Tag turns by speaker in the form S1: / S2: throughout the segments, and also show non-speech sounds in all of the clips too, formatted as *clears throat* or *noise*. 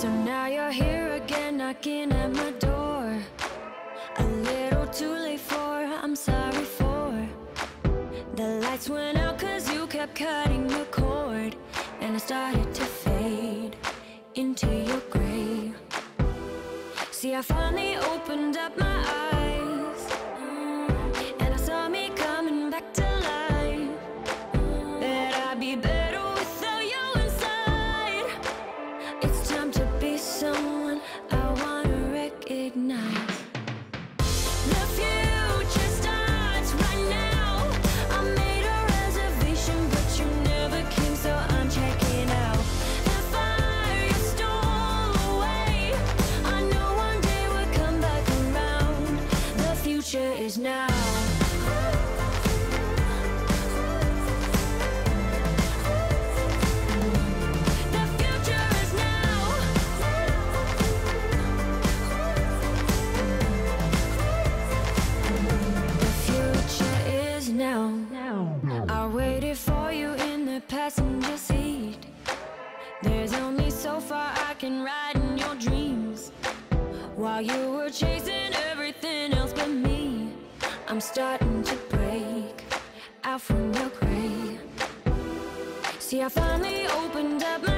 S1: So now you're here again knocking at my door A little too late for, I'm sorry for The lights went out cause you kept cutting the cord And I started to fade into your grave. See I finally opened up my eyes is now. Now. now. now. I waited for you in the passenger seat. There's only so far I can ride in your dreams. While you were chasing I'm starting to break out from your grave See, I finally opened up my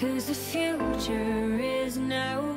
S1: Cause the future is now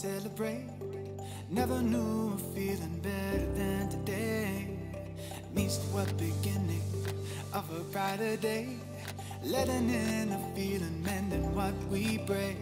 S2: celebrate. Never knew a feeling better than today. Means to a beginning of a brighter day. Letting in a feeling, mending what we break.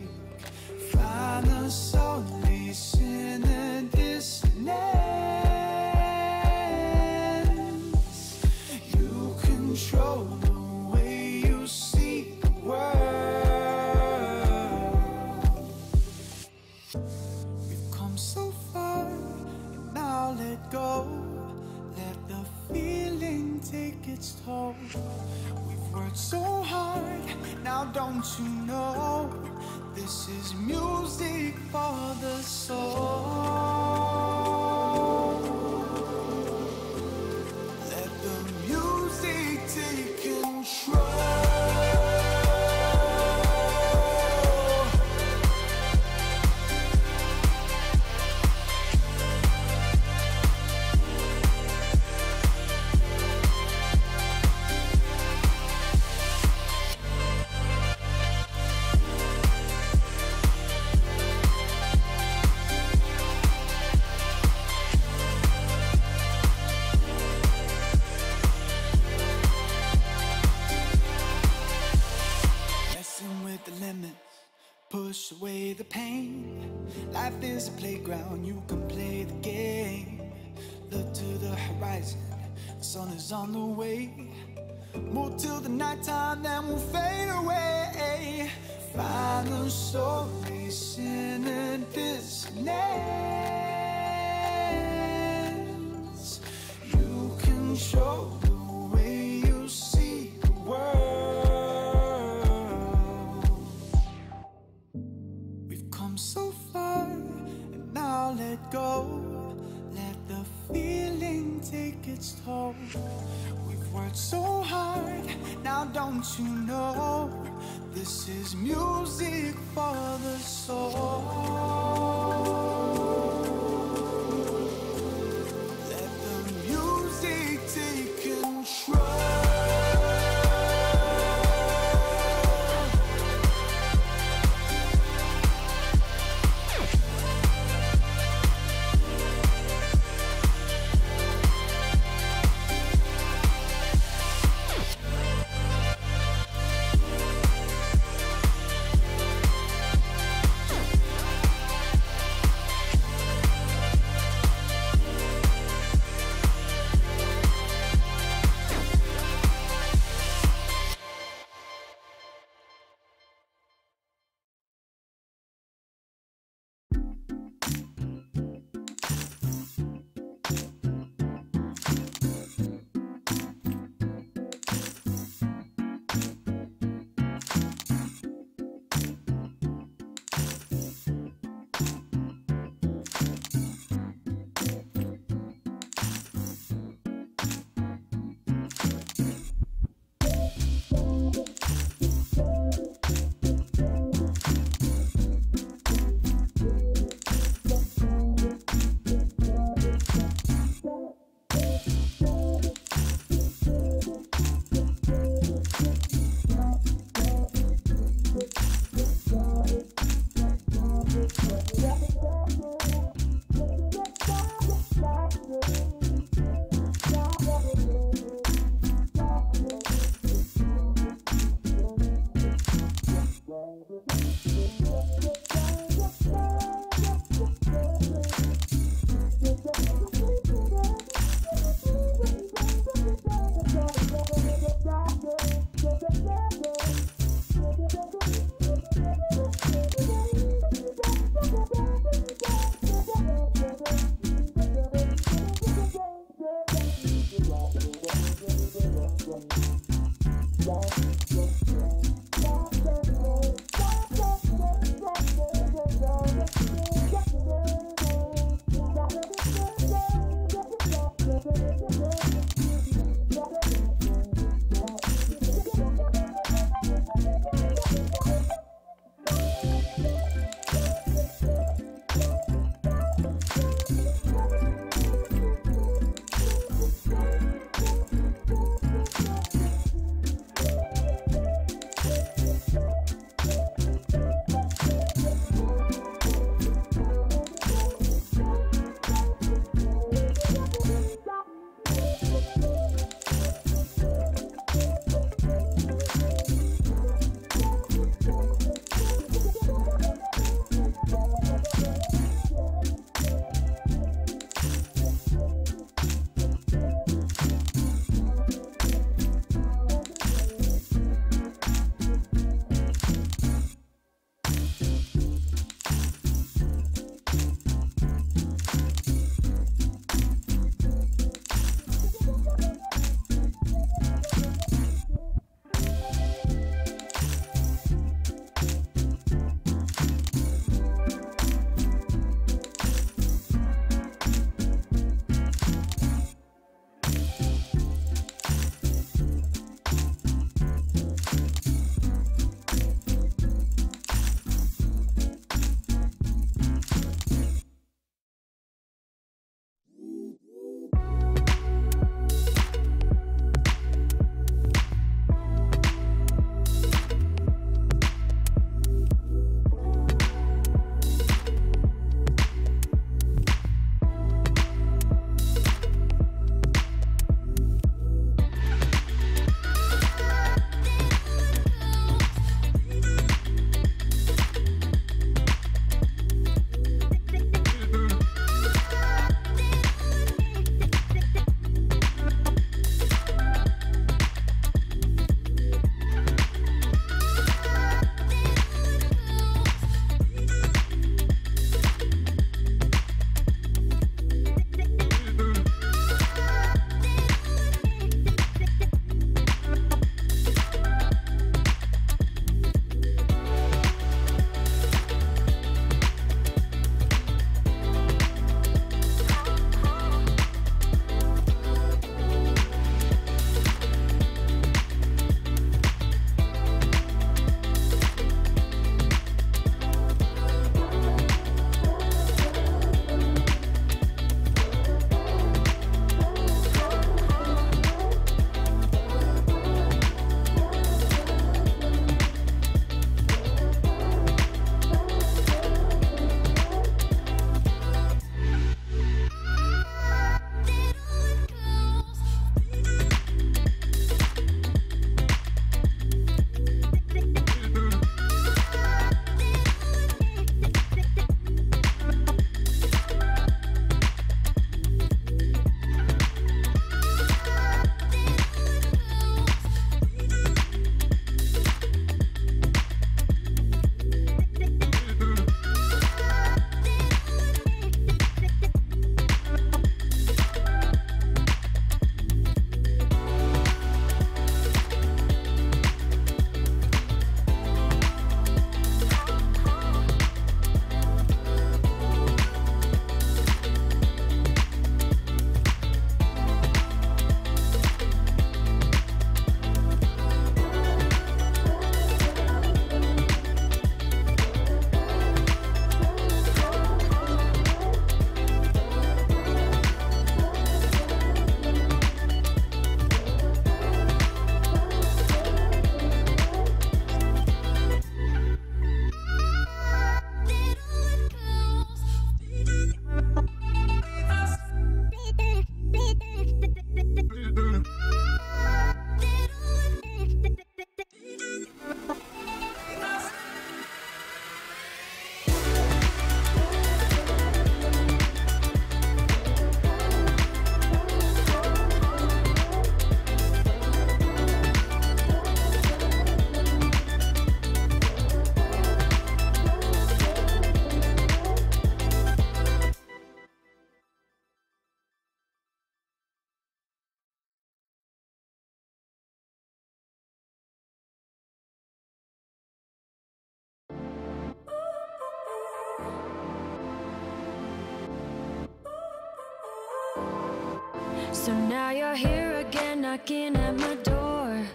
S1: you're here again knocking at my door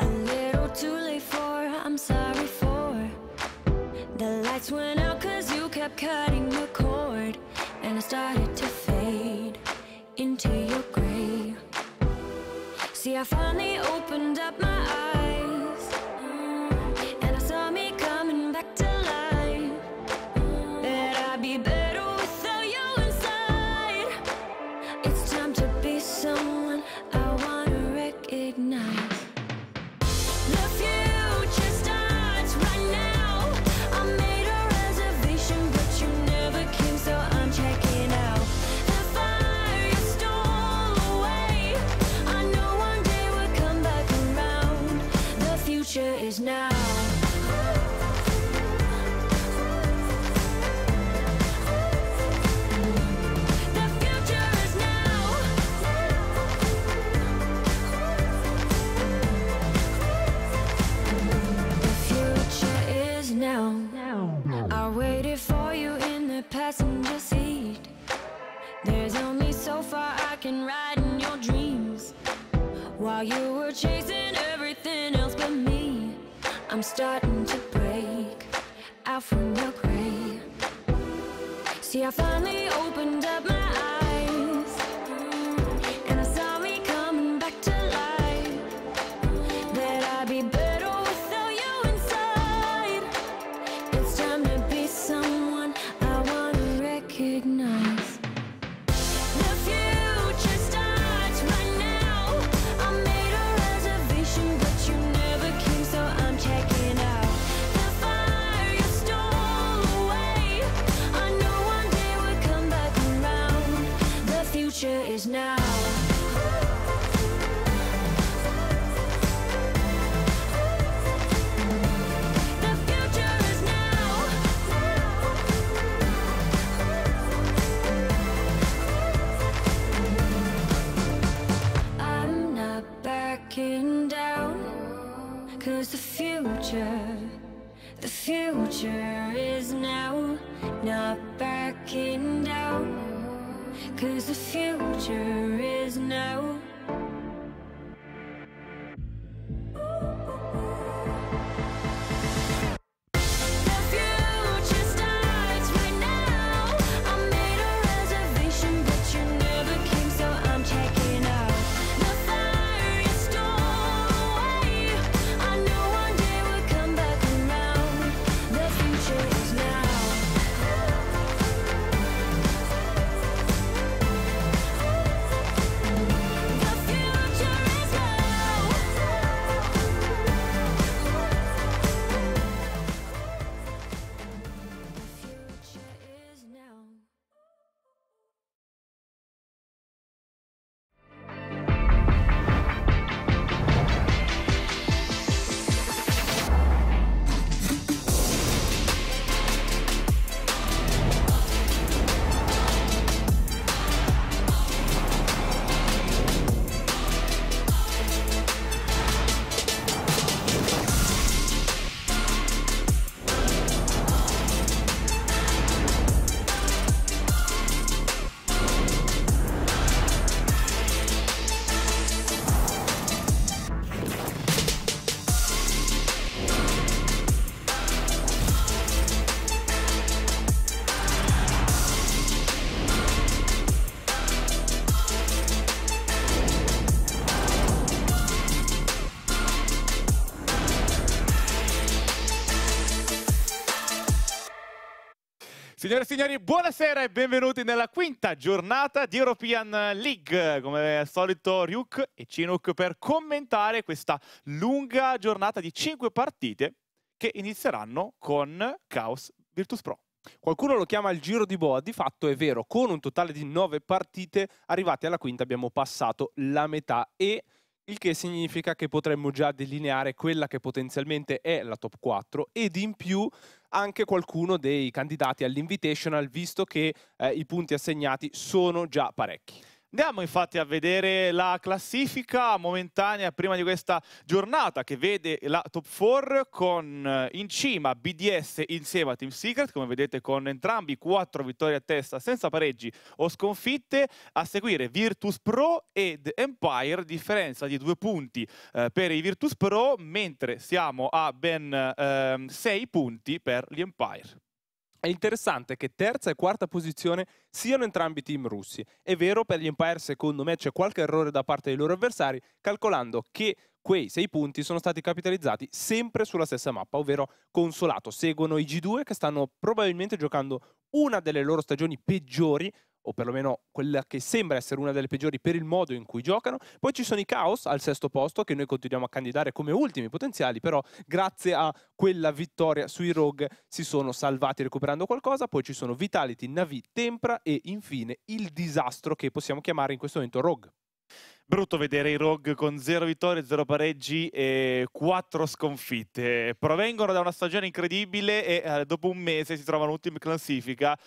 S1: A little too late for, I'm sorry for The lights went out cause you kept cutting the cord And I started to fade into your grave See I finally opened up my eyes
S3: Signore e signori, buonasera e benvenuti nella quinta giornata di European League. Come al solito Ryuk e Chinook per commentare questa lunga giornata di cinque partite che inizieranno con Chaos Virtus Pro.
S4: Qualcuno lo chiama il giro di boa, di fatto è vero, con un totale di nove partite arrivati alla quinta abbiamo passato la metà e il che significa che potremmo già delineare quella che potenzialmente è la top 4 ed in più anche qualcuno dei candidati all'invitational, visto che eh, i punti assegnati sono già parecchi.
S3: Andiamo infatti a vedere la classifica momentanea prima di questa giornata che vede la top 4 con eh, in cima BDS insieme a Team Secret, come vedete con entrambi 4 vittorie a testa senza pareggi o sconfitte, a seguire Virtus Pro ed Empire, differenza di 2 punti eh, per i Virtus Pro, mentre siamo a ben 6 eh, punti per gli Empire.
S4: È interessante che terza e quarta posizione siano entrambi team russi. È vero, per gli Empire secondo me c'è qualche errore da parte dei loro avversari, calcolando che quei sei punti sono stati capitalizzati sempre sulla stessa mappa, ovvero Consolato. Seguono i G2 che stanno probabilmente giocando una delle loro stagioni peggiori o perlomeno quella che sembra essere una delle peggiori per il modo in cui giocano. Poi ci sono i Chaos al sesto posto che noi continuiamo a candidare come ultimi potenziali, però grazie a quella vittoria sui Rogue si sono salvati recuperando qualcosa. Poi ci sono Vitality, Navi, Tempra e infine il disastro che possiamo chiamare in
S3: questo momento Rogue. Brutto vedere i Rogue con zero vittorie, zero pareggi e quattro sconfitte. Provengono da una stagione incredibile e eh, dopo un mese si trovano ultimi in classifica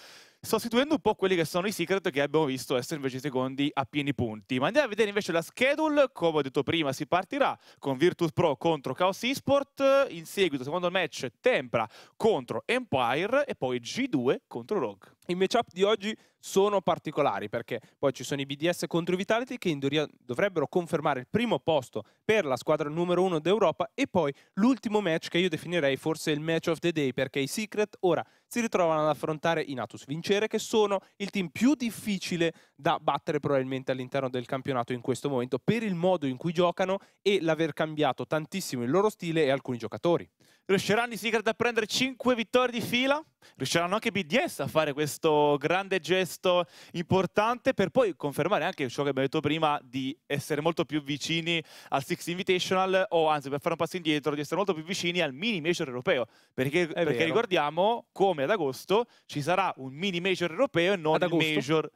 S3: sostituendo un po' quelli che sono i secret che abbiamo visto essere invece secondi a pieni punti. Ma andiamo a vedere invece la schedule, come ho detto prima si partirà con Virtus Pro contro Chaos Esport, in seguito secondo match Tempra contro Empire e poi
S4: G2 contro Rogue. I matchup di oggi sono particolari perché poi ci sono i BDS contro i Vitality che in teoria dovrebbero confermare il primo posto per la squadra numero uno d'Europa e poi l'ultimo match che io definirei forse il match of the day perché i Secret ora si ritrovano ad affrontare i Natus Vincere, che sono il team più difficile da battere probabilmente all'interno del campionato in questo momento, per il modo in cui giocano e l'aver cambiato tantissimo il
S3: loro stile e alcuni giocatori. Riusciranno i Secret a prendere 5 vittorie di fila? Riusciranno anche BDS a fare questo grande gesto importante per poi confermare anche ciò che abbiamo detto prima di essere molto più vicini al Six Invitational o anzi per fare un passo indietro di essere molto più vicini al mini major europeo perché, perché ricordiamo come ad agosto ci sarà un mini major europeo e non ad il major europeo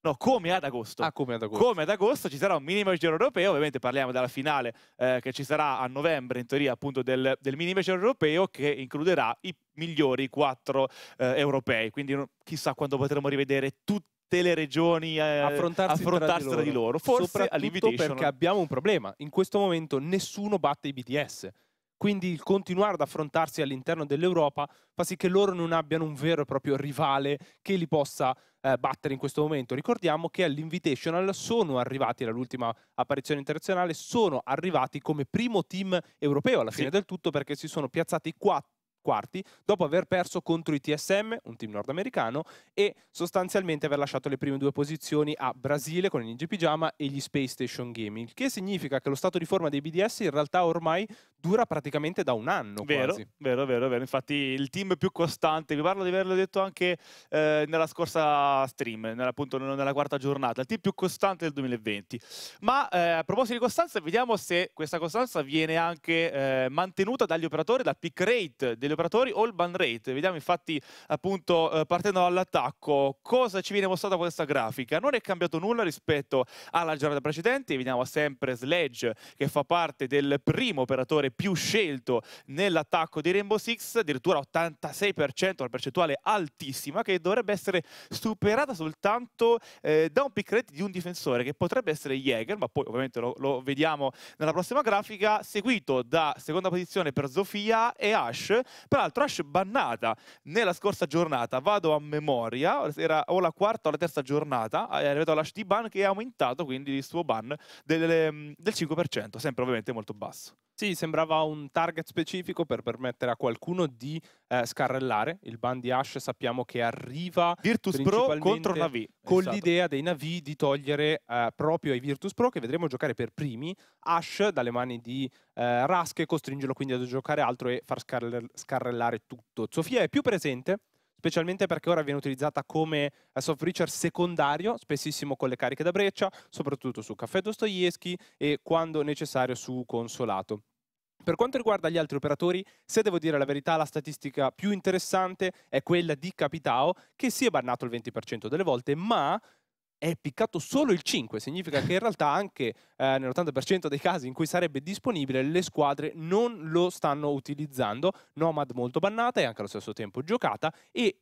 S3: No, come ad agosto. Ah, come ad agosto. Come ad agosto ci sarà un mini giro europeo, ovviamente parliamo della finale eh, che ci sarà a novembre, in teoria appunto del, del minimo giro europeo che includerà i migliori quattro eh, europei, quindi no, chissà quando potremo rivedere tutti le regioni eh, affrontarsi, affrontarsi tra, tra, di loro. Forse soprattutto perché abbiamo un problema. In questo momento nessuno batte i BTS.
S4: Quindi il continuare ad affrontarsi all'interno dell'Europa fa sì che loro non abbiano un vero e proprio rivale che li possa eh, battere in questo momento. Ricordiamo che all'Invitational sono arrivati, all'ultima apparizione internazionale, sono arrivati come primo team europeo alla fine del tutto perché si sono piazzati quattro quarti dopo aver perso contro i TSM, un team nordamericano, e sostanzialmente aver lasciato le prime due posizioni a Brasile con il Ninja Pyjama e gli Space Station Gaming, che significa che lo stato di forma dei BDS in realtà ormai
S3: dura praticamente da un anno. Vero, quasi. vero, vero, vero. Infatti il team più costante, vi parlo di averlo detto anche eh, nella scorsa stream, nella, appunto nella quarta giornata, il team più costante del 2020. Ma eh, a proposito di costanza, vediamo se questa costanza viene anche eh, mantenuta dagli operatori, dal pick rate del degli operatori o il ban rate. Vediamo infatti appunto eh, partendo dall'attacco cosa ci viene mostrata questa grafica. Non è cambiato nulla rispetto alla giornata precedente, vediamo sempre Sledge che fa parte del primo operatore più scelto nell'attacco di Rainbow Six, addirittura 86%, una percentuale altissima che dovrebbe essere superata soltanto eh, da un pick rate di un difensore che potrebbe essere Jäger, ma poi ovviamente lo, lo vediamo nella prossima grafica, seguito da seconda posizione per Sofia e Ash Peraltro Ash bannata nella scorsa giornata, vado a memoria, era o la quarta o la terza giornata, è arrivato l'Ash di ban che ha aumentato quindi il suo ban del, ehm, del 5%, sempre ovviamente molto basso. Sì, sembrava
S4: un target specifico per permettere a qualcuno di eh, scarrellare. Il ban di Ash sappiamo che arriva Virtus Pro contro Navi. Con esatto. l'idea dei Navi di togliere eh, proprio ai Virtus Pro, che vedremo giocare per primi, Ash dalle mani di eh, Rask e costringerlo quindi a giocare altro e far scarre scarrellare tutto. Sofia è più presente, specialmente perché ora viene utilizzata come eh, soft breacher secondario, spessissimo con le cariche da breccia, soprattutto su Caffè Dostoevsky e quando necessario su Consolato. Per quanto riguarda gli altri operatori, se devo dire la verità, la statistica più interessante è quella di Capitao, che si è bannato il 20% delle volte, ma è piccato solo il 5, significa che in realtà anche eh, nell'80% dei casi in cui sarebbe disponibile le squadre non lo stanno utilizzando, Nomad molto bannata e anche allo stesso tempo giocata e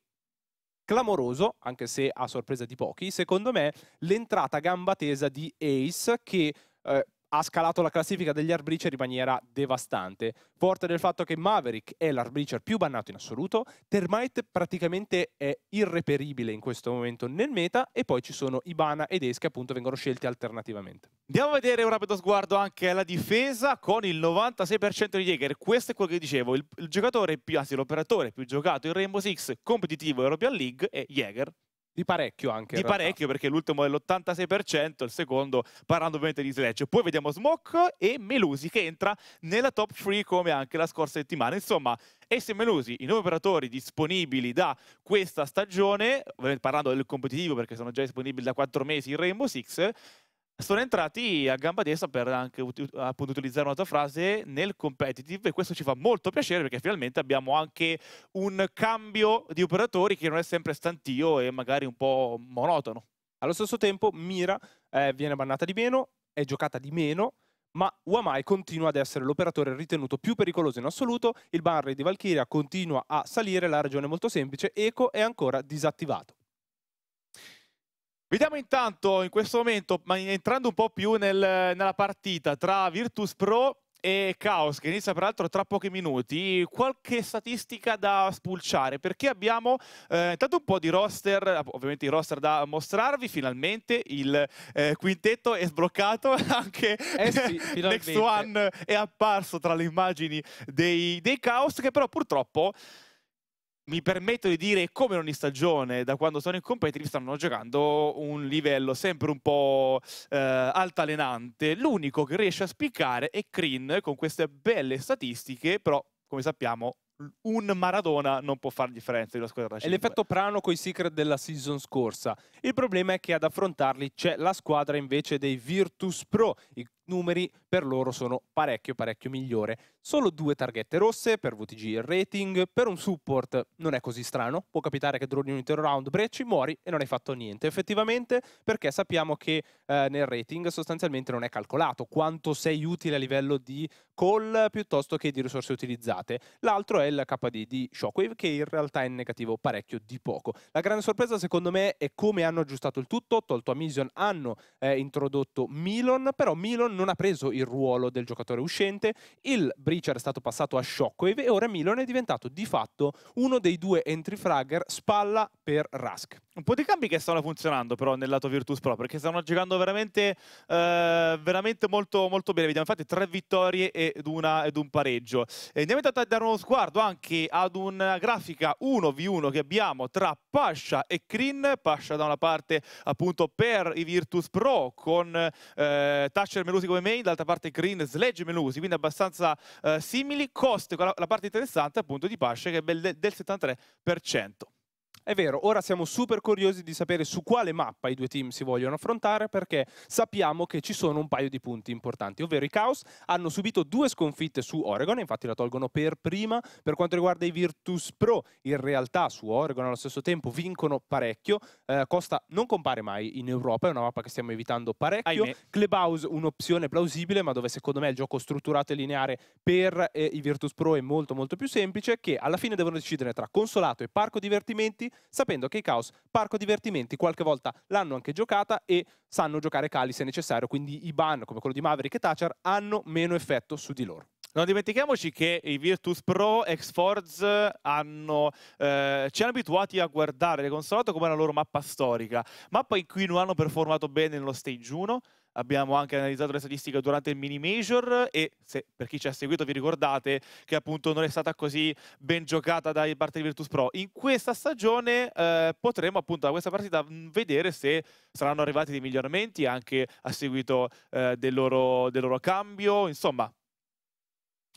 S4: clamoroso, anche se a sorpresa di pochi, secondo me l'entrata gamba tesa di Ace che eh, ha scalato la classifica degli arbreacher in maniera devastante, forte del fatto che Maverick è l'arbreacher più bannato in assoluto, Termite praticamente è irreperibile in questo momento nel meta e poi ci sono Ibana ed Ace che appunto vengono scelti alternativamente.
S3: Andiamo a vedere un rapido sguardo anche alla difesa con il 96% di Jäger, questo è quello che dicevo, il, il giocatore più, anzi l'operatore più giocato in Rainbow Six competitivo European League è Jäger, di parecchio anche. Di parecchio perché l'ultimo è l'86%, il secondo parlando ovviamente di Sledge. Poi vediamo Smoke e Melusi che entra nella top 3 come anche la scorsa settimana. Insomma, S Melusi, i nuovi operatori disponibili da questa stagione, parlando del competitivo perché sono già disponibili da 4 mesi in Rainbow Six, sono entrati a gamba destra per anche appunto, utilizzare un'altra frase nel competitive e questo ci fa molto piacere perché finalmente abbiamo anche un cambio di operatori che non è sempre stantio e magari un po' monotono. Allo stesso tempo Mira eh,
S4: viene bannata di meno, è giocata di meno, ma Uamai continua ad essere l'operatore ritenuto più pericoloso in assoluto, il ban rate di Valkyria continua a salire, la ragione è molto semplice, Eco è
S3: ancora disattivato. Vediamo intanto in questo momento, ma entrando un po' più nel, nella partita tra Virtus Pro e Chaos, che inizia peraltro tra pochi minuti, qualche statistica da spulciare, perché abbiamo eh, intanto un po' di roster, ovviamente i roster da mostrarvi, finalmente il eh, quintetto è sbloccato, *laughs* anche eh sì, Next One è apparso tra le immagini dei, dei Chaos, che però purtroppo mi permetto di dire come ogni stagione, da quando sono in competitive, stanno giocando un livello sempre un po' eh, altalenante. L'unico che riesce a spiccare è Kryn con queste belle statistiche, però come sappiamo un Maradona non può fare differenza di una squadra da 5. È l'effetto Prano con i secret della season scorsa. Il problema è che ad affrontarli c'è la squadra
S4: invece dei Virtus Pro, i numeri per loro sono parecchio parecchio migliore. Solo due targhette rosse per VTG il rating, per un support non è così strano, può capitare che duroni un intero round, brecci, muori e non hai fatto niente effettivamente perché sappiamo che eh, nel rating sostanzialmente non è calcolato quanto sei utile a livello di call piuttosto che di risorse utilizzate. L'altro è il KD di Shockwave che in realtà è negativo parecchio di poco. La grande sorpresa secondo me è come hanno aggiustato il tutto, tolto a Mision hanno eh, introdotto Milon, però Milon non ha preso il ruolo del giocatore uscente, il Breacher è stato passato a Shockwave e ora Milon è diventato di fatto uno dei due entry fragger spalla per Rask.
S3: Un po' di cambi che stanno funzionando però nel lato Virtus Pro, perché stanno giocando veramente, eh, veramente molto, molto bene. Vediamo infatti tre vittorie ed, una, ed un pareggio. E andiamo intanto a dare uno sguardo anche ad una grafica 1v1 che abbiamo tra Pascia e Crin. Pascia da una parte appunto per i Virtus Pro con eh, Thatcher Melusi Melusi come main, d'altra parte Green, Sledge Melusi, quindi abbastanza eh, simili. Coste, la, la, parte interessante appunto di Pasce che è del, del 73%.
S4: È vero, ora siamo super curiosi di sapere su quale mappa i due team si vogliono affrontare perché sappiamo che ci sono un paio di punti importanti, ovvero i Chaos hanno subito due sconfitte su Oregon, infatti la tolgono per prima, per quanto riguarda i Virtus Pro in realtà su Oregon allo stesso tempo vincono parecchio, eh, Costa non compare mai in Europa, è una mappa che stiamo evitando parecchio, Ahimè. Clubhouse un'opzione plausibile ma dove secondo me il gioco strutturato e lineare per eh, i Virtus Pro è molto molto più semplice che alla fine devono decidere tra consolato e parco divertimenti sapendo che i Caos parco divertimenti qualche volta l'hanno anche giocata e sanno giocare cali se necessario, quindi i ban come quello di Maverick e Thatcher hanno meno effetto su di loro.
S3: Non dimentichiamoci che i Virtus Pro X-Force eh, ci hanno abituati a guardare le console come la loro mappa storica, mappa in cui non hanno performato bene nello stage 1, abbiamo anche analizzato le statistiche durante il mini major e se, per chi ci ha seguito vi ricordate che appunto non è stata così ben giocata da parte di Virtus Pro. In questa stagione eh, potremo appunto da questa partita mm, vedere se saranno arrivati dei miglioramenti anche a seguito eh, del, loro, del loro cambio, insomma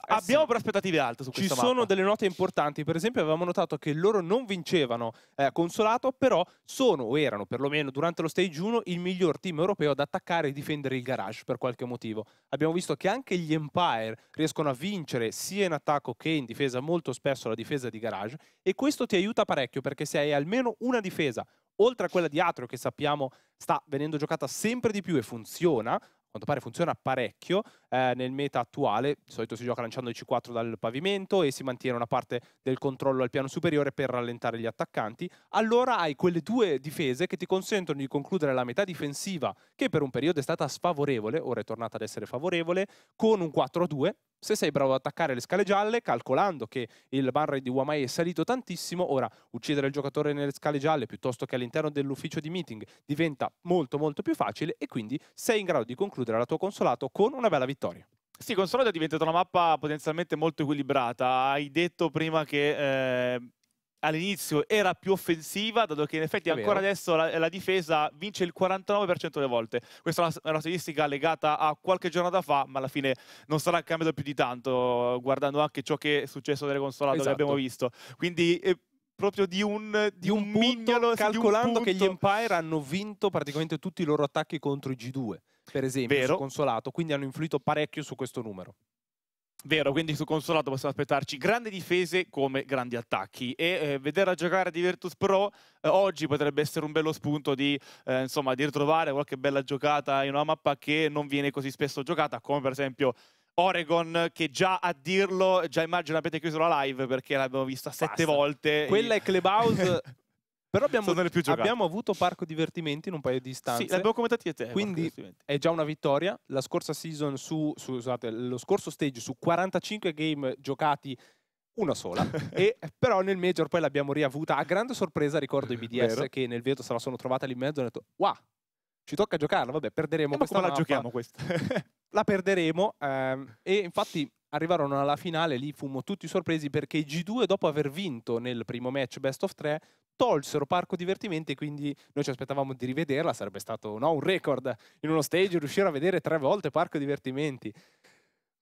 S3: eh Abbiamo sì. aspettative alte su questo. Ci sono mappa. delle note importanti, per esempio avevamo notato che loro non vincevano
S4: eh, Consolato, però sono o erano perlomeno durante lo stage 1 il miglior team europeo ad attaccare e difendere il garage per qualche motivo. Abbiamo visto che anche gli Empire riescono a vincere sia in attacco che in difesa molto spesso la difesa di garage e questo ti aiuta parecchio perché se hai almeno una difesa, oltre a quella di Atrio che sappiamo sta venendo giocata sempre di più e funziona, a quanto pare funziona parecchio, eh, nel meta attuale, di solito si gioca lanciando il C4 dal pavimento e si mantiene una parte del controllo al piano superiore per rallentare gli attaccanti, allora hai quelle due difese che ti consentono di concludere la metà difensiva, che per un periodo è stata sfavorevole, ora è tornata ad essere favorevole, con un 4-2, se sei bravo ad attaccare le scale gialle, calcolando che il barre di Uamai è salito tantissimo, ora uccidere il giocatore nelle scale gialle piuttosto che all'interno dell'ufficio di meeting diventa molto molto più facile e quindi sei in grado di concludere la tua consolato con una bella vittoria vittorie.
S3: Sì, Consolido è diventata una mappa potenzialmente molto equilibrata. Hai detto prima che eh, all'inizio era più offensiva, dato che in effetti ancora adesso la, la, difesa vince il 49% delle volte. Questa è una, statistica legata a qualche giornata fa, ma alla fine non sarà cambiato più di tanto, guardando anche ciò che è successo nelle Consolato esatto. che abbiamo visto. Quindi... Eh, proprio di un, di, di un,
S4: un punto, mignolo, calcolando di un che gli Empire hanno vinto praticamente tutti i loro attacchi contro i G2
S3: per esempio, Vero. su Consolato, quindi hanno influito parecchio su questo numero. Vero, quindi su Consolato possiamo aspettarci grandi difese come grandi attacchi e eh, vederla giocare di Virtus Pro eh, oggi potrebbe essere un bello spunto di, eh, insomma, di ritrovare qualche bella giocata in una mappa che non viene così spesso giocata come per esempio Oregon che già a dirlo, già immagino avete chiuso la live perché l'abbiamo vista sette Basta. volte. Quella è Clubhouse *laughs* Però abbiamo, abbiamo,
S4: avuto parco divertimenti in un paio di istanze. Sì, l'abbiamo commentato io e te. Quindi è già una vittoria. La scorsa season su, su scusate, lo scorso stage su 45 game giocati una sola, *laughs* e, però nel Major poi l'abbiamo riavuta a grande sorpresa, ricordo i BDS Vero. che nel veto se la sono trovata lì in mezzo e ho detto wow, ci tocca giocarla, vabbè perderemo eh, ma come la giochiamo
S3: questa? *laughs*
S4: la perderemo ehm, e infatti arrivarono alla finale, lì fummo tutti sorpresi perché i G2 dopo aver vinto nel primo match best of 3 tolsero Parco Divertimenti, quindi noi ci aspettavamo di rivederla, sarebbe stato no, un record in uno stage riuscire a vedere tre volte Parco Divertimenti.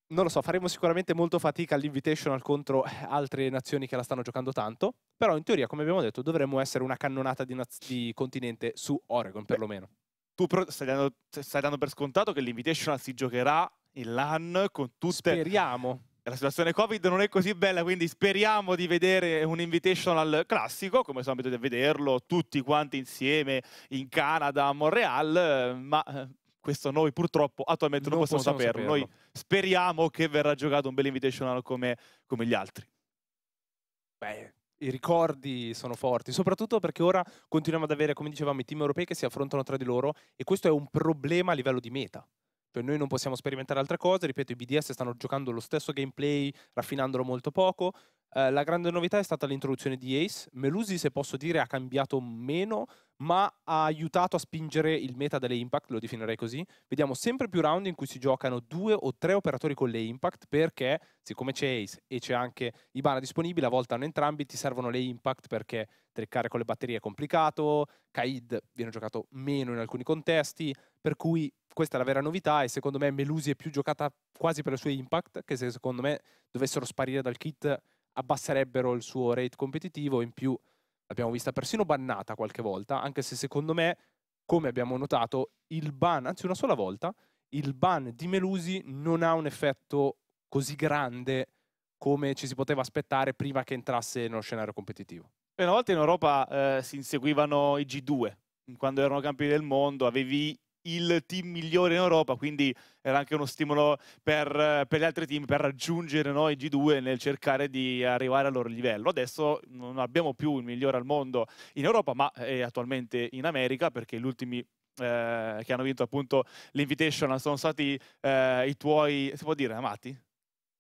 S4: Non lo so, faremo sicuramente molto fatica all'invitational contro eh, altre nazioni che la stanno giocando tanto, però in teoria, come abbiamo detto, dovremmo essere
S3: una cannonata di, di continente su Oregon perlomeno. tu stai dando, stai dando per scontato che l'invitational si giocherà in LAN con tutte... Speriamo la situazione Covid non è così bella, quindi speriamo di vedere un invitational classico, come sono abituati a vederlo tutti quanti insieme in Canada, a Montreal, ma eh, questo noi purtroppo attualmente non, non possiamo, possiamo saperlo. saperlo. Noi speriamo che verrà giocato un bel invitational come, come gli altri.
S4: Beh, i ricordi sono forti, soprattutto perché ora continuiamo ad avere, come dicevamo, i team europei che si affrontano tra di loro e questo è un problema a livello di meta per noi non possiamo sperimentare altre cose, ripeto i BDS stanno giocando lo stesso gameplay raffinandolo molto poco, eh, la grande novità è stata l'introduzione di Ace, Melusi se posso dire ha cambiato meno ma ha aiutato a spingere il meta delle Impact, lo definirei così. Vediamo sempre più round in cui si giocano due o tre operatori con le Impact perché, siccome c'è Ace e c'è anche Ibana disponibile, a volte hanno entrambi, ti servono le Impact perché treccare con le batterie è complicato, Kaid viene giocato meno in alcuni contesti, per cui questa è la vera novità e secondo me Melusi è più giocata quasi per il suo impact, che se secondo me dovessero sparire dal kit abbasserebbero il suo rate competitivo, in più l'abbiamo vista persino bannata qualche volta, anche se secondo me, come abbiamo notato, il ban, anzi una sola volta, il ban di Melusi non ha un effetto così grande come ci si poteva aspettare prima che entrasse nello scenario competitivo.
S3: Una volta in Europa eh, si inseguivano i G2, quando erano campioni del mondo, avevi il team migliore in Europa, quindi era anche uno stimolo per, per gli altri team per raggiungere noi G2 nel cercare di arrivare al loro livello. Adesso non abbiamo più il migliore al mondo in Europa, ma è eh, attualmente in America perché gli ultimi eh, che hanno vinto appunto l'Invitation sono stati eh, i tuoi, si può dire, amati?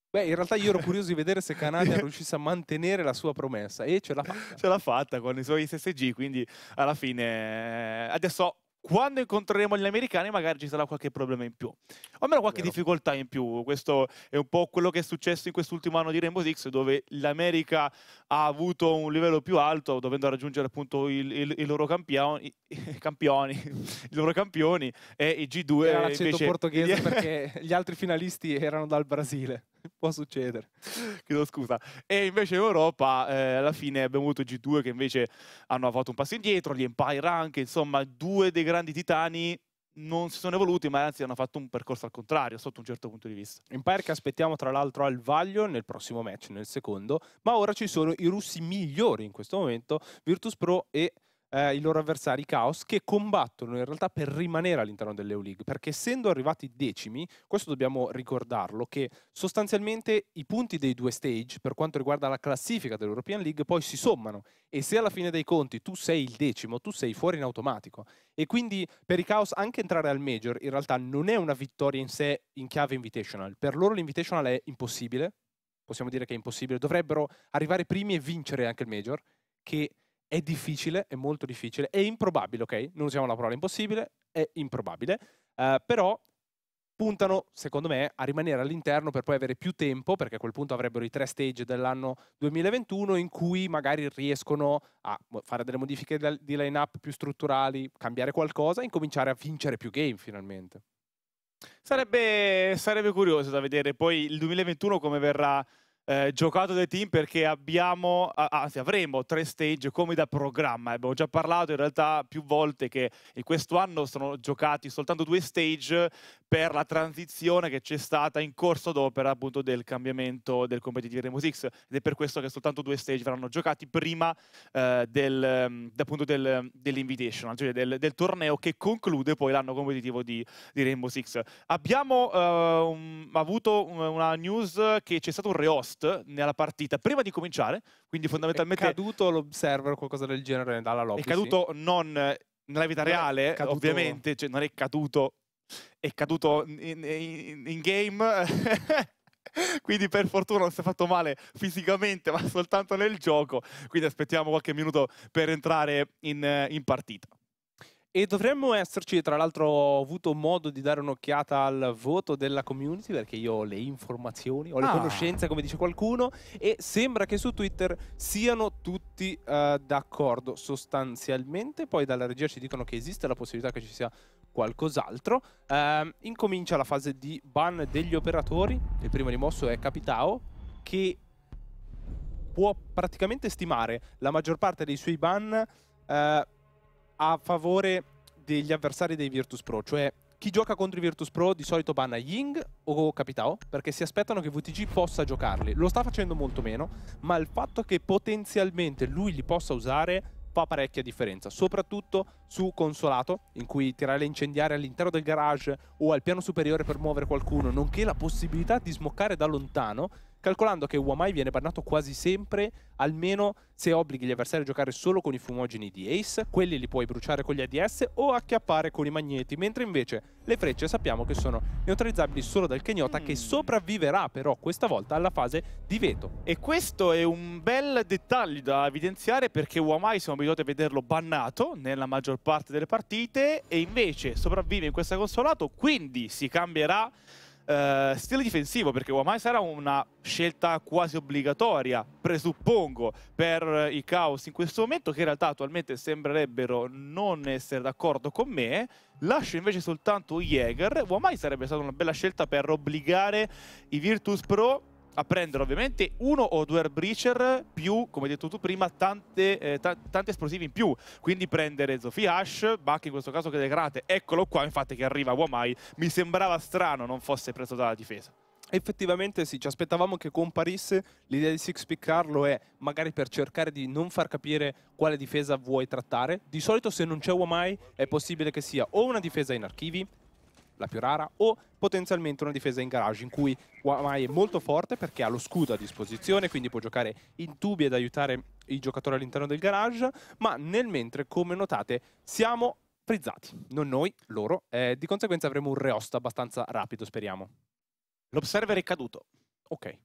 S4: Beh, in realtà io ero curioso
S3: di vedere se Canadia *laughs* riuscisse a mantenere la sua promessa e ce l'ha fatta. Ce l'ha fatta con i suoi SSG, quindi alla fine eh, adesso quando incontreremo gli americani magari ci sarà qualche problema in più, o almeno qualche Vero. difficoltà in più. Questo è un po' quello che è successo in quest'ultimo anno di Rainbow Six, dove l'America ha avuto un livello più alto, dovendo raggiungere appunto il, il, i loro *laughs* campioni, i, *laughs* campioni, i loro campioni e i G2. Era l'accento invece... portoghese
S4: perché gli altri finalisti erano dal Brasile. *laughs* può succedere.
S3: Chiedo scusa. E invece in Europa eh, alla fine abbiamo avuto G2 che invece hanno fatto un passo indietro, gli Empire anche, insomma due dei grandi titani non si sono evoluti, ma anzi hanno fatto un percorso al contrario, sotto un certo punto di vista. Empire che aspettiamo tra l'altro al vaglio nel
S4: prossimo match, nel secondo, ma ora ci sono i russi migliori in questo momento, Virtus Pro e eh, i loro avversari Chaos che combattono in realtà per rimanere all'interno dell'EuLeague perché essendo arrivati decimi questo dobbiamo ricordarlo che sostanzialmente i punti dei due stage per quanto riguarda la classifica dell'European League poi si sommano e se alla fine dei conti tu sei il decimo tu sei fuori in automatico e quindi per i Chaos anche entrare al Major in realtà non è una vittoria in sé in chiave Invitational per loro l'Invitational è impossibile possiamo dire che è impossibile dovrebbero arrivare primi e vincere anche il Major che è difficile, è molto difficile, è improbabile, ok? Non usiamo la parola impossibile, è improbabile, eh, però puntano, secondo me, a rimanere all'interno per poi avere più tempo, perché a quel punto avrebbero i tre stage dell'anno 2021 in cui magari riescono a fare delle modifiche di line-up più strutturali, cambiare qualcosa e incominciare a vincere più game finalmente.
S3: Sarebbe, sarebbe curioso da vedere poi il 2021 come verrà eh, giocato dai team perché abbiamo, anzi avremo tre stage come da programma. Abbiamo già parlato in realtà più volte che in questo anno sono giocati soltanto due stage per la transizione che c'è stata in corso d'opera appunto del cambiamento del competitive Remus X ed è per questo che soltanto due stage verranno giocati prima eh, del, mm, appunto del, dell'invitational, cioè del, del, torneo che conclude poi l'anno competitivo di, di Rainbow Six. Abbiamo eh, un, avuto una news che c'è stato un rehost post nella partita prima di cominciare, quindi fondamentalmente... È caduto l'observer o qualcosa del genere dalla lobby? È caduto sì. non nella vita non reale, caduto... ovviamente, cioè non è caduto, è caduto in, in, in game... *laughs* quindi per fortuna non si è fatto male fisicamente ma soltanto nel gioco quindi aspettiamo qualche minuto per entrare in, in partita e dovremmo esserci, tra l'altro ho avuto modo di dare
S4: un'occhiata al voto della community perché io ho le informazioni, ho le ah. conoscenze come dice qualcuno e sembra che su Twitter siano tutti uh, d'accordo sostanzialmente, poi dalla regia ci dicono che esiste la possibilità che ci sia qualcos'altro. Uh, incomincia la fase di ban degli operatori, il primo rimosso è Capitao che può praticamente stimare la maggior parte dei suoi ban... Uh, a favore degli avversari dei Virtus Pro, cioè chi gioca contro i Virtus Pro di solito banna Ying o Capitao perché si aspettano che VTG possa giocarli. Lo sta facendo molto meno, ma il fatto che potenzialmente lui li possa usare fa parecchia differenza, soprattutto su consolato, in cui tirare le incendiarie all'interno del garage o al piano superiore per muovere qualcuno, nonché la possibilità di smoccare da lontano, calcolando che Wamai viene bannato quasi sempre, almeno se obblighi gli avversari a giocare solo con i fumogeni di Ace, quelli li puoi bruciare con gli ADS o acchiappare con i magneti, mentre invece le frecce sappiamo che sono neutralizzabili solo dal Kenyota mm. che sopravviverà però questa volta alla fase di
S3: veto. E questo è un bel dettaglio da evidenziare perché Wamai siamo abituati a vederlo bannato nella maggior parte delle partite e invece sopravvive in questa consolato, quindi si cambierà eh, stile difensivo, perché Wamai sarà una scelta quasi obbligatoria, presuppongo, per i Chaos in questo momento, che in realtà attualmente sembrerebbero non essere d'accordo con me. Lascio invece soltanto Jäger. Wamai sarebbe stata una bella scelta per obbligare i Virtus Pro a prendere ovviamente uno o due air breacher più, come detto tu prima, tante, eh, tanti esplosivi in più. Quindi prendere Zofi Ash, Buck in questo caso che degrate, eccolo qua infatti che arriva Wamai, mi sembrava strano non fosse preso dalla difesa. Effettivamente sì, ci aspettavamo che comparisse,
S4: l'idea di Six piccarlo è magari per cercare di non far capire quale difesa vuoi trattare. Di solito se non c'è Wamai è possibile che sia o una difesa in archivi, la più rara, o potenzialmente una difesa in garage in cui Wamai è molto forte perché ha lo scudo a disposizione, quindi può giocare in tubi ed aiutare i giocatori all'interno del garage, ma nel mentre, come notate, siamo frizzati, non noi, loro, eh, di conseguenza avremo un reost abbastanza rapido, speriamo. L'observer è caduto. Ok.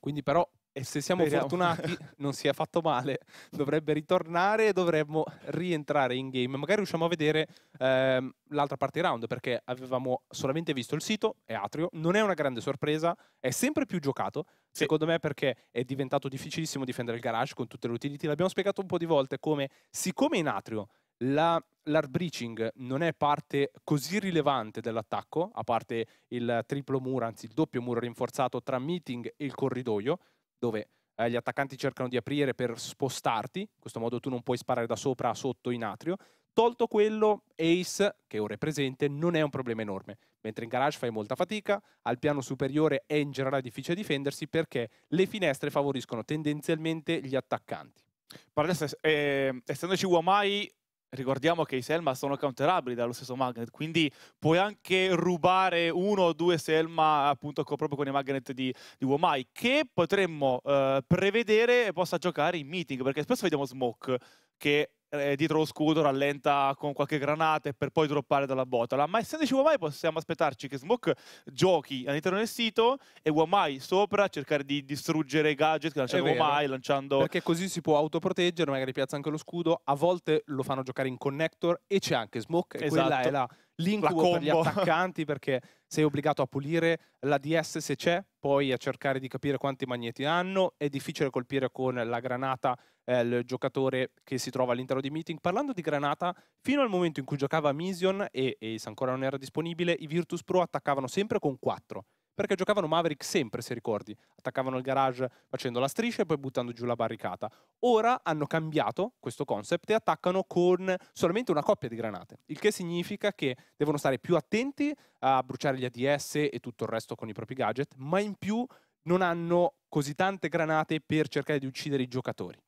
S4: Quindi però e se siamo Speriamo. fortunati, *laughs* non si è fatto male, dovrebbe ritornare e dovremmo rientrare in game. Magari riusciamo a vedere ehm, l'altra parte di round, perché avevamo solamente visto il sito, è Atrio, non è una grande sorpresa, è sempre più giocato, sì. secondo me perché è diventato difficilissimo difendere il garage con tutte le utility. L'abbiamo spiegato un po' di volte come, siccome in Atrio la, l'art breaching non è parte così rilevante dell'attacco, a parte il triplo muro, anzi il doppio muro rinforzato tra meeting e il corridoio, dove eh, gli attaccanti cercano di aprire per spostarti, in questo modo tu non puoi sparare da sopra a sotto in atrio. Tolto quello, Ace, che ora è presente, non è un problema enorme, mentre in garage fai molta fatica, al piano superiore è in generale difficile difendersi perché
S3: le finestre favoriscono tendenzialmente gli attaccanti. Ma adesso, eh, essendoci uomai, ricordiamo che i Selma sono counterabili dallo stesso magnet, quindi puoi anche rubare uno o due Selma appunto co proprio con i magnet di, di Womai, che potremmo eh, prevedere possa giocare in meeting, perché spesso vediamo Smoke che eh, dietro lo scudo, rallenta con qualche granata e per poi droppare dalla botola. Ma essendoci Wamai possiamo aspettarci che Smoke giochi all'interno del sito e Wamai sopra cercare di distruggere i gadget lanciando Wamai, lanciando... Perché così si può autoproteggere, magari piazza anche lo scudo,
S4: a volte lo fanno giocare in connector e c'è anche Smoke esatto. e quella è esatto. la l'incubo per gli attaccanti perché sei obbligato a pulire la DS se c'è, poi a cercare di capire quanti magneti hanno, è difficile colpire con la granata eh, il giocatore che si trova all'interno di meeting. Parlando di Granata, fino al momento in cui giocava Mision e Ace ancora non era disponibile, i Virtus Pro attaccavano sempre con 4 perché giocavano Maverick sempre, se ricordi. Attaccavano il garage facendo la striscia e poi buttando giù la barricata. Ora hanno cambiato questo concept e attaccano con solamente una coppia di granate, il che significa che devono stare più attenti a bruciare gli ADS e tutto il resto con i propri gadget, ma in più non hanno così tante granate per cercare di uccidere i giocatori.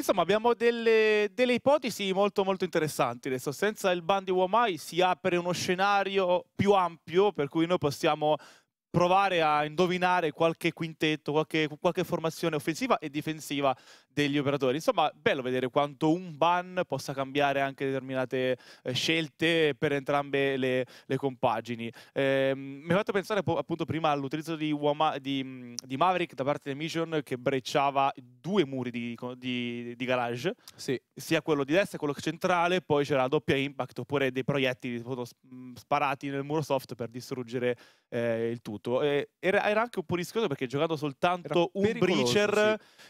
S3: Insomma, abbiamo delle, delle, ipotesi molto molto interessanti. Adesso, senza il ban di Womai si apre uno scenario più ampio per cui noi possiamo provare a indovinare qualche quintetto, qualche, qualche, formazione offensiva e difensiva degli operatori. Insomma, bello vedere quanto un ban possa cambiare anche determinate eh, scelte per entrambe le, le compagini. Eh, mi ha fatto pensare appunto prima all'utilizzo di, di, di, Maverick da parte di Mission che brecciava due muri di, di garage, sì. sia quello di destra che quello centrale, poi c'era la doppia impact oppure dei proiettili sparati nel muro soft per distruggere eh, il tutto piaciuto. Eh, era, era, anche un po' rischioso perché giocando soltanto era un breacher sì.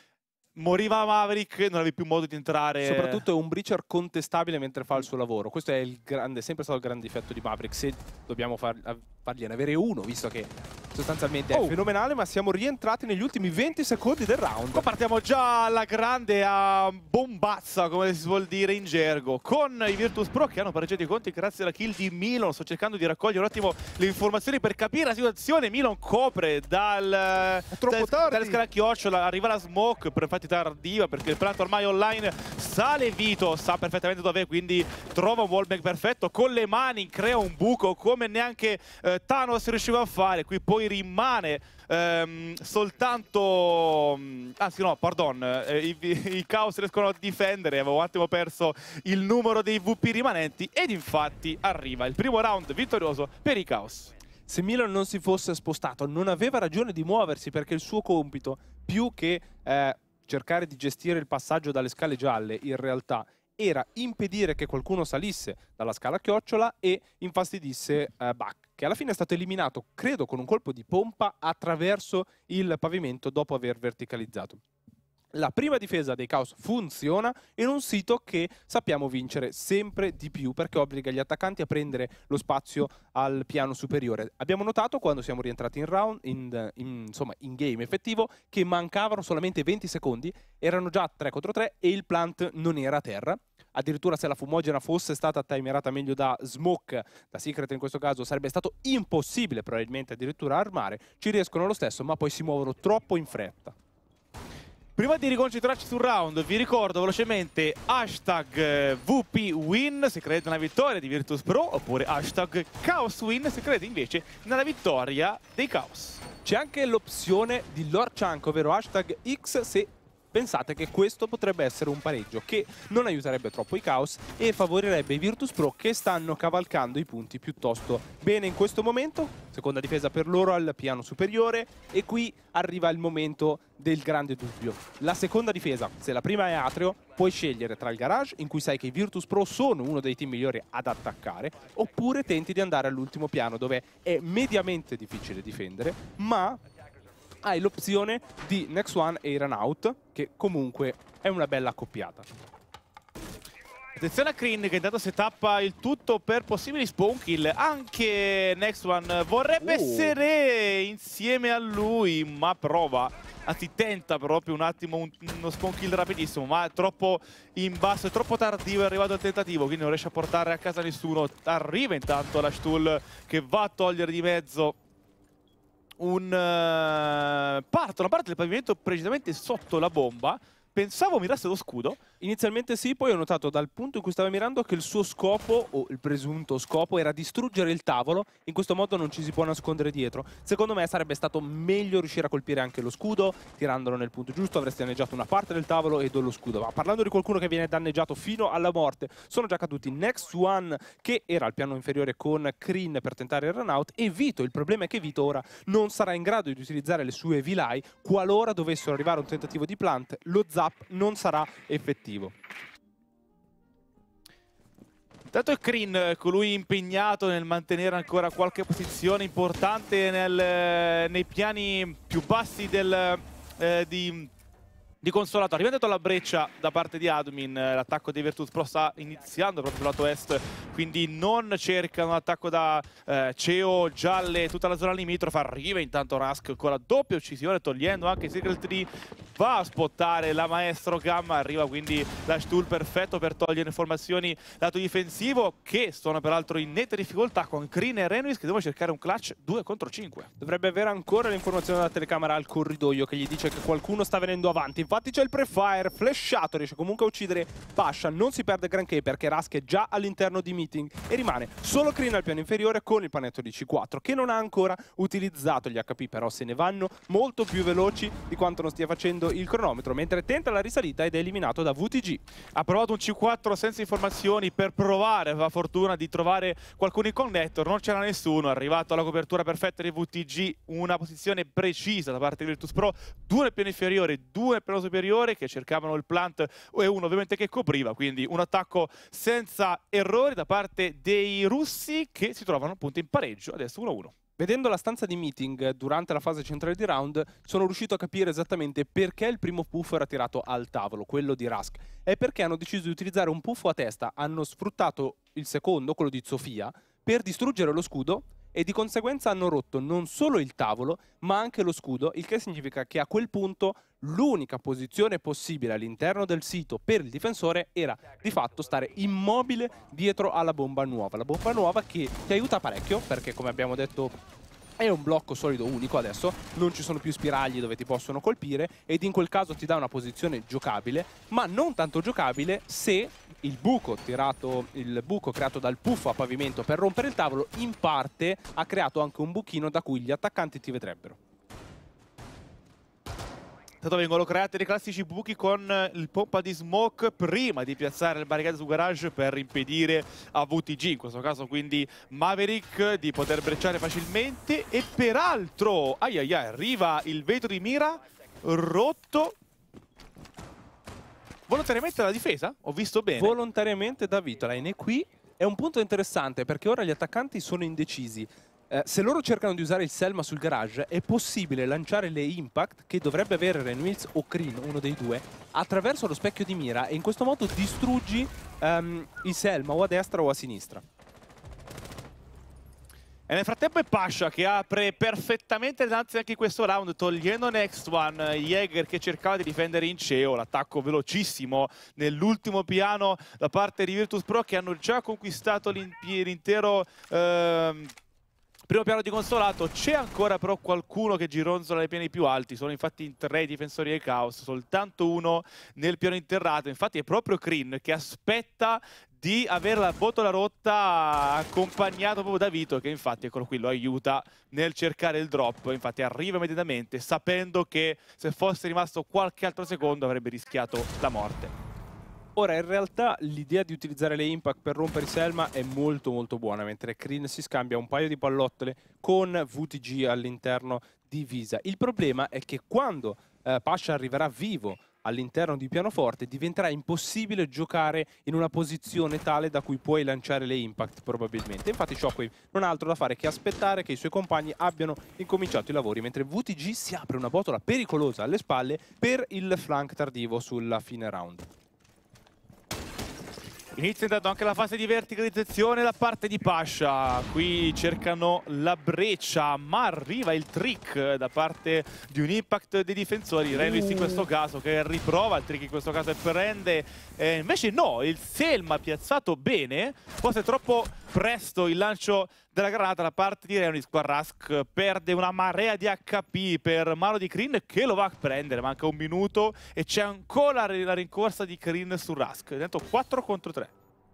S3: Moriva Maverick, non avevi più modo di
S4: entrare. Soprattutto è un breacher contestabile mentre fa il suo lavoro. Questo è, il grande, sempre stato il grande difetto di Maverick. Se dobbiamo far, fargliene avere uno, visto che sostanzialmente oh. è fenomenale,
S3: ma siamo rientrati negli ultimi 20 secondi del round. Qua partiamo già alla grande a bombazza, come si vuol dire in gergo, con i Virtus Pro che hanno pareggiato i conti grazie alla kill di Milon. Sto cercando di raccogliere un attimo le informazioni per capire la situazione. Milon copre dal... È troppo dal, tardi! Dal scala chiocciola, arriva la smoke per far partita tardiva perché il Prato ormai online sale Vito, sa perfettamente dove è, quindi trova un wallback perfetto, con le mani crea un buco come neanche eh, Thanos riusciva a fare, qui poi rimane ehm, soltanto, mm, anzi no, pardon, eh, i, i, Chaos riescono a difendere, avevo un attimo perso il numero dei VP rimanenti ed infatti arriva il primo round vittorioso per i Chaos. Se Milan non si fosse spostato, non aveva ragione di
S4: muoversi perché il suo compito, più che... Eh, cercare di gestire il passaggio dalle scale gialle in realtà era impedire che qualcuno salisse dalla scala chiocciola e infastidisse eh, Bach, che alla fine è stato eliminato, credo, con un colpo di pompa attraverso il pavimento dopo aver verticalizzato la prima difesa dei Caos funziona in un sito che sappiamo vincere sempre di più perché obbliga gli attaccanti a prendere lo spazio al piano superiore. Abbiamo notato quando siamo rientrati in round, in, in, insomma in game effettivo, che mancavano solamente 20 secondi, erano già 3 contro 3 e il plant non era a terra. Addirittura se la fumogena fosse stata timerata meglio da Smoke, da Secret in questo caso, sarebbe stato impossibile probabilmente addirittura armare. Ci riescono lo stesso ma poi si muovono troppo in fretta.
S3: Prima di riconcentrarci sul round, vi ricordo velocemente hashtag eh, VPWin se credete nella vittoria di Virtus Pro oppure hashtag ChaosWin se credete invece nella vittoria dei Chaos. C'è anche
S4: l'opzione di Lord Chunk, ovvero hashtag X se Pensate che questo potrebbe essere un pareggio che non aiuterebbe troppo i Caos e favorirebbe i Virtus Pro che stanno cavalcando i punti piuttosto bene in questo momento. Seconda difesa per loro al piano superiore e qui arriva il momento del grande dubbio. La seconda difesa, se la prima è Atrio, puoi scegliere tra il garage in cui sai che i Virtus Pro sono uno dei team migliori ad attaccare oppure tenti di andare all'ultimo piano dove è mediamente difficile difendere ma hai l'opzione di Next One e Run Out, che comunque è una bella accoppiata.
S3: Attenzione a Kryn che intanto si tappa il tutto per possibili spawn kill. Anche Next One vorrebbe oh. essere insieme a lui, ma prova. Anzi, ah, tenta proprio un attimo un, uno spawn kill rapidissimo, ma è troppo in basso, è troppo tardivo, è arrivato il tentativo, quindi non riesce a portare a casa nessuno. Arriva intanto la Stool che va a togliere di mezzo un uh, eh, parto, una parte del pavimento precisamente sotto la bomba. Pensavo mirasse lo scudo, Inizialmente sì, poi ho notato dal punto in cui stava mirando che il suo scopo, o il presunto scopo, era
S4: distruggere il tavolo, in questo modo non ci si può nascondere dietro. Secondo me sarebbe stato meglio riuscire a colpire anche lo scudo, tirandolo nel punto giusto, avresti danneggiato una parte del tavolo e dello scudo. Ma parlando di qualcuno che viene danneggiato fino alla morte, sono già caduti Next One, che era al piano inferiore con Kreen per tentare il run out, e Vito. Il problema è che Vito ora non sarà in grado di utilizzare le sue vilai qualora dovessero arrivare un tentativo di plant, lo zap non sarà effettivo obiettivo.
S3: Intanto è Kreen, colui impegnato nel mantenere ancora qualche posizione importante nel, nei piani più bassi del, eh, di di consolato. Arriva dentro la breccia da parte di Admin, eh, l'attacco di Virtus Pro sta iniziando proprio sul lato est, quindi non cercano l'attacco da eh, Ceo, Gialle, tutta la zona limitrofa. Arriva intanto Rask con la doppia uccisione, togliendo anche il Secret 3. Va a spottare la Maestro Gamma, arriva quindi l'ash tool perfetto per togliere informazioni lato difensivo, che sono peraltro in netta difficoltà con Green e Renuis che devono cercare un clutch 2 contro 5. Dovrebbe avere ancora
S4: l'informazione dalla telecamera al corridoio che gli dice che qualcuno sta venendo avanti Infatti c'è il prefire, flashato, riesce comunque a uccidere Pasha, non si perde granché perché Rask è già all'interno di Meeting e rimane solo Kryn al piano inferiore con il panetto di C4 che non ha ancora utilizzato gli HP, però se ne vanno molto più veloci di quanto non stia facendo il cronometro, mentre tenta la risalita ed è eliminato da VTG.
S3: Ha provato un C4 senza informazioni per provare, aveva fortuna di trovare qualcuno in connector, non c'era nessuno, è arrivato alla copertura perfetta di VTG, una posizione precisa da parte di Virtus Pro, due nel piano inferiore, due nel piano piano superiore che cercavano il plant e uno ovviamente che copriva, quindi un attacco senza errori da parte dei russi che si trovano appunto in pareggio, adesso 1-1. Vedendo la stanza di meeting eh, durante la fase centrale di round,
S4: sono riuscito a capire esattamente perché il primo puff era tirato al tavolo, quello di Rask. È perché hanno deciso di utilizzare un puffo a testa, hanno sfruttato il secondo, quello di Sofia, per distruggere lo scudo e di conseguenza hanno rotto non solo il tavolo ma anche lo scudo, il che significa che a quel punto l'unica posizione possibile all'interno del sito per il difensore era di fatto stare immobile dietro alla bomba nuova. La bomba nuova che ti aiuta parecchio perché come abbiamo detto è un blocco solido unico adesso, non ci sono più spiragli dove ti possono colpire ed in quel caso ti dà una posizione giocabile, ma non tanto giocabile se il buco, tirato, il buco creato dal puff a pavimento per rompere il tavolo in parte ha creato anche un buchino da cui gli attaccanti ti vedrebbero.
S3: Intanto vengono creati dei classici buchi con eh, il pompa di smoke prima di piazzare il barricade su garage per impedire a VTG, in questo caso quindi Maverick, di poter brecciare facilmente. E peraltro, ai ai ai, arriva il vetro di mira rotto volontariamente la
S4: difesa? Ho visto bene. Volontariamente da Vitola. E qui è un punto interessante perché ora gli attaccanti sono indecisi. Eh, se loro cercano di usare il Selma sul garage, è possibile lanciare le Impact che dovrebbe avere Renwills o Kreen, uno dei due, attraverso lo specchio di mira e in
S3: questo modo distruggi um, il Selma o a destra o a sinistra. E nel frattempo è Pasha che apre perfettamente l'anzi anche in questo round, togliendo Next One, Jäger che cercava di difendere in CEO, l'attacco velocissimo nell'ultimo piano da parte di Virtus Pro che hanno già conquistato l'intero... Ehm Primo piano di consolato, c'è ancora però qualcuno che gironzola nei piani più alti, sono infatti in tre i difensori del caos, soltanto uno nel piano interrato, infatti è proprio Crin che aspetta di avere la botola rotta accompagnato proprio da Vito che infatti eccolo qui lo aiuta nel cercare il drop infatti arriva immediatamente sapendo che se fosse rimasto qualche altro secondo avrebbe rischiato la morte Ora in realtà l'idea di utilizzare le impact per rompere Selma è molto molto buona, mentre
S4: Kryn si scambia un paio di pallottole con VTG all'interno di Visa. Il problema è che quando eh, Pasha arriverà vivo all'interno di pianoforte diventerà impossibile giocare in una posizione tale da cui puoi lanciare le impact probabilmente. Infatti Shockwave non ha altro da fare che aspettare che i suoi compagni abbiano incominciato i lavori mentre VTG si apre una botola pericolosa alle spalle per il flank tardivo sulla fine round.
S3: Inizia intanto anche la fase di verticalizzazione da parte di Pascia. Qui cercano la breccia, ma arriva il trick da parte di un impact dei difensori. Renris in questo uh. caso che riprova, il trick in questo caso è Ferrende. Eh, invece no, il Selma piazzato bene, forse troppo presto il lancio della granata da parte di Reonis. Qua Rask perde una marea di HP per mano di Kryn che lo va a prendere. Manca un minuto e c'è ancora la rincorsa di Kryn su Rask. Intanto 4 contro 3.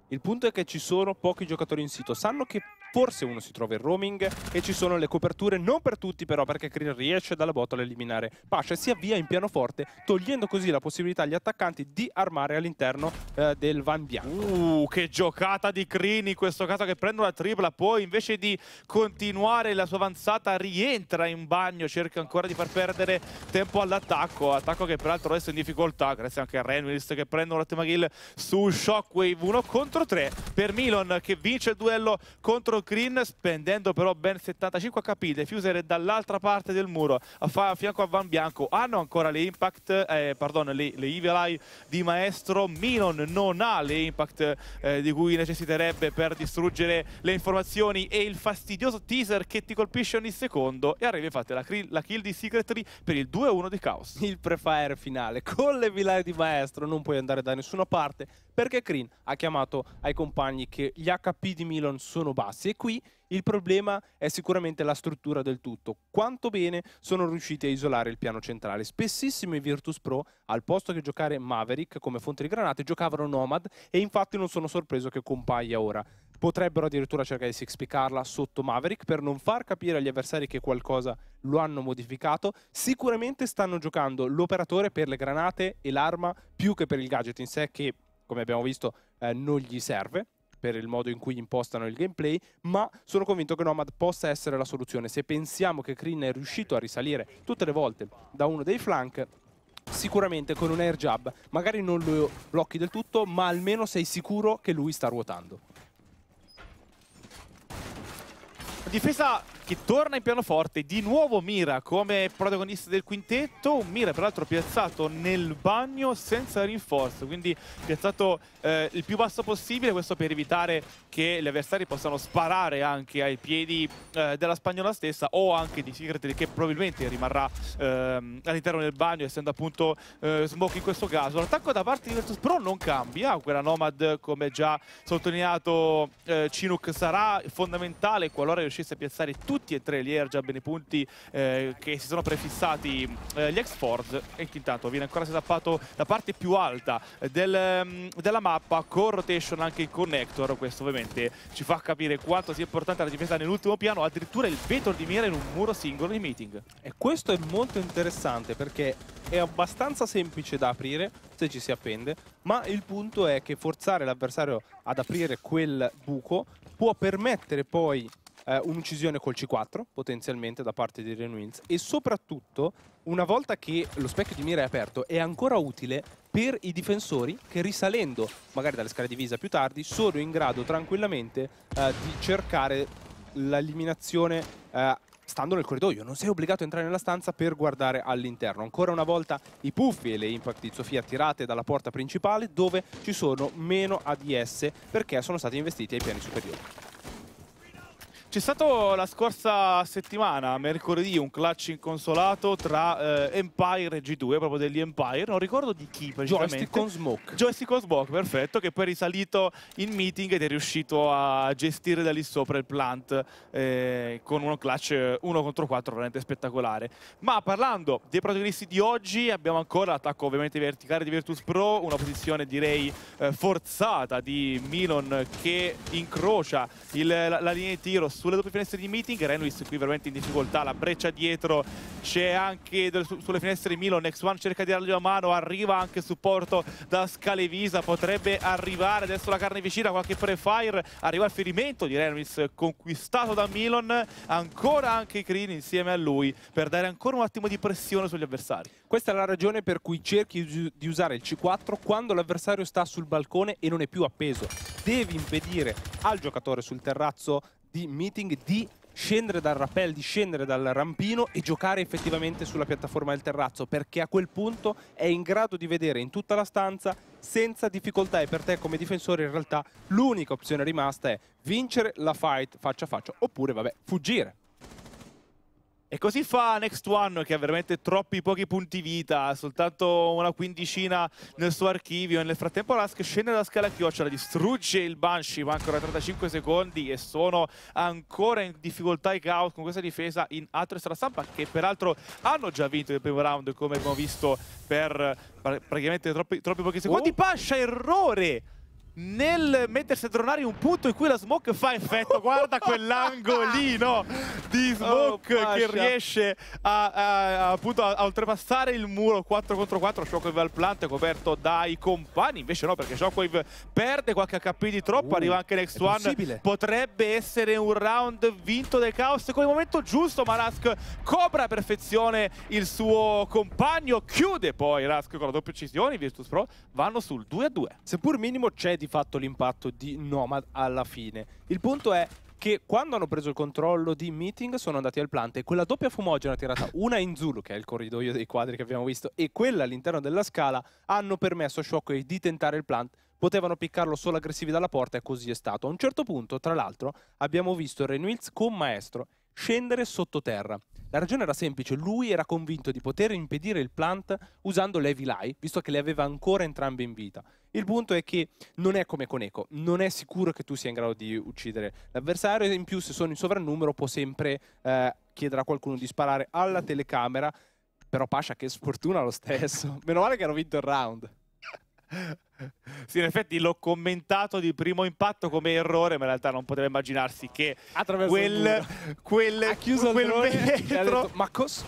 S3: Il punto è che ci sono pochi giocatori in sito. Sanno che
S4: forse uno si trova in roaming e ci sono le coperture, non per tutti però perché Krill riesce dalla botola a eliminare Pasha e si avvia in pianoforte togliendo così la possibilità agli attaccanti di armare all'interno
S3: eh, del Van Bianco. Uh, che giocata di Krill in questo caso che prende una tripla, poi invece di continuare la sua avanzata rientra in bagno, cerca ancora di far perdere tempo all'attacco, attacco che peraltro resta in difficoltà grazie anche a Renwilst che prende un attimo kill su Shockwave 1 contro 3 per Milon che vince il duello contro Green spendendo però ben 75 HP Defuser è dall'altra parte del muro a, fa a fianco a Van Bianco hanno ancora le impact eh, pardon, le, le evil eye di maestro Minon non ha le impact eh, di cui necessiterebbe per distruggere le informazioni e il fastidioso teaser che ti colpisce ogni secondo e arriva infatti la, la kill di Secretary per il 2-1 di Chaos *laughs* il prefire finale con le evil eye di maestro non puoi andare da nessuna
S4: parte perché Green ha chiamato ai compagni che gli HP di Milon sono bassi qui il problema è sicuramente la struttura del tutto. Quanto bene sono riusciti a isolare il piano centrale. Spessissimo i Virtus Pro, al posto che giocare Maverick come fonte di granate, giocavano Nomad e infatti non sono sorpreso che compaia ora. Potrebbero addirittura cercare di sixpiccarla sotto Maverick per non far capire agli avversari che qualcosa lo hanno modificato. Sicuramente stanno giocando l'operatore per le granate e l'arma più che per il gadget in sé che, come abbiamo visto, eh, non gli serve per il modo in cui impostano il gameplay, ma sono convinto che Nomad possa essere la soluzione. Se pensiamo che Kryn è riuscito a risalire tutte le volte da uno dei flank, sicuramente con un air jab magari non lo blocchi del tutto, ma almeno sei sicuro che lui sta ruotando.
S3: Difesa che torna in pianoforte, di nuovo Mira come protagonista del quintetto, un Mira peraltro piazzato nel bagno senza rinforzo, quindi piazzato eh, il più basso possibile, questo per evitare che gli avversari possano sparare anche ai piedi eh, della spagnola stessa o anche di Secret che probabilmente rimarrà ehm, all'interno del bagno essendo appunto eh, Smoke in questo caso. L'attacco da parte di Virtus Pro non cambia, quella Nomad come già sottolineato eh, Chinook sarà fondamentale qualora riuscisse a piazzare tutti tutti e tre gli Airjab i punti eh, che si sono prefissati eh, gli X-Force e intanto viene ancora tappato la parte più alta del, mm, della mappa con rotation anche il connector questo ovviamente ci fa capire quanto sia importante la difesa nell'ultimo piano addirittura il vetro di mira in un muro singolo di meeting e questo è molto
S4: interessante perché è abbastanza semplice da aprire se ci si appende ma il punto è che forzare l'avversario ad aprire quel buco può permettere poi eh, un'uccisione col C4 potenzialmente da parte di Renwins e soprattutto una volta che lo specchio di mira è aperto è ancora utile per i difensori che risalendo magari dalle scale di visa più tardi sono in grado tranquillamente eh, di cercare l'eliminazione eh, stando nel corridoio, non sei obbligato a entrare nella stanza per guardare all'interno. Ancora una volta i puffi e le impact di Sofia tirate dalla porta principale dove ci sono meno ADS perché sono stati investiti ai piani superiori.
S3: C'è stato la scorsa settimana, mercoledì, un clutch inconsolato tra eh, Empire e G2, proprio degli Empire, non ricordo di chi precisamente. Joystick con Smoke. Joystick con Smoke, perfetto, che poi è risalito in meeting ed è riuscito a gestire da lì sopra il plant eh, con uno clutch 1 eh, contro 4 veramente spettacolare. Ma parlando dei protagonisti di oggi, abbiamo ancora l'attacco ovviamente verticale di Virtus Pro, una posizione direi eh, forzata di Milon che incrocia il, la, la linea di tiro su sulle doppie finestre di meeting Renuis qui veramente in difficoltà la breccia dietro c'è anche del, su, sulle finestre di Milo Next One cerca di dargli una mano arriva anche supporto da Scalevisa potrebbe arrivare adesso la carne vicina qualche prefire arriva il ferimento di Renuis conquistato da Milon ancora anche Green insieme a lui per dare ancora un attimo di pressione sugli avversari questa è la ragione per cui cerchi di usare il C4 quando l'avversario sta
S4: sul balcone e non è più appeso devi impedire al giocatore sul terrazzo di meeting di scendere dal rappel, di scendere dal rampino e giocare effettivamente sulla piattaforma del terrazzo perché a quel punto è in grado di vedere in tutta la stanza senza difficoltà e per te come difensore in realtà l'unica opzione rimasta è vincere la fight faccia a
S3: faccia oppure vabbè fuggire e così fa Next One che ha veramente troppi pochi punti vita, soltanto una quindicina nel suo archivio. Nel frattempo Rask scende dalla scala chiocciola, distrugge il Banshee, ancora 35 secondi e sono ancora in difficoltà i Chaos con questa difesa in altro extra stampa che peraltro hanno già vinto il primo round come abbiamo visto per eh, praticamente troppi, troppi pochi secondi. Oh. Pascia errore! nel mettersi a dronare in un punto in cui la smoke fa effetto. Guarda quell'angolino di oh, smoke oh, che riesce a, a, a, a, oltrepassare il muro 4 contro 4. Shockwave al plant coperto dai compagni. Invece no, perché Shockwave perde qualche HP di troppo. Uh, arriva anche Next One. Possibile. Potrebbe essere un round vinto dai caos. Con il momento giusto, ma Rask copre a perfezione il suo compagno. Chiude poi Rask con la doppia uccisione. Virtus Pro vanno sul 2 a 2. Seppur minimo c'è di di fatto l'impatto di Nomad alla fine. Il punto è che quando
S4: hanno preso il controllo di Meeting sono andati al plant e quella doppia fumogena tirata, una in Zulu, che è il corridoio dei quadri che abbiamo visto, e quella all'interno della scala, hanno permesso a Shockwave di tentare il plant potevano piccarlo solo aggressivi dalla porta e così è stato. A un certo punto, tra l'altro, abbiamo visto Renwilz con Maestro scendere sottoterra. La ragione era semplice, lui era convinto di poter impedire il plant usando Levi Lai, visto che le aveva ancora entrambe in vita. Il punto è che non è come con Eco, non è sicuro che tu sia in grado di uccidere l'avversario, in più se sono in sovrannumero può sempre eh, chiedere a qualcuno di sparare alla telecamera, però
S3: Pasha che sfortuna lo stesso. *laughs* Meno male che hanno vinto il round. Sì, in effetti l'ho commentato di primo impatto come errore, ma in realtà non poteva immaginarsi che quel, quel, ha chiuso quel metro, detto, ma cos?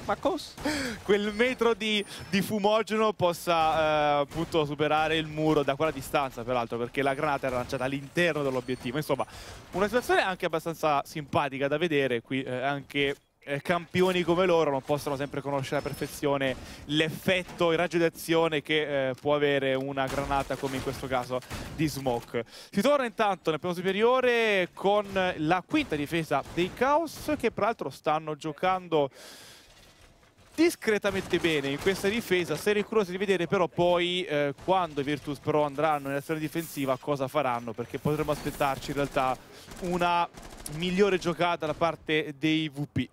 S3: quel metro di, di fumogeno possa eh, appunto superare il muro da quella distanza, peraltro, perché la granata era lanciata all'interno dell'obiettivo. Insomma, una situazione anche abbastanza simpatica da vedere qui, eh, anche eh, campioni come loro non possono sempre conoscere alla perfezione l'effetto, il raggio di azione che eh, può avere una granata come in questo caso di Smoke. Si torna intanto nel piano superiore con la quinta difesa dei Chaos che tra l'altro stanno giocando discretamente bene in questa difesa. Sarei curioso di vedere però poi eh, quando i Virtus però andranno in azione difensiva cosa faranno, perché potremmo aspettarci in realtà una migliore giocata da parte dei VP.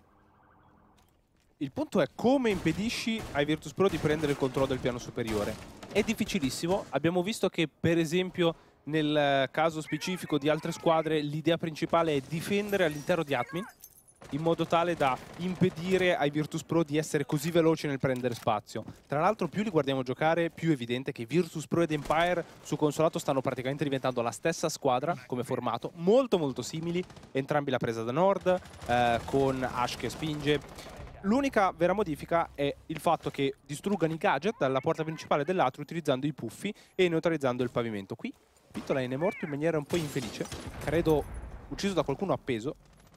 S3: Il punto è come impedisci
S4: ai Virtus Pro di prendere il controllo del piano superiore. È difficilissimo, abbiamo visto che per esempio nel eh, caso specifico di altre squadre l'idea principale è difendere all'interno di Atmin in modo tale da impedire ai Virtus Pro di essere così veloci nel prendere spazio. Tra l'altro più li guardiamo giocare più è evidente che Virtus Pro ed Empire su consolato stanno praticamente diventando la stessa squadra come formato, molto molto simili, entrambi la presa da nord eh, con Ash che spinge, L'unica vera modifica è il fatto che distruggano i gadget dalla porta principale dell'altro utilizzando i puffi e neutralizzando il pavimento. Qui Pitolain è morto in maniera un po' infelice, credo ucciso da qualcuno appeso.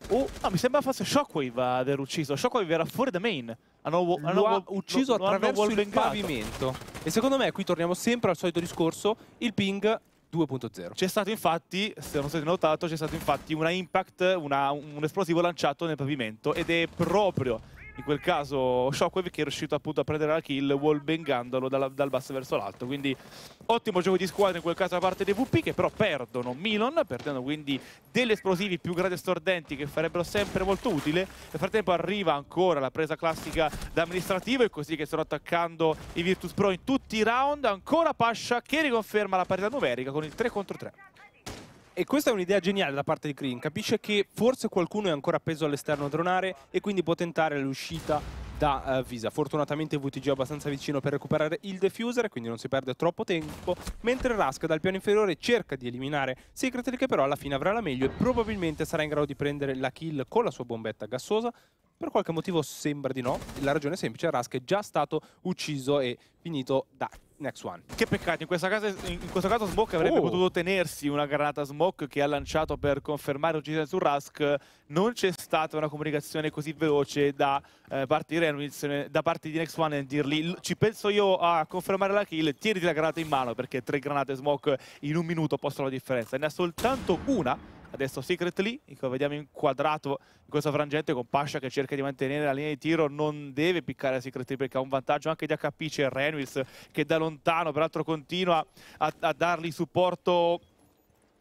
S3: Oh, no, ah, mi sembra fosse Shockwave ad aver ucciso. Shockwave era fuori da main. Hanno, hanno ha ucciso lo, attraverso lo il pavimento. E secondo me qui torniamo sempre al solito discorso, il ping 2.0. C'è stato infatti, se non siete notato, c'è stato infatti una impact, una, un esplosivo lanciato nel pavimento ed è proprio in quel caso Shockwave che è riuscito appunto a prendere la kill wallbangandolo dal, dal basso verso l'alto quindi ottimo gioco di squadra in quel caso da parte dei VP che però perdono Milon perdendo quindi degli esplosivi più grandi e stordenti che farebbero sempre molto utile nel frattempo arriva ancora la presa classica da amministrativo e così che stanno attaccando i Virtus Pro in tutti i round ancora Pascia che riconferma la parità numerica con il 3 contro 3 e questa è un'idea geniale da parte di Green, capisce che forse qualcuno
S4: è ancora appeso all'esterno a dronare e quindi può tentare l'uscita da uh, Visa. Fortunatamente VTG è abbastanza vicino per recuperare il defuser, quindi non si perde troppo tempo, mentre Rask dal piano inferiore cerca di eliminare Secretary che però alla fine avrà la meglio e probabilmente sarà in grado di prendere la kill con la sua bombetta gassosa, per qualche motivo sembra di no, la ragione è semplice, Rask è già
S3: stato ucciso e finito da Next One. Che peccato, in, questa casa, in questo caso Smoke avrebbe oh. potuto tenersi una granata Smoke che ha lanciato per confermare l'uccisione su Rusk. Non c'è stata una comunicazione così veloce da, eh, parte, di da parte di Next One e dirgli ci penso io a confermare la kill, tieniti la granata in mano perché tre granate Smoke in un minuto possono la differenza. Ne ha soltanto una Adesso Secret lì, ecco, vediamo inquadrato in questo frangente con Pascia che cerca di mantenere la linea di tiro, non deve piccare Secret lì perché ha un vantaggio anche di HP, c'è Renwils che da lontano peraltro continua a, a dargli supporto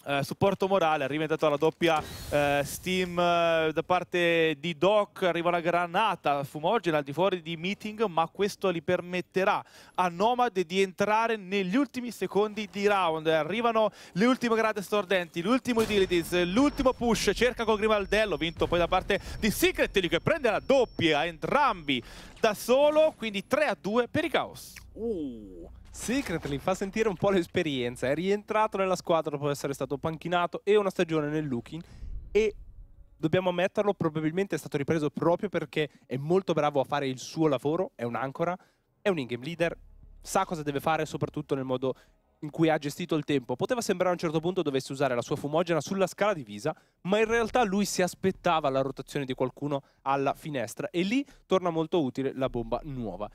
S3: eh, supporto morale, arriva intanto la doppia eh, steam eh, da parte di Doc, arriva la granata fumogena al di fuori di Meeting, ma questo gli permetterà a Nomad di entrare negli ultimi secondi di round. Arrivano le ultime grade stordenti, l'ultimo utilities, l'ultimo push, cerca con Grimaldello, vinto poi da parte di Secret che prende la doppia, entrambi da solo, quindi 3 a 2 per i Chaos.
S4: Uh. Secretly fa sentire un po' l'esperienza, è rientrato nella squadra dopo essere stato panchinato e una stagione nel Looking e dobbiamo ammetterlo, probabilmente è stato ripreso proprio perché è molto bravo a fare il suo lavoro, è un'ancora, è un in-game leader, sa cosa deve fare soprattutto nel modo in cui ha gestito il tempo. Poteva sembrare a un certo punto dovesse usare la sua fumogena sulla scala divisa, ma in realtà lui si aspettava la rotazione di qualcuno alla finestra e lì torna molto utile la bomba nuova.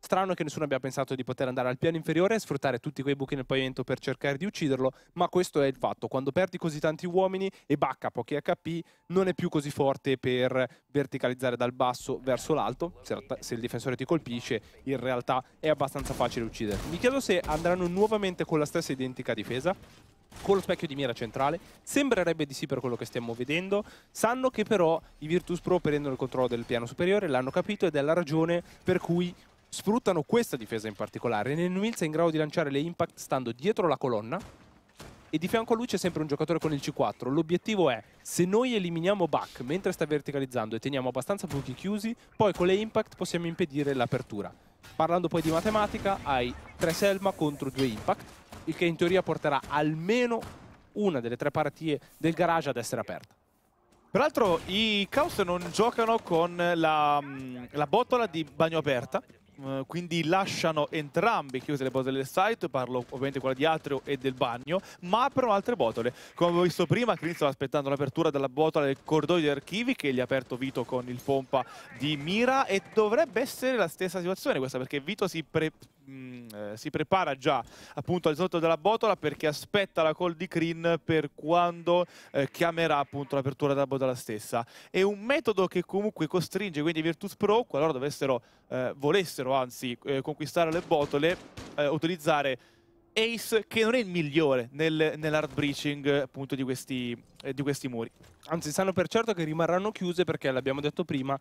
S4: Strano che nessuno abbia pensato di poter andare al piano inferiore e sfruttare tutti quei buchi nel pavimento per cercare di ucciderlo, ma questo è il fatto. Quando perdi così tanti uomini e bacca pochi HP, non è più così forte per verticalizzare dal basso verso l'alto. Se, il difensore ti colpisce, in realtà è abbastanza facile uccidere. Mi chiedo se andranno nuovamente con la stessa identica difesa con lo specchio di mira centrale. Sembrerebbe di sì per quello che stiamo vedendo. Sanno che però i Virtus Pro prendono il controllo del piano superiore, l'hanno capito ed è la ragione per cui sfruttano questa difesa in particolare. Nenumilz è in grado di lanciare le impact stando dietro la colonna e di fianco a lui c'è sempre un giocatore con il C4. L'obiettivo è, se noi eliminiamo Buck mentre sta verticalizzando e teniamo abbastanza punti chiusi, poi con le impact possiamo impedire l'apertura. Parlando poi di matematica, hai 3 Selma contro 2 impact, il che in teoria porterà almeno una delle tre partite del garage ad essere aperta.
S3: Peraltro i Caos non giocano con la, mm, la botola di bagno aperta, Ehm, quindi lasciano entrambe chiuse le botole del site, parlo ovviamente quella di Atrio e del bagno, ma aprono altre botole. Come ho visto prima, Crin stava aspettando l'apertura della botola del cordoglio di archivi che gli ha aperto Vito con il pompa di Mira e dovrebbe essere la stessa situazione questa perché Vito si, pre mm, eh, si prepara già appunto al sotto della botola perché aspetta la call di Crin per quando eh, chiamerà appunto l'apertura della botola stessa. È un metodo che comunque costringe quindi Virtus Pro, qualora dovessero, eh, volessero ovvero anzi eh, conquistare le botole, eh, utilizzare Ace che non è il migliore nel, nell'hard breaching eh, appunto di questi, eh, di questi, muri. Anzi sanno per certo che rimarranno
S4: chiuse perché l'abbiamo detto prima,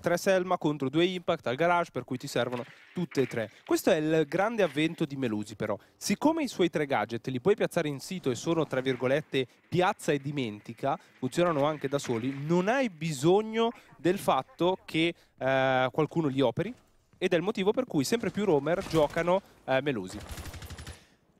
S4: tre Selma contro due Impact al garage per cui ti servono tutte e tre. Questo è il grande avvento di Melusi però. Siccome i suoi tre gadget li puoi piazzare in sito e sono tra virgolette piazza e dimentica, funzionano anche da soli, non hai bisogno del fatto che eh, qualcuno li operi ed è il motivo per
S3: cui sempre più roamer giocano eh, Melusi.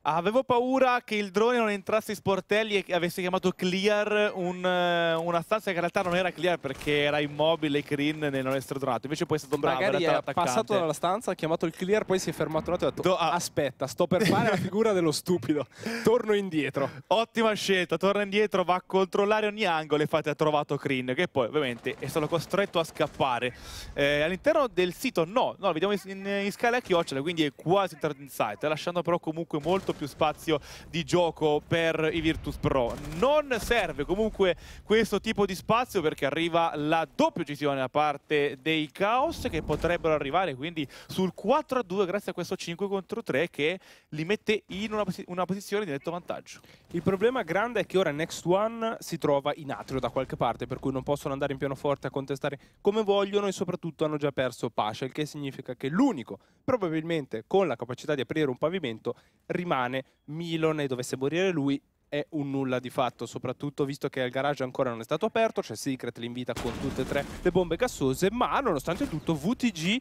S3: Avevo paura che il drone non entrasse in sportelli e avesse chiamato clear un, eh, una stanza che in realtà non era clear perché era immobile e Green nel non essere dronato. Invece poi è stato un bravo Magari è passato dalla stanza, ha chiamato il clear, poi si è fermato un attimo e ha detto Do ah. aspetta, sto per fare la
S4: figura dello stupido,
S3: torno indietro. *laughs* Ottima scelta, torna indietro, va a controllare ogni angolo e infatti ha trovato Green che poi ovviamente è stato costretto a scappare. Eh, all'interno del sito no, no, vediamo in, in, in scala a chiocciola, quindi è quasi entrato in sight, lasciando però comunque molto molto più spazio di gioco per i Virtus Pro. Non serve comunque questo tipo di spazio perché arriva la doppia uccisione da parte dei Chaos che potrebbero arrivare quindi sul 4-2 a grazie a questo 5 contro 3 che li mette in una, pos una posizione di netto vantaggio.
S4: Il problema grande è che ora Next One si trova in atrio da qualche parte per cui non possono andare in pianoforte a contestare come vogliono e soprattutto hanno già perso Pasha il che significa che l'unico probabilmente con la capacità di aprire un pavimento rimane strane, Milone dovesse morire lui, è un nulla di fatto, soprattutto visto che il garage ancora non è stato aperto, c'è Secret l'invita con tutte e tre le bombe gassose, ma nonostante tutto VTG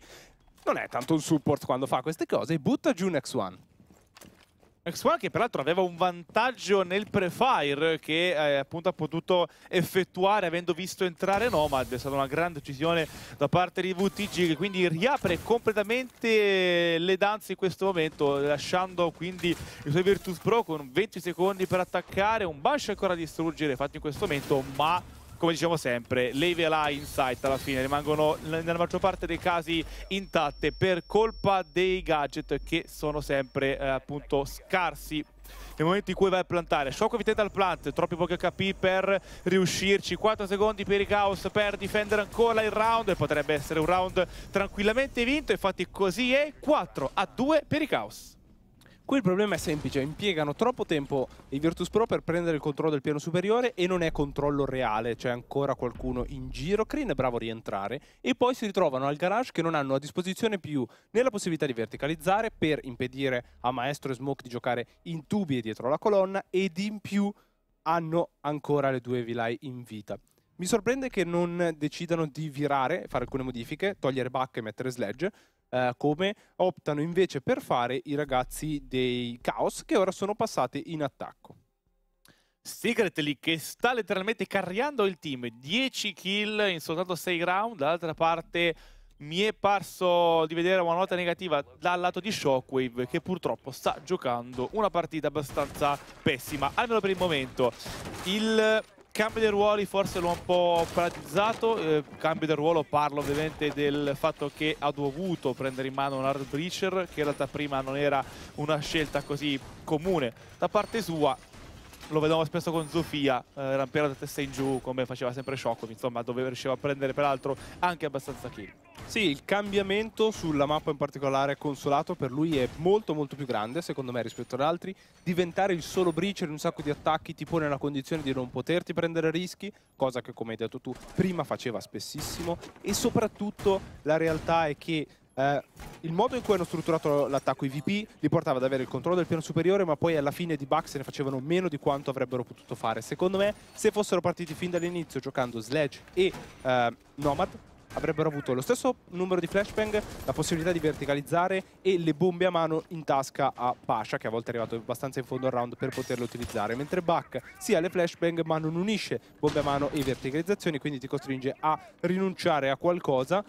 S4: non è tanto un support
S3: quando fa queste cose, e butta giù un X1. X1 che peraltro aveva un vantaggio nel pre-fire che eh, appunto ha potuto effettuare avendo visto entrare Nomad, è stata una grande decisione da parte di VTG che quindi riapre completamente le danze in questo momento lasciando quindi i suoi Virtus Pro con 20 secondi per attaccare, un bash ancora a distruggere fatto in questo momento ma come diciamo sempre, Leve e la Insight alla fine rimangono nella maggior parte dei casi intatte per colpa dei gadget che sono sempre eh, appunto scarsi nel momento in cui vai a plantare. Shokov tenta il plant, troppi pochi HP per riuscirci. 4 secondi per i Chaos per difendere ancora il round e potrebbe essere un round tranquillamente vinto. Infatti così è 4 a 2 per i Chaos. Qui il problema è semplice, impiegano troppo tempo
S4: i Virtus Pro per prendere il controllo del piano superiore e non è controllo reale, c'è ancora qualcuno in giro, Kreen è bravo a rientrare e poi si ritrovano al garage che non hanno a disposizione più né la possibilità di verticalizzare per impedire a Maestro e Smoke di giocare in tubi e dietro la colonna ed in più hanno ancora le due Vilai in vita. Mi sorprende che non decidano di virare, fare alcune modifiche, togliere Buck e mettere Sledge, eh, come optano invece per fare i ragazzi dei Chaos che ora sono passati in attacco.
S3: Secret League che sta letteralmente carriando il team, 10 kill in soltanto 6 round, dall'altra parte mi è parso di vedere una nota negativa dal lato di Shockwave che purtroppo sta giocando una partita abbastanza pessima, almeno per il momento. Il Cambio di ruoli forse l'ho un po' paralizzato, eh, cambio di ruolo parlo ovviamente del fatto che ha dovuto prendere in mano un hard breacher che in realtà prima non era una scelta così comune da parte sua lo vedevamo spesso con Zofia, eh, rampera da testa in giù come faceva sempre Shockwave, insomma dove riusciva a prendere peraltro anche abbastanza kill. Sì, il cambiamento sulla mappa in particolare
S4: consolato per lui è molto molto più grande secondo me rispetto ad altri. Diventare il solo breacher in un sacco di attacchi ti pone nella condizione di non poterti prendere rischi, cosa che come hai detto tu prima faceva spessissimo e soprattutto la realtà è che eh, il modo in cui hanno strutturato l'attacco IVP li portava ad avere il controllo del piano superiore, ma poi alla fine di se ne facevano meno di quanto avrebbero potuto fare. Secondo me, se fossero partiti fin dall'inizio giocando Sledge e eh, Nomad, avrebbero avuto lo stesso numero di flashbang, la possibilità di verticalizzare e le bombe a mano in tasca a Pasha, che a volte è arrivato abbastanza in fondo al round per poterle utilizzare, mentre Buck si ha le flashbang ma non unisce bombe a mano e verticalizzazioni, quindi ti costringe a rinunciare a qualcosa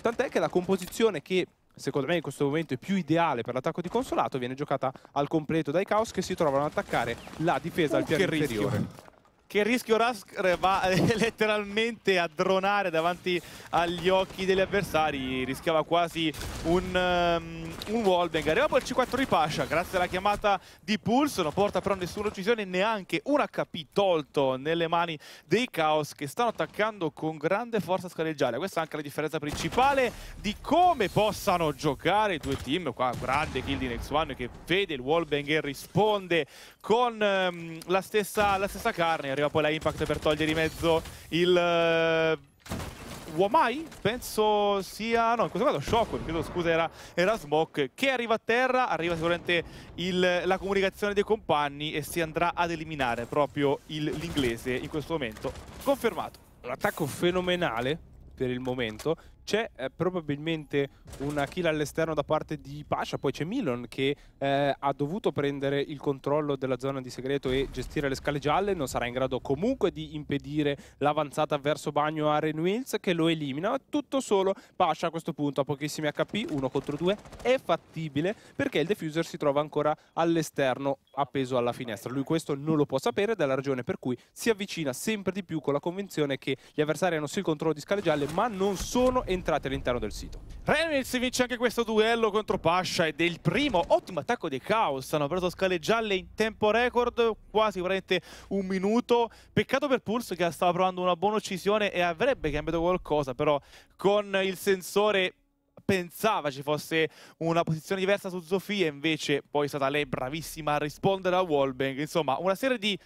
S4: Tant'è che la composizione che secondo me in questo momento è più ideale per l'attacco di consolato viene giocata al completo dai Caos che si trovano ad attaccare
S3: la difesa uh, al piano inferiore. Rischio che rischio Rask va *laughs* letteralmente a dronare davanti agli occhi degli avversari, rischiava quasi un, um, un wallbang. Arriva poi il C4 di Pasha, grazie alla chiamata di Pulse, non porta però nessuna uccisione, neanche un HP tolto nelle mani dei Chaos che stanno attaccando con grande forza scareggiale. Questa è anche la differenza principale di come possano giocare i due team. Qua grande kill di Next One che vede il wallbang e risponde con um, la, stessa, la stessa carne Arriva poi la Impact per togliere di mezzo il... Eh, Womai, penso sia, no in questo caso Shock, chiedo scusa era, era Smoke, che arriva a terra, arriva sicuramente il, la comunicazione dei compagni e si andrà ad eliminare proprio l'inglese in questo momento, confermato. Un attacco
S4: fenomenale per il momento, c'è eh, probabilmente una kill all'esterno da parte di Pasha, poi c'è Milon che eh, ha dovuto prendere il controllo della zona di segreto e gestire le scale gialle, non sarà in grado comunque di impedire l'avanzata verso bagno a Renwills che lo elimina, tutto solo Pasha a questo punto ha pochissimi HP, uno contro due, è fattibile perché il defuser si trova ancora all'esterno appeso alla finestra, lui questo non lo può sapere ed è la ragione per cui si avvicina sempre di più con la convinzione che gli avversari hanno sì il
S3: controllo di scale gialle ma non sono entrati entrate all'interno del sito. Reynolds vince anche questo duello contro Pascia ed è il primo ottimo attacco di Chaos. Hanno preso scale gialle in tempo record, quasi praticamente un minuto. Peccato per Pulse che stava provando una buona uccisione e avrebbe cambiato qualcosa, però con il sensore pensava ci fosse una posizione diversa su Sofia, invece poi è stata lei bravissima a rispondere a Wallbang. Insomma, una serie di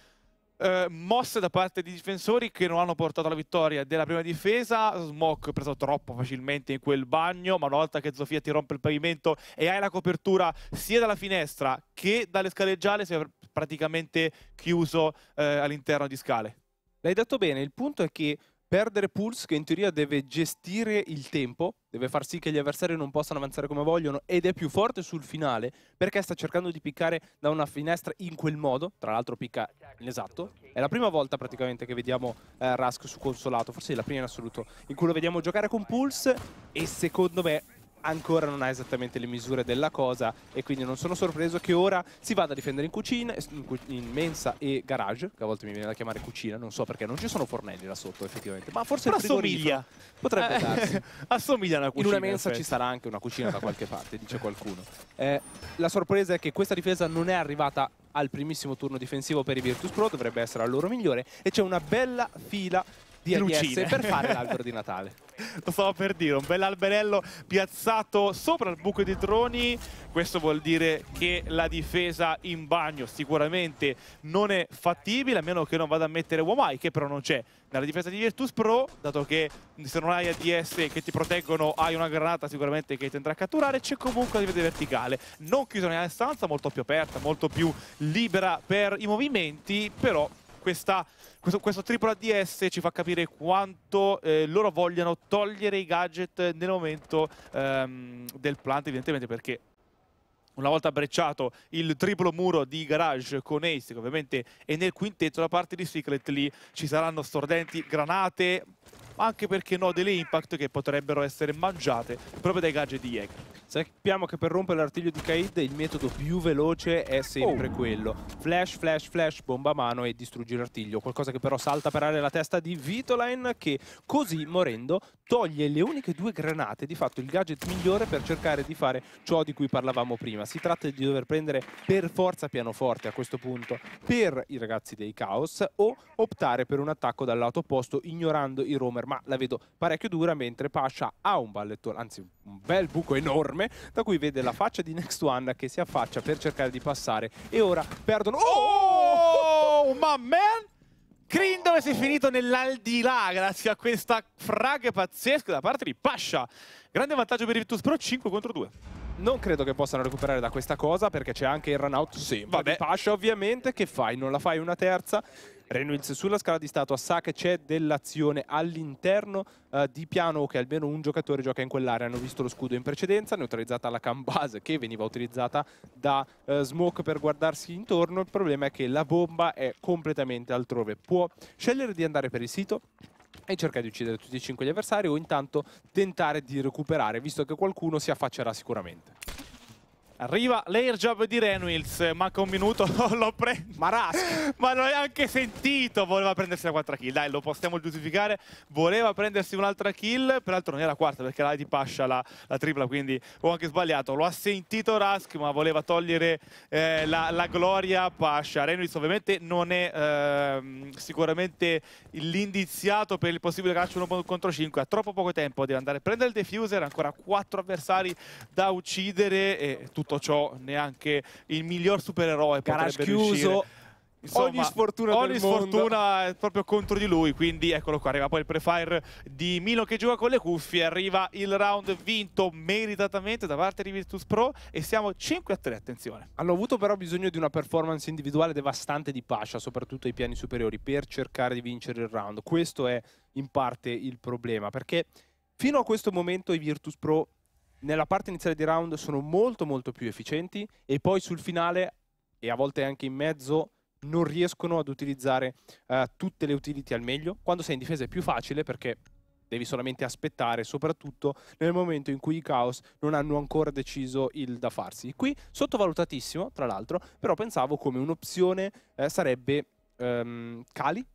S3: eh, mosse da parte di difensori che non hanno portato alla vittoria della prima difesa. Smoke preso troppo facilmente in quel bagno, ma una volta che Zofia ti rompe il pavimento e hai la copertura sia dalla finestra che dalle scale scaleggiale, sei praticamente chiuso eh, all'interno di scale. L'hai detto bene, il punto è che perdere Pulse
S4: che in teoria deve gestire il tempo, deve far sì che gli avversari non possano avanzare come vogliono ed è più forte sul finale perché sta cercando di piccare da una finestra in quel modo, tra l'altro picca in esatto, è la prima volta praticamente che vediamo eh, Rask su consolato, forse è la prima in assoluto, in cui lo vediamo giocare con Pulse e secondo me ancora non ha esattamente le misure della cosa e quindi non sono sorpreso che ora si vada a difendere in cucina, in, cu in mensa e garage, che a volte mi viene da chiamare cucina, non so perché, non ci sono fornelli là sotto effettivamente, ma forse Però il assomiglia. Potrebbe eh, darsi. *laughs* assomiglia alla cucina. In una mensa ci sarà anche una cucina da qualche *laughs* parte, dice qualcuno. Eh, la sorpresa è che questa difesa non è arrivata al primissimo turno difensivo per i Virtus Pro, dovrebbe essere la loro migliore, e c'è una bella fila di ADS per fare l'albero di
S3: *laughs* Natale lo stavo per dire, un bel alberello piazzato sopra il buco di droni, questo vuol dire che la difesa in bagno sicuramente non è fattibile, a meno che non vada a mettere Womai, che però non c'è nella difesa di Virtus Pro, dato che se non hai ADS che ti proteggono hai una granata sicuramente che ti andrà a catturare, c'è comunque la difesa verticale, non chiusa nella stanza, molto più aperta, molto più libera per i movimenti, però questa, questo, questo triplo ADS ci fa capire quanto eh, loro vogliano togliere i gadget nel momento ehm, del plant, evidentemente perché una volta brecciato il triplo muro di Garage con Ace, che ovviamente è nel quintetto, da parte di Secret lì ci saranno stordenti, granate, ma anche perché no delle impact che potrebbero essere mangiate proprio dai gadget di Jaeger. Sappiamo
S4: che per rompere l'artiglio di Kaid il metodo più veloce è sempre oh. quello. Flash, flash, flash, bomba a mano e distruggere l'artiglio. Qualcosa che però salta per aria la testa di Vitoline che così morendo toglie le uniche due granate, di fatto il gadget migliore per cercare di fare ciò di cui parlavamo prima. Si tratta di dover prendere per forza pianoforte a questo punto per i ragazzi dei Chaos o optare per un attacco dal lato opposto ignorando il di ma la vedo parecchio dura, mentre Pasha ha un ballettone, anzi un bel buco enorme, da cui vede la faccia di Next One che si affaccia per cercare di passare. E ora perdono... Oh,
S3: ma man! Crindone si è finito nell'aldilà grazie a questa frag pazzesca da parte di Pasha. Grande vantaggio per i Virtus Pro, 5 contro 2. Non
S4: credo che possano recuperare da questa cosa perché c'è anche il run out sì, vabbè. di Pasha ovviamente. Che fai? Non la fai una terza? Reynolds sulla scala di stato sa che c'è dell'azione all'interno eh, di piano che almeno un giocatore gioca in quell'area. Hanno visto lo scudo in precedenza, neutralizzata la cambase che veniva utilizzata da eh, Smoke per guardarsi intorno. Il problema è che la bomba è completamente altrove. Può scegliere di andare per il sito, e cercare di uccidere tutti e cinque gli avversari o intanto tentare di recuperare, visto che qualcuno si affaccerà sicuramente.
S3: Arriva l'airjob di Renwills, manca un minuto, *laughs* lo prende. Maraschi. *laughs* Ma non è anche sentito, voleva prendersi la quattro kill, dai, lo possiamo giustificare. Voleva prendersi un'altra kill, peraltro non era la quarta perché la di Pascia la, la, tripla, quindi ho anche sbagliato. Lo ha sentito Rask, ma voleva togliere eh, la, la, gloria a Pascia. Renwills ovviamente non è eh, sicuramente l'indiziato per il possibile calcio 1 contro 5, ha troppo poco tempo, deve andare a prendere il defuser, ancora quattro avversari da uccidere e tutto tutto ciò neanche il miglior supereroe Garage potrebbe chiuso.
S2: Insomma, ogni sfortuna ogni sfortuna
S3: è proprio contro di lui quindi eccolo qua arriva poi il prefire di Milo che gioca con le cuffie arriva il round vinto meritatamente da parte di Virtus Pro e siamo 5 a 3 attenzione
S4: hanno avuto però bisogno di una performance individuale devastante di Pascia soprattutto ai piani superiori per cercare di vincere il round questo è in parte il problema perché fino a questo momento i Virtus Pro nella parte iniziale di round sono molto molto più efficienti e poi sul finale e a volte anche in mezzo non riescono ad utilizzare uh, tutte le utility al meglio. Quando sei in difesa è più facile perché devi solamente aspettare, soprattutto nel momento in cui i Chaos non hanno ancora deciso il da farsi. Qui sottovalutatissimo, tra l'altro, però pensavo come un'opzione eh, sarebbe um, Kali,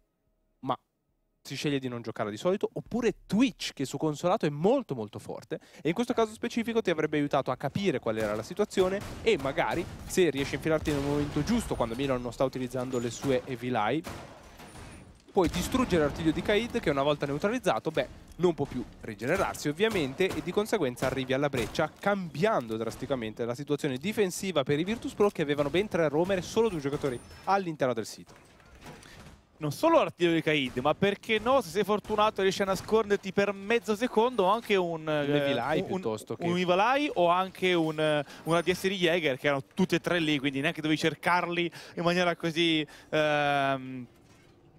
S4: si sceglie di non giocare di solito, oppure Twitch che su consolato è molto molto forte e in questo caso specifico ti avrebbe aiutato a capire qual era la situazione e magari se riesci a infilarti nel momento giusto quando Milan non sta utilizzando le sue Evil Eye, puoi distruggere l'artiglio di Kaid che una volta neutralizzato, beh, non può più rigenerarsi ovviamente e di conseguenza arrivi alla breccia cambiando drasticamente la situazione difensiva per i Virtus Pro che avevano ben tre romer e solo due giocatori all'interno del sito
S3: non solo la di Kaid, ma perché no, se sei fortunato riesci a nasconderti per mezzo secondo anche un, eh, un, un, che... un Ivalai o anche un, eh, una DS di Jäger, che erano tutti e tre lì, quindi neanche dovevi cercarli in maniera così ehm,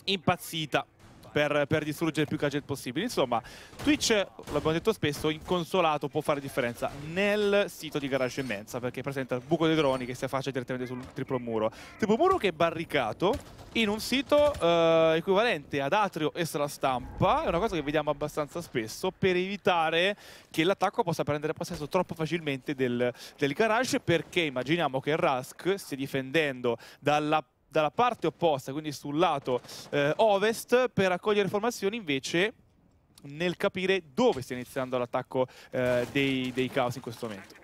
S3: impazzita per, per distruggere più gadget possibili. Insomma, Twitch, l'abbiamo detto spesso, inconsolato può fare differenza nel sito di Garage Immensa perché presenta il buco dei droni che si affaccia direttamente sul triplo muro. Triplo muro che è barricato in un sito eh, equivalente ad Atrio e Stampa, è una cosa che vediamo abbastanza spesso, per evitare che l'attacco possa prendere possesso troppo facilmente del, del garage perché immaginiamo che Rask stia difendendo dalla dalla parte opposta, quindi sul lato eh, ovest, per raccogliere formazioni invece nel capire dove stia iniziando l'attacco eh, dei, dei Chaos in questo momento.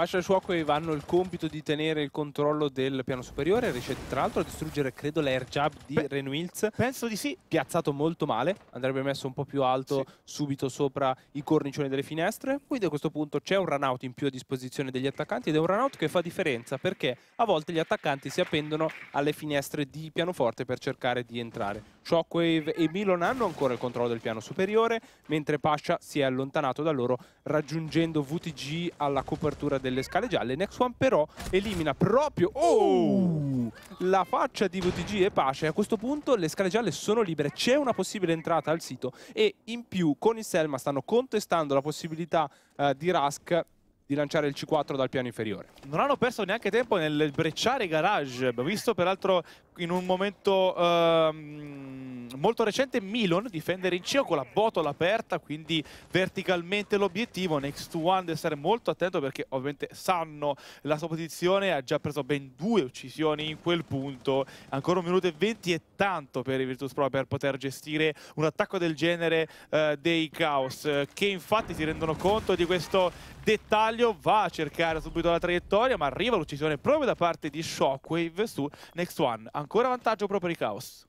S3: Fascia
S4: Shuokui hanno il compito di tenere il controllo del piano superiore, riesce tra l'altro a distruggere credo l'air jab di Pe Renwilz. Penso di sì. Piazzato molto male, andrebbe messo un po' più alto sì. subito sopra i cornicioni delle finestre. Quindi a questo punto c'è un run out in più a disposizione degli attaccanti ed è un run out che fa differenza perché a volte gli attaccanti si appendono alle finestre di pianoforte per cercare di entrare. Shockwave e Milon hanno ancora il controllo del piano superiore, mentre Pascia si è allontanato da loro raggiungendo VTG alla copertura del delle scale gialle. Next One però elimina proprio oh, la faccia di VTG e Pace. A questo punto le scale gialle sono libere, c'è una possibile entrata al sito e in più con il Selma stanno contestando la possibilità eh, di Rask di lanciare il C4 dal piano
S3: inferiore. Non hanno perso neanche tempo nel brecciare garage, abbiamo visto peraltro in un momento ehm, molto recente Milon difendere in CO con la botola aperta quindi verticalmente l'obiettivo Next One deve stare molto attento perché ovviamente sanno la sua posizione ha già preso ben due uccisioni in quel punto ancora un minuto e venti e tanto per i Virtus Pro per poter gestire un attacco del genere eh, dei Chaos che infatti si rendono conto di questo dettaglio va a cercare subito la traiettoria ma arriva l'uccisione proprio da parte di Shockwave su Next One ancora ancora vantaggio proprio di Chaos.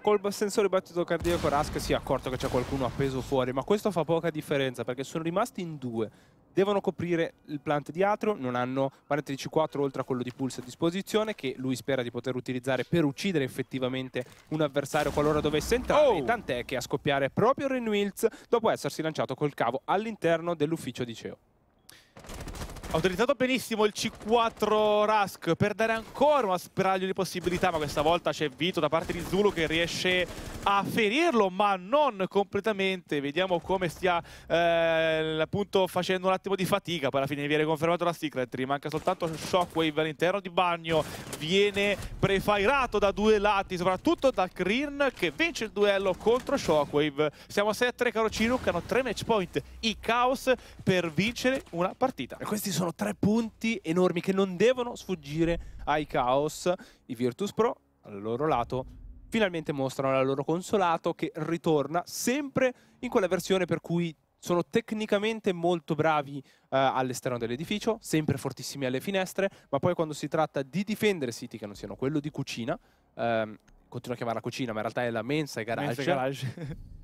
S4: Col sensore battito cardiaco Rask si è accorto che c'è qualcuno appeso fuori, ma questo fa poca differenza perché sono rimasti in due. Devono coprire il plant di Atrio, non hanno parete di C4 oltre a quello di Pulse a disposizione che lui spera di poter utilizzare per uccidere effettivamente un avversario qualora dovesse entrare, oh! tant'è che a scoppiare proprio Renwilz dopo essersi lanciato col cavo all'interno dell'ufficio di CEO.
S3: Ha utilizzato benissimo il C4 Rask per dare ancora una spiraglio di possibilità, ma questa volta c'è Vito da parte di Zulu che riesce a ferirlo, ma non completamente. Vediamo come stia eh, appunto facendo un attimo di fatica, poi alla fine viene confermato la Secret. Rimanca soltanto Shockwave all'interno di Bagno, viene prefairato da due lati, soprattutto da Green che vince il duello contro Shockwave. Siamo a 7, caro Ciruk, hanno tre match point, i Chaos per vincere una partita. E questi sono
S4: sono tre punti enormi che non devono sfuggire ai Chaos. I Virtus Pro, al loro lato, finalmente mostrano la loro consolato che ritorna sempre in quella versione per cui sono tecnicamente molto bravi eh, all'esterno dell'edificio, sempre fortissimi alle finestre, ma poi quando si tratta di difendere siti che non siano quello di cucina, ehm, continuo a chiamarla cucina, ma in realtà è la mensa e garage. Mensa e garage. *laughs*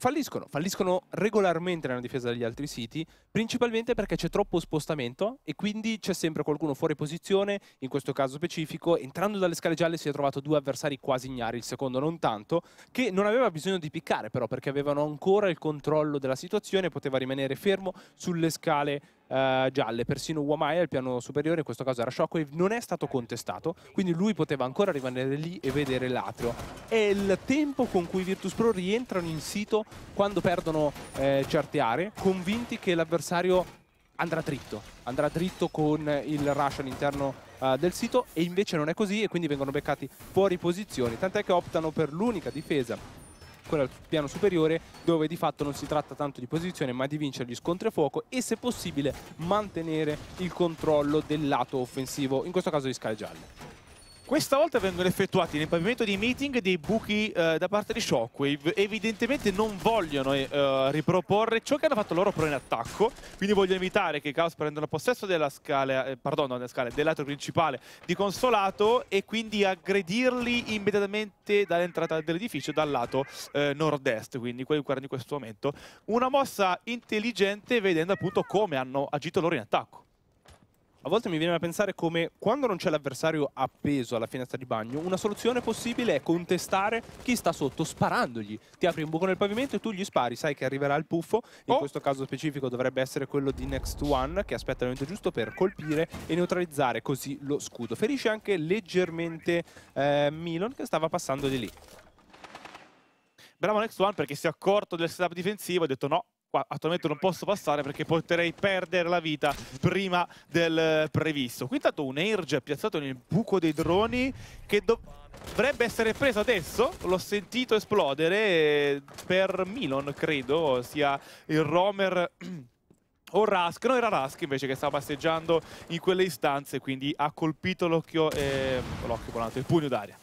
S4: falliscono, falliscono regolarmente nella difesa degli altri siti, principalmente perché c'è troppo spostamento e quindi c'è sempre qualcuno fuori posizione, in questo caso specifico, entrando dalle scale gialle si è trovato due avversari quasi ignari, il secondo non tanto, che non aveva bisogno di piccare però perché avevano ancora il controllo della situazione, poteva rimanere fermo sulle scale gialle eh, gialle, persino Uamaya, al piano superiore, in questo caso era Shockwave, non è stato contestato, quindi lui poteva ancora rimanere lì e vedere l'atrio. È il tempo con cui Virtus Pro rientrano in sito quando perdono eh, certe aree, convinti che l'avversario andrà dritto, andrà dritto con il rush all'interno uh, del sito e invece non è così e quindi vengono beccati fuori posizioni, tant'è che optano per l'unica difesa quella al piano superiore dove di fatto non si tratta tanto di posizione ma di vincere gli scontri a fuoco e se possibile mantenere il controllo del lato
S3: offensivo,
S4: in questo caso di scale gialle.
S3: Questa volta vengono effettuati nel pavimento di meeting dei buchi eh, da parte di Shockwave. Evidentemente non vogliono eh, riproporre ciò che hanno fatto loro però in attacco. Quindi voglio evitare che Chaos prendano possesso della scala, eh, perdono, della scala, dell'atrio principale di Consolato e quindi aggredirli immediatamente dall'entrata dell'edificio dal lato eh, nord-est, quindi quelli guardano in questo momento. Una mossa intelligente vedendo appunto come hanno agito loro in attacco. A volte mi viene da pensare come quando non c'è l'avversario appeso alla finestra di bagno,
S4: una soluzione possibile è contestare chi sta sotto sparandogli. Ti apri un buco nel pavimento e tu gli spari, sai che arriverà il puffo, in oh. questo caso specifico dovrebbe essere quello di Next One che aspetta il momento giusto per colpire e neutralizzare così lo scudo. Ferisce anche leggermente
S3: eh, Milon che stava passando di lì. Bravo Next One perché si è accorto del setup difensivo e ha detto no, Qua attualmente non posso passare perché potrei perdere la vita prima del previsto. Qui intanto un Airge piazzato nel buco dei droni che dovrebbe essere preso adesso. L'ho sentito esplodere eh, per Milon, credo, sia il Romer... *clears throat* o Rask, no era Rask invece che stava passeggiando in quelle istanze quindi ha colpito l'occhio, eh, l'occhio, il pugno d'aria.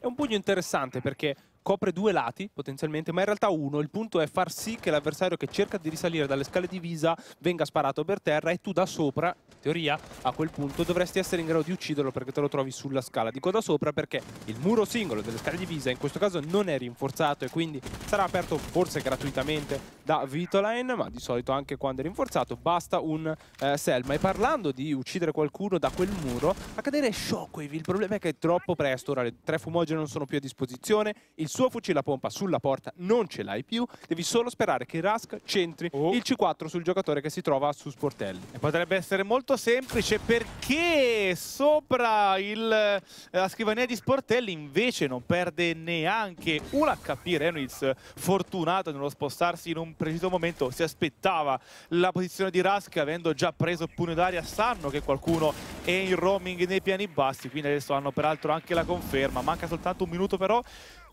S3: È un pugno interessante perché copre due lati potenzialmente, ma in realtà uno.
S4: Il punto è far sì che l'avversario che cerca di risalire dalle scale di visa venga sparato per terra e tu da sopra, in teoria, a quel punto dovresti essere in grado di ucciderlo perché te lo trovi sulla scala. Dico da sopra perché il muro singolo delle scale di visa in questo caso non è rinforzato e quindi sarà aperto forse gratuitamente da Vitoline, ma di solito anche quando è rinforzato basta un eh, Selma. E parlando di uccidere qualcuno da quel muro, a cadere è Shockwave, il problema è che è troppo presto, ora le tre fumogene non sono più a disposizione, il suo fucile a pompa sulla porta non ce l'hai più, devi solo sperare che Rask centri oh. il C4 sul giocatore che si trova su Sportelli. E
S3: potrebbe essere molto semplice perché sopra il, eh, la scrivania di Sportelli invece non perde neanche un HP Renuiz fortunato nello spostarsi in un preciso momento, si aspettava la posizione di Rask avendo già preso pugno d'aria, sanno che qualcuno è in roaming nei piani bassi, quindi adesso hanno peraltro anche la conferma, manca soltanto un minuto però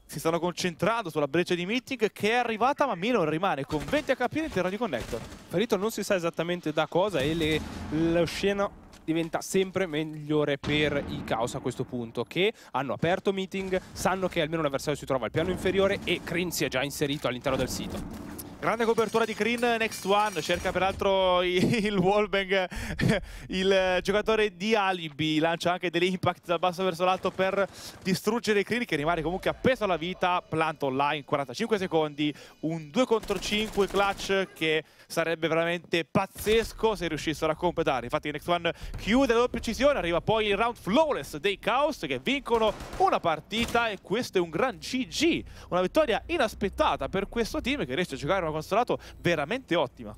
S3: si stanno concentrando sulla breccia di Meeting che è arrivata ma Milan rimane con 20 HP all'interno di Connector. Ferito non si sa esattamente da cosa e le,
S4: lo scena diventa sempre migliore per i Caos a questo punto che hanno aperto meeting, sanno che almeno un avversario si trova al piano inferiore e Crin si è già inserito all'interno del
S3: sito. Grande copertura di Green, next one, cerca peraltro *laughs* il wallbang, eh, il giocatore di Alibi, lancia anche degli impact dal basso verso l'alto per distruggere Green che rimane comunque appeso alla vita, plant online 45 secondi, un 2 contro 5 clutch che sarebbe veramente pazzesco se riuscissero a completare. Infatti Next One chiude la doppia precisione, arriva poi il round flawless dei Chaos che vincono una partita e questo è un gran GG, una vittoria inaspettata per questo team che riesce a giocare una consolato veramente ottima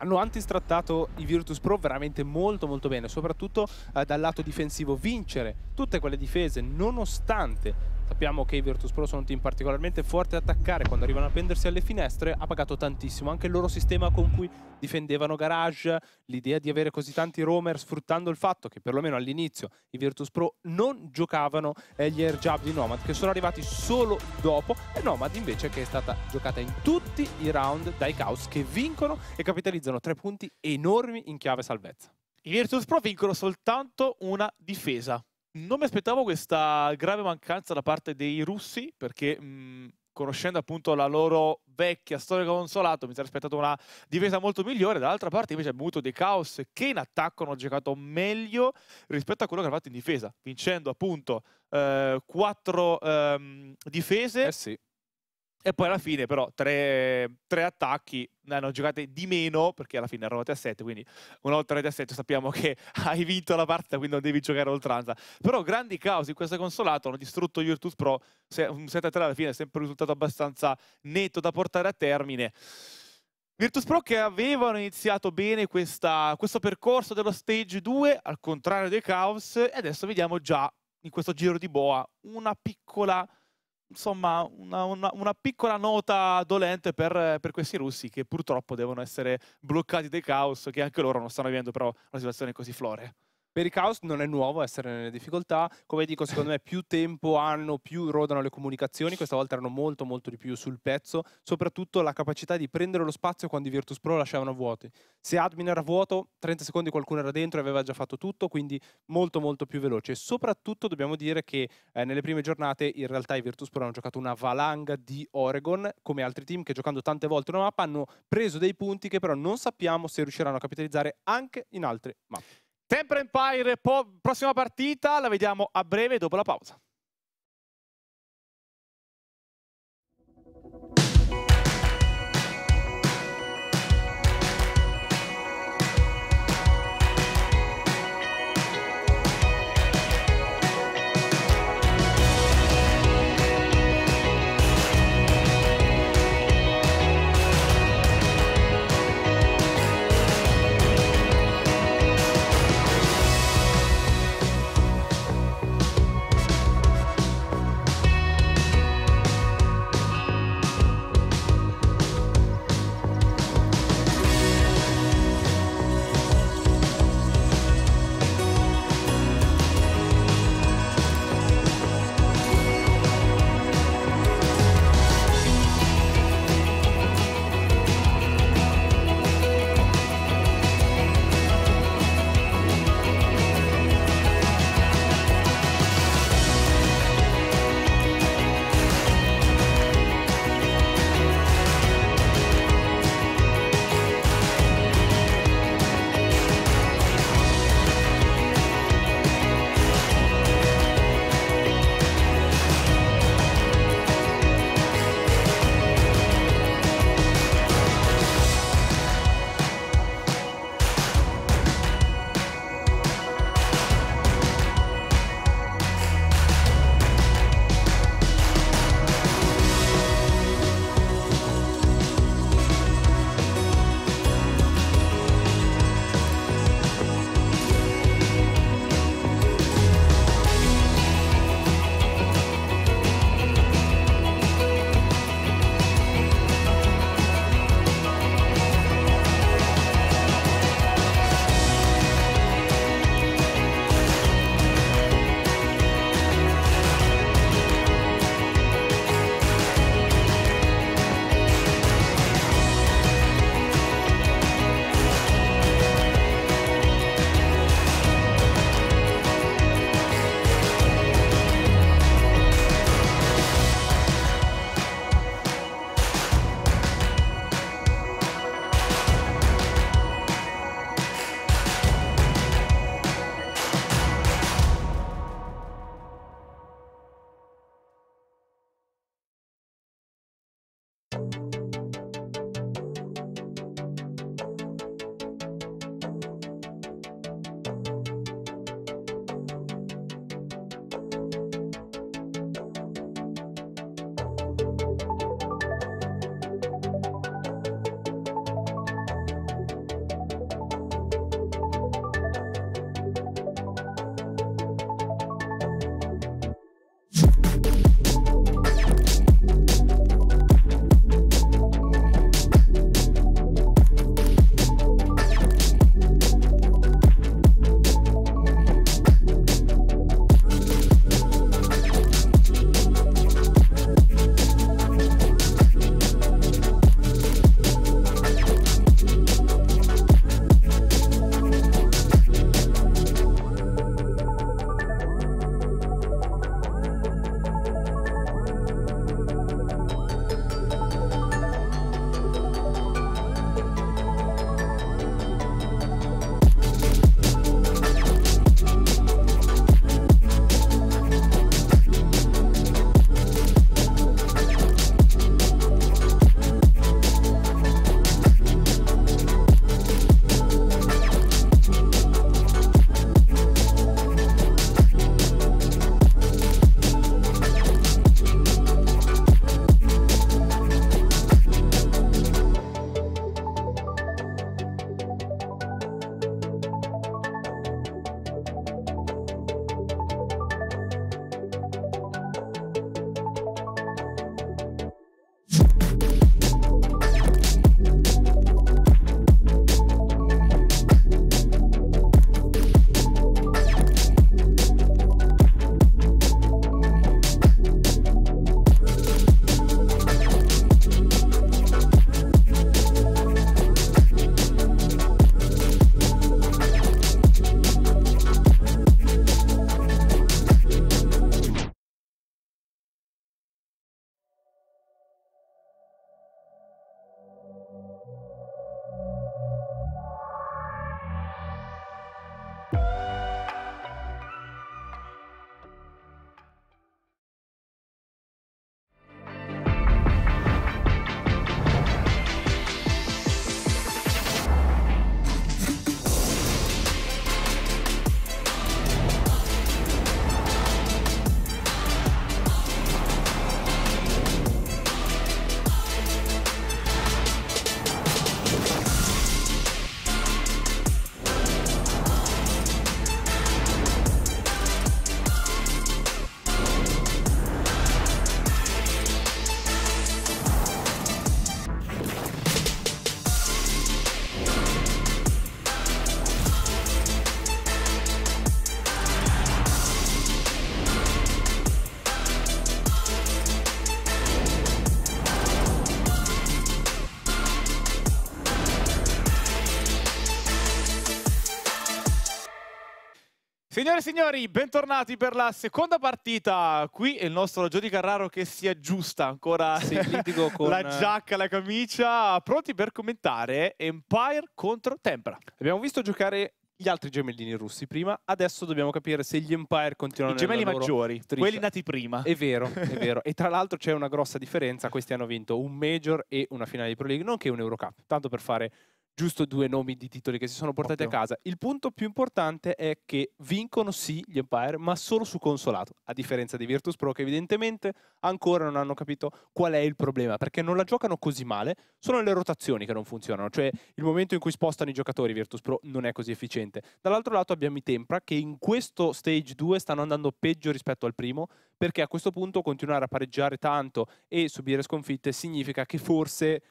S3: hanno antistrattato i Virtus Pro veramente
S4: molto molto bene, soprattutto eh, dal lato difensivo. Vincere tutte quelle difese nonostante Sappiamo che i Virtus Pro sono un team particolarmente forte ad attaccare, quando arrivano a prendersi alle finestre ha pagato tantissimo, anche il loro sistema con cui difendevano Garage, l'idea di avere così tanti roamer sfruttando il fatto che perlomeno all'inizio i Virtus Pro non giocavano eh, gli air jab di Nomad, che sono arrivati solo dopo, e Nomad invece che è stata giocata in tutti i round dai Caos che vincono e capitalizzano tre punti enormi in chiave salvezza.
S3: I Virtus Pro vincono soltanto una difesa, non mi aspettavo questa grave mancanza da parte dei russi, perché mh, mhmm, conoscendo appunto la loro vecchia storia consolato, mi sarei aspettato una difesa molto migliore. Dall'altra parte invece abbiamo avuto dei Caos che in attacco hanno giocato meglio rispetto a quello che hanno fatto in difesa, vincendo appunto eh, quattro ehm, difese. Eh sì e poi alla fine però tre, tre attacchi ne hanno giocate di meno perché alla fine erano 3 a 7, quindi una volta 3 a 7 sappiamo che *laughs* hai vinto la partita, quindi non devi giocare oltranza. Però grandi cause in questa consolata hanno distrutto Virtus Pro, un 7 a 3 alla fine è sempre un risultato abbastanza netto da portare a termine. Virtus Pro che avevano iniziato bene questa, questo percorso dello stage 2, al contrario dei Chaos, e adesso vediamo già in questo giro di boa una piccola insomma, una, una, una, piccola nota dolente per, per, questi russi che purtroppo devono essere bloccati dai caos, che anche loro non stanno vivendo però una situazione così florea. Per i caos non è nuovo essere nelle difficoltà, come dico secondo me più
S4: tempo hanno, più rodano le comunicazioni, questa volta erano molto molto di più sul pezzo, soprattutto la capacità di prendere lo spazio quando i Virtus Pro lasciavano vuoti. Se Admin era vuoto, 30 secondi qualcuno era dentro e aveva già fatto tutto, quindi molto molto più veloce. Soprattutto dobbiamo dire che eh, nelle prime giornate in realtà i Virtus Pro hanno giocato una valanga di Oregon, come altri team che giocando tante volte una mappa hanno preso dei punti che però non sappiamo se riusciranno a capitalizzare anche in altre
S3: mappe. Temper Empire, prossima partita, la vediamo a breve dopo la pausa. Signore e signori, bentornati per la seconda partita. Qui è il nostro Giodi Carraro che si aggiusta ancora sì, *laughs* con... la eh, giacca, la camicia. Pronti per commentare Empire contro Tempra. Abbiamo visto giocare gli altri
S4: gemellini russi prima, adesso dobbiamo capire se gli Empire continuano a giocare. I gemelli maggiori, striscia. quelli nati prima. È vero, è *laughs* vero. E tra l'altro c'è una grossa differenza, questi hanno vinto un Major e una finale di Pro League, nonché un Eurocup, tanto per fare giusto due nomi di titoli che si sono portati Proprio. a casa. Il punto più importante è che vincono sì gli Empire, ma solo su consolato, a differenza di Virtus Pro che evidentemente ancora non hanno capito qual è il problema, perché non la giocano così male, sono le rotazioni che non funzionano, cioè il momento in cui spostano i giocatori Virtus Pro non è così efficiente. Dall'altro lato abbiamo i Tempra che in questo stage 2 stanno andando peggio rispetto al primo, perché a questo punto continuare a pareggiare tanto e subire sconfitte significa che forse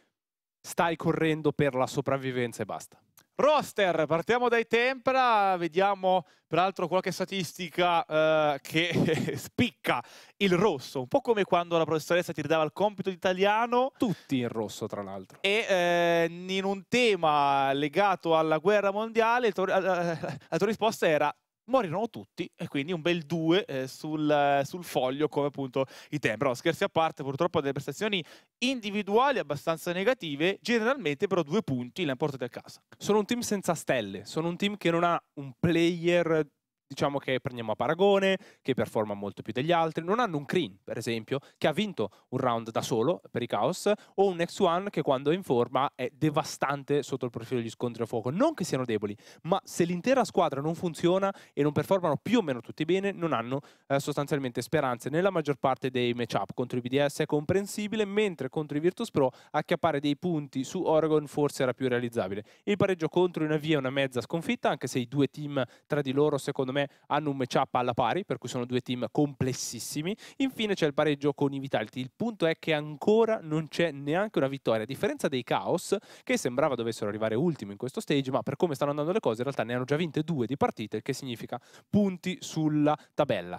S4: stai correndo per la sopravvivenza e basta.
S3: Roster, partiamo dai Tempra, vediamo peraltro qualche statistica eh, che *laughs* spicca il rosso, un po' come quando la professoressa ti ridava il compito di italiano. Tutti in rosso, tra l'altro. E eh, in un tema legato alla guerra mondiale, eh, la tua risposta era morirono tutti e quindi un bel 2 eh, sul, sul, foglio come appunto i tempi. Però scherzi a parte, purtroppo delle prestazioni individuali abbastanza negative, generalmente però due punti la hanno portate a casa. Sono un team senza stelle, sono un team che non ha
S5: un
S4: player diciamo che prendiamo a paragone, che performa molto più degli altri. Non hanno un Green, per esempio, che ha vinto un round da solo per i Chaos, o un X1 che quando è in forma è devastante sotto il profilo degli scontri a fuoco. Non che siano deboli, ma se l'intera squadra non funziona e non performano più o meno tutti bene, non hanno eh, sostanzialmente speranze. Nella maggior parte dei matchup contro i BDS è comprensibile, mentre contro i Virtus Pro acchiappare dei punti su Oregon forse era più realizzabile. Il pareggio contro una via è una mezza sconfitta, anche se i due team tra di loro secondo me insieme hanno un matchup alla pari, per cui sono due team complessissimi. Infine c'è il pareggio con i Vitality. Il punto è che ancora non c'è neanche una vittoria, a differenza dei Chaos, che sembrava dovessero arrivare ultimi in questo stage, ma per come stanno andando le cose in realtà ne hanno già vinte due
S3: di partite, il che significa punti sulla tabella.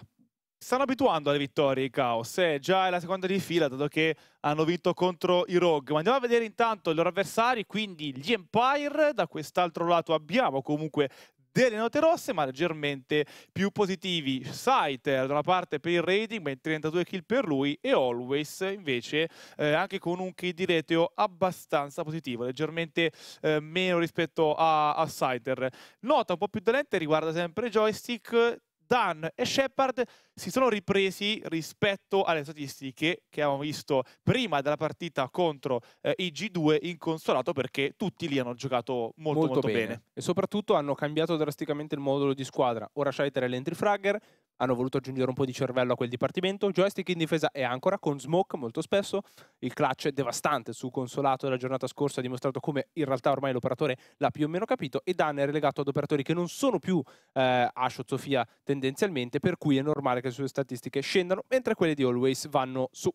S3: Stanno abituando alle vittorie i Chaos, eh, già è la seconda di fila, dato che hanno vinto contro i Rogue. Ma andiamo a vedere intanto i loro avversari, quindi gli Empire. Da quest'altro lato abbiamo comunque delle note rosse, ma leggermente più positivi. Saiter da una parte per il rating, ben 32 kill per lui, e Always invece eh, anche con un kill di reteo abbastanza positivo, leggermente eh, meno rispetto a, a Saiter. Nota un po' più dolente riguarda sempre joystick, Dunn e Shepard si sono ripresi rispetto alle statistiche che avevamo visto prima della partita contro eh, i G2 in consolato perché tutti lì hanno giocato molto molto, molto bene. bene. E soprattutto hanno cambiato drasticamente
S4: il modulo di squadra. Ora Scheiter è l'entry fragger, hanno voluto aggiungere un po' di cervello a quel dipartimento. Joystick in difesa e ancora con smoke molto spesso. Il clutch è devastante su consolato della giornata scorsa ha dimostrato come in realtà ormai l'operatore l'ha più o meno capito e Dan è relegato ad operatori che non sono più eh, Ashot Sofia tendenzialmente per cui è normale che le sue statistiche scendano mentre
S3: quelle di Always vanno su.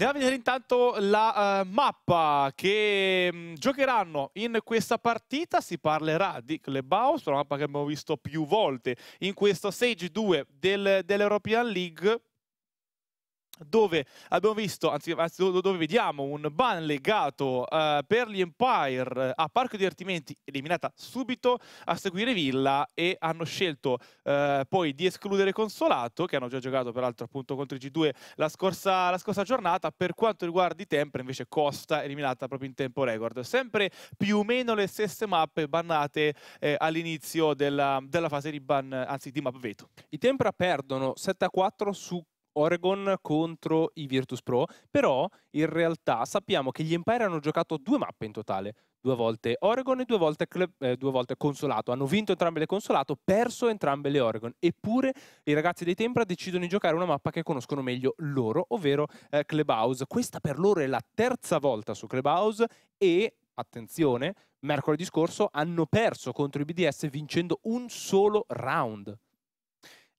S3: Andiamo a vedere intanto la uh, mappa che mh, mm, giocheranno in questa partita. Si parlerà di Clubhouse, una mappa che abbiamo visto più volte in questo Stage 2 del, dell'European League dove abbiamo visto, anzi, dove vediamo un ban legato uh, per gli Empire eh, a Parco Divertimenti, eliminata subito a seguire Villa e hanno scelto uh, poi di escludere Consolato, che hanno già giocato peraltro appunto contro i G2 la scorsa, la scorsa giornata, per quanto riguarda i Temper invece Costa eliminata proprio in tempo record, sempre più o meno le stesse mappe bannate eh, all'inizio della, della, fase di ban, anzi di map veto. I Tempra perdono 7 a 4
S4: su Oregon contro i Virtus Pro, però in realtà sappiamo che gli Empire hanno giocato due mappe in totale, due volte Oregon e due volte, eh, due volte, Consolato. Hanno vinto entrambe le Consolato, perso entrambe le Oregon. Eppure i ragazzi dei Tempra decidono di giocare una mappa che conoscono meglio loro, ovvero eh, Clubhouse. Questa per loro è la terza volta su Clubhouse e, attenzione, mercoledì scorso hanno perso contro i BDS
S3: vincendo un solo round.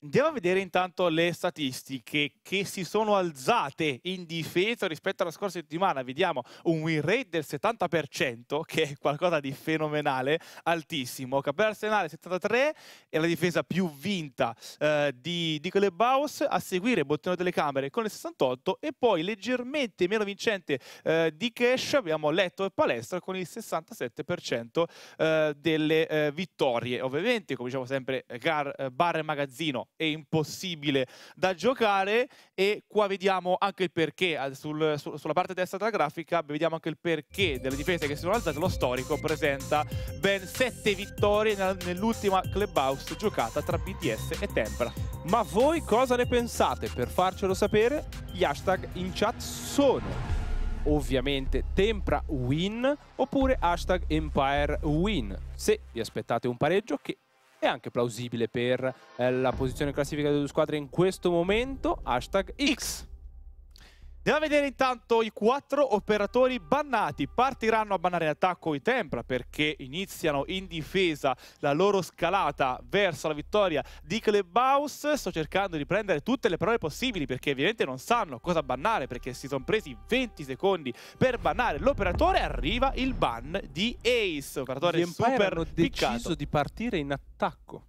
S3: Andiamo a vedere intanto le statistiche che si sono alzate in difesa rispetto alla scorsa settimana. Vediamo un win rate del 70%, che è qualcosa di fenomenale, altissimo. Capella Arsenale 73, è la difesa più vinta eh, di, di Clubhouse. A seguire Bottino delle Camere con il 68 e poi leggermente meno vincente eh, di Cash abbiamo Letto e Palestra con il 67% eh, delle eh, vittorie. Ovviamente, come diciamo sempre, Gar, eh, Bar e Magazzino è impossibile da giocare e qua vediamo anche il perché, sul, su, sulla parte destra della grafica vediamo anche il perché delle difese che si sono alzate, lo storico presenta ben 7 vittorie nell'ultima clubhouse giocata tra BTS e Tempra. Ma voi cosa ne pensate?
S4: Per farcelo sapere gli hashtag in chat sono ovviamente Tempra Win oppure hashtag Empire Win se vi aspettate un pareggio che è anche plausibile per eh, la posizione classifica delle due squadre in questo momento.
S3: Hashtag X. X. Andiamo a vedere intanto i quattro operatori bannati. Partiranno a bannare in attacco i Tempra perché iniziano in difesa la loro scalata verso la vittoria di Clubhouse. Sto cercando di prendere tutte le parole possibili perché ovviamente non sanno cosa bannare perché si sono presi 20 secondi per bannare l'operatore. Arriva il ban di Ace, operatore Gli super hanno piccato. deciso di partire in attacco.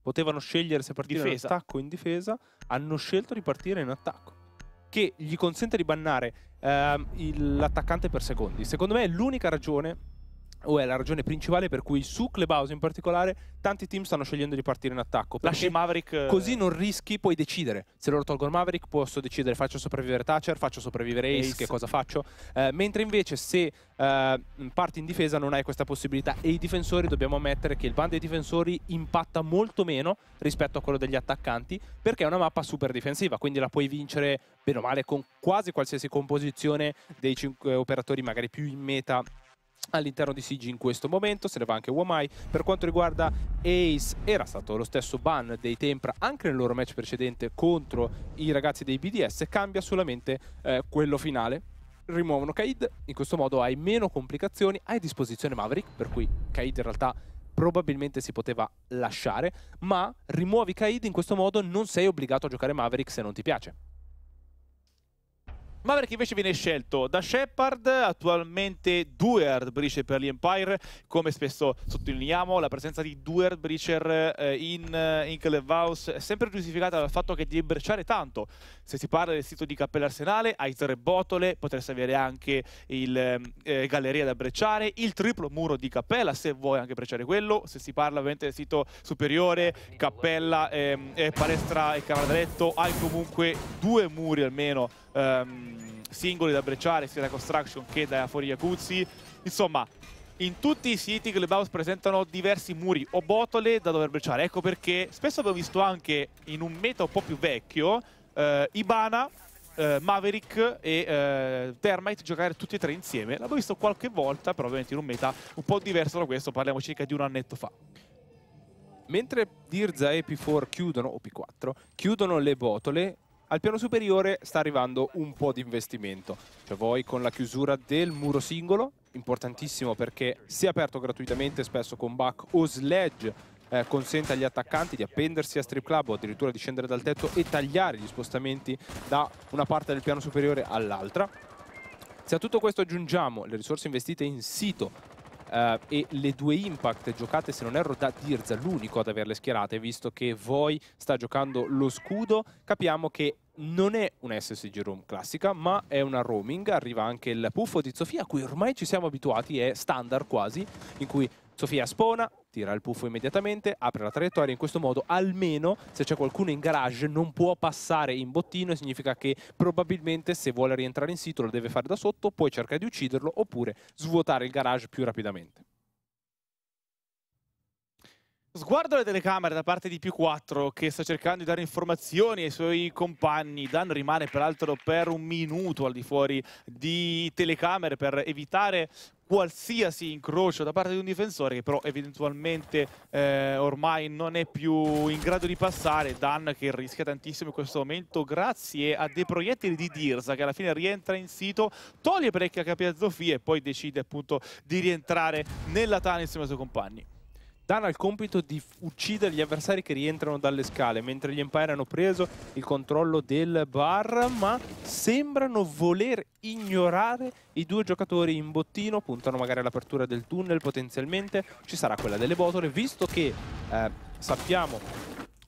S3: Potevano scegliere se partire difesa. in attacco
S4: o in difesa. Hanno scelto di partire in attacco che gli consente di bannare ehm, l'attaccante per secondi. Secondo me è l'unica ragione o è la ragione principale per cui su Clubhouse in particolare tanti team stanno scegliendo di partire in attacco. Lasci Maverick. Eh, così non rischi, puoi decidere. Se loro tolgono Maverick, posso decidere faccio sopravvivere Thatcher, faccio sopravvivere Ace, Ace. che cosa faccio. Eh, mentre invece se eh, parti in difesa non hai questa possibilità. E i difensori, dobbiamo ammettere che il ban dei difensori impatta molto meno rispetto a quello degli attaccanti, perché è una mappa super difensiva, quindi la puoi vincere bene o male con quasi qualsiasi composizione dei 5 operatori magari più in meta all'interno di Sigi in questo momento, se ne va anche Womai. Per quanto riguarda Ace, era stato lo stesso ban dei Tempra anche nel loro match precedente contro i ragazzi dei BDS, cambia solamente eh, quello finale. Rimuovono Kaid, in questo modo hai meno complicazioni, hai a disposizione Maverick, per cui Kaid in realtà probabilmente si poteva lasciare, ma rimuovi Kaid in questo modo non sei obbligato a giocare Maverick se non ti
S3: piace. Maverick invece viene scelto da Shepard, attualmente due Hard Breacher per gli Empire, come spesso sottolineiamo la presenza di due Hard Breacher eh, in, eh, in Clubhouse è sempre giustificata dal fatto che devi bracciare tanto, se si parla del sito di Cappella Arsenale hai tre botole, potresti avere anche il eh, eh galleria da brecciare, il triplo muro di Cappella se vuoi anche brecciare quello, se si parla ovviamente del sito superiore, Cappella, ehm, eh, palestra e camera da letto, hai comunque due muri almeno ehm, singoli da brecciare sia da Construction che da Fuori Jacuzzi. Insomma, in tutti i siti Clubhouse presentano diversi muri o botole da dover brecciare. Ecco perché spesso abbiamo visto anche in un meta un po' più vecchio eh, Ibana, eh, Maverick e eh, Termite giocare tutti e tre insieme. L'abbiamo visto qualche volta, però ovviamente in un meta un po' diverso da questo, parliamo circa di un annetto fa.
S4: Mentre Dirza e P4 chiudono, o P4, chiudono le botole, al piano superiore sta arrivando un po' di investimento. Cioè voi con la chiusura del muro singolo, importantissimo perché se aperto gratuitamente spesso con back o sledge eh, consente agli attaccanti di appendersi a strip club o addirittura di scendere dal tetto e tagliare gli spostamenti da una parte del piano superiore all'altra. Se a tutto questo aggiungiamo le risorse investite in sito eh, e le due impact giocate, se non erro, da Dirza, l'unico ad averle schierate, visto che Voi sta giocando lo scudo, capiamo che non è una SSG ROM classica, ma è una roaming, arriva anche il puffo di Sofia, a cui ormai ci siamo abituati, è standard quasi, in cui Sofia spona, tira il puffo immediatamente, apre la traiettoria, in questo modo almeno se c'è qualcuno in garage non può passare in bottino, significa che probabilmente se vuole rientrare in sito lo deve fare da sotto, poi cercare di ucciderlo
S3: oppure svuotare il garage più rapidamente. Sguardo alle telecamere da parte di più 4 che sta cercando di dare informazioni ai suoi compagni. Dan rimane peraltro per un minuto al di fuori di telecamere per evitare qualsiasi incrocio da parte di un difensore che però eventualmente eh, ormai non è più in grado di passare. Dan che rischia tantissimo in questo momento grazie a dei proiettili di Dirza che alla fine rientra in sito, toglie parecchia HP a Zofì e poi decide appunto di rientrare nella tana insieme ai suoi compagni. Dana ha il compito
S4: di uccidere gli avversari che rientrano dalle scale, mentre gli Empire hanno preso il controllo del bar, ma sembrano voler ignorare i due giocatori in bottino, puntano magari all'apertura del tunnel potenzialmente, ci sarà quella delle botole, visto che eh, sappiamo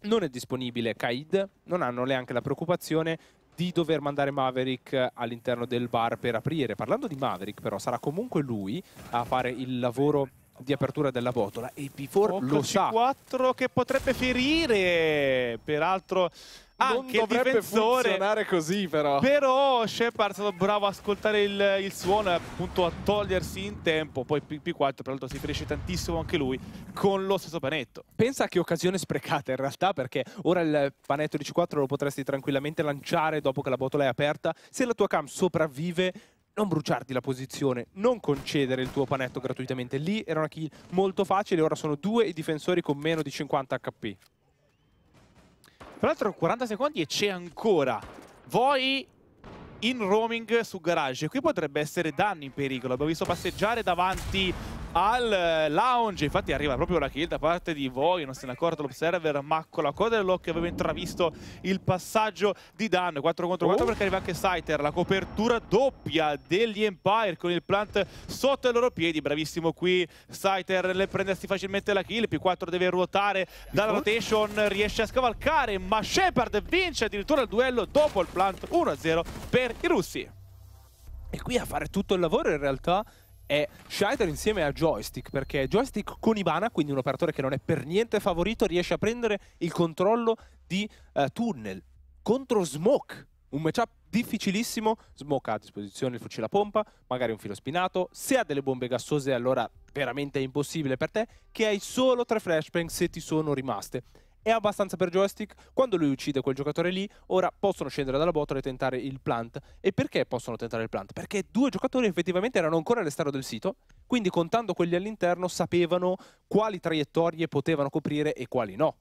S4: non è disponibile Kaid, non hanno neanche la preoccupazione di dover mandare Maverick all'interno del bar per aprire. Parlando di Maverick però, sarà comunque lui a fare il lavoro di apertura della botola
S3: e Pifor oh, lo sa 4 che potrebbe ferire peraltro anche non dovrebbe funzionare così però però Shepard è stato bravo a ascoltare il, il suono e appunto a togliersi in tempo poi P4 peraltro si ferisce tantissimo anche lui con lo stesso panetto pensa che
S4: occasione sprecata in realtà perché ora il panetto di C4 lo potresti tranquillamente lanciare dopo che la botola è aperta se la tua cam sopravvive non bruciarti la posizione, non concedere il tuo panetto gratuitamente. Lì era una kill molto facile, ora sono due i difensori con
S3: meno di 50 HP. Tra l'altro 40 secondi e c'è ancora. Voi in roaming su garage. Qui potrebbe essere danni in pericolo. Abbiamo visto passeggiare davanti al eh, lounge. Infatti arriva proprio la kill da parte di voi, non se ne accorta l'observer, ma con la coda dell'occhio aveva intravisto il passaggio di danno. 4 contro 4 oh. perché arriva anche Saiter, la copertura doppia degli Empire con il plant sotto i loro piedi. Bravissimo qui Saiter le prendersi facilmente la kill, p 4 deve ruotare dalla rotation, riesce a scavalcare, ma Shepard vince addirittura il duello dopo il plant 1-0 per i russi.
S4: E qui a fare tutto il lavoro in realtà è Scheiter insieme a Joystick, perché Joystick con Ibana, quindi un operatore che non è per niente favorito, riesce a prendere il controllo di uh, Tunnel contro Smoke, un matchup difficilissimo, Smoke ha a disposizione il fucile a pompa, magari un filo spinato, se ha delle bombe gassose allora veramente è impossibile per te, che hai solo tre flashbang se ti sono rimaste è abbastanza per joystick, quando lui uccide quel giocatore lì, ora possono scendere dalla botola e tentare il plant. E perché possono tentare il plant? Perché due giocatori effettivamente erano ancora all'esterno del sito, quindi contando quelli all'interno sapevano quali traiettorie potevano
S3: coprire e quali no.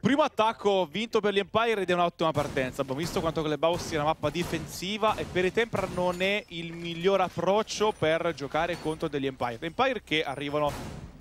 S3: Primo attacco vinto per gli Empire ed è un'ottima partenza. Abbiamo visto quanto le Clubhouse sia una mappa difensiva e per i Tempra non è il miglior approccio per giocare contro degli Empire. Empire che arrivano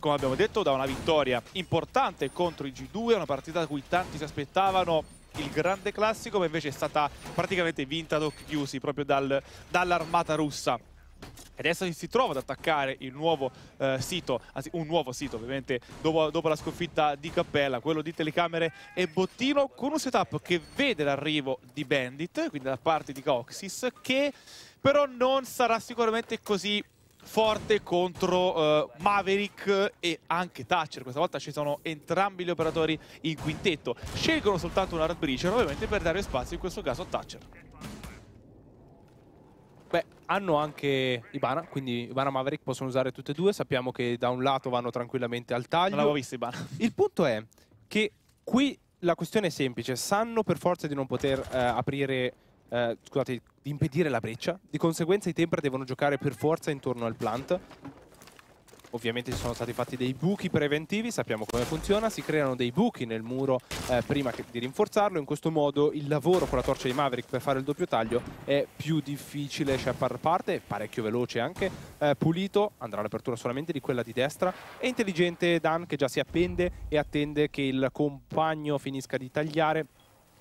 S3: come abbiamo detto, da una vittoria importante contro i G2, una partita da cui tanti si aspettavano il grande classico, ma invece è stata praticamente vinta ad occhi chiusi proprio dal, dall'armata russa. E adesso si trova ad attaccare il nuovo eh, sito, anzi un nuovo sito ovviamente dopo, dopo, la sconfitta di Cappella, quello di Telecamere e Bottino con un setup che vede l'arrivo di Bandit, quindi da parte di Coxis, che però non sarà sicuramente così forte contro uh, Maverick e anche Thatcher. Questa volta ci sono entrambi gli operatori in quintetto. Scelgono soltanto un hard breacher, ovviamente per dare spazio in questo caso a Thatcher. Beh,
S4: hanno anche Ibana, quindi Ibana e Maverick possono usare tutte e due. Sappiamo che da un lato vanno tranquillamente al taglio. Non l'avevo visto Ibana. Il punto è che qui la questione è semplice. Sanno per forza di non poter eh, aprire eh, scusate, di impedire la breccia. Di conseguenza i Temper devono giocare per forza intorno al plant. Ovviamente ci sono stati fatti dei buchi preventivi, sappiamo come funziona, si creano dei buchi nel muro eh, prima di rinforzarlo, in questo modo il lavoro con la torcia di Maverick per fare il doppio taglio è più difficile, Shepard parte, parecchio veloce anche, eh, pulito, andrà all'apertura solamente di quella di destra, E intelligente Dan che già si appende e attende che il compagno finisca di tagliare,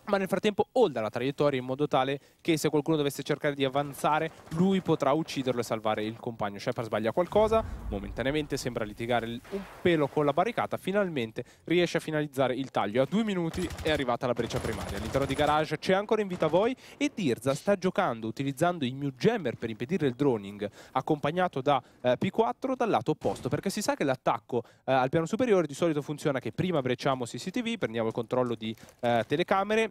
S4: ma nel frattempo olda la traiettoria in modo tale che se qualcuno dovesse cercare di avanzare lui potrà ucciderlo e salvare il compagno Shepard sbaglia qualcosa momentaneamente sembra litigare un pelo con la barricata finalmente riesce a finalizzare il taglio a due minuti è arrivata la breccia primaria all'interno di Garage c'è ancora in vita voi e Dirza sta giocando utilizzando i New Jammer per impedire il droning accompagnato da eh, P4 dal lato opposto perché si sa che l'attacco eh, al piano superiore di solito funziona che prima brecciamo CCTV prendiamo il controllo di eh, telecamere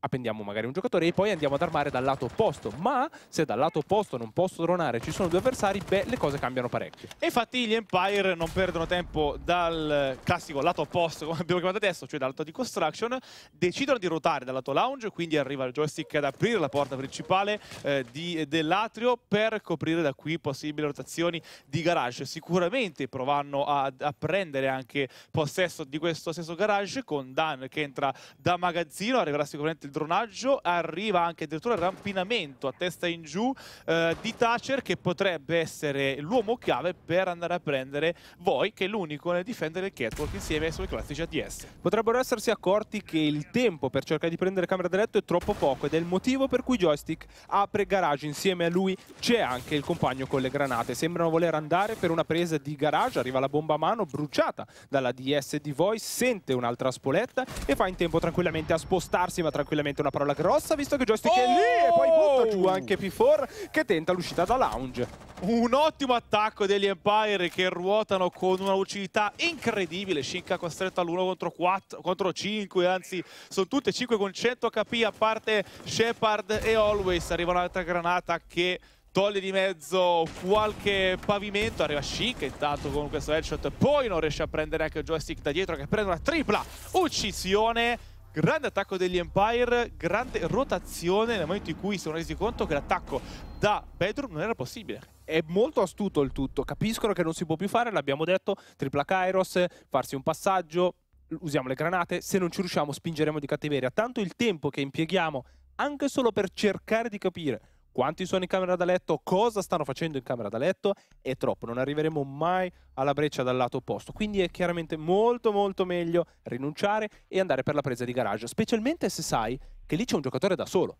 S4: appendiamo magari un giocatore e poi andiamo ad armare dal lato opposto ma se dal lato opposto non posso dronare ci sono due avversari beh le cose cambiano parecchio
S3: e infatti gli Empire non perdono tempo dal classico lato opposto come abbiamo chiamato adesso cioè dal lato di Construction decidono di ruotare dal lato lounge quindi arriva il joystick ad aprire la porta principale eh, dell'atrio per coprire da qui possibili rotazioni di garage sicuramente provano a, a prendere anche possesso di questo stesso garage con Dan che entra da magazzino arriverà sicuramente il dronaggio, arriva anche addirittura il rampinamento a testa in giù eh, di Thatcher che potrebbe essere l'uomo chiave per andare a prendere Voi che è l'unico nel difendere il catwalk insieme ai suoi classici ADS.
S4: Potrebbero essersi accorti che il tempo per cercare di prendere camera da letto è troppo poco ed è il motivo per cui Joystick apre garage insieme a lui c'è anche il compagno con le granate sembrano voler andare per una presa di garage arriva la bomba a mano bruciata dalla DS di Voi sente un'altra spoletta e fa in tempo tranquillamente a spostarsi ma tranquillamente
S3: tranquillamente una parola grossa, visto che Joystick oh! è lì e poi butta giù oh! anche P4 che tenta l'uscita da lounge. Un ottimo attacco degli Empire che ruotano con una lucidità incredibile. Shinka costretto all'1 contro, 4, contro 5, anzi sono tutte 5 con 100 HP a parte Shepard e Always. Arriva un'altra granata che toglie di mezzo qualche pavimento, arriva Chic intanto con questo headshot, poi non riesce a prendere anche il joystick da dietro che prende una tripla uccisione Grande attacco degli Empire, grande rotazione nel momento in cui si sono resi conto che l'attacco da Bedroom non era possibile. È molto astuto il tutto, capiscono che non si può più fare, l'abbiamo detto, tripla Kairos,
S4: farsi un passaggio, usiamo le granate, se non ci riusciamo spingeremo di cattiveria. Tanto il tempo che impieghiamo anche solo per cercare di capire quanti sono in camera da letto, cosa stanno facendo in camera da letto, è troppo, non arriveremo mai alla breccia dal lato opposto, quindi è chiaramente molto molto meglio rinunciare e andare per la presa di garage, specialmente se sai che lì c'è un giocatore da solo,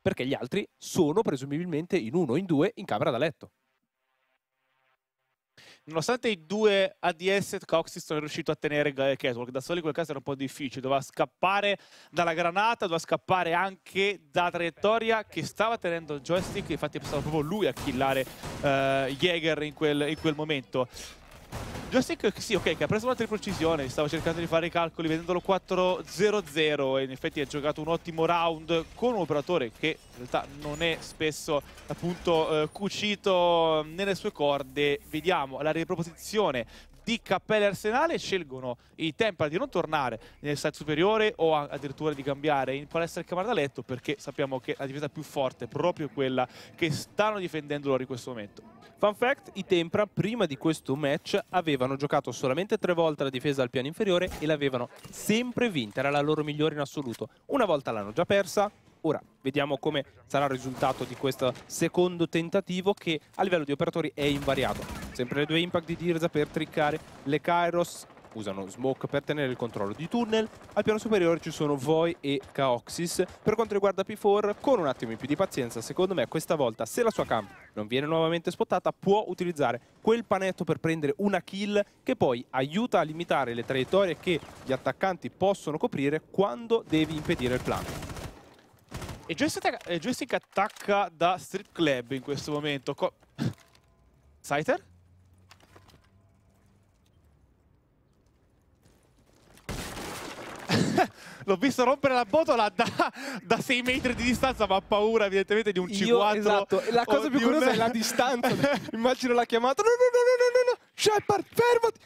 S4: perché gli altri sono presumibilmente in uno o in due in camera da letto
S3: nonostante i due ADS Coxis sono riuscito a tenere Catwalk da soli in quel caso era un po' difficile, doveva scappare dalla granata, doveva scappare anche da traiettoria che stava tenendo il joystick, infatti è stato proprio lui a killare uh, Jäger in quel, in quel momento. Joystick sì, ok, che ha preso una triple decisione, stava cercando di fare i calcoli vedendolo 4-0-0 e in effetti ha giocato un ottimo round con un operatore che in realtà non è spesso appunto eh, cucito nelle sue corde. Vediamo la riproposizione di Cappella Arsenale scelgono i Tempra di non tornare nel set superiore o addirittura di cambiare in palestra del letto perché sappiamo che la difesa più forte è proprio quella che stanno difendendo loro in questo
S4: momento. Fun fact, i Tempra prima di questo match avevano giocato solamente tre volte la difesa al piano inferiore e l'avevano sempre vinta, era la loro migliore in assoluto. Una volta l'hanno già persa, Ora vediamo come sarà il risultato di questo secondo tentativo che a livello di operatori è invariato. Sempre le due impact di Dirza per triccare le Kairos, usano Smoke per tenere il controllo di tunnel. Al piano superiore ci sono Voi e Caoxys. Per quanto riguarda P4, con un attimo in più di pazienza, secondo me questa volta, se la sua camp non viene nuovamente spottata, può utilizzare quel panetto per prendere una kill che poi aiuta a limitare le traiettorie che gli attaccanti possono coprire quando devi impedire il plan.
S3: E Joystick, eh, joystick attacca da Strip Club in questo momento. Co Scyther? *laughs* L'ho visto rompere la botola da 6 metri di distanza, ma ha paura evidentemente di un C4. Io, esatto, la cosa più curiosa un... è la *laughs*
S2: distanza.
S4: Immagino l'ha chiamato. No, no, no, no, no, no, Shepard, fermati!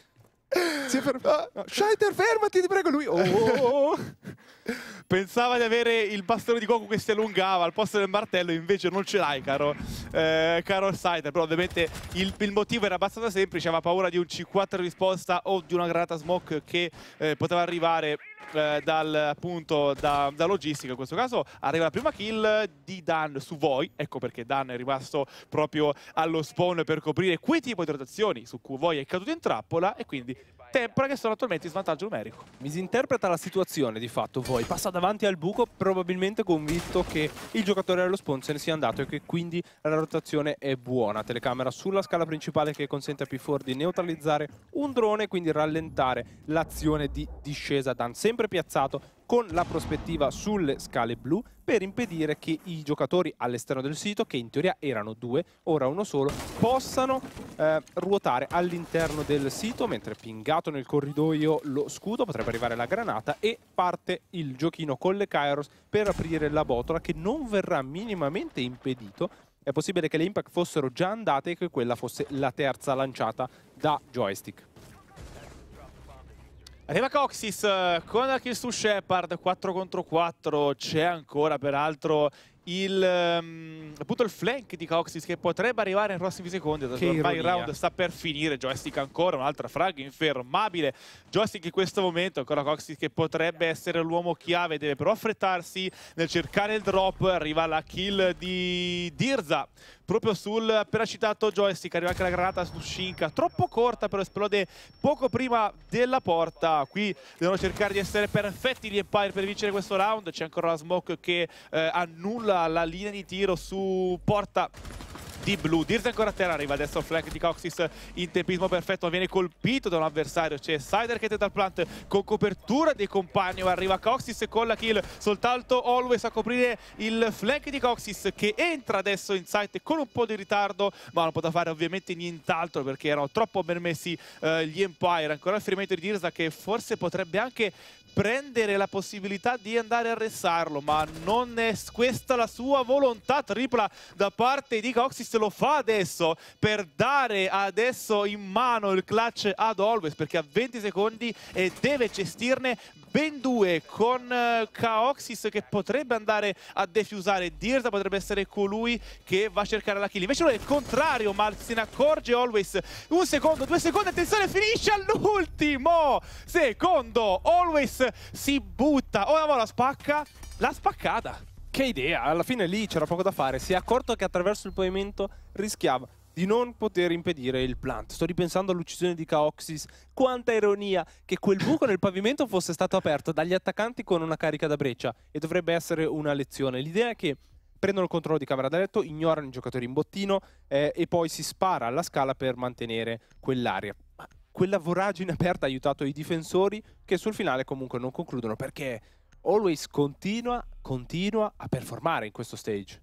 S4: Si è fermato. Ah, no, Shiter, fermati, ti prego, lui. Oh, oh, oh. oh. *laughs*
S3: Pensava di avere il bastone di Goku che si allungava al posto del martello, invece non ce l'hai, caro, eh, caro Sider. Però ovviamente il, il, motivo era abbastanza semplice, aveva paura di un C4 risposta o di una granata smoke che eh, poteva arrivare eh, dal, appunto, da, da, logistica. In questo caso arriva la prima kill di Dan su voi, ecco perché Dan è rimasto proprio allo spawn per coprire quei tipo di rotazioni su cui voi è caduto in trappola e quindi Tempra che sono attualmente in svantaggio numerico. Misinterpreta la situazione di fatto voi, passa davanti al buco probabilmente
S4: convinto che il giocatore dello sponsor se ne sia andato e che quindi la rotazione è buona. Telecamera sulla scala principale che consente a P4 di neutralizzare un drone e quindi rallentare l'azione di discesa Dan sempre piazzato con la prospettiva sulle scale blu per impedire che i giocatori all'esterno del sito, che in teoria erano due, ora uno solo, possano eh, ruotare all'interno del sito, mentre pingato nel corridoio lo scudo, potrebbe arrivare la granata e parte il giochino con le Kairos per aprire la botola che non verrà minimamente impedito è possibile che le impact fossero già andate
S3: e che quella fosse la terza lanciata da joystick. Arriva Coxis eh, con la su Shepard, 4 contro 4, c'è ancora peraltro il, ehm, appunto il flank di Coxis che potrebbe arrivare nei prossimi secondi che ormai ironia. il round sta per finire joystick ancora un'altra frag infermabile joystick in questo momento ancora Coxis che potrebbe essere l'uomo chiave deve però affrettarsi nel cercare il drop arriva la kill di Dirza proprio sul appena citato joystick arriva anche la granata su Shinka troppo corta però esplode poco prima della porta qui devono cercare di essere perfetti gli Empire per vincere questo round c'è ancora la smoke che eh, annulla chiusa la linea di tiro su porta di blu. Dirt ancora a terra, arriva adesso il flag di Coxis in tempismo perfetto, viene colpito da un avversario, c'è Sider che è il plant con copertura dei compagni, arriva Coxis con la kill, soltanto Always a coprire il flank di Coxis che entra adesso in sight con un po' di ritardo, ma non poteva fare ovviamente nient'altro perché erano troppo ben messi eh, gli Empire, ancora il ferimento di Dirza che forse potrebbe anche prendere la possibilità di andare a restarlo, ma non è questa la sua volontà tripla da parte di Coxis Alves lo fa adesso per dare adesso in mano il clutch ad Always perché ha 20 secondi e deve gestirne ben due con Caoxis eh, che potrebbe andare a defusare Dirta potrebbe essere colui che va a cercare la kill invece lui è il contrario ma se ne accorge Always un secondo due secondi attenzione finisce all'ultimo secondo Always si butta ora la spacca la spaccata
S4: che idea, alla fine lì c'era poco da fare, si è accorto che attraverso il pavimento rischiava di non poter impedire il plant. Sto ripensando all'uccisione di Caoxys. Quanta ironia che quel buco nel pavimento fosse stato aperto dagli attaccanti con una carica da breccia e dovrebbe essere una lezione. L'idea è che prendono il controllo di camera da letto, ignorano i giocatori in bottino eh, e poi si spara alla scala per mantenere quell'area. Ma quella voragine aperta ha aiutato i difensori che sul finale comunque non concludono perché Always continua, continua
S3: a performare in questo stage.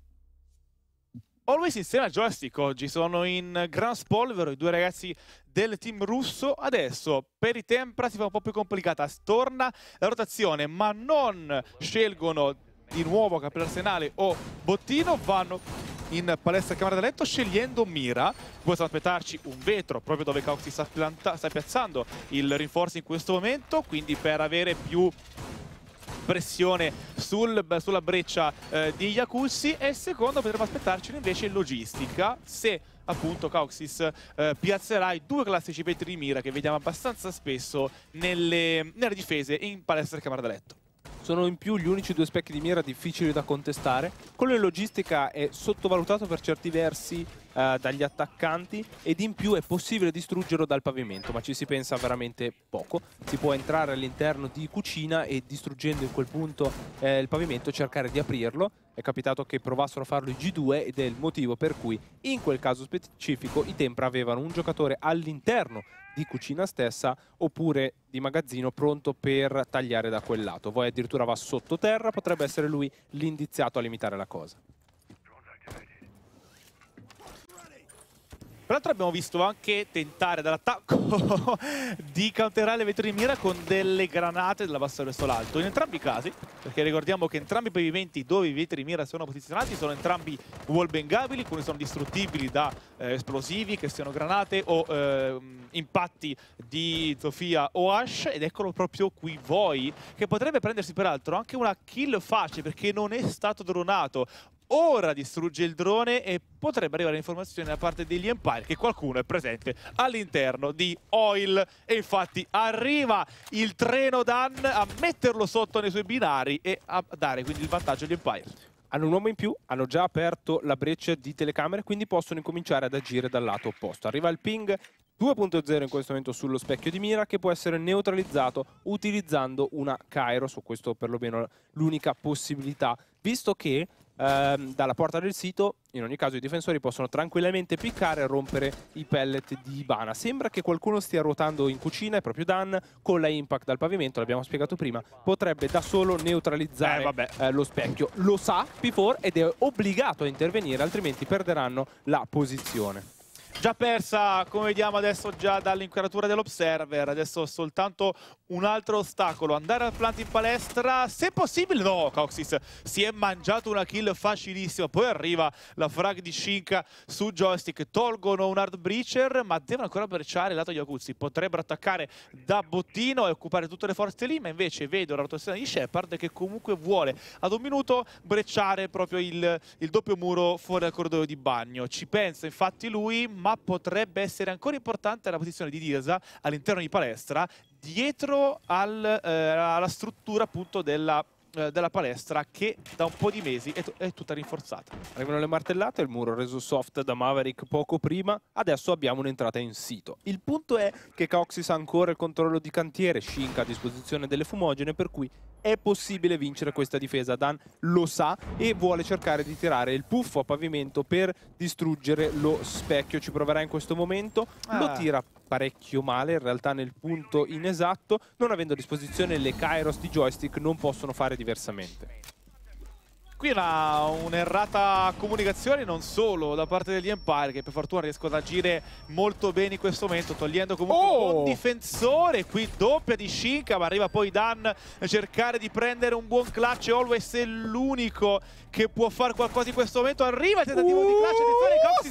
S3: Always insieme a Joystick oggi sono in gran spolvero i due ragazzi del team russo. Adesso per i Tempra si fa un po' più complicata, torna la rotazione, ma non scelgono di nuovo Arsenale o Bottino, vanno in palestra camera da letto scegliendo Mira. Possiamo aspettarci un vetro proprio dove Cauxi sta, sta piazzando il rinforzo in questo momento, quindi per avere più pressione sul, sulla breccia eh, di Iacussi e secondo potremmo aspettarci invece in logistica se appunto Cauxis eh, piazzerà i due classici petri di mira che vediamo abbastanza spesso nelle, nelle difese in palestra e camera da letto
S4: sono in più gli unici due specchi di mira difficili da contestare. Quello in logistica è sottovalutato per certi versi eh, dagli attaccanti ed in più è possibile distruggerlo dal pavimento, ma ci si pensa veramente poco. Si può entrare all'interno di cucina e distruggendo in quel punto eh, il pavimento cercare di aprirlo. È capitato che provassero a farlo i G2 ed è il motivo per cui in quel caso specifico i Tempra avevano un giocatore all'interno di cucina stessa oppure di magazzino pronto per tagliare da quel lato. Voi addirittura va sottoterra, potrebbe essere lui
S3: l'indiziato a limitare la cosa. Peraltro abbiamo visto anche tentare dall'attacco *laughs* di counterare le vetture di mira con delle granate della bassa verso l'alto. In entrambi i casi, perché ricordiamo che entrambi i pavimenti dove i vetri di mira sono posizionati sono entrambi wall bengabili, alcuni sono distruttibili da eh, esplosivi, che siano granate o eh, impatti di Sofia o Ash. Ed eccolo proprio qui voi, che potrebbe prendersi peraltro anche una kill facile perché non è stato dronato. Ora distrugge il drone e potrebbe arrivare informazione da parte degli Empire che qualcuno è presente all'interno di Oil. E infatti arriva il treno Dan a metterlo sotto nei suoi binari e a dare quindi il vantaggio agli
S4: Empire hanno un uomo in più, hanno già aperto la breccia di telecamere, quindi possono incominciare ad agire dal lato opposto. Arriva il ping 2.0 in questo momento sullo specchio di mira che può essere neutralizzato utilizzando una Kairos, o questo perlomeno l'unica possibilità, visto che ehm, dalla porta del sito. In ogni caso i difensori possono tranquillamente piccare e rompere i pellet di Ibana. Sembra che qualcuno stia ruotando in cucina, è proprio Dan, con la impact dal pavimento, l'abbiamo spiegato prima, potrebbe da solo neutralizzare eh, eh, lo specchio. Lo sa P4 ed è obbligato a intervenire, altrimenti perderanno la posizione
S3: già persa come vediamo adesso già dall'inquadratura dell'observer adesso soltanto un altro ostacolo andare al plant in palestra se possibile no Coxis si è mangiato una kill facilissima poi arriva la frag di Shinka su joystick tolgono un hard breacher ma devono ancora bracciare lato Iacuzzi potrebbero attaccare da bottino e occupare tutte le forze lì ma invece vedo la rotazione di Shepard che comunque vuole ad un minuto brecciare proprio il, il doppio muro fuori dal corridoio di bagno ci pensa infatti lui ma ma potrebbe essere ancora importante la posizione di Dirsa all'interno di palestra dietro al, eh, alla struttura appunto della eh, della palestra che da un po' di mesi è, è, tutta rinforzata.
S4: Arrivano le martellate, il muro reso soft da Maverick poco prima, adesso abbiamo un'entrata in sito. Il punto è che Caoxys ha ancora il controllo di cantiere, Shink a disposizione delle fumogene, per cui è possibile vincere questa difesa. Dan lo sa e vuole cercare di tirare il puffo a pavimento per distruggere lo specchio. Ci proverà in questo momento, ah. lo tira parecchio male, in realtà nel punto inesatto, non avendo a disposizione le Kairos di joystick non possono fare diversamente.
S3: Qui una un'errata comunicazione non solo da parte degli Empire che per fortuna riescono ad agire molto bene in questo momento togliendo comunque oh! un difensore qui doppia di Shinka ma arriva poi Dan a cercare di prendere un buon clutch Always è l'unico che può fare qualcosa in questo momento arriva il tentativo uh, di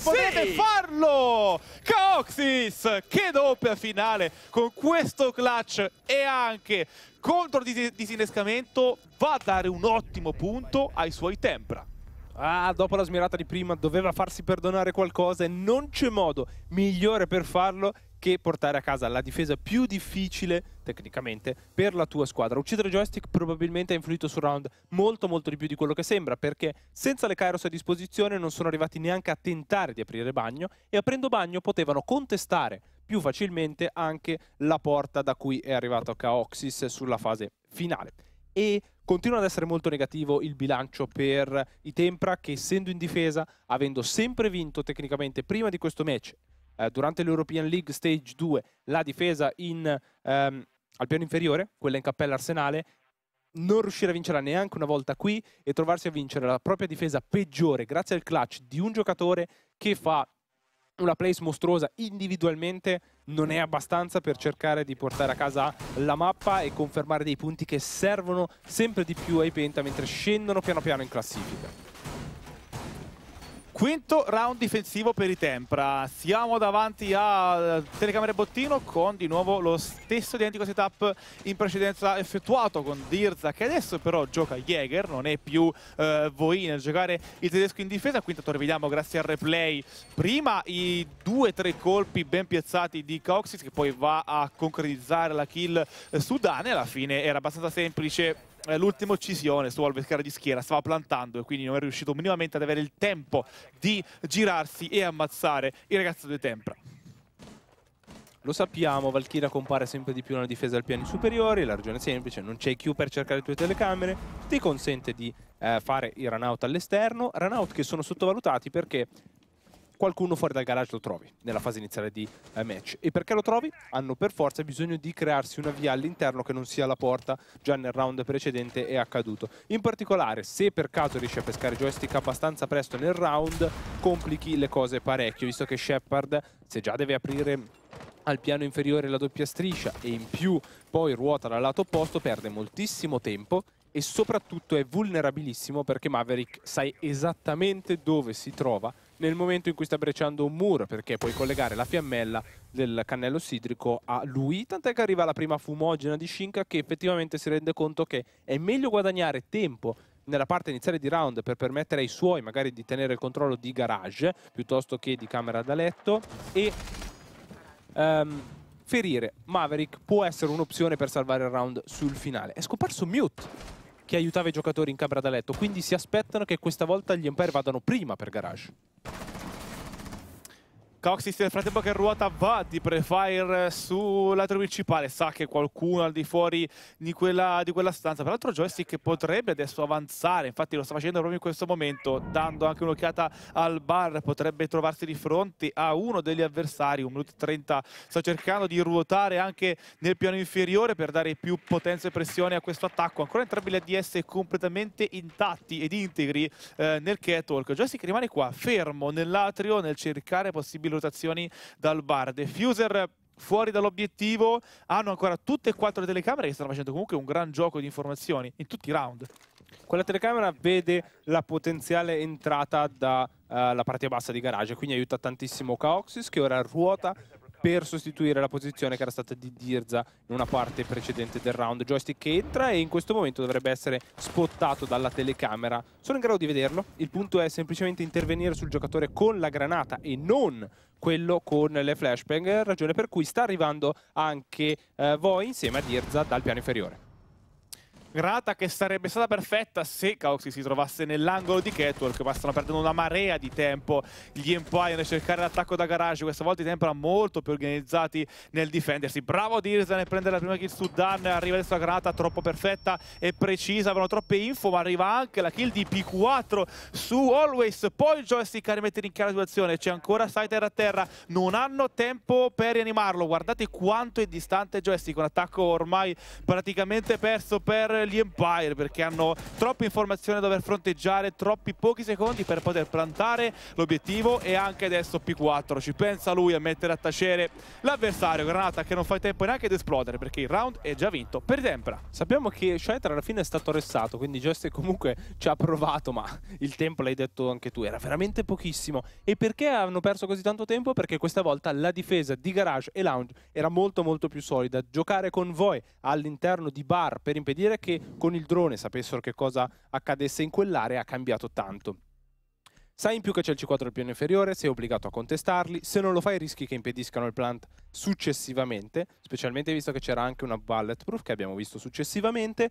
S3: clutch attenzione uh, Coxis sì! potete
S2: farlo
S3: Coxis che doppia finale con questo clutch e anche contro dis disinnescamento va a dare un ottimo punto ai suoi Tempra. Ah, dopo la smirata di prima doveva farsi perdonare qualcosa e non c'è
S4: modo migliore per farlo che portare a casa la difesa più difficile tecnicamente per la tua squadra. Uccidere joystick probabilmente ha influito sul round molto molto di più di quello che sembra perché senza le Kairos a disposizione non sono arrivati neanche a tentare di aprire bagno e aprendo bagno potevano contestare più facilmente anche la porta da cui è arrivato Caoxis sulla fase finale. E continua ad essere molto negativo il bilancio per i Tempra che essendo in difesa, avendo sempre vinto tecnicamente prima di questo match, eh, durante l'European League Stage 2, la difesa in, ehm, al piano inferiore, quella in cappella Arsenale, non riuscire a vincere neanche una volta qui e trovarsi a vincere la propria difesa peggiore grazie al clutch di un giocatore che fa una place mostruosa individualmente non è abbastanza per cercare di portare a casa la mappa e confermare dei punti che servono sempre di più ai Penta mentre scendono piano piano in
S3: classifica. Quinto round difensivo per i Tempra. Siamo davanti a Telecamere Bottino con di nuovo lo stesso identico setup in precedenza effettuato con Dirza che adesso però gioca Jäger, non è più eh, Voina a giocare il tedesco in difesa. Quinto torvidiamo grazie al replay. Prima i due tre colpi ben piazzati di Coxis che poi va a concretizzare la kill eh, su Dane. Alla fine era abbastanza semplice eh, l'ultima uccisione su Alvescara di schiera, stava plantando e quindi non è riuscito minimamente ad avere il tempo di girarsi e ammazzare il ragazzo di Tempra. Lo sappiamo, Valkyria compare sempre di più nella difesa al piani
S4: superiori, la ragione è semplice, non c'è Q per cercare le tue telecamere, ti consente di eh, fare i run out all'esterno, run out che sono sottovalutati perché qualcuno fuori dal garage lo trovi nella fase iniziale di eh, match. E perché lo trovi? Hanno per forza bisogno di crearsi una via all'interno che non sia la porta, già nel round precedente è accaduto. In particolare, se per caso riesci a pescare joystick abbastanza presto nel round, complichi le cose parecchio, visto che Shepard, se già deve aprire al piano inferiore la doppia striscia e in più poi ruota dal lato opposto, perde moltissimo tempo e soprattutto è vulnerabilissimo perché Maverick sai esattamente dove si trova nel momento in cui sta brecciando un muro perché puoi collegare la fiammella del cannello sidrico a lui tant'è che arriva la prima fumogena di Shinka che effettivamente si rende conto che è meglio guadagnare tempo nella parte iniziale di round per permettere ai suoi magari di tenere il controllo di garage piuttosto che di camera da letto e um, ferire Maverick può essere un'opzione per salvare il round sul finale. È scomparso Mute che aiutava i giocatori in camera da letto, quindi si aspettano che questa volta gli Empire vadano prima per Garage.
S3: Coxis nel frattempo che ruota va di prefire sull'altro principale, sa che qualcuno al di fuori di quella, di quella stanza, peraltro joystick potrebbe adesso avanzare, infatti lo sta facendo proprio in questo momento, dando anche un'occhiata al bar, potrebbe trovarsi di fronte a uno degli avversari, un minuto e 30, sta cercando di ruotare anche nel piano inferiore per dare più potenza e pressione a questo attacco, ancora entrambi gli ADS completamente intatti ed integri eh, nel catwalk, joystick rimane qua, fermo nell'atrio nel cercare possibili lunghe rotazioni dal bar. Defuser fuori dall'obiettivo, hanno ancora tutte e quattro le telecamere che stanno facendo comunque un gran gioco di informazioni in tutti i round. Quella telecamera vede
S4: la potenziale entrata dalla eh, uh, parte bassa di garage, quindi aiuta tantissimo Caoxis che ora ruota per sostituire la posizione che era stata di Dirza in una parte precedente del round. Joystick che entra e in questo momento dovrebbe essere spottato dalla telecamera. Sono in grado di vederlo, il punto è semplicemente intervenire sul giocatore con la granata e non quello con le flashbang, ragione per cui sta arrivando anche eh, Voi insieme a Dirza dal piano inferiore.
S3: Grata che sarebbe stata perfetta se Cauxi si trovasse nell'angolo di Catwalk, ma stanno perdendo una marea di tempo gli Empire nel cercare l'attacco da garage, questa volta i Tempra molto più organizzati nel difendersi. Bravo Dirza nel prendere la prima kill su Dan, arriva adesso la granata troppo perfetta e precisa, avevano troppe info, ma arriva anche la kill di P4 su Always, poi il joystick a rimettere in chiara situazione, c'è ancora Scyther a terra, non hanno tempo per rianimarlo, guardate quanto è distante il joystick, un attacco ormai praticamente perso per gli Empire perché hanno troppe informazioni da dover fronteggiare, troppi pochi secondi per poter plantare l'obiettivo e anche adesso P4 ci pensa lui a mettere a tacere l'avversario, Granata che non fa tempo neanche ad esplodere perché il round è già vinto per Tempra. Sappiamo che Shatter alla fine è stato arrestato, quindi Jester comunque ci ha provato,
S4: ma il tempo l'hai detto anche tu, era veramente pochissimo. E perché hanno perso così tanto tempo? Perché questa volta la difesa di Garage e Lounge era molto molto più solida. Giocare con voi all'interno di bar per impedire che anche con il drone sapessero che cosa accadesse in quell'area ha cambiato tanto. Sai in più che c'è il C4 al piano inferiore, sei obbligato a contestarli, se non lo fai rischi che impediscano il plant successivamente, specialmente visto che c'era anche una bulletproof che abbiamo visto successivamente,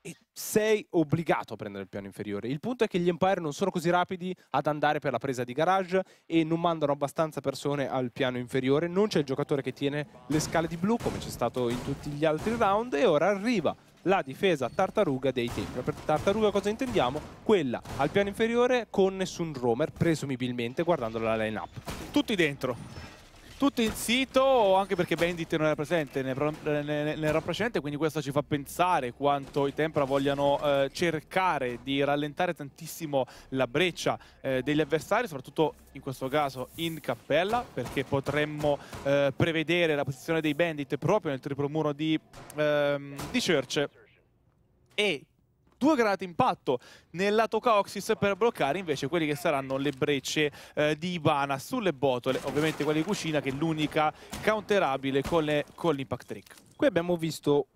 S4: e sei obbligato a prendere il piano inferiore. Il punto è che gli Empire non sono così rapidi ad andare per la presa di garage e non mandano abbastanza persone al piano inferiore, non c'è il giocatore che tiene le scale di blu come c'è stato in tutti gli altri round e ora arriva la difesa tartaruga dei templi. Per tartaruga cosa intendiamo? Quella al piano inferiore con nessun roamer, presumibilmente guardando la line-up. Tutti
S3: dentro tutto in sito, anche perché Bandit non era presente nel, nel, nel rapprescente, quindi questo ci fa pensare quanto i Tempra vogliano eh, cercare di rallentare tantissimo la breccia eh, degli avversari, soprattutto in questo caso in cappella, perché potremmo eh, prevedere la posizione dei Bandit proprio nel triplo muro di, ehm, di Church. E due granate impatto nel lato Caoxys per bloccare invece quelli che saranno le brecce eh, di Ivana sulle botole, ovviamente quella di cucina che è l'unica counterabile con, con l'impact trick. Qui abbiamo visto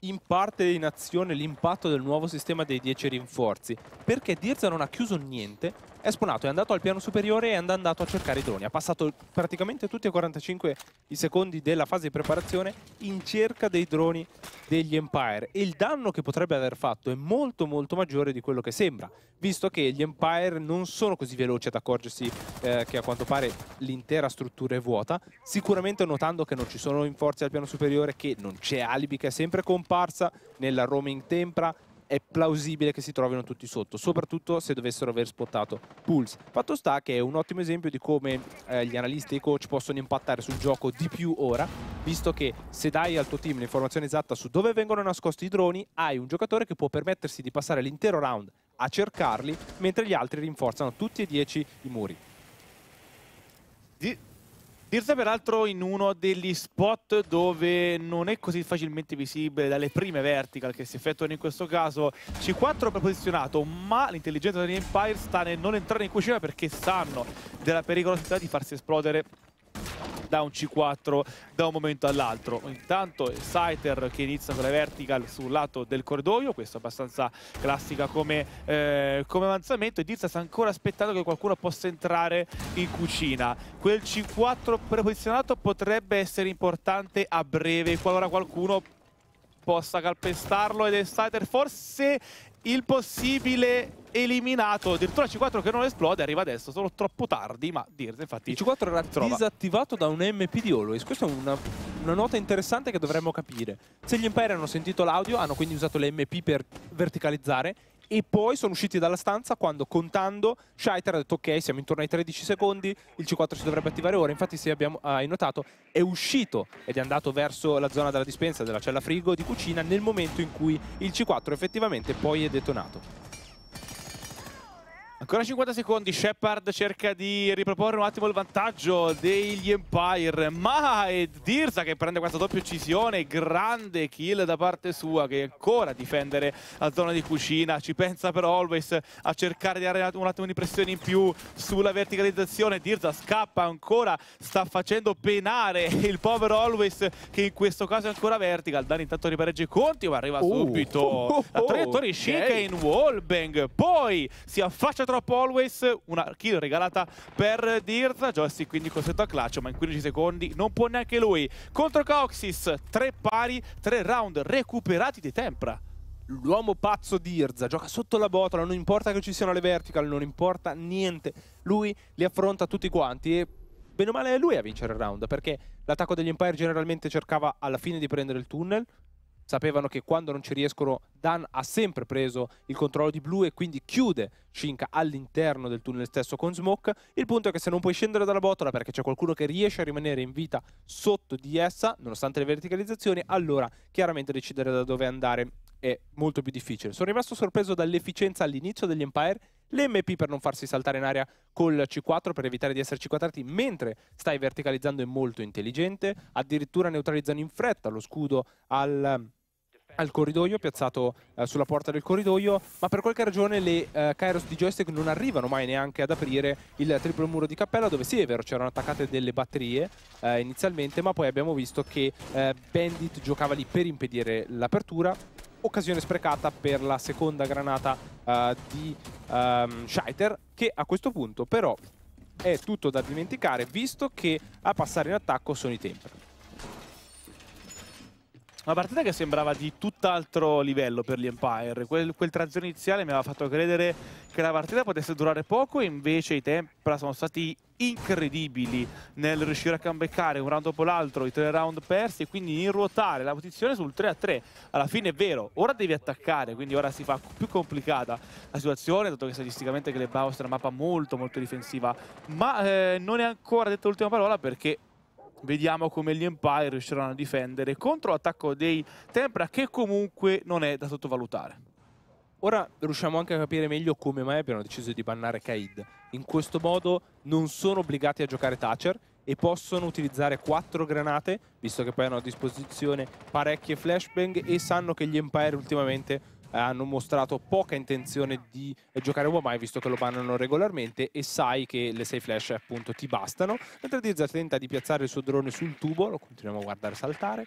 S4: in parte in azione l'impatto del nuovo sistema dei 10 rinforzi, perché Dirza non ha chiuso niente, è sponato, è andato al piano superiore e è andato a cercare i droni. Ha passato praticamente tutti i 45 i secondi della fase di preparazione in cerca dei droni degli Empire. E il danno che potrebbe aver fatto è molto molto maggiore di quello che sembra, visto che gli Empire non sono così veloci ad accorgersi eh, che a quanto pare l'intera struttura è vuota. Sicuramente notando che non ci sono rinforzi al piano superiore, che non c'è Alibi che è sempre comparsa nella roaming tempra, è plausibile che si trovino tutti sotto, soprattutto se dovessero aver spottato Pulse. Fatto sta che è un ottimo esempio di come eh, gli analisti e i coach possono impattare sul gioco di più ora, visto che se dai al tuo team l'informazione esatta su dove vengono nascosti i droni, hai un giocatore che può permettersi di passare l'intero round a cercarli,
S3: mentre gli altri rinforzano tutti e dieci i muri. Di Dirza peraltro in uno degli spot dove non è così facilmente visibile dalle prime vertical che si effettuano in questo caso C4 preposizionato ma l'intelligenza degli Empire sta nel non entrare in cucina perché sanno della pericolosità di farsi esplodere da un C4 da un momento all'altro. Intanto Scyther che inizia con la vertical sul lato del corridoio, questo è abbastanza classica come, eh, come avanzamento, e Dizza sta ancora aspettando che qualcuno possa entrare in cucina. Quel C4 preposizionato potrebbe essere importante a breve, qualora qualcuno possa calpestarlo ed è Exciter forse il possibile eliminato addirittura C4 che non esplode arriva adesso sono troppo tardi ma Dirt infatti il C4 era trova.
S4: disattivato da un MP di Always questa è una, una, nota interessante che dovremmo capire se gli Imperi hanno sentito l'audio hanno quindi usato le MP per verticalizzare e poi sono usciti dalla stanza quando contando Scheiter ha detto ok siamo intorno ai 13 secondi il C4 si dovrebbe attivare ora infatti se abbiamo, hai notato è uscito ed è andato verso la zona della dispensa della cella frigo
S3: di cucina nel momento in cui il C4 effettivamente poi è detonato Ancora 50 secondi, Shepard cerca di riproporre un attimo il vantaggio degli Empire, ma è Dirza che prende questa doppia uccisione, grande kill da parte sua che ancora difendere la zona di cucina, ci pensa però Always a cercare di dare un attimo di pressione in più sulla verticalizzazione, Dirza scappa ancora, sta facendo penare il povero Always che in questo caso è ancora vertical, Dan intanto ripareggia i conti ma arriva oh. subito oh, oh, oh, la traiettoria *laughs* okay. chic in wallbang, poi si affaccia troppo drop always, una kill regalata per Dirz, Joystick quindi costretto a clutch, ma in 15 secondi non può neanche lui. Contro Caoxys, tre pari, tre round recuperati di Tempra. L'uomo pazzo di gioca sotto la botola, non importa che ci
S4: siano le vertical, non importa niente. Lui li affronta tutti quanti e bene o male è lui a vincere il round perché l'attacco degli Empire generalmente cercava alla fine di prendere il tunnel, sapevano che quando non ci riescono Dan ha sempre preso il controllo di blu e quindi chiude Shinka all'interno del tunnel stesso con Smoke. Il punto è che se non puoi scendere dalla botola perché c'è qualcuno che riesce a rimanere in vita sotto di essa, nonostante le verticalizzazioni, allora chiaramente decidere da dove andare è molto più difficile. Sono rimasto sorpreso dall'efficienza all'inizio degli Empire l'MP per non farsi saltare in aria col C4 per evitare di essere C4 mentre stai verticalizzando è molto intelligente addirittura neutralizzano in fretta lo scudo al al corridoio, piazzato eh, sulla porta del corridoio, ma per qualche ragione le eh, Kairos di joystick non arrivano mai neanche ad aprire il triplo muro di cappella, dove sì è vero c'erano attaccate delle batterie eh, inizialmente, ma poi abbiamo visto che eh, Bandit giocava lì per impedire l'apertura, occasione sprecata per la seconda granata eh, di um, ehm, Scheiter, che a questo punto però è tutto da dimenticare, visto che
S3: a passare in attacco sono i Temper. Una partita che sembrava di tutt'altro livello per gli Empire. Quel, quel tranzio iniziale mi aveva fatto credere che la partita potesse durare poco, invece i Tempra sono stati incredibili nel riuscire a cambeccare un round dopo l'altro i tre round persi e quindi in ruotare la posizione sul 3 a 3 alla fine è vero ora devi attaccare quindi ora si fa più complicata la situazione dato che statisticamente Glebhouse è una mappa molto molto difensiva ma eh, non è ancora detto l'ultima parola perché Vediamo come gli Empire riusciranno a difendere contro l'attacco dei Tempra che comunque non è da sottovalutare.
S4: Ora riusciamo anche a capire meglio come mai abbiano deciso di bannare Kaid. In questo modo non sono obbligati a giocare Thatcher e possono utilizzare quattro granate, visto che poi hanno a disposizione parecchie flashbang e sanno che gli Empire ultimamente eh, hanno mostrato poca intenzione di giocare Womai visto che lo bannano regolarmente e sai che le 6 flash appunto ti bastano. Mentre Dirza tenta di piazzare il suo drone sul tubo, lo continuiamo a guardare saltare.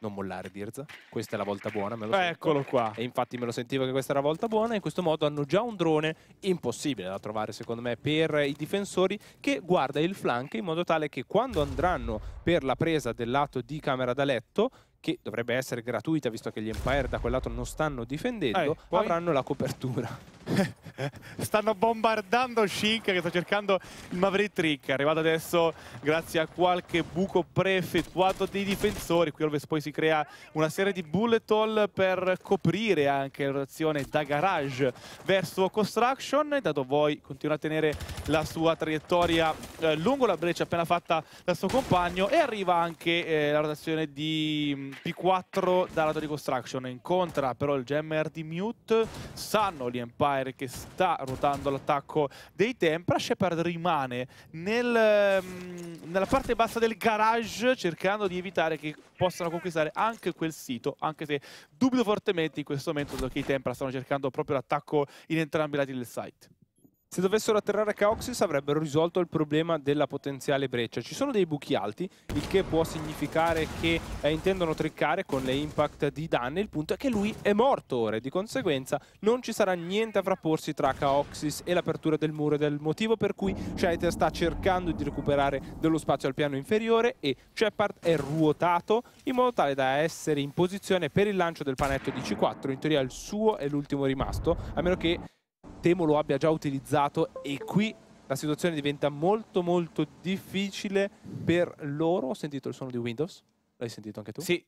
S4: Non mollare Dirza, questa è la volta buona, me lo Beh, Eccolo qua. E infatti me lo sentivo che questa era la volta buona, in questo modo hanno già un drone impossibile da trovare secondo me per i difensori che guarda il flank in modo tale che quando andranno per la presa del lato di camera da letto che dovrebbe essere gratuita
S3: visto che gli Empire da quel lato non stanno difendendo, eh, poi... avranno
S4: la copertura. *laughs*
S3: stanno bombardando Shink che sta cercando il Maverick Trick, arrivato adesso grazie a qualche buco pre-effettuato dei difensori, qui Alves poi si crea una serie di bullet hole per coprire anche la rotazione da garage verso Construction, e dato voi continua a tenere la sua traiettoria eh, lungo la breccia appena fatta dal suo compagno e arriva anche eh, la rotazione di mm, P4 lato di Construction incontra però il Gemmer di Mute sanno gli Empire che sta ruotando l'attacco dei Tempra Shepard rimane nel, mm, nella parte bassa del garage cercando di evitare che possano conquistare anche quel sito anche se dubito fortemente in questo momento che i Tempra stanno cercando proprio l'attacco in entrambi i lati del site
S4: se dovessero atterrare Caoxys avrebbero risolto il problema della potenziale breccia. Ci sono dei buchi alti, il che può significare che eh, intendono triccare con le impact di danni. Il punto è che lui è morto ora e di conseguenza non ci sarà niente a frapporsi tra Caoxys e l'apertura del muro ed è il motivo per cui Shaiter sta cercando di recuperare dello spazio al piano inferiore e Shepard è ruotato in modo tale da essere in posizione per il lancio del panetto di C4. In teoria il suo è l'ultimo rimasto, a meno che temo lo abbia già utilizzato e qui la situazione diventa molto molto difficile per loro. Ho sentito il suono di Windows, l'hai sentito anche tu? Sì.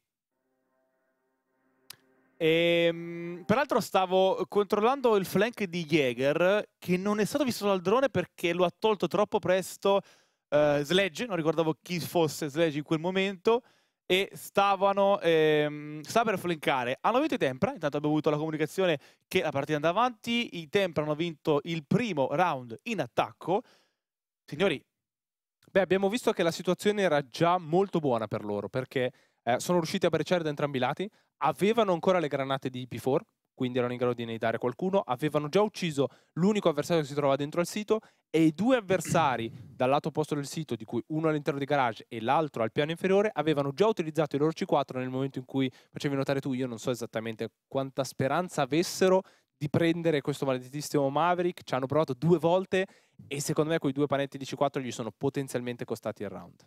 S3: Ehm, peraltro stavo controllando il flank di Jäger che non è stato visto dal drone perché lo ha tolto troppo presto uh, Sledge, non ricordavo chi fosse Sledge in quel momento e stavano ehm, sta per flincare. Hanno vinto i Tempra, intanto abbiamo avuto la comunicazione che la partita andava avanti, i Tempra hanno vinto il primo round in attacco. Signori, beh, abbiamo visto
S4: che la situazione era già molto buona per loro, perché eh, sono riusciti a brecciare da entrambi i lati, avevano ancora le granate di IP4, quindi erano in grado di neidare qualcuno, avevano già ucciso l'unico avversario che si trovava dentro al sito e i due avversari dal lato opposto del sito, di cui uno all'interno di garage e l'altro al piano inferiore, avevano già utilizzato il loro C4 nel momento in cui facevi notare tu, io non so esattamente quanta speranza avessero di prendere questo maledettissimo Maverick, ci hanno provato due volte e secondo me quei due panetti di C4 gli sono potenzialmente costati il round.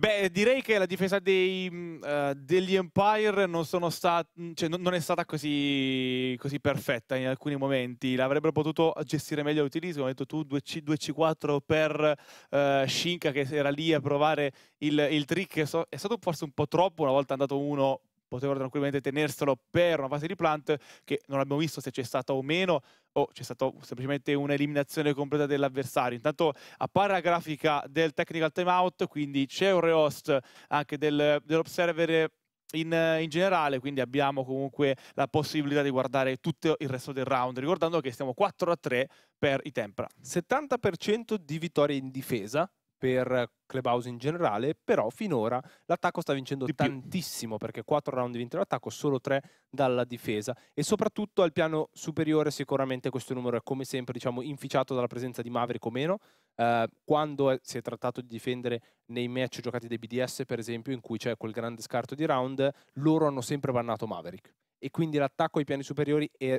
S3: Beh, direi che la difesa dei, uh, degli Empire non, cioè, non, è stata così, così, perfetta in alcuni momenti. L'avrebbero potuto gestire meglio l'utilizzo. Come hai detto tu, 2C4 per uh, Shinka che era lì a provare il, il trick. So è stato forse un po' troppo. Una volta andato uno, potevano tranquillamente tenerselo per una fase di plant che non abbiamo visto se c'è stata o meno o c'è stata semplicemente un'eliminazione completa dell'avversario. Intanto appare la grafica del technical timeout, quindi c'è un rehost anche del, dell'observer in, in, generale, quindi abbiamo comunque la possibilità di guardare tutto il resto del round, ricordando che stiamo 4 a 3 per i Tempra. 70% di vittoria in difesa,
S4: per Clubhouse in generale, però finora l'attacco sta vincendo tantissimo perché 4 round vinti dall'attacco, solo 3 dalla difesa e soprattutto al piano superiore sicuramente questo numero è come sempre diciamo inficiato dalla presenza di Maverick o meno, eh, quando si è trattato di difendere nei match giocati dai BDS per esempio in cui c'è quel grande scarto di round, loro hanno sempre bannato Maverick e quindi l'attacco ai piani superiori è,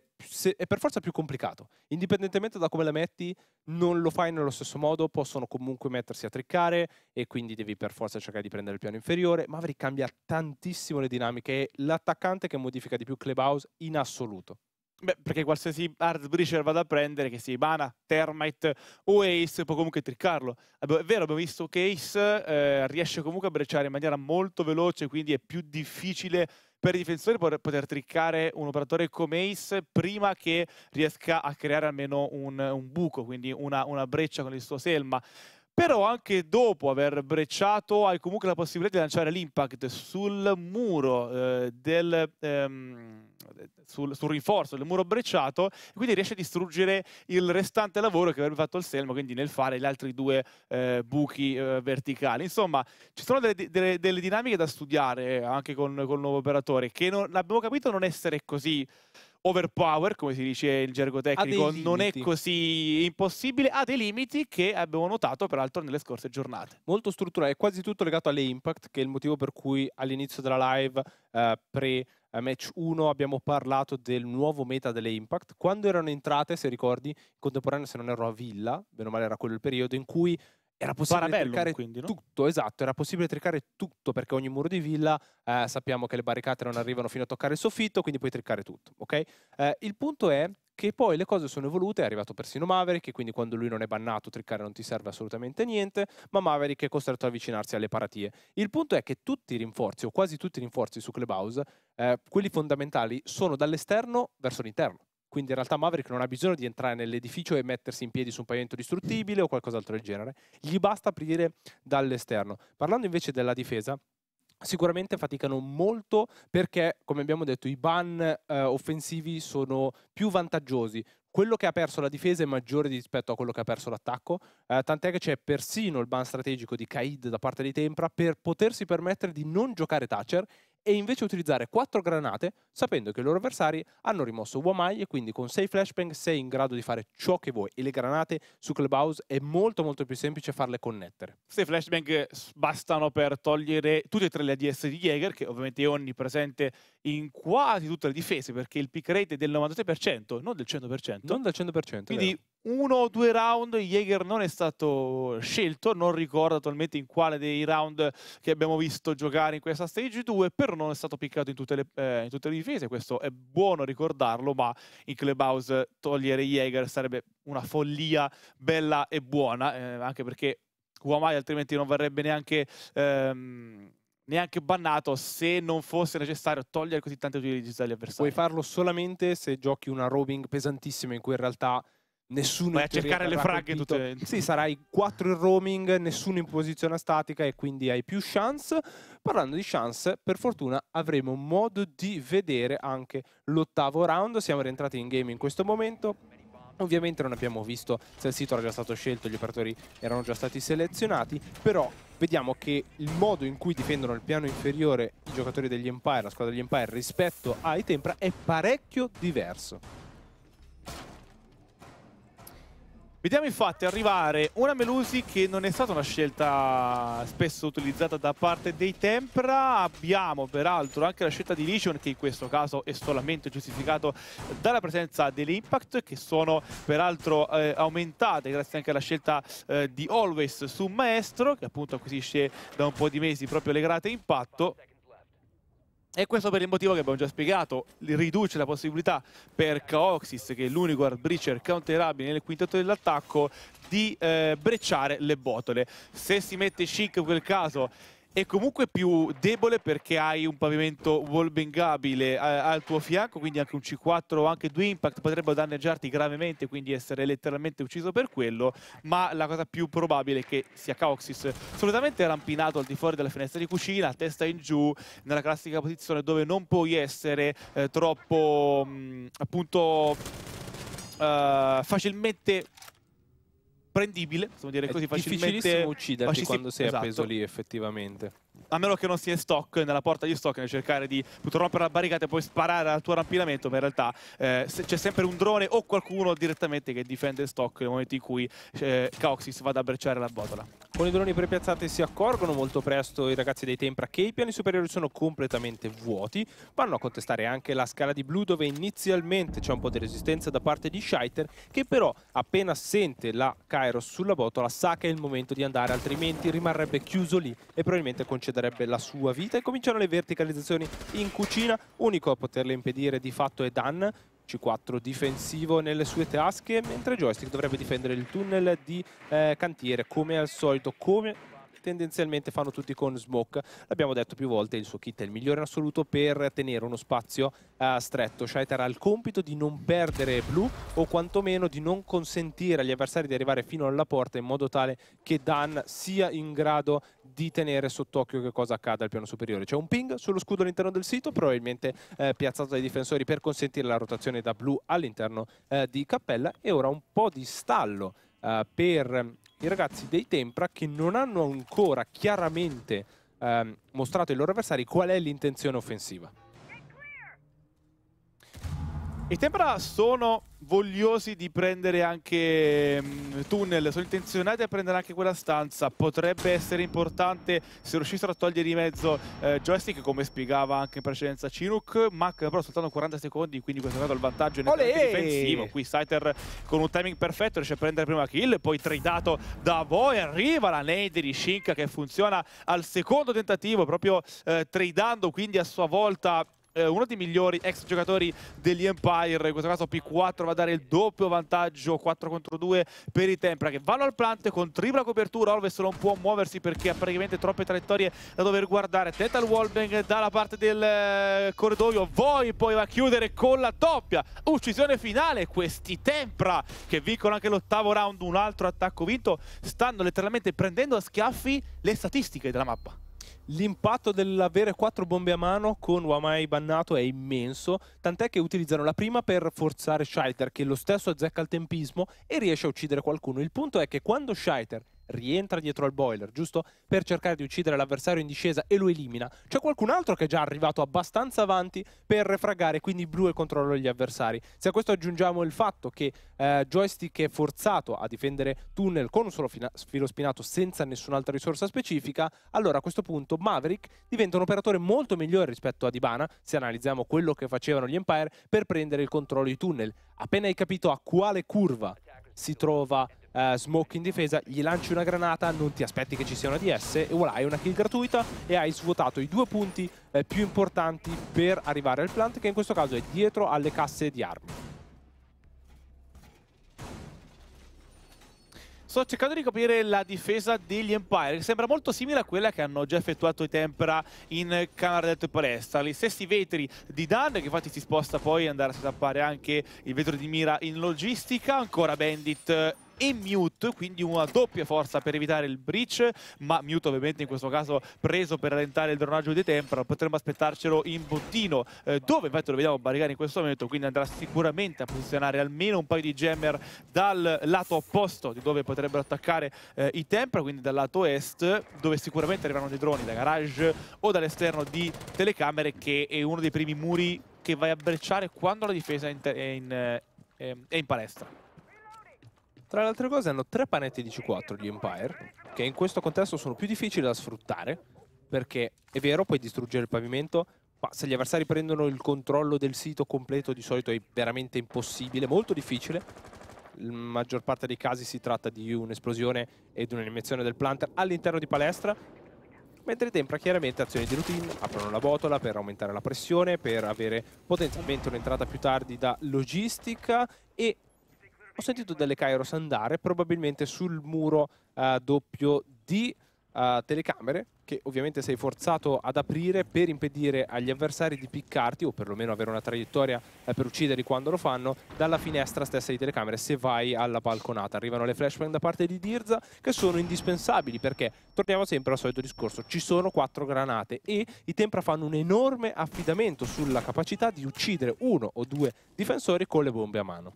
S4: è, per forza più complicato. Indipendentemente da come la metti, non lo fai nello stesso modo, possono comunque mettersi a trickare e quindi devi per forza cercare di prendere il piano inferiore. Maverick cambia tantissimo le
S3: dinamiche, è l'attaccante che modifica di più Clubhouse in assoluto. Beh, perché qualsiasi hard breacher vada a prendere, che sia Ibana, Termite o Ace, può comunque trickarlo. È vero, abbiamo visto che Ace eh, riesce comunque a brecciare in maniera molto veloce, quindi è più difficile per i difensori poter triccare un operatore come Ace prima che riesca a creare almeno un, un buco, quindi una, una breccia con il suo Selma però anche dopo aver brecciato hai comunque la possibilità di lanciare l'impact sul muro eh, del... Ehm, sul, sul, rinforzo del muro brecciato e quindi riesce a distruggere il restante lavoro che avrebbe fatto il Selmo, quindi nel fare gli altri due eh, buchi eh, verticali. Insomma, ci sono delle, delle, delle dinamiche da studiare anche con, con il nuovo operatore che non, abbiamo capito non essere così overpower, come si dice il gergo tecnico, non è così impossibile, ha dei limiti che abbiamo notato peraltro nelle scorse giornate.
S4: Molto strutturale, è quasi tutto legato alle impact, che è il motivo per cui all'inizio della live eh, pre eh, match 1 abbiamo parlato del nuovo meta delle Impact. Quando erano entrate, se ricordi, in se non ero a Villa, bene o male era quello il periodo in cui era possibile Parabellum, tricare quindi, no? tutto, esatto, era possibile tricare tutto perché ogni muro di villa eh, sappiamo che le barricate non arrivano fino a toccare il soffitto, quindi puoi tricare tutto, ok? Eh, il punto è che poi le cose sono evolute, è arrivato persino Maverick, e quindi quando lui non è bannato trickare non ti serve assolutamente niente, ma Maverick è costretto ad avvicinarsi alle paratie. Il punto è che tutti i rinforzi, o quasi tutti i rinforzi su Clubhouse, eh, quelli fondamentali, sono dall'esterno verso l'interno quindi in realtà Maverick non ha bisogno di entrare nell'edificio e mettersi in piedi su un pavimento distruttibile o qualcos'altro del genere, gli basta aprire dall'esterno. Parlando invece della difesa, sicuramente faticano molto perché, come abbiamo detto, i ban eh, offensivi sono più vantaggiosi. Quello che ha perso la difesa è maggiore rispetto a quello che ha perso l'attacco, eh, tant'è che c'è persino il ban strategico di Kaid da parte di Tempra per potersi permettere di non giocare Thatcher e invece utilizzare 4 granate sapendo che i loro avversari hanno rimosso Wamai e quindi con 6 flashbang sei in grado di fare ciò che vuoi e le granate su Clubhouse è molto molto più semplice farle connettere.
S3: 6 flashbang bastano per togliere tutte e tre le ADS di Jäger che ovviamente è onnipresente in quasi tutte le difese perché il pick rate è del 93%, non del 100%. Non del 100%. Quindi uno o due round Jäger non è stato scelto, non ricordo attualmente in quale dei round che abbiamo visto giocare in questa stage 2, però non è stato piccato in tutte le, eh, in tutte le difese, questo è buono ricordarlo, ma in clubhouse togliere Jäger sarebbe una follia bella e buona, eh, anche perché Guamai altrimenti non verrebbe neanche... Ehm, neanche bannato se non fosse necessario togliere così tante utilizzi dagli avversari. Puoi farlo solamente se giochi una roving pesantissima
S4: in cui in realtà nessuno Vai a cercare le fraghe tutte. Sì, sarai 4 in roaming, nessuno in posizione statica e quindi hai più chance. Parlando di chance, per fortuna avremo modo di vedere anche l'ottavo round. Siamo rientrati in game in questo momento. Ovviamente non abbiamo visto se il sito era già stato scelto, gli operatori erano già stati selezionati, però vediamo che il modo in cui difendono il piano inferiore i giocatori degli Empire, la squadra degli Empire rispetto ai Tempra è parecchio diverso.
S3: Vediamo infatti arrivare una Melusi che non è stata una scelta spesso utilizzata da parte dei Tempra. Abbiamo peraltro anche la scelta di Legion che in questo caso è solamente giustificato dalla presenza dell'Impact che sono peraltro eh, aumentate grazie anche alla scelta eh, di Always su Maestro che appunto acquisisce da un po' di mesi proprio le grate impatto. E questo per il motivo che abbiamo già spiegato, riduce la possibilità per Caoxis, che è l'unico hard breacher counterabile nel quintetto dell'attacco, di eh, brecciare le botole. Se si mette Chic in quel caso è comunque più debole perché hai un pavimento wallbangabile eh, al tuo fianco, quindi anche un C4 o anche due impact potrebbero danneggiarti gravemente, quindi essere letteralmente ucciso per quello, ma la cosa più probabile è che sia Caoxys solitamente rampinato al di fuori della finestra di cucina, testa in giù, nella classica posizione dove non puoi essere eh, troppo mh, mm, appunto Uh, facilmente prendibile, possiamo dire così, è facilmente. È difficilissimo ucciderti quando sei esatto. appeso lì
S4: effettivamente
S3: a meno che non sia in stock nella porta di stock nel cercare di rompere la barricata e poi sparare al tuo rampinamento ma in realtà eh, c'è sempre un drone o qualcuno direttamente che difende stock nel momento in cui eh, Cauxis va ad abbracciare la botola con i
S4: droni prepiazzati si accorgono
S3: molto presto i ragazzi dei Tempra che i piani superiori sono completamente
S4: vuoti vanno a contestare anche la scala di blu dove inizialmente c'è un po' di resistenza da parte di Scheiter che però appena sente la Kairos sulla botola sa che è il momento di andare altrimenti rimarrebbe chiuso lì e probabilmente concederebbe perderebbe la sua vita e cominciano le verticalizzazioni in cucina, unico a poterle impedire di fatto è Dan, C4 difensivo nelle sue tasche, mentre Joystick dovrebbe difendere il tunnel di eh, cantiere come al solito, come tendenzialmente fanno tutti con smoke. L'abbiamo detto più volte, il suo kit è il migliore in assoluto per tenere uno spazio uh, stretto. Shaiter ha il compito di non perdere blu o quantomeno di non consentire agli avversari di arrivare fino alla porta in modo tale che Dan sia in grado di tenere sott'occhio che cosa accada al piano superiore. C'è un ping sullo scudo all'interno del sito, probabilmente eh, piazzato dai difensori per consentire la rotazione da blu all'interno eh, di Cappella e ora un po' di stallo eh, per i ragazzi dei Tempra che non hanno ancora chiaramente ehm, mostrato ai loro avversari qual è l'intenzione offensiva.
S3: I Tempra sono vogliosi di prendere anche mh, mm, tunnel, sono intenzionati a prendere anche quella stanza. Potrebbe essere importante se riuscissero a togliere di mezzo eh, joystick, come spiegava anche in precedenza Chinook. Mac però soltanto 40 secondi, quindi questo è stato il vantaggio nel difensivo. Qui Scyther con un timing perfetto riesce a prendere prima kill, poi tradato da voi. Arriva la nade di Shinka che funziona al secondo tentativo, proprio eh, tradando quindi a sua volta eh, uno dei migliori ex giocatori degli Empire, in questo caso P4 va a dare il doppio vantaggio 4 contro 2 per i Tempra che vanno al plante con tripla copertura, Olves non può muoversi perché ha praticamente troppe traiettorie da dover guardare, tenta il wallbang dalla parte del eh, corridoio, Voi poi va a chiudere con la doppia, uccisione finale, questi Tempra che vincono anche l'ottavo round, un altro attacco vinto, stanno letteralmente prendendo a schiaffi le statistiche della mappa. L'impatto dell'avere quattro
S4: bombe a mano con Wamai bannato è immenso, tant'è che utilizzano la prima per forzare Shiter, che lo stesso azzecca il tempismo e riesce a uccidere qualcuno. Il punto è che quando Shiter rientra dietro al boiler, giusto? Per cercare di uccidere l'avversario in discesa e lo elimina. C'è qualcun altro che è già arrivato abbastanza avanti per refragare, quindi blu e controllo gli avversari. Se a questo aggiungiamo il fatto che eh, Joystick è forzato a difendere tunnel con un solo filo spinato senza nessun'altra risorsa specifica, allora a questo punto Maverick diventa un operatore molto migliore rispetto a Dibana, se analizziamo quello che facevano gli Empire, per prendere il controllo di tunnel. Appena hai capito a quale curva si trova uh, Smoke in difesa, gli lanci una granata, non ti aspetti che ci sia una DS e voilà, hai una kill gratuita e hai svuotato i due punti eh, più importanti per arrivare al plant che in questo caso è dietro alle casse di armi.
S3: Sto cercando di capire la difesa degli Empire, che sembra molto simile a quella che hanno già effettuato i Tempera in Camera del Palestra. Gli stessi vetri di Dan, che infatti si sposta poi ad andare a stampare anche il vetro di mira in logistica. Ancora Bandit eh, e Mute, quindi una doppia forza per evitare il breach, ma Mute ovviamente in questo caso preso per rallentare il dronaggio dei Temporal, potremmo aspettarcelo in bottino, eh, dove infatti lo vediamo barricare in questo momento, quindi andrà sicuramente a posizionare almeno un paio di jammer dal lato opposto di dove potrebbero attaccare eh, i Temporal, quindi dal lato est, dove sicuramente arriveranno dei droni da garage o dall'esterno di telecamere, che è uno dei primi muri che vai a brecciare quando la difesa è in, è in, eh, è in palestra.
S4: Tra le altre cose hanno tre panetti di C4 gli Empire, che in questo contesto sono più difficili da sfruttare, perché è vero, puoi distruggere il pavimento, ma se gli avversari prendono il controllo del sito completo di solito è veramente impossibile, molto difficile. La maggior parte dei casi si tratta di un'esplosione ed un'animazione del planter all'interno di palestra, mentre Tempra chiaramente azioni di routine, aprono la botola per aumentare la pressione, per avere potenzialmente un'entrata più tardi da logistica e ho sentito delle Kairos andare probabilmente sul muro uh, doppio di uh, telecamere che ovviamente sei forzato ad aprire per impedire agli avversari di piccarti o perlomeno avere una traiettoria uh, per ucciderli quando lo fanno dalla finestra stessa di telecamere se vai alla balconata. Arrivano le flashbang da parte di Dirza che sono indispensabili perché torniamo sempre al solito discorso, ci sono quattro granate e i Tempra fanno un enorme affidamento sulla capacità di uccidere uno o due difensori con le bombe a mano.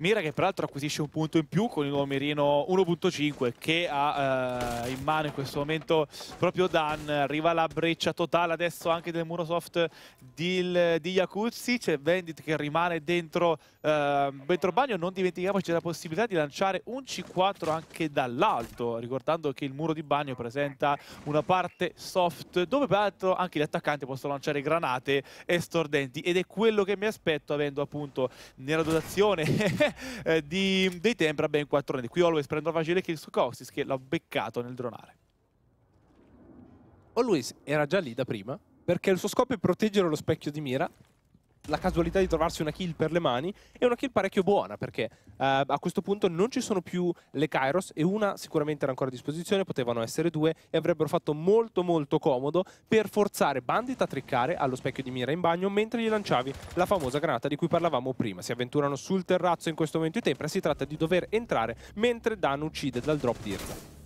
S3: Mira che peraltro acquisisce un punto in più con il nuovo mirino 1.5 che ha eh, in mano in questo momento proprio Dan. Arriva la breccia totale adesso anche del Murosoft di, di Iacuzzi. C'è Vendit che rimane dentro, eh, dentro bagno. Non dimentichiamoci della possibilità di lanciare un C4 anche dall'alto. Ricordando che il muro di bagno presenta una parte soft dove peraltro anche gli attaccanti possono lanciare granate e stordenti. Ed è quello che mi aspetto avendo appunto nella dotazione... *laughs* *laughs* Eh, di, dei Tempra ben 4 anni. Qui Always prendo la facile kill su Coxis che l'ha beccato nel dronare. Always era già lì da
S4: prima perché il suo scopo è proteggere lo specchio di mira la casualità di trovarsi una kill per le mani e una kill parecchio buona perché uh, a questo punto non ci sono più le Kairos e una sicuramente era ancora a disposizione, potevano essere due e avrebbero fatto molto molto comodo per forzare Bandit a triccare allo specchio di mira in bagno mentre gli lanciavi la famosa granata di cui parlavamo prima. Si avventurano sul terrazzo in questo momento i Tempra, si tratta di dover entrare mentre Dan uccide dal drop
S3: di Irza.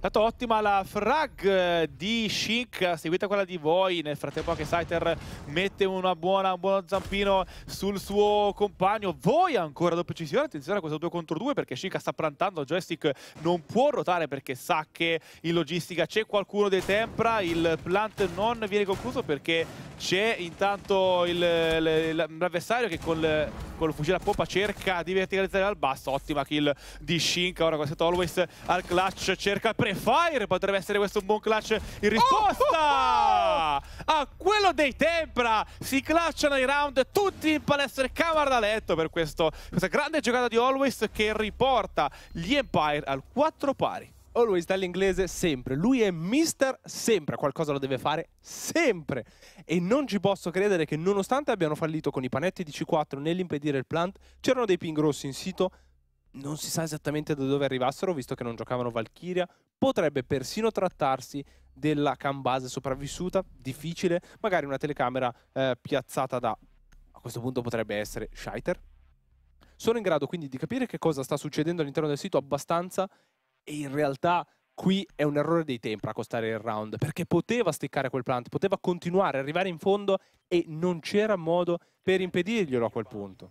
S3: Dato ottima la frag di Shink, seguita quella di Voi. Nel frattempo anche Scyther mette buona, un buono zampino sul suo compagno. Voi ancora doppia decisione, attenzione a questo 2 contro 2 perché Shink sta plantando, joystick non può ruotare perché sa che in logistica c'è qualcuno dei Tempra, il plant non viene concluso perché c'è intanto l'avversario che col, il fucile a poppa cerca di verticalizzare dal basso, ottima kill di Shink, ora con Set Always al clutch cerca il fire potrebbe essere questo un buon clutch in risposta oh! a quello dei Tempra si clutchano i round tutti in palestra e camera da letto per questo, questa grande giocata di Always che riporta gli Empire
S4: al 4 pari Always dall'inglese sempre, lui è mister sempre, qualcosa lo deve fare sempre e non ci posso credere che nonostante abbiano fallito con i panetti di C4 nell'impedire il plant c'erano dei ping rossi in sito non si sa esattamente da dove arrivassero, visto che non giocavano Valkyria. Potrebbe persino trattarsi della cam base sopravvissuta, difficile, magari una telecamera eh, piazzata da... A questo punto potrebbe essere Scheiter. Sono in grado quindi di capire che cosa sta succedendo all'interno del sito abbastanza e in realtà qui è un errore dei tempi a costare il round, perché poteva sticcare quel plant, poteva continuare, arrivare in fondo e non c'era modo per impedirglielo a quel punto.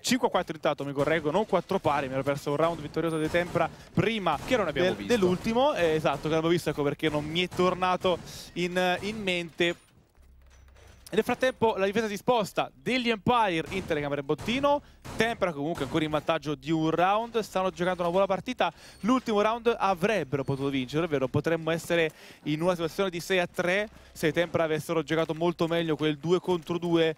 S3: 5-4 a di tatto, mi correggo, non 4 pari, mi ero perso un round vittorioso di Tempra prima del, dell'ultimo, eh, esatto, che l'abbiamo visto, ecco perché non mi è tornato in, eh, in mente. Nel frattempo la difesa si sposta degli Empire in telecamere bottino, Tempra comunque ancora in vantaggio di un round, stanno giocando una buona partita, l'ultimo round avrebbero potuto vincere, ovvero potremmo essere in una situazione di 6 a 3 se Tempra avessero giocato molto meglio quel 2 contro 2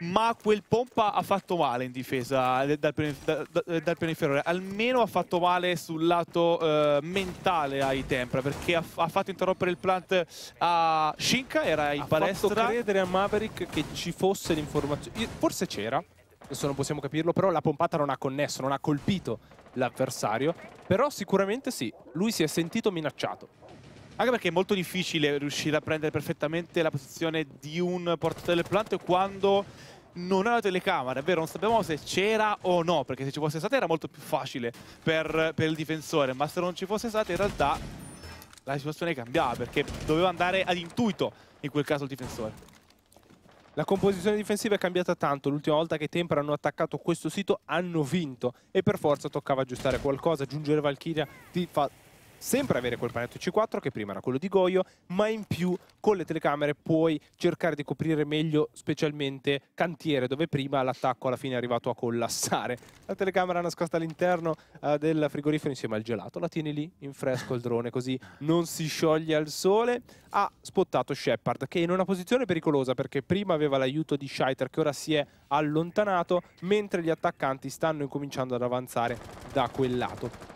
S3: ma quel pompa ha fatto male in difesa dal, da, da, dal periferio, almeno ha fatto male sul lato eh, mentale ai Tempra perché ha, ha, fatto interrompere il plant a Shinka, era in ha palestra. Ha fatto
S4: credere a Maverick che ci fosse l'informazione, forse c'era, adesso non possiamo capirlo, però la pompata non ha connesso, non ha colpito l'avversario,
S3: però sicuramente sì, lui si è sentito minacciato. Anche perché è molto difficile riuscire a prendere perfettamente la posizione di un portatile plant quando non ha la telecamera, è vero, non sappiamo se c'era o no, perché se ci fosse stata era molto più facile per, per il difensore, ma se non ci fosse stata in realtà la situazione cambiava, perché doveva andare ad intuito in quel caso il difensore. La composizione difensiva è cambiata tanto,
S4: l'ultima volta che Temper hanno attaccato questo sito hanno vinto e per forza toccava aggiustare qualcosa, aggiungere Valkyria ti fa sempre avere quel panetto C4 che prima era quello di Goyo, ma in più con le telecamere puoi cercare di coprire meglio specialmente cantiere dove prima l'attacco alla fine è arrivato a collassare. La telecamera nascosta all'interno uh, del frigorifero insieme al gelato, la tieni lì in fresco il drone così non si scioglie al sole. Ha spottato Shepard che è in una posizione pericolosa perché prima aveva l'aiuto di Scheiter che ora si è allontanato mentre gli attaccanti stanno incominciando ad avanzare da quel lato.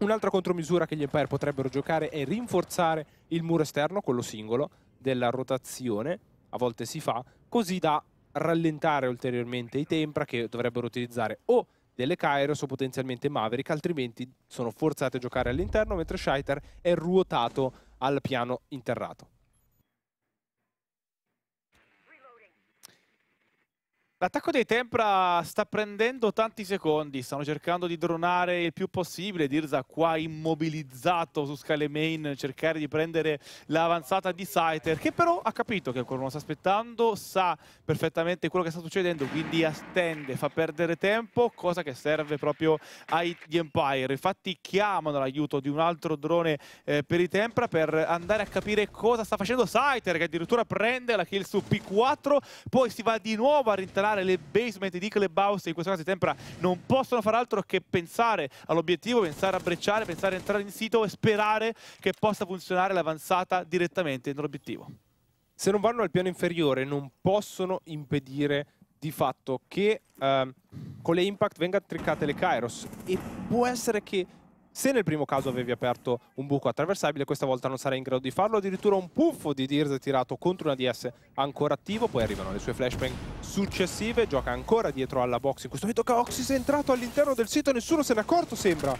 S4: Un'altra contromisura che gli Empire potrebbero giocare è rinforzare il muro esterno, quello singolo, della rotazione, a volte si fa, così da rallentare ulteriormente i Tempra che dovrebbero utilizzare o delle Kairos o potenzialmente Maverick, altrimenti sono forzate a giocare all'interno, mentre Scheiter è ruotato al piano interrato.
S3: L'attacco dei Tempra sta prendendo tanti secondi, stanno cercando di dronare il più possibile, Dirza qua immobilizzato su Scale Main, cercare di prendere l'avanzata di Saiter, che però ha capito che ancora non sta aspettando, sa perfettamente quello che sta succedendo, quindi astende, fa perdere tempo, cosa che serve proprio agli Empire. Infatti chiamano l'aiuto di un altro drone eh, per i Tempra per andare a capire cosa sta facendo Saiter, che addirittura prende la kill su P4, poi si va di nuovo a rintanare temperare le basement di Clubhouse, in questo caso di Tempra, non possono far altro che pensare all'obiettivo, pensare a brecciare, pensare a entrare in sito e sperare che possa funzionare l'avanzata direttamente nell'obiettivo. Se non vanno al piano inferiore non possono impedire di fatto
S4: che eh, con le impact vengano triccate le Kairos e può essere che se nel primo caso avevi aperto un buco attraversabile, questa volta non sarai in grado di farlo. Addirittura un puffo di Dirz tirato contro una DS ancora attivo. Poi arrivano le sue flashbang successive. Gioca ancora dietro alla box. In questo momento Caoxys è entrato all'interno del sito. Nessuno se n'è accorto, sembra.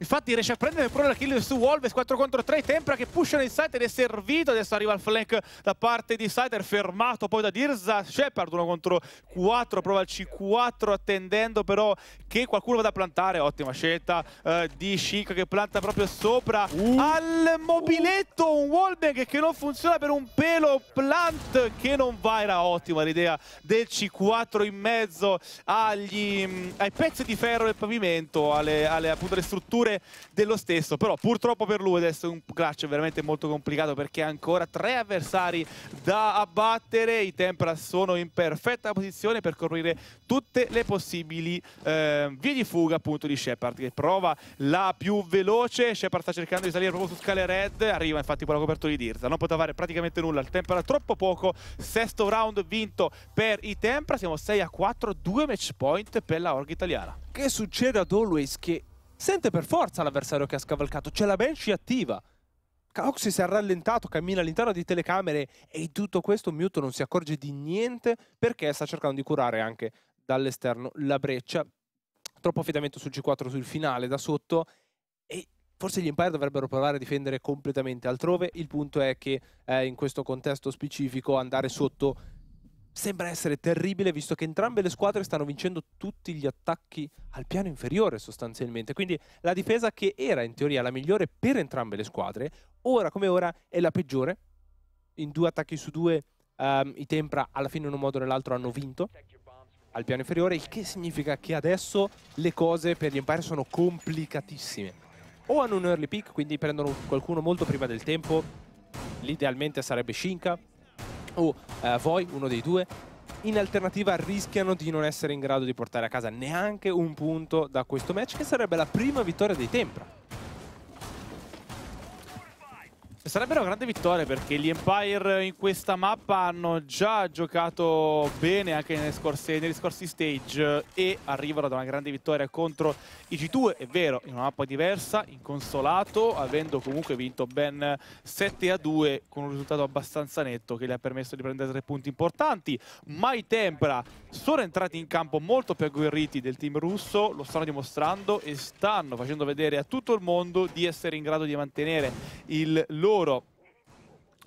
S4: Infatti
S3: riesce a prendere pure la kill su Wolves 4 contro 3, Tempra che pusha nel site ed è servito, adesso arriva il flank da parte di Sider, fermato poi da Dirza, Shepard 1 contro 4, prova il C4 attendendo però che qualcuno vada a plantare, ottima scelta eh, di Chic che planta proprio sopra uh. al mobiletto, un wallbang che non funziona per un pelo, plant che non va, era ottima l'idea del C4 in mezzo agli, mm, ai pezzi di ferro del pavimento, alle, alle appunto le strutture sempre dello stesso. Però purtroppo per lui adesso è un clutch veramente molto complicato perché ha ancora tre avversari da abbattere. I Tempra sono in perfetta posizione per coprire tutte le possibili eh, vie di fuga appunto di Shepard che prova la più veloce. Shepard sta cercando di salire proprio su scale red. Arriva infatti con la copertura di Dirza. Non poteva fare praticamente nulla. Il Tempra troppo poco. Sesto round vinto per i Tempra. Siamo 6 a 4. Due match point per la Org italiana. Che succede ad Always che sente per forza
S4: l'avversario che ha scavalcato, c'è la Banshee attiva. Caoxy si è rallentato, cammina all'interno di telecamere e in tutto questo Mewtwo non si accorge di niente perché sta cercando di curare anche dall'esterno la breccia. Troppo affidamento sul g 4 sul finale da sotto e forse gli Empire dovrebbero provare a difendere completamente altrove. Il punto è che eh, in questo contesto specifico andare sotto sembra essere terribile visto che entrambe le squadre stanno vincendo tutti gli attacchi al piano inferiore sostanzialmente. Quindi la difesa che era in teoria la migliore per entrambe le squadre, ora come ora è la peggiore. In due attacchi su due um, i Tempra alla fine in un modo o nell'altro hanno vinto al piano inferiore, il che significa che adesso le cose per gli Empire sono complicatissime. O hanno un early pick, quindi prendono qualcuno molto prima del tempo, l'idealmente sarebbe Shinka, o eh, Voi, uno dei due, in alternativa rischiano di non essere in grado di portare a casa neanche un punto da questo match che sarebbe la prima vittoria dei Tempra.
S3: Sarebbe una grande vittoria perché gli Empire in questa mappa hanno già giocato bene anche scorse, negli scorsi stage e arrivano ad una grande vittoria contro i G2, è vero, in una mappa diversa, inconsolato, avendo comunque vinto ben 7 a 2 con un risultato abbastanza netto che gli ha permesso di prendere tre punti importanti, ma Tempra sono entrati in campo molto più agguerriti del team russo, lo stanno dimostrando e stanno facendo vedere a tutto il mondo di essere in grado di mantenere il loro loro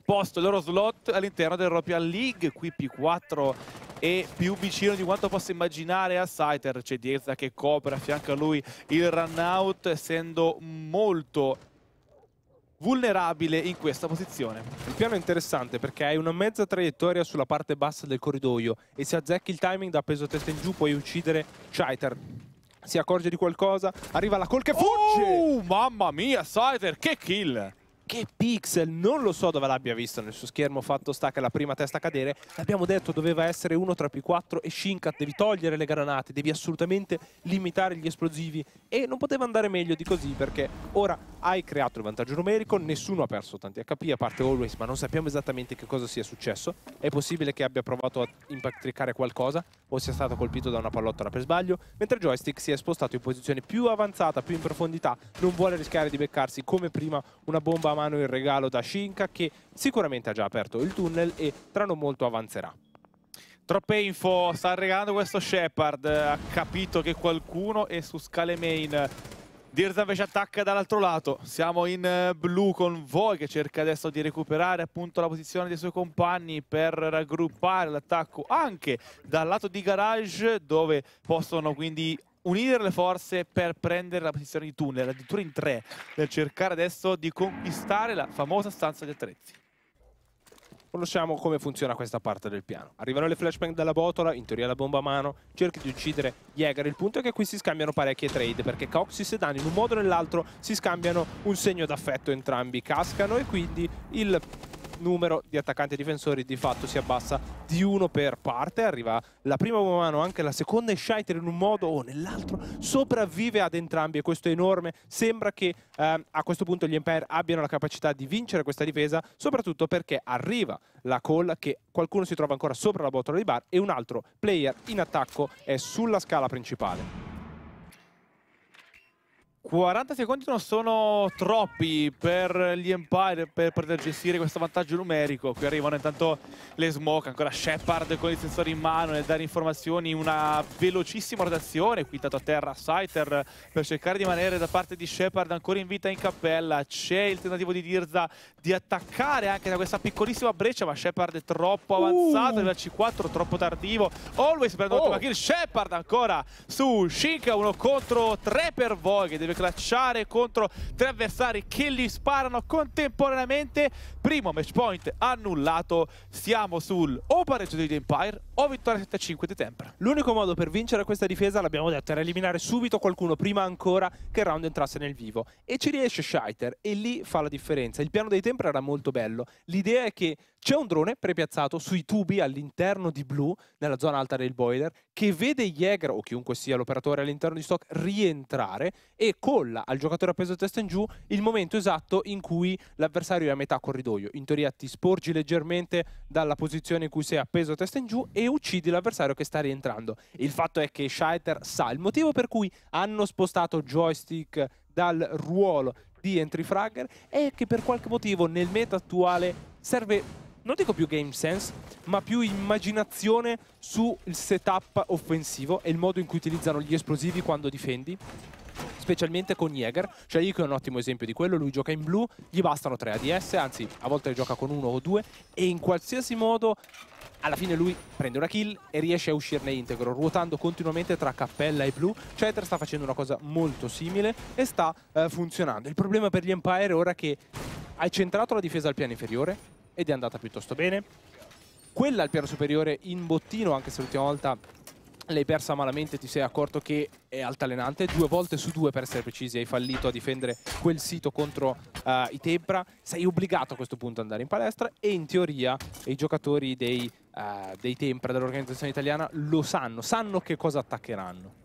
S3: posto, il loro slot all'interno dell'European League, qui P4 e più vicino di quanto possa immaginare a Saiter c'è Diezza che copre a fianco a lui il run out essendo molto vulnerabile in questa posizione. Il piano è interessante
S4: perché hai una mezza traiettoria sulla parte bassa del corridoio e se azzecchi il timing da peso testa in giù puoi uccidere Shaiter. Si accorge di qualcosa, arriva la call che fugge! Oh, mamma mia, Saiter, che kill! che pixel, non lo so dove l'abbia visto nel suo schermo, fatto sta che la prima testa a cadere, l'abbiamo detto doveva essere uno tra P4 e Shinkat, devi togliere le granate, devi assolutamente limitare gli esplosivi e non poteva andare meglio di così perché ora hai creato il vantaggio numerico, nessuno ha perso tanti HP a parte Always ma non sappiamo esattamente che cosa sia successo, è possibile che abbia provato a impattricare qualcosa o sia stato colpito da una pallottola per sbaglio, mentre Joystick si è spostato in posizione più avanzata, più in profondità, non vuole rischiare di beccarsi come prima una bomba a mano il regalo da Shinka che sicuramente ha già aperto il tunnel e tra non molto avanzerà.
S3: Troppe info, sta regalando questo Shepard, ha capito che qualcuno è su scale main. Dirza invece attacca dall'altro lato, siamo in eh, blu con Voi che cerca adesso di recuperare appunto la posizione dei suoi compagni per raggruppare l'attacco anche dal lato di Garage dove possono quindi unire le forze per prendere la posizione di tunnel, addirittura in tre, per cercare adesso di conquistare la famosa stanza di attrezzi.
S4: Conosciamo come funziona questa parte del piano. Arrivano le flashbang dalla botola, in teoria la bomba a mano, cerchi di uccidere Jäger. Il punto è che qui si scambiano parecchie trade, perché Coxis e Dan in un modo o nell'altro si scambiano un segno d'affetto entrambi, cascano e quindi il numero di attaccanti e difensori di fatto si abbassa di uno per parte, arriva la prima mano, anche la seconda e Scheiter in un modo o nell'altro sopravvive ad entrambi e questo è enorme, sembra che ehm, a questo punto gli Empire abbiano la capacità di vincere questa difesa, soprattutto perché arriva la call che qualcuno si trova ancora sopra la botola di bar e un altro player in attacco è sulla scala principale.
S3: 40 secondi non sono troppi per gli Empire per poter gestire questo vantaggio numerico. Qui arrivano intanto le smoke, ancora Shepard con il sensore in mano nel dare informazioni, una velocissima rotazione. Qui dato a terra Scyther per cercare di rimanere da parte di Shepard ancora in vita in cappella. C'è il tentativo di Dirza di attaccare anche da questa piccolissima breccia, ma Shepard è troppo uh. avanzato, uh. il C4 troppo tardivo. Always prende oh. l'ultima kill, Shepard ancora su Shink, uno contro tre per voi deve deve clacciare contro tre avversari che gli sparano contemporaneamente. Primo match point annullato, siamo sul o pareggio di Empire o vittoria 75 di Temper. L'unico modo per
S4: vincere questa difesa, l'abbiamo detto, era eliminare subito qualcuno prima ancora che il round entrasse nel vivo. E ci riesce Scheiter e lì fa la differenza. Il piano dei Temper era molto bello. L'idea è che c'è un drone prepiazzato sui tubi all'interno di Blue, nella zona alta del boiler, che vede Jäger o chiunque sia l'operatore all'interno di Stock rientrare e colla al giocatore appeso testa in giù il momento esatto in cui l'avversario è a metà corridoio. In teoria ti sporgi leggermente dalla posizione in cui sei appeso testa in giù e uccidi l'avversario che sta rientrando. Il fatto è che Scheiter sa il motivo per cui hanno spostato joystick dal ruolo di entry fragger è che per qualche motivo nel meta attuale serve non dico più game sense, ma più immaginazione sul setup offensivo e il modo in cui utilizzano gli esplosivi quando difendi specialmente con Jäger. Cioè Iko è un ottimo esempio di quello, lui gioca in blu, gli bastano 3 ADS, anzi a volte gioca con uno o due e in qualsiasi modo alla fine lui prende una kill e riesce a uscirne integro, ruotando continuamente tra cappella e blu. Chatter sta facendo una cosa molto simile e sta eh, funzionando. Il problema per gli Empire è ora che hai centrato la difesa al piano inferiore, ed è andata piuttosto bene. Quella al piano superiore in bottino, anche se l'ultima volta l'hai persa malamente, ti sei accorto che è altalenante, due volte su due per essere precisi hai fallito a difendere quel sito contro uh, i Tebra, sei obbligato a questo punto ad andare in palestra e in teoria i giocatori dei, uh, dei Tempra dell'organizzazione italiana lo sanno, sanno che cosa
S3: attaccheranno.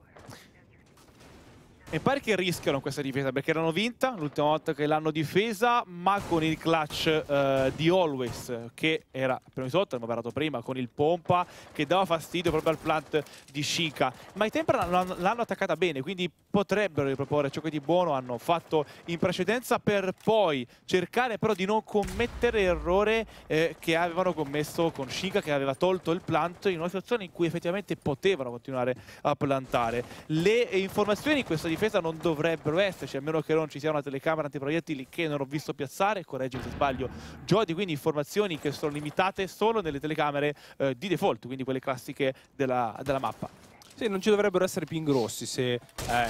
S3: E pare che rischiano questa difesa perché l'hanno vinta l'ultima volta che l'hanno difesa, ma con il clutch uh, di Always che era prima di sotto, abbiamo parlato prima, con il pompa che dava fastidio proprio al plant di Shika. Ma i Tempra l'hanno attaccata bene, quindi potrebbero riproporre ciò che di buono hanno fatto in precedenza per poi cercare però di non commettere l'errore eh, che avevano commesso con Shika che aveva tolto il plant in una situazione in cui effettivamente potevano continuare a plantare. Le informazioni in questa difesa difesa non dovrebbero esserci, a meno che non ci sia una telecamera antiproiettili che non ho visto piazzare, correggimi se sbaglio, Jody, quindi informazioni che sono limitate solo nelle telecamere eh, di default, quindi quelle classiche della, della mappa. Sì,
S4: non ci dovrebbero essere più ingrossi se eh,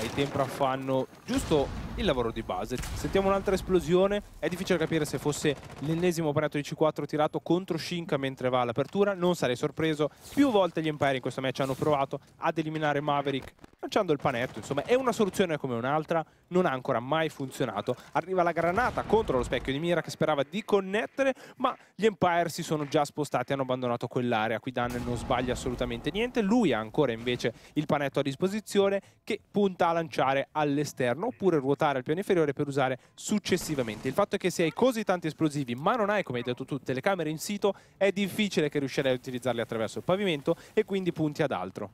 S4: i Tempra fanno giusto il lavoro di base. Sentiamo un'altra esplosione. È difficile capire se fosse l'ennesimo operato di C4 tirato contro Shinka mentre va all'apertura. Non sarei sorpreso. Più volte gli Empire in questo match hanno provato ad eliminare Maverick lanciando il panetto. Insomma, è una soluzione come un'altra. Non ha ancora mai funzionato. Arriva la granata contro lo specchio di mira che sperava di connettere, ma gli Empire si sono già spostati, hanno abbandonato quell'area. Qui Dan non sbaglia assolutamente niente. Lui ha ancora invece il panetto a disposizione che punta a lanciare all'esterno oppure ruotare al piano inferiore per usare successivamente. Il fatto è che se hai così tanti esplosivi ma non hai, come hai detto tu, telecamere in sito, è difficile che riuscirai a utilizzarli attraverso il pavimento e quindi punti ad altro.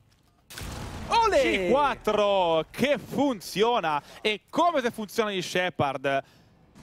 S3: Ole! C4 che funziona e come se funziona gli Shepard.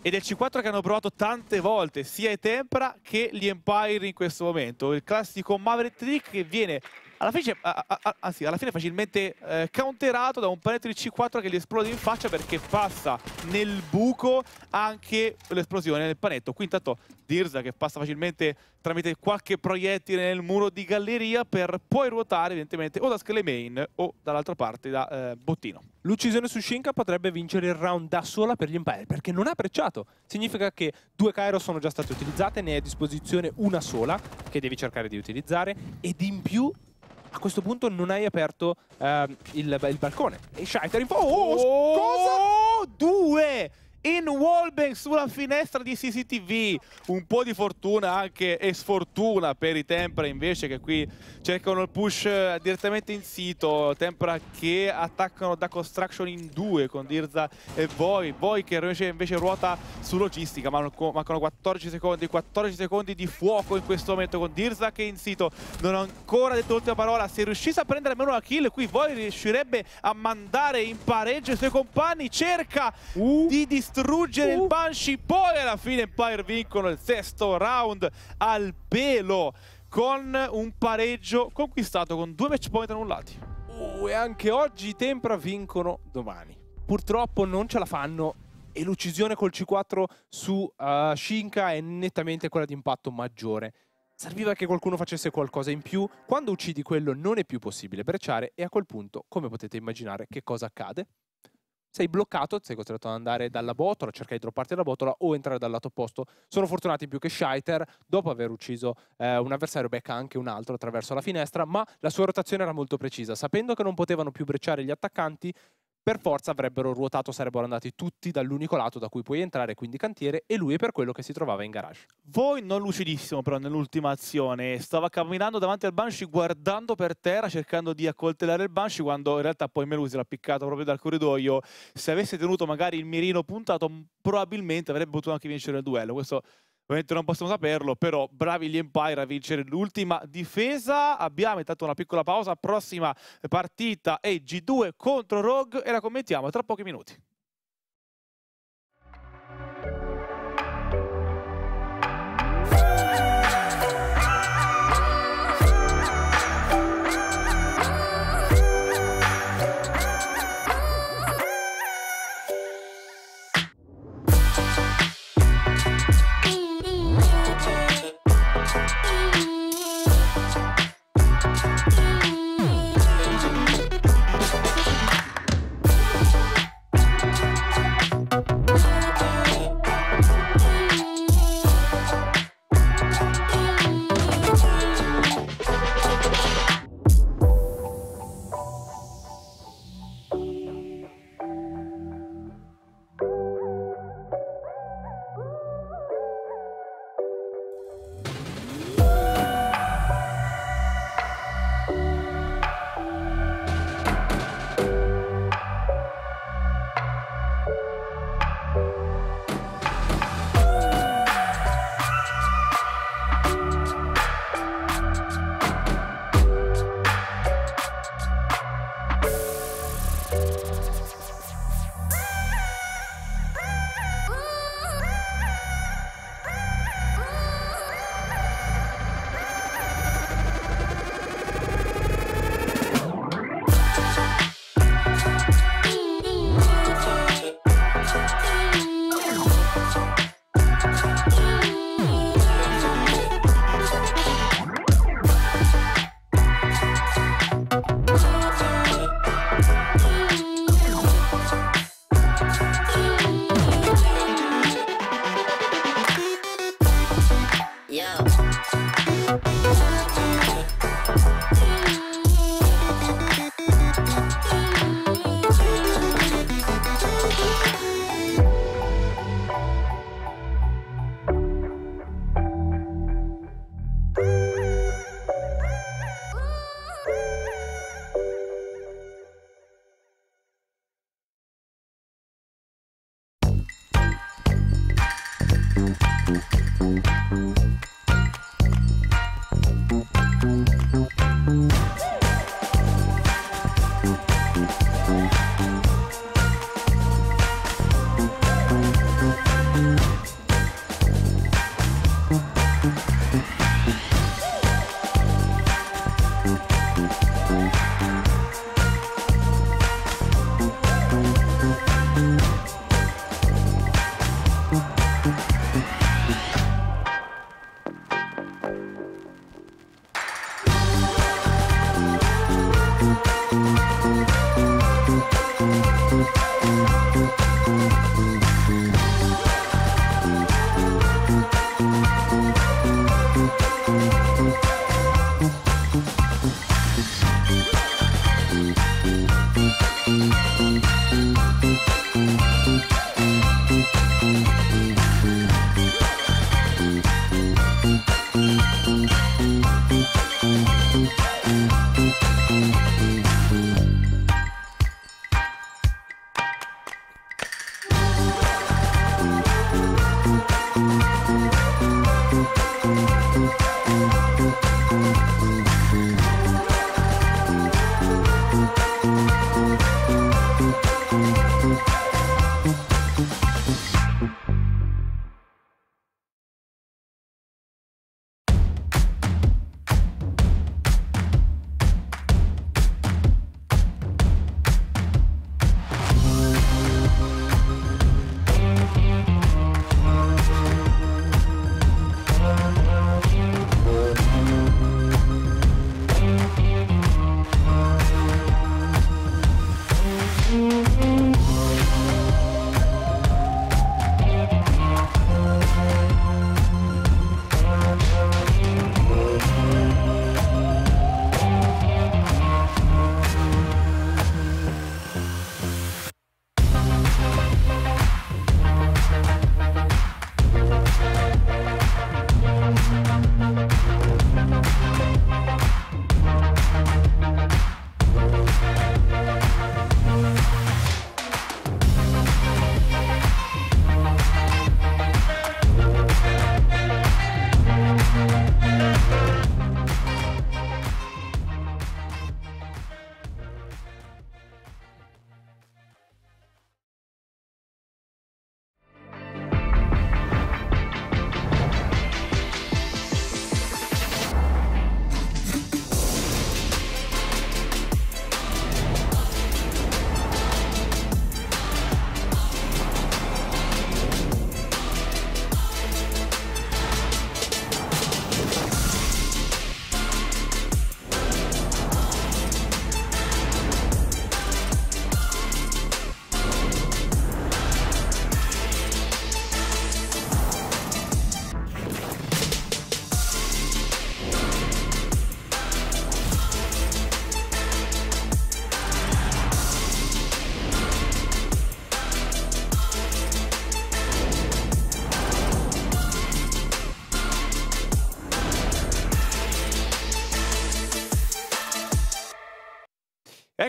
S3: Ed è il C4 che hanno provato tante volte, sia i Tempra che gli Empire in questo momento. Il classico Maverick Trick che viene alla fine, a, a, a, sì, alla fine facilmente eh, counterato da un panetto di C4 che gli esplode in faccia perché passa nel buco anche l'esplosione nel panetto. Qui intanto Dirza che passa facilmente tramite qualche proiettile nel muro di galleria per poi ruotare evidentemente o da Skele Main o dall'altra parte da eh, Bottino.
S4: L'uccisione su Shinka potrebbe vincere il round da sola per gli Empire perché non ha brecciato. Significa che due Cairo sono già state utilizzate, ne è a disposizione una sola che devi cercare di utilizzare ed in più a questo punto non hai aperto uh, il, il, balcone.
S3: E Shaiter in po'... Oh, oh, cosa? Due! in wallbang sulla finestra di CCTV. Un po' di fortuna anche e sfortuna per i Tempra invece che qui cercano il push eh, direttamente in sito. Tempra che attaccano da Construction in due con Dirza e Voi. Voi che invece, ruota su logistica. Mancano 14 secondi, 14 secondi di fuoco in questo momento con Dirza che in sito non ha ancora detto l'ultima parola. Se riuscisse a prendere almeno una kill qui Voi riuscirebbe a mandare in pareggio i suoi compagni. Cerca uh. di distruggere distruggere il uh. Banshee, poi alla fine Empire vincono il sesto round al pelo con un pareggio conquistato con due match point annullati.
S4: Uh, e anche oggi i Tempra vincono domani. Purtroppo non ce la fanno e l'uccisione col C4 su uh, Shinka è nettamente quella di impatto maggiore. Serviva che qualcuno facesse qualcosa in più, quando uccidi quello non è più possibile brecciare e a quel punto, come potete immaginare, che cosa accade? sei bloccato, sei costretto ad andare dalla botola, cercare di dropparti dalla botola o entrare dal lato opposto. Sono fortunati più che Scheiter, dopo aver ucciso eh, un avversario, becca anche un altro attraverso la finestra, ma la sua rotazione era molto precisa. Sapendo che non potevano più brecciare gli attaccanti, per forza avrebbero ruotato, sarebbero andati tutti dall'unico lato da cui puoi
S3: entrare, quindi cantiere, e lui è per quello che si trovava in garage. Voi non lucidissimo però nell'ultima azione, stava camminando davanti al Banshee guardando per terra, cercando di accoltellare il Banshee, quando in realtà poi Melusi l'ha piccato proprio dal corridoio. Se avesse tenuto magari il mirino puntato, probabilmente avrebbe potuto anche vincere il duello. Questo Ovviamente non possiamo saperlo, però bravi gli Empire a vincere l'ultima difesa. Abbiamo intanto una piccola pausa, prossima partita è G2 contro Rogue e la commentiamo tra pochi minuti.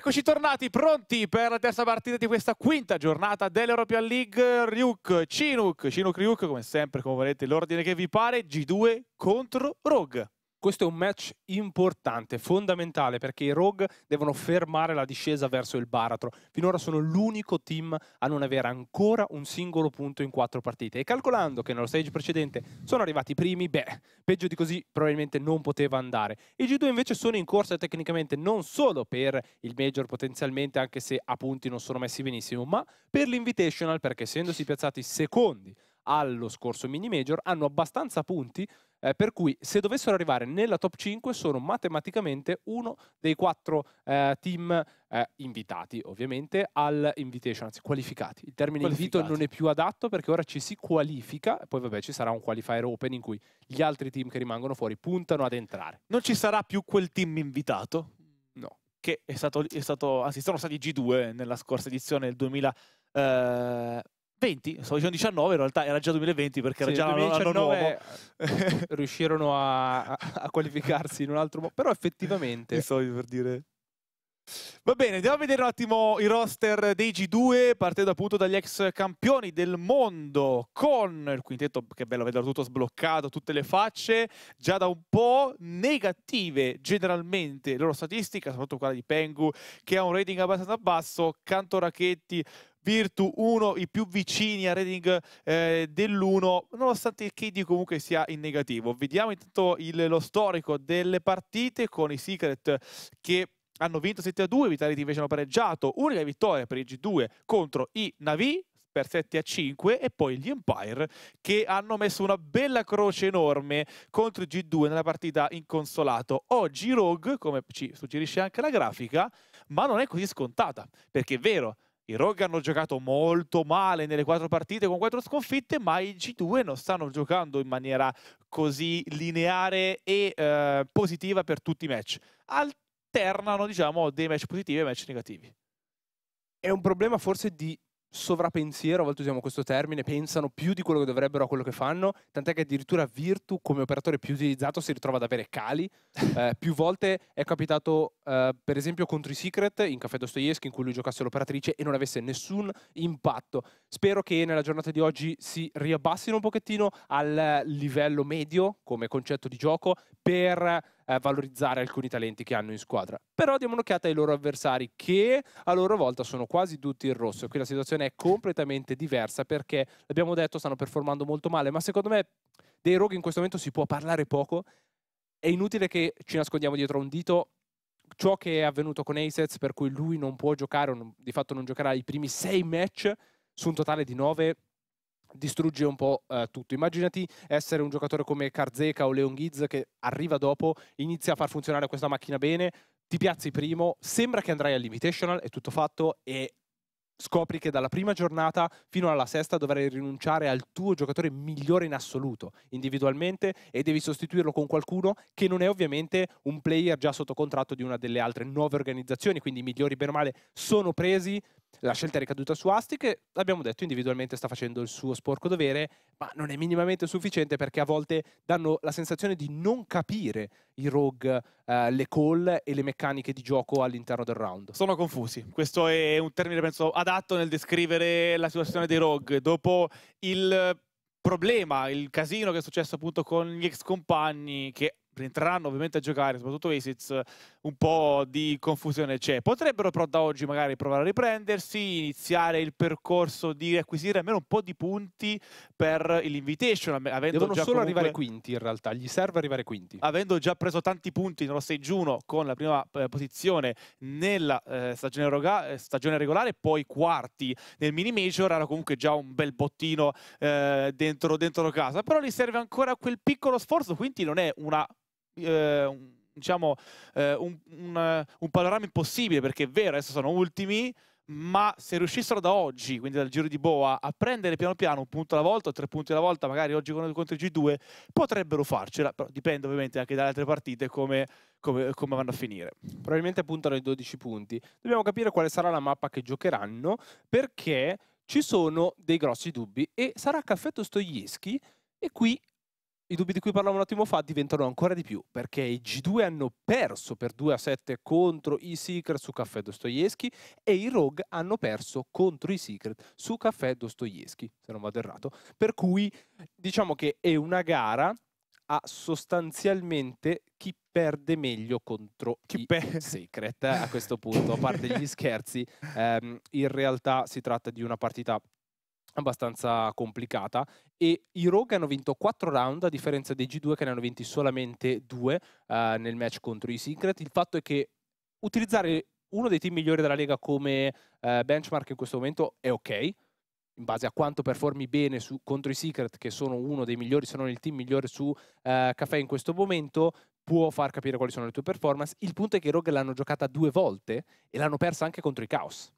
S3: Eccoci tornati, pronti per la terza partita di questa quinta giornata dell'European League Ryuk, Chinook, Chinook Ryuk come sempre, come volete, l'ordine che vi pare, G2 contro Rogue. Questo è un match importante, fondamentale, perché i Rogue devono fermare la discesa
S4: verso il baratro. Finora sono l'unico team a non avere ancora un singolo punto in quattro partite. E calcolando che nello stage precedente sono arrivati i primi, beh, peggio di così probabilmente non poteva andare. I G2 invece sono in corsa tecnicamente non solo per il Major potenzialmente, anche se a punti non sono messi benissimo, ma per l'Invitational, perché essendosi piazzati secondi allo scorso mini major hanno abbastanza punti eh, per cui se dovessero arrivare nella top 5 sono matematicamente uno dei quattro eh, team eh, invitati ovviamente al invitation, anzi qualificati. Il termine qualificati. invito non è più adatto perché ora ci si qualifica, poi vabbè ci sarà un qualifier open in cui gli altri team che rimangono fuori puntano
S3: ad entrare. Non ci sarà più quel team invitato? No. Che è stato, è stato anzi sono stati G2 nella scorsa edizione del 2000. Eh, 20, stavo dicendo 19, in realtà era già 2020 perché sì, era già 2019 *laughs* riuscirono a, a, qualificarsi in un altro modo, però effettivamente... Stavo per dire... Va bene, andiamo a vedere un attimo i roster dei G2, partendo appunto dagli ex campioni del mondo con il quintetto, che bello vederlo tutto sbloccato, tutte le facce, già da un po' negative generalmente le loro statistiche, soprattutto quella di Pengu, che ha un rating abbastanza basso, canto Racchetti Virtu 1, i più vicini a rating eh, dell'1, nonostante il KD comunque sia in negativo. Vediamo intanto il, lo storico delle partite con i Secret che hanno vinto 7 a 2, i Vitality invece hanno pareggiato, unica vittoria per il G2 contro i Navi, per 7 a 5 e poi gli Empire che hanno messo una bella croce enorme contro il G2 nella partita inconsolato. Oggi Rogue, come ci suggerisce anche la grafica, ma non è così scontata, perché è vero, i Rogue hanno giocato molto male nelle quattro partite con quattro sconfitte, ma i G2 non stanno giocando in maniera così lineare e eh, positiva per tutti i match. Alternano, diciamo, dei match positivi e match negativi. È un problema forse di sovrapensiero, a volte usiamo questo termine, pensano
S4: più di quello che dovrebbero a quello che fanno, tant'è che addirittura Virtu come operatore più utilizzato si ritrova ad avere cali. *laughs* Eh, più volte è capitato eh, per esempio contro i Secret in Caffè Dostoevsky in cui lui giocasse l'operatrice e non avesse nessun impatto. Spero che nella giornata di oggi si riabbassino un pochettino al livello medio come concetto di gioco per eh, valorizzare alcuni talenti che hanno in squadra. Però diamo un'occhiata ai loro avversari che a loro volta sono quasi tutti in rosso. Qui la situazione è completamente diversa perché, l'abbiamo detto, stanno performando molto male, ma secondo me dei Rogue in questo momento si può parlare poco. È inutile che ci nascondiamo dietro un dito, ciò che è avvenuto con Asets, per cui lui non può giocare, o non, di fatto non giocherà i primi sei match su un totale di nove, distrugge un po' eh, tutto. Immaginati essere un giocatore come Carzeca o Leon Giz che arriva dopo, inizia a far funzionare questa macchina bene, ti piazzi primo, sembra che andrai all'invitational, è tutto fatto e scopri che dalla prima giornata fino alla sesta dovrai rinunciare al tuo giocatore migliore in assoluto individualmente e devi sostituirlo con qualcuno che non è ovviamente un player già sotto contratto di una delle altre nove organizzazioni, quindi i migliori bene o male sono presi, la scelta è ricaduta su Asti che, l'abbiamo detto, individualmente sta facendo il suo sporco dovere, ma non è minimamente sufficiente perché a volte danno la sensazione di non capire i rogue, eh, le call e le meccaniche di gioco all'interno del round. Sono confusi,
S3: questo è un termine penso adatto nel descrivere la situazione dei rogue. Dopo il problema, il casino che è successo appunto con gli ex compagni che rientreranno ovviamente a giocare, soprattutto Esiz, un po' di confusione c'è. Potrebbero però da oggi magari provare a riprendersi, iniziare il percorso di acquisire almeno un po' di punti per l'invitation. Devono solo comunque... arrivare
S4: quinti in realtà, gli serve arrivare quinti.
S3: Avendo già preso tanti punti nello 6 giugno con la prima eh, posizione nella eh, stagione, roga... Eh, stagione, regolare, poi quarti nel mini major, era comunque già un bel bottino eh, dentro, dentro casa. Però gli serve ancora quel piccolo sforzo, quindi non è una eh, diciamo, eh, un, un, un, panorama impossibile, perché è vero, adesso sono ultimi, ma se riuscissero da oggi, quindi dal giro di boa, a prendere piano piano un punto alla volta, tre punti alla volta, magari oggi contro il G2, potrebbero farcela, però dipende ovviamente anche dalle altre partite come, come, come vanno a finire. Probabilmente puntano ai 12 punti. Dobbiamo capire
S4: quale sarà la mappa che giocheranno, perché ci sono dei grossi dubbi e sarà Caffetto Stoglieschi e qui i dubbi di cui parlavo un attimo fa diventano ancora di più perché i G2 hanno perso per 2 a 7 contro i Secret su Caffè Dostoevsky e i Rogue hanno perso contro i Secret su Caffè Dostoevsky, se non vado errato. Per cui diciamo che è una gara a sostanzialmente chi perde meglio contro chi i *laughs* Secret a questo punto, a parte gli scherzi. *laughs* Ehm, in realtà si tratta di una partita abbastanza complicata e i Rogue hanno vinto 4 round a differenza dei G2 che ne hanno vinti solamente 2 uh, eh, nel match contro i Secret. Il fatto è che utilizzare uno dei team migliori della Lega come uh, benchmark in questo momento è ok, in base a quanto performi bene su, contro i Secret che sono uno dei migliori, se non il team migliore su uh, Café in questo momento, può far capire quali sono le tue performance. Il punto è che i Rogue l'hanno giocata due volte e l'hanno persa anche contro
S3: i Chaos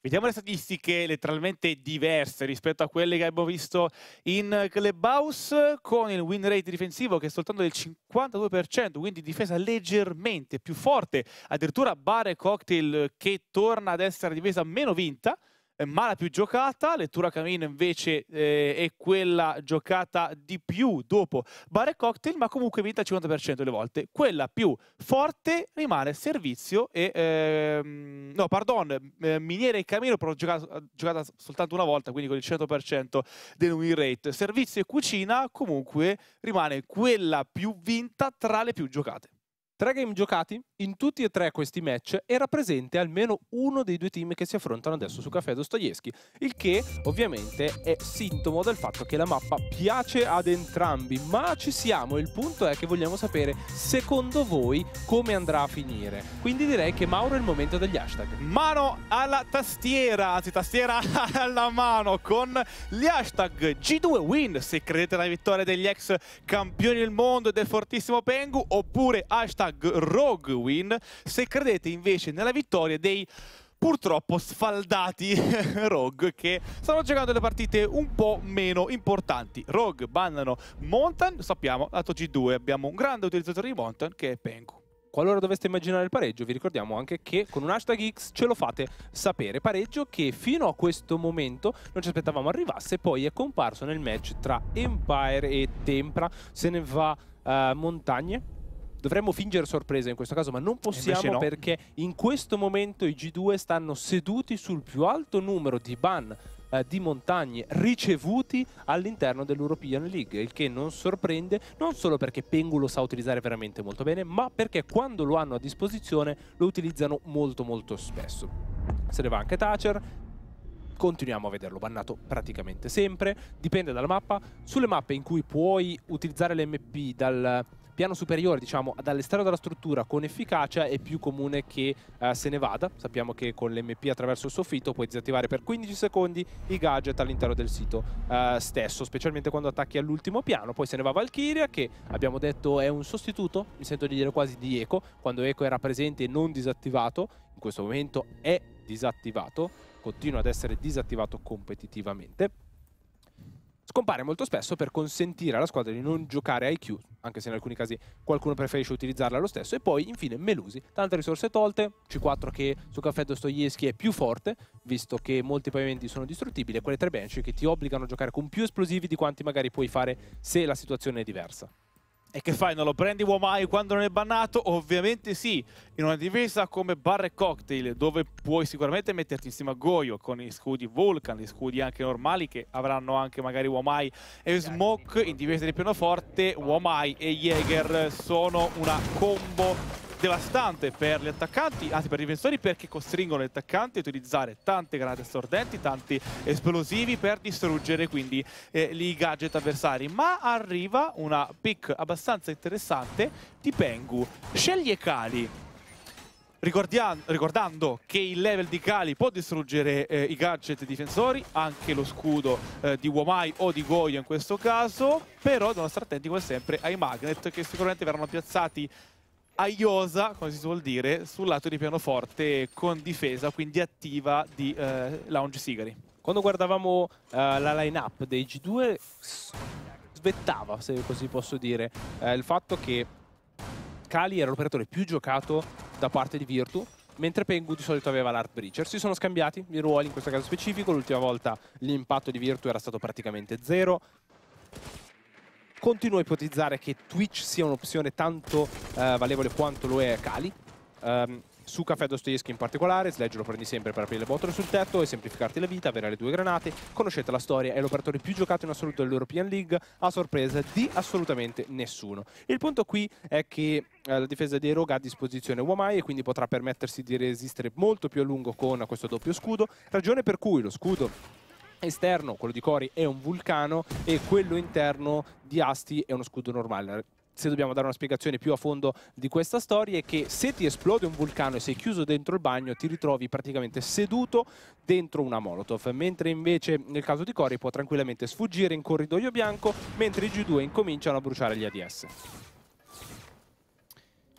S3: Vediamo le statistiche letteralmente diverse rispetto a quelle che abbiamo visto in Clubhouse con il win rate difensivo che è soltanto del 52%, quindi difesa leggermente più forte, addirittura Bare Cocktail che torna ad essere difesa meno vinta eh, ma la più giocata, lettura Camino invece eh, è quella giocata di più dopo Bar e Cocktail, ma comunque vinta il 50% delle volte. Quella più forte rimane Servizio e... Ehm, no, pardon, eh, miniera e Camino però giocata, giocata, soltanto una volta, quindi con il 100% del win rate. Servizio e Cucina comunque rimane quella più vinta tra le più giocate. Tre game giocati, in tutti e tre questi match era presente
S4: almeno uno dei due team che si affrontano adesso su Caffè Dostoevsky, il che ovviamente è sintomo del fatto che la mappa piace ad entrambi, ma ci siamo, il punto è che vogliamo sapere secondo voi come andrà a finire. Quindi direi che Mauro è il momento degli hashtag.
S3: Mano alla tastiera, anzi tastiera *laughs* alla mano con gli hashtag G2Win se credete alla vittoria degli ex campioni del mondo e del fortissimo Pengu, oppure hashtag hashtag RogueWin se credete invece nella vittoria dei purtroppo sfaldati *laughs* Rogue che stanno giocando le partite un po' meno importanti. Rogue bannano Mountain, lo sappiamo, lato G2 abbiamo un grande utilizzatore di Mountain che è Pengu. Qualora doveste immaginare il pareggio, vi ricordiamo anche che con un hashtag
S4: X ce lo fate sapere. Pareggio che fino a questo momento non ci aspettavamo arrivasse, poi è comparso nel match tra Empire e Tempra. Se ne va uh, Montagne dovremmo fingere sorpresa in questo caso, ma non eh, possiamo no. perché in questo momento i G2 stanno seduti sul più alto numero di ban eh, di montagne ricevuti all'interno dell'European League, il che non sorprende non solo perché Pengu lo sa utilizzare veramente molto bene, ma perché quando lo hanno a disposizione lo utilizzano molto molto spesso. Se ne va anche Thatcher, continuiamo a vederlo bannato praticamente sempre, dipende dalla mappa, sulle mappe in cui puoi utilizzare l'MP dal piano superiore, diciamo, dall'esterno della struttura con efficacia è più comune che eh, se ne vada. Sappiamo che con l'MP attraverso il soffitto puoi disattivare per 15 secondi i gadget all'interno del sito eh, stesso, specialmente quando attacchi all'ultimo piano. Poi se ne va Valkyria, che abbiamo detto è un sostituto, mi sento di dire quasi di Eco, quando Eco era presente e non disattivato, in questo momento è disattivato, continua ad essere disattivato competitivamente scompare molto spesso per consentire alla squadra di non giocare IQ, anche se in alcuni casi qualcuno preferisce utilizzarla lo stesso, e poi infine Melusi, tante risorse tolte, C4 che su Caffè Dostoevsky è più forte, visto che molti pavimenti sono distruttibili, e quelle tre bench che ti obbligano a giocare
S3: con più esplosivi di quanti magari puoi fare se la situazione è diversa. E che fai? Non lo prendi uomai quando non è bannato? Ovviamente sì, in una difesa come Bar e Cocktail, dove puoi sicuramente metterti insieme a Goyo con gli scudi Vulcan, gli scudi anche normali che avranno anche magari uomai e Smoke. In difesa di pianoforte, uomai e Jäger sono una combo devastante per gli attaccanti, anzi per i difensori perché costringono gli attaccanti a utilizzare tante granate stordenti, tanti esplosivi per distruggere quindi eh, i gadget avversari. Ma arriva una pick abbastanza interessante di Pengu. Sceglie Kali, ricordando che il level di Kali può distruggere eh, i gadget difensori, anche lo scudo eh, di Womai o di Goya in questo caso, però devono stare attenti come sempre ai magnet che sicuramente verranno piazzati aiosa, come si suol dire, sul lato di pianoforte con difesa, quindi attiva di eh, Lounge Sigari. Quando guardavamo eh, la line-up
S4: dei G2 svettava, se così posso dire, eh, il fatto che Kali era l'operatore più giocato da parte di Virtu, mentre Pengu di solito aveva l'Art Breacher. Si sono scambiati i ruoli in questo caso specifico, l'ultima volta l'impatto di Virtu era stato praticamente zero. Continuo a ipotizzare che Twitch sia un'opzione tanto eh, valevole quanto lo è Kali. Um, su Caffè Dostoevsky in particolare, Sledge lo prendi sempre per aprire le bottole sul tetto e semplificarti la vita, avere le due granate, conoscete la storia, è l'operatore più giocato in assoluto dell'European League, a sorpresa di assolutamente nessuno. Il punto qui è che eh, la difesa dei Rogue ha a disposizione Wamai e quindi potrà permettersi di resistere molto più a lungo con questo doppio scudo, ragione per cui lo scudo esterno, quello di Cori, è un vulcano e quello interno di Asti è uno scudo normale se dobbiamo dare una spiegazione più a fondo di questa storia, è che se ti esplode un vulcano e sei chiuso dentro il bagno, ti ritrovi praticamente seduto dentro una Molotov, mentre invece nel caso di Cori può tranquillamente sfuggire in corridoio bianco, mentre i G2 incominciano a bruciare gli ADS.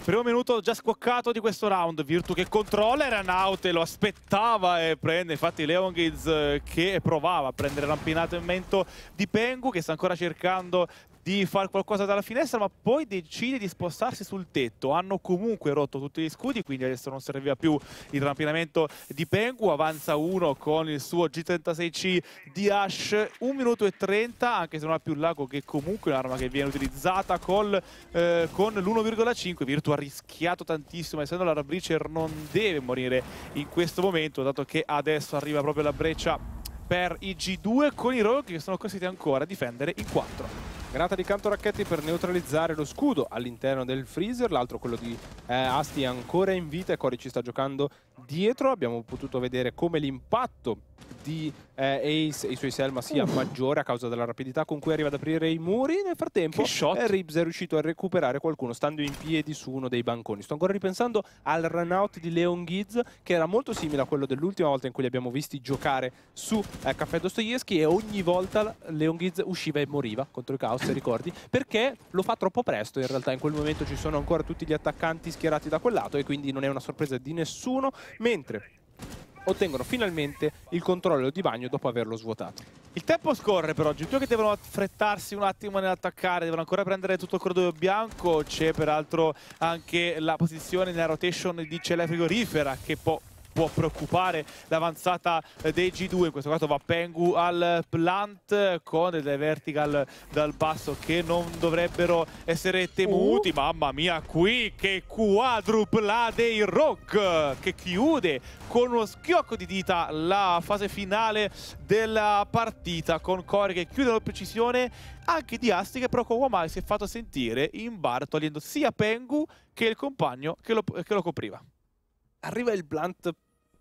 S3: Primo minuto già squaccato di questo round, Virtu che controlla Eranaute, lo aspettava e prende, infatti Leon Giz eh, che provava a prendere rampinato in mento di Pengu che sta ancora cercando di fare qualcosa dalla finestra ma poi decide di spostarsi sul tetto hanno comunque rotto tutti gli scudi quindi adesso non serviva più il rampinamento di Pengu avanza uno con il suo G36C di Ash 1 minuto e 30 anche se non ha più il lago che comunque è un'arma che viene utilizzata col, eh, con l'1,5 Virtu ha rischiato tantissimo essendo la Breacher non deve morire in questo momento dato che adesso arriva proprio la breccia per i G2 con i Rogue che sono costretti ancora a difendere i 4 Granata di canto Racchetti per neutralizzare lo scudo all'interno
S4: del freezer, l'altro quello di eh, Asti è ancora in vita e Cori ci sta giocando dietro, abbiamo potuto vedere come l'impatto di eh, Ace e i suoi Selma sia Uff. Uh. maggiore a causa della rapidità con cui arriva ad aprire i muri. Nel frattempo eh, Ribs è riuscito a recuperare qualcuno stando in piedi su uno dei banconi. Sto ancora ripensando al run out di Leon Giz che era molto simile a quello dell'ultima volta in cui li abbiamo visti giocare su eh, Caffè Dostoevsky e ogni volta Leon Giz usciva e moriva contro i Caos, se ricordi, *laughs* perché lo fa troppo presto in realtà. In quel momento ci sono ancora tutti gli attaccanti schierati da quel lato e quindi non è una sorpresa di nessuno, mentre
S3: ottengono finalmente il controllo di bagno dopo averlo svuotato. Il tempo scorre però, oggi, due che devono affrettarsi un attimo nell'attaccare, devono ancora prendere tutto il corridoio bianco, c'è peraltro anche la posizione nella rotation di Cele Frigorifera che può può preoccupare l'avanzata eh, dei G2 in questo caso va Pengu al plant con delle vertical dal basso che non dovrebbero essere temuti uh. mamma mia qui che quadrupla dei Rogue che chiude con uno schiocco di dita la fase finale della partita con Core che chiude la precisione anche di Asti che però con Wamai si è fatto sentire in bar togliendo sia Pengu che il compagno che lo, che lo copriva arriva il blunt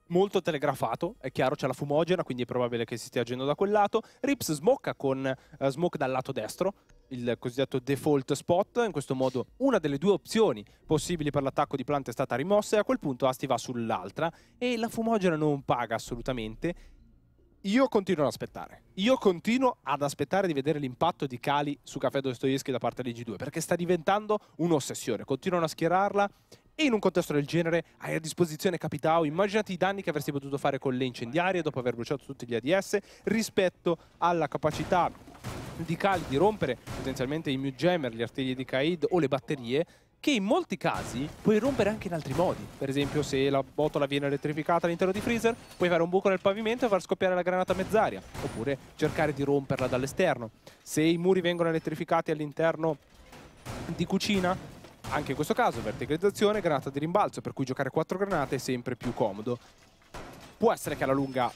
S4: molto telegrafato, è chiaro c'è la fumogena, quindi è probabile che si stia agendo da quel lato. Rips smocca con uh, smoke dal lato destro, il cosiddetto default spot, in questo modo una delle due opzioni possibili per l'attacco di plant è stata rimossa e a quel punto Asti va sull'altra e la fumogena non paga assolutamente. Io continuo ad aspettare, io continuo ad aspettare di vedere l'impatto di Cali su Caffè Dostoevsky da parte di G2 perché sta diventando un'ossessione, continuano a schierarla e in un contesto del genere hai a disposizione Capitao, immaginati i danni che avresti potuto fare con le incendiarie dopo aver bruciato tutti gli ADS rispetto alla capacità di Cali di rompere potenzialmente i Mewjammer, gli artigli di Kaid o le batterie che in molti casi puoi rompere anche in altri modi. Per esempio se la botola viene elettrificata all'interno di Freezer, puoi fare un buco nel pavimento e far scoppiare la granata mezz'aria, oppure cercare di romperla dall'esterno. Se i muri vengono elettrificati all'interno di cucina, anche in questo caso verticalizzazione, granata di rimbalzo, per cui giocare 4 granate è sempre più comodo. Può essere che alla lunga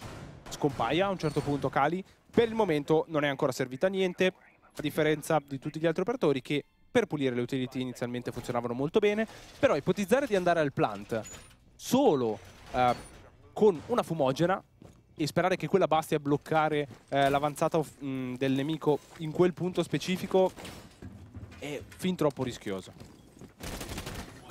S4: scompaia a un certo punto Cali, per il momento non è ancora servita a niente, a differenza di tutti gli altri operatori che per pulire le utility inizialmente funzionavano molto bene, però ipotizzare di andare al plant solo eh, con una fumogena e sperare che quella basti a bloccare eh, l'avanzata del nemico in quel punto specifico è fin troppo rischioso.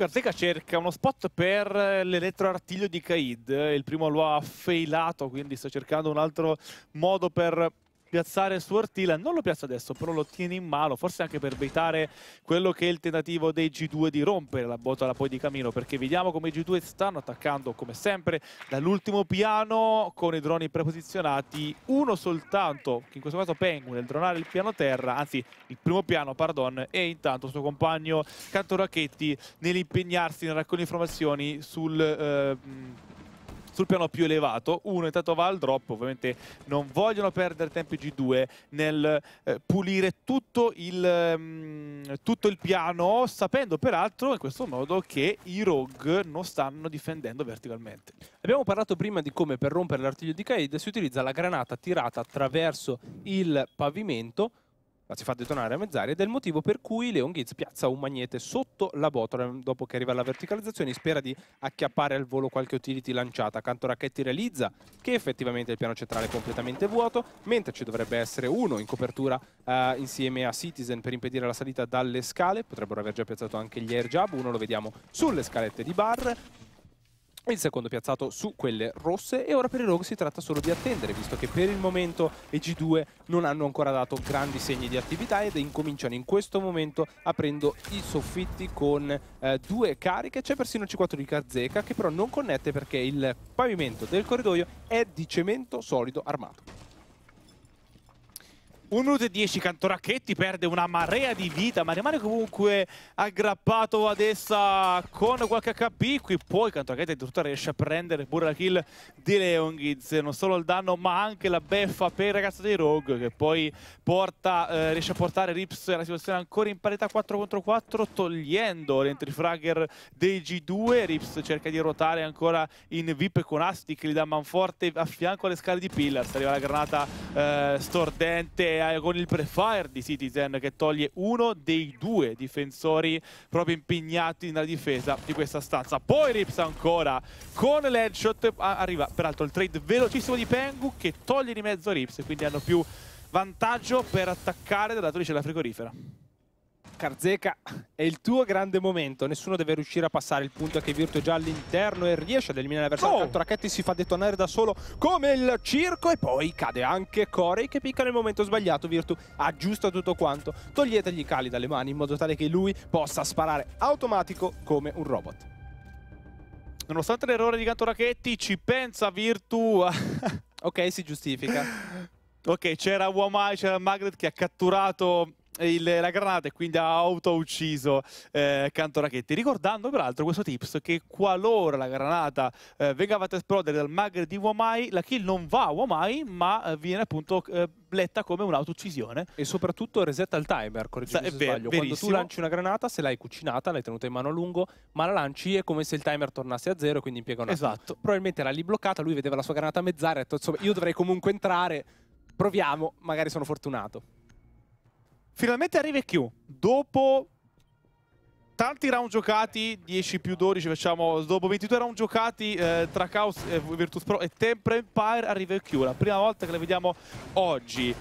S3: Comunque Arteca cerca uno spot per l'elettroartiglio di Kaid, il primo lo ha failato, quindi sta cercando un altro modo per piazzare su Ortila, non lo piazza adesso, però lo tiene in mano, forse anche per evitare quello che è il tentativo dei G2 di rompere la botola poi di Camino, perché vediamo come i G2 stanno attaccando come sempre dall'ultimo piano con i droni preposizionati, uno soltanto, che in questo caso Penguin, nel dronare il piano terra, anzi il primo piano, pardon, e intanto il suo compagno Canto Racchetti nell'impegnarsi nel raccogliere informazioni sul... Eh, sul piano più elevato. Uno intanto va al drop, ovviamente non vogliono perdere tempo G2 nel eh, pulire tutto il, mh, mm, tutto il piano, sapendo peraltro in questo modo che i Rogue non stanno difendendo verticalmente. Abbiamo parlato
S4: prima di come per rompere l'artiglio di Kaid si utilizza la granata tirata attraverso il pavimento la si fa detonare a mezz'aria ed è il motivo per cui Leon Giz piazza un magnete sotto la botola dopo che arriva alla verticalizzazione spera di acchiappare al volo qualche utility lanciata accanto a Racchetti realizza che effettivamente il piano centrale è completamente vuoto mentre ci dovrebbe essere uno in copertura eh, insieme a Citizen per impedire la salita dalle scale potrebbero aver già piazzato anche gli air jab uno lo vediamo sulle scalette di bar il secondo piazzato su quelle rosse e ora per i Rogue si tratta solo di attendere visto che per il momento i G2 non hanno ancora dato grandi segni di attività ed incominciano in questo momento aprendo i soffitti con eh, due cariche c'è persino il C4 di Kazeka che però non connette perché il pavimento
S3: del corridoio è di cemento solido armato 1 minuto e 10 Cantoracchetti perde una marea di vita ma rimane comunque aggrappato ad essa con qualche HP qui poi Cantoracchetti addirittura riesce a prendere pure la kill di Leongiz non solo il danno ma anche la beffa per il ragazzo dei Rogue che poi porta, eh, riesce a portare Rips alla situazione ancora in parità 4 contro 4 togliendo l'entrifragger dei G2 Rips cerca di rotare ancora in VIP con Asti che gli dà manforte a fianco alle scale di Pillars arriva la granata eh, stordente eh, con il prefire di Citizen che toglie uno dei due difensori proprio impegnati nella difesa di questa stanza. Poi Rips ancora con l'headshot, arriva peraltro il trade velocissimo di Pengu che toglie di mezzo Rips, quindi hanno più vantaggio per attaccare dall'attrice della frigorifera. Carzeca è il tuo grande
S4: momento, nessuno deve riuscire a passare, il punto è che Virtu è già all'interno e riesce ad eliminare l'avversario, oh. tanto Racchetti si fa detonare da solo come il circo e poi cade anche Corey che picca nel momento sbagliato, Virtu aggiusta tutto quanto, toglietegli i cali dalle mani in modo tale che lui possa sparare automatico come un robot.
S3: Nonostante l'errore di Canto Racchetti ci pensa Virtu. *laughs* ok, si giustifica. ok, c'era Wamai, c'era Magnet che ha catturato il, la granata e quindi ha autoucciso eh, Canto Racchetti. Ricordando peraltro questo tips che qualora la granata eh, venga fatta esplodere dal mag di Wamai, la kill non va a Wamai ma eh, viene appunto eh, letta come un'autouccisione. E soprattutto resetta il timer, correggimi se sbaglio. Verissimo. Quando tu lanci una granata, se l'hai cucinata, l'hai
S4: tenuta in mano a lungo, ma la lanci è come se il timer tornasse a zero e quindi impiega un attimo. Esatto. Probabilmente era lì bloccata, lui vedeva la sua granata a mezz'aria e ha detto, insomma, io dovrei comunque entrare, proviamo, magari sono fortunato.
S3: Finalmente arriva Q. Dopo tanti round giocati, 10 più 12 facciamo, dopo 22 round giocati eh, tra Chaos e Virtus Pro e Temple Empire arriva Q. La prima volta che la vediamo oggi.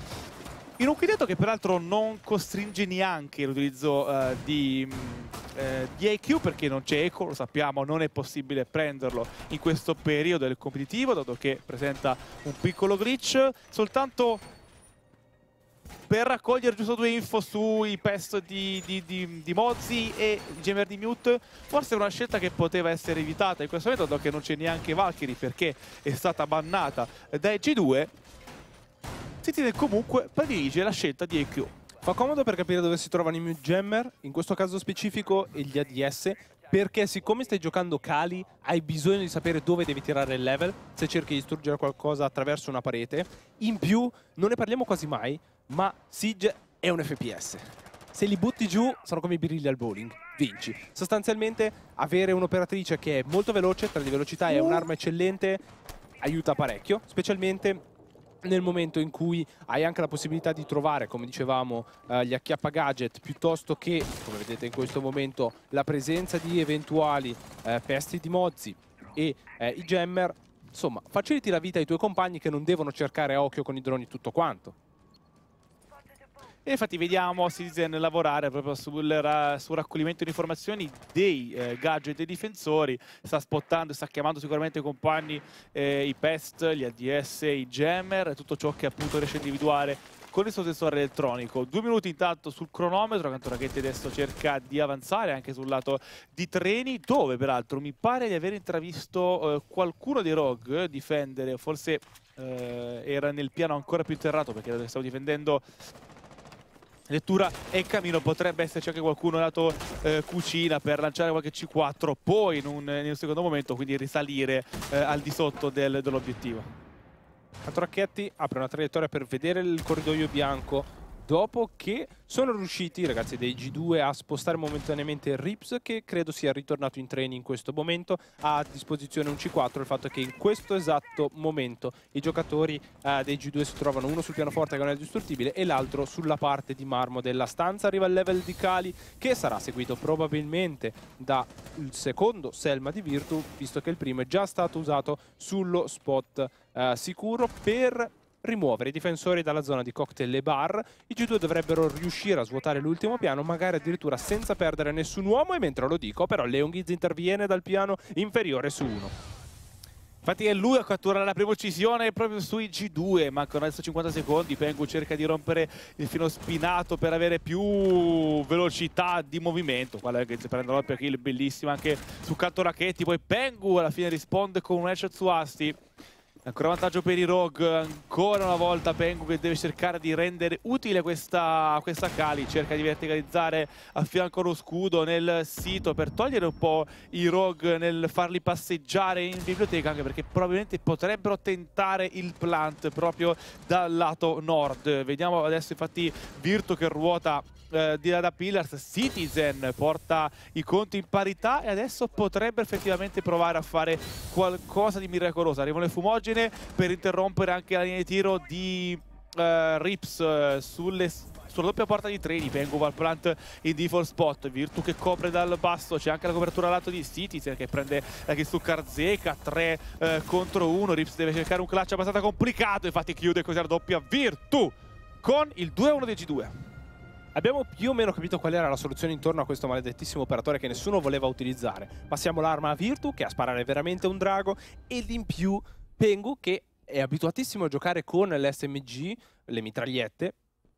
S3: In un quintetto che peraltro non costringe neanche l'utilizzo uh, di, uh, di, AQ perché non c'è Eco, lo sappiamo, non è possibile prenderlo in questo periodo del competitivo dato che presenta un piccolo glitch, soltanto per raccogliere giusto due info sui pest di, di, di, di Mozzi e Gemmer di Mute forse è una scelta che poteva essere evitata in questo momento dato che non c'è neanche Valkyrie perché è stata bannata dai G2 si tiene comunque predilige
S4: la scelta di EQ fa comodo per capire dove si trovano i Mute Gemmer, in questo caso specifico e gli ADS perché siccome stai giocando Kali hai bisogno di sapere dove devi tirare il level se cerchi di distruggere qualcosa attraverso una parete in più non ne parliamo quasi mai ma Siege è un FPS. Se li butti giù sono come i birilli al bowling, vinci. Sostanzialmente avere un'operatrice che è molto veloce, tra di velocità è mm. un'arma eccellente, aiuta parecchio, specialmente nel momento in cui hai anche la possibilità di trovare, come dicevamo, eh, gli acchiappa gadget piuttosto che, come vedete in questo momento, la presenza di eventuali eh, pesti di mozzi e eh, i jammer, insomma, faciliti la vita ai tuoi compagni che non devono cercare a occhio con i droni tutto quanto.
S3: E infatti vediamo Citizen lavorare proprio sul, ra sul raccoglimento di informazioni dei eh, gadget dei difensori, sta spottando, sta chiamando sicuramente i compagni, eh, i PEST, gli ADS, i jammer, tutto ciò che appunto riesce a individuare con il suo sensore elettronico. Due minuti intanto sul cronometro, Canto Raghetti adesso cerca di avanzare anche sul lato di Treni, dove peraltro mi pare di aver intravisto eh, qualcuno dei Rogue eh, difendere, forse eh, era nel piano ancora più terrato perché stavo difendendo lettura e cammino potrebbe esserci anche qualcuno lato eh, cucina per lanciare qualche C4 poi in un, in un secondo momento quindi risalire eh, al di sotto del, dell'obiettivo Antonacchetti apre una traiettoria per vedere il corridoio bianco
S4: dopo che sono riusciti i ragazzi dei G2 a spostare momentaneamente Rips che credo sia ritornato in training in questo momento ha a disposizione un C4 il fatto è che in questo esatto momento i giocatori eh, dei G2 si trovano uno sul pianoforte che non è distruttibile e l'altro sulla parte di marmo della stanza arriva il level di Kali che sarà seguito probabilmente dal secondo Selma di Virtu visto che il primo è già stato usato sullo spot eh, sicuro per rimuovere i difensori dalla zona di cocktail e bar. I G2 dovrebbero riuscire a svuotare l'ultimo piano, magari addirittura senza perdere nessun uomo e mentre
S3: lo dico però Leon Giz interviene dal piano inferiore su uno. Infatti è lui a catturare la prima uccisione proprio sui G2, mancano adesso 50 secondi, Pengu cerca di rompere il filo spinato per avere più velocità di movimento, quella che si prende l'oppia kill bellissima anche su Canto Racchetti, poi Pengu alla fine risponde con un headshot su Asti. Ancora vantaggio per i Rogue, ancora una volta Pengu che deve cercare di rendere utile questa, questa Kali, cerca di verticalizzare a fianco lo scudo nel sito per togliere un po' i Rogue nel farli passeggiare in biblioteca, anche perché probabilmente potrebbero tentare il plant proprio dal lato nord. Vediamo adesso infatti Virtu che ruota eh, di Dada Pillars, Citizen porta i conti in parità e adesso potrebbe effettivamente provare a fare qualcosa di miracoloso. Arrivano le fumogene per interrompere anche la linea di tiro di eh, Rips eh, sulle sulla doppia porta di Treni, Pengu Valplant in default spot, Virtu che copre dal basso, c'è anche la copertura a lato di Citizen che prende la kill su Karzeka, 3 eh, contro 1, Rips deve cercare un clutch abbastanza complicato, infatti chiude così la doppia Virtu con il 2-1 di G2. Abbiamo più o meno capito qual era la soluzione intorno a questo maledettissimo operatore che nessuno
S4: voleva utilizzare. Passiamo l'arma a Virtu, che a sparare veramente un drago, ed in più Pengu, che è abituatissimo a giocare con l'SMG, le mitragliette,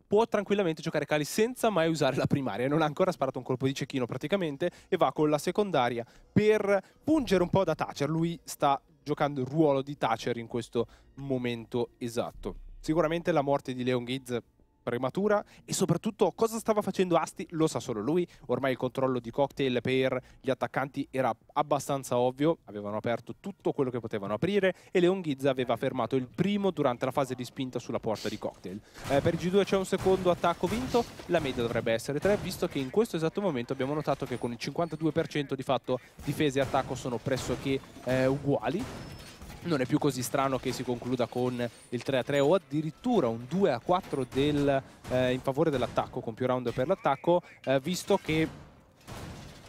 S4: può tranquillamente giocare Kali senza mai usare la primaria. Non ha ancora sparato un colpo di cecchino praticamente e va con la secondaria per pungere un po' da Thatcher. Lui sta giocando il ruolo di Thatcher in questo momento esatto. Sicuramente la morte di Leon Giz prematura e soprattutto cosa stava facendo Asti lo sa solo lui, ormai il controllo di cocktail per gli attaccanti era abbastanza ovvio, avevano aperto tutto quello che potevano aprire e Leon Ghizza aveva fermato il primo durante la fase di spinta sulla porta di cocktail. Eh, per G2 c'è un secondo attacco vinto, la media dovrebbe essere 3 visto che in questo esatto momento abbiamo notato che con il 52% di fatto difesa e attacco sono pressoché eh, uguali non è più così strano che si concluda con il 3-3 o addirittura un 2-4 del, eh, in favore dell'attacco, con più round per l'attacco, eh, visto che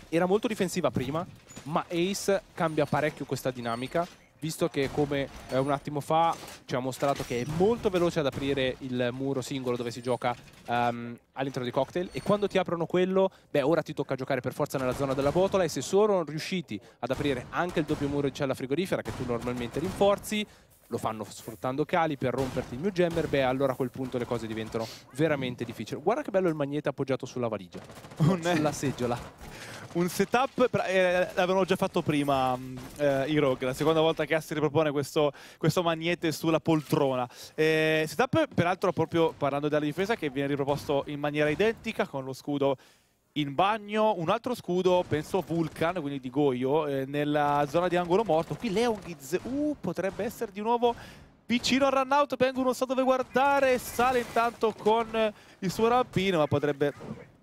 S4: era molto difensiva prima, ma Ace cambia parecchio questa dinamica visto che come eh, un attimo fa ci ha mostrato che è molto veloce ad aprire il muro singolo dove si gioca um, all'interno di Cocktail e quando ti aprono quello, beh ora ti tocca giocare per forza nella zona della botola e se sono riusciti ad aprire anche il doppio muro di cella frigorifera che tu normalmente rinforzi, lo fanno sfruttando cali per romperti il mio jammer, beh allora a quel punto le cose diventano veramente
S3: difficili. Guarda che bello il magnete appoggiato sulla valigia, oh, sulla seggiola un setup, eh, l'avevano già fatto prima mm, eh, i Rogue, la seconda volta che Assi ripropone questo, questo, magnete sulla poltrona. Eh, setup, peraltro, proprio parlando della difesa, che viene riproposto in maniera identica con lo scudo in bagno, un altro scudo, penso Vulcan, quindi di Goyo, eh, nella zona di angolo morto. Qui Leon uh, potrebbe essere di nuovo vicino al run out, Pengu non sa dove guardare, sale intanto con il suo rampino, ma potrebbe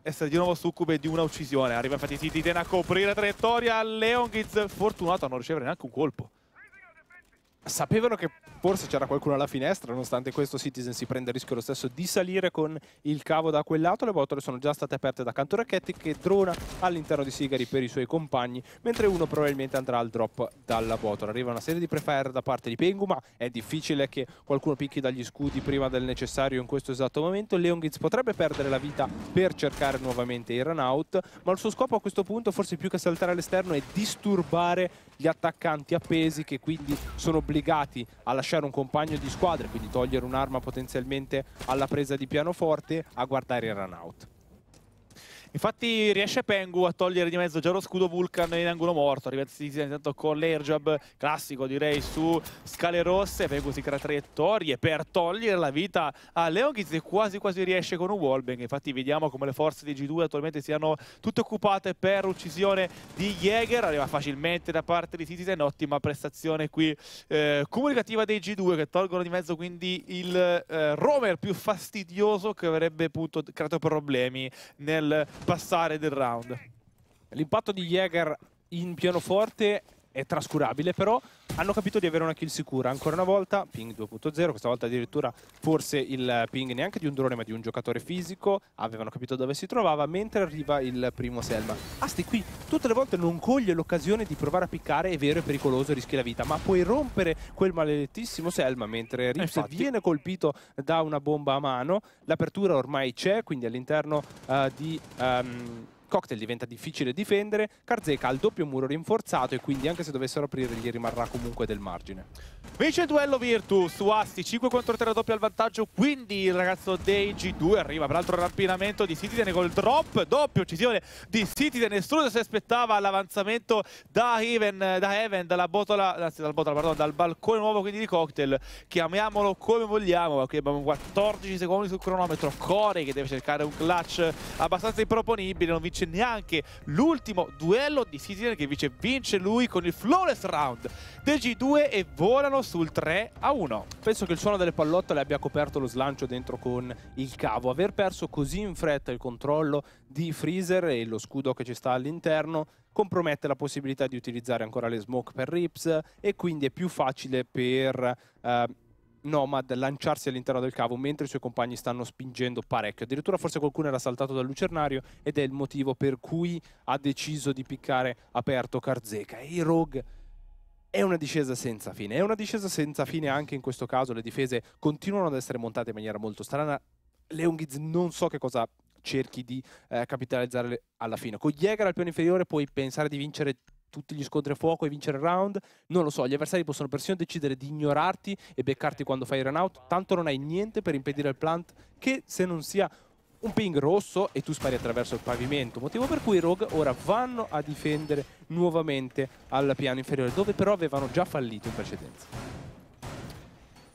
S3: essere di nuovo succube di una uccisione. Arriva infatti Titen a coprire la traiettoria. Leongiz fortunato a non ricevere neanche un colpo sapevano
S4: che forse c'era qualcuno alla finestra, nonostante questo Citizen si prende il rischio lo stesso di salire con il cavo da quel lato, le botole sono già state aperte da canto Racchetti che drona all'interno di Sigari per i suoi compagni, mentre uno probabilmente andrà al drop dalla botola. Arriva una serie di prefire da parte di Pengu, ma è difficile che qualcuno picchi dagli scudi prima del necessario in questo esatto momento. Leongiz potrebbe perdere la vita per cercare nuovamente il run out, ma il suo scopo a questo punto forse più che saltare all'esterno è disturbare gli attaccanti appesi che quindi sono obbligati a lasciare un compagno di squadra, quindi togliere un'arma potenzialmente alla presa di pianoforte, a guardare il run out.
S3: Infatti riesce Pengu a togliere di mezzo già lo scudo Vulcan in angolo morto. Arriva Zizia intanto con l'airjob classico direi, su scale rosse. Pengu si crea traiettorie per togliere la vita a Leon e quasi quasi riesce con un wallbang. Infatti vediamo come le forze di G2 attualmente siano tutte occupate per uccisione di Jäger. Arriva facilmente da parte di Citizen, ottima prestazione qui eh, comunicativa dei G2 che tolgono di mezzo quindi il eh, roamer più fastidioso che avrebbe appunto creato problemi nel passare del round. L'impatto di
S4: Jäger in pianoforte è trascurabile, però hanno capito di avere una kill sicura. Ancora una volta, ping 2.0, questa volta addirittura forse il ping neanche di un drone ma di un giocatore fisico, avevano capito dove si trovava, mentre arriva il primo Selma. Asti qui tutte le volte non coglie l'occasione di provare a piccare, è vero, è pericoloso, rischi la vita, ma puoi rompere quel maledettissimo Selma, mentre eh, Rips Infatti... viene colpito da una bomba a mano, l'apertura ormai c'è, quindi all'interno uh, di... Um, Cocktail diventa difficile difendere, Karzeka ha il doppio muro rinforzato e quindi anche se dovessero aprire gli rimarrà comunque del margine.
S3: Vince il duello Virtus, Wasti 5 contro 3 doppio al vantaggio, quindi il ragazzo dei G2 arriva, peraltro il rampinamento di Citizen col drop, doppio uccisione di Citizen, nessuno si aspettava l'avanzamento da Even, da Even, dalla botola, anzi dal botola, pardon, dal balcone nuovo quindi di cocktail, chiamiamolo come vogliamo, qui abbiamo 14 secondi sul cronometro, Corey che deve cercare un clutch abbastanza improponibile, non vince neanche l'ultimo duello di Citizen che invece vince lui con il flawless round del G2 e volano sul 3 a 1. Penso che il suono delle pallotte le abbia coperto lo slancio dentro con il cavo. Aver
S4: perso così in fretta il controllo di Freezer e lo scudo che ci sta all'interno compromette la possibilità di utilizzare ancora le smoke per Rips e quindi è più facile per... Eh, Nomad lanciarsi all'interno del cavo mentre i suoi compagni stanno spingendo parecchio. Addirittura forse qualcuno era saltato dal lucernario ed è il motivo per cui ha deciso di piccare aperto Karzeka. E i Rogue è una discesa senza fine, è una discesa senza fine anche in questo caso, le difese continuano ad essere montate in maniera molto strana, Leongiz non so che cosa cerchi di eh, capitalizzare alla fine. Con Jäger al piano inferiore puoi pensare di vincere tutti gli scontri a fuoco e vincere il round, non lo so, gli avversari possono persino decidere di ignorarti e beccarti quando fai run out, tanto non hai niente per impedire al plant, che se non sia un ping rosso e tu spari attraverso il pavimento, motivo per cui i Rogue ora vanno a difendere nuovamente al piano inferiore, dove però avevano già fallito in precedenza.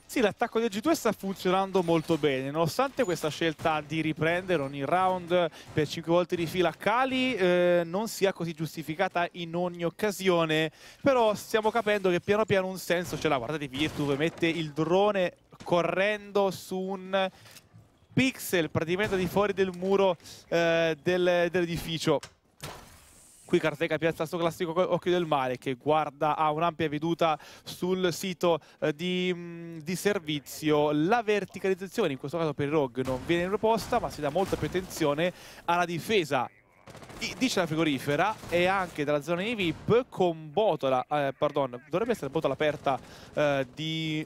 S3: Sì, l'attacco di G2 sta funzionando molto bene, nonostante questa scelta di riprendere ogni round per 5 volte di fila Cali eh, non sia così giustificata in ogni occasione, però stiamo capendo che piano piano un senso ce l'ha, guardate Virtu mette il drone correndo su un pixel praticamente di fuori del muro eh, del, dell'edificio. Qui Carteca piazza il suo classico occhio del mare che guarda, ha un'ampia veduta sul sito eh, di, mm, di, servizio. La verticalizzazione, in questo caso per il Rogue, non viene proposta, ma si dà molta più attenzione alla difesa dice la frigorifera e anche dalla zona di VIP con botola, eh, pardon, dovrebbe essere botola aperta eh, di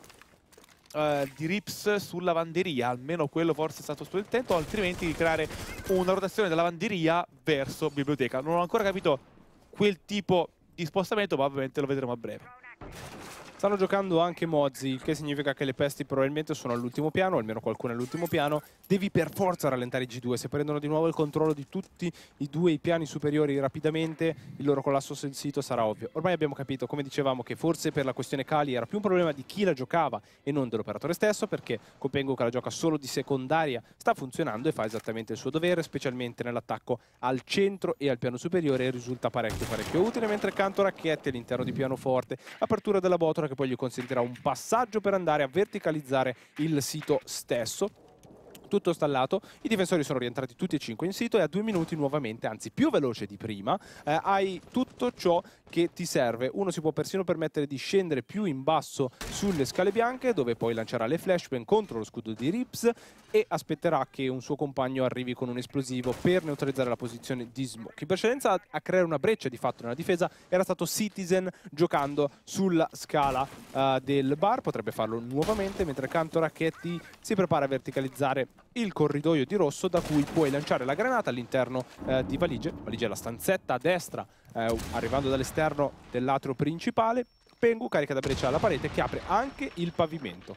S3: uh, di Rips sulla lavanderia, almeno quello forse è stato il suo intento, altrimenti di creare una rotazione della lavanderia verso biblioteca. Non ho ancora capito quel tipo di spostamento, ma ovviamente lo vedremo a breve. Stanno giocando anche Mozzi,
S4: il che significa che le pesti probabilmente sono all'ultimo piano, almeno qualcuno è all'ultimo piano. Devi per forza rallentare i G2, se prendono di nuovo il controllo di tutti i due i piani superiori rapidamente, il loro collasso sul sito sarà ovvio. Ormai abbiamo capito, come dicevamo, che forse per la questione Cali era più un problema di chi la giocava e non dell'operatore stesso, perché Copengo che la gioca solo di secondaria sta funzionando e fa esattamente il suo dovere, specialmente nell'attacco al centro e al piano superiore, risulta parecchio parecchio utile, mentre canto racchetti all'interno di pianoforte, apertura della botola che poi gli consentirà un passaggio per andare a verticalizzare il sito stesso tutto stallato, i difensori sono rientrati tutti e cinque in sito e a due minuti nuovamente, anzi più veloce di prima, eh, hai tutto ciò che ti serve. Uno si può persino permettere di scendere più in basso sulle scale bianche, dove poi lancerà le flashbang contro lo scudo di Rips e aspetterà che un suo compagno arrivi con un esplosivo per neutralizzare la posizione di Smoke. In precedenza a, creare una breccia di fatto nella difesa era stato Citizen giocando sulla scala uh, del bar, potrebbe farlo nuovamente, mentre accanto Racchetti si prepara a verticalizzare il corridoio di rosso da cui puoi lanciare la granata all'interno eh, di valigie. Valigie è la stanzetta a destra, eh, arrivando dall'esterno dell'atrio principale. Pengu carica da breccia alla parete che apre anche
S3: il pavimento.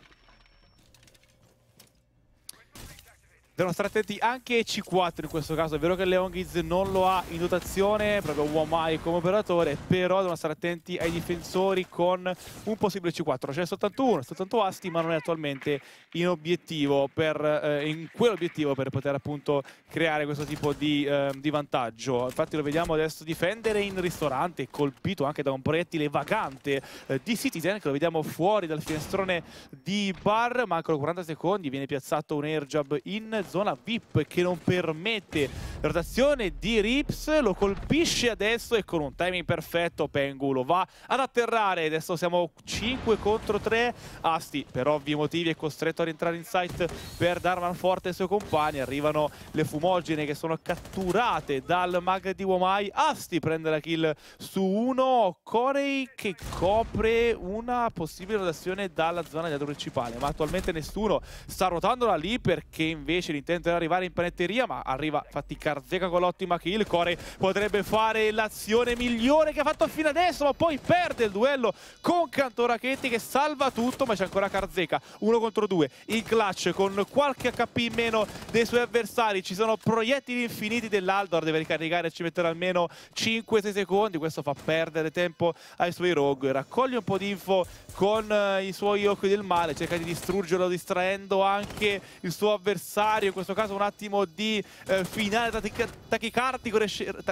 S3: Devono stare attenti anche C4 in questo caso, è vero che Leon non lo ha in dotazione, proprio Wamai come operatore, però devono stare attenti ai difensori con un possibile C4. C'è soltanto uno, soltanto Asti, ma non è attualmente in obiettivo, per, eh, in quell'obiettivo per poter appunto creare questo tipo di, eh, di, vantaggio. Infatti lo vediamo adesso difendere in ristorante, colpito anche da un proiettile vacante eh, di Citizen, che lo vediamo fuori dal finestrone di bar, mancano 40 secondi, viene piazzato un airjob jab in zona VIP che non permette rotazione di Rips, lo colpisce adesso e con un timing perfetto Pengu lo va ad atterrare, adesso siamo 5 contro 3, Asti per ovvi motivi è costretto a rientrare in sight per Darman Forte e i suoi compagni, arrivano le fumogene che sono catturate dal mag di Womai, Asti prende la kill su uno, Corey che copre una possibile rotazione dalla zona di dietro principale, ma attualmente nessuno sta rotandola lì perché invece difficili, intentano arrivare in panetteria, ma arriva infatti Carzeca con l'ottima kill, Core potrebbe fare l'azione migliore che ha fatto fino adesso, ma poi perde il duello con Cantorachetti che salva tutto, ma c'è ancora Carzeca, uno contro due, in clutch con qualche HP in meno dei suoi avversari, ci sono proiettili infiniti dell'Aldor, deve ricaricare, ci metterà almeno 5-6 secondi, questo fa perdere tempo ai suoi rogue, raccoglie un po' di info con eh, i suoi occhi del male, cerca di distruggerlo distraendo anche il suo avversario avversario, in questo caso un attimo di eh, finale tachicardico,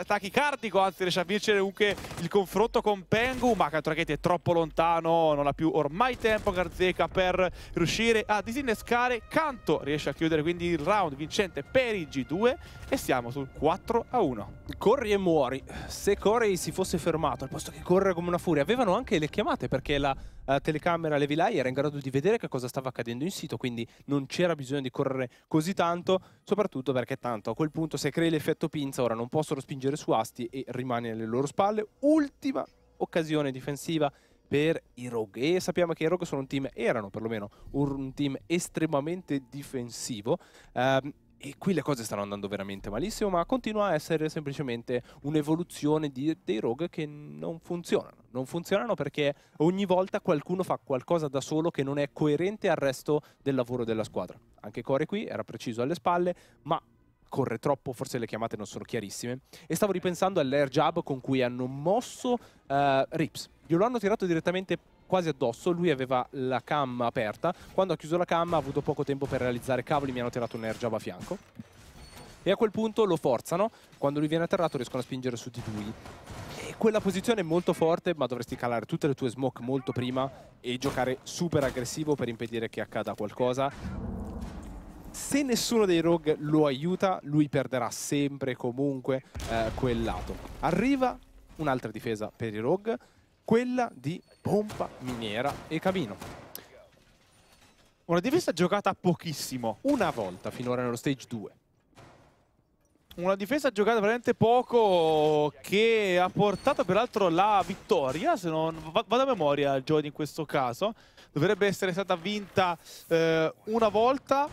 S3: tachicardico, anzi riesce a vincere anche il confronto con Pengu, ma Cantrachetti è troppo lontano, non ha più ormai tempo Garzeca per riuscire a disinnescare, Canto riesce a chiudere quindi il round vincente per i G2 e siamo sul 4 a 1. Corri e muori, se Corey si fosse
S4: fermato, al posto che correre come una furia, avevano anche le chiamate perché la uh, telecamera Levi Lai era in grado di vedere che cosa stava accadendo in sito, quindi non c'era bisogno di correre così tanto, soprattutto perché tanto a quel punto se crei l'effetto pinza ora non possono spingere su Asti e rimane alle loro spalle. Ultima occasione difensiva per i Rogue e sappiamo che i Rogue sono un team, erano perlomeno un, un team estremamente difensivo. Um, e qui le cose stanno andando veramente malissimo, ma continua a essere semplicemente un'evoluzione di, dei rogue che non funzionano. Non funzionano perché ogni volta qualcuno fa qualcosa da solo che non è coerente al resto del lavoro della squadra. Anche Core qui era preciso alle spalle, ma corre troppo, forse le chiamate non sono chiarissime. E stavo ripensando all'air jab con cui hanno mosso uh, eh, Rips. Glielo hanno tirato direttamente quasi addosso, lui aveva la cam aperta, quando ha chiuso la cam ha avuto poco tempo per realizzare cavoli, mi hanno tirato un air jab a fianco. E a quel punto lo forzano, quando lui viene atterrato riescono a spingere su di lui. E quella posizione è molto forte, ma dovresti calare tutte le tue smoke molto prima e giocare super aggressivo per impedire che accada qualcosa. Se nessuno dei rogue lo aiuta, lui perderà sempre e comunque eh, quel lato. Arriva un'altra difesa per i rogue, quella di pompa, miniera e camino. Una difesa giocata pochissimo, una volta finora nello stage 2.
S3: Una difesa giocata veramente poco che ha portato peraltro la vittoria, se non vado a memoria il gioco in questo caso. Dovrebbe essere stata vinta eh, una volta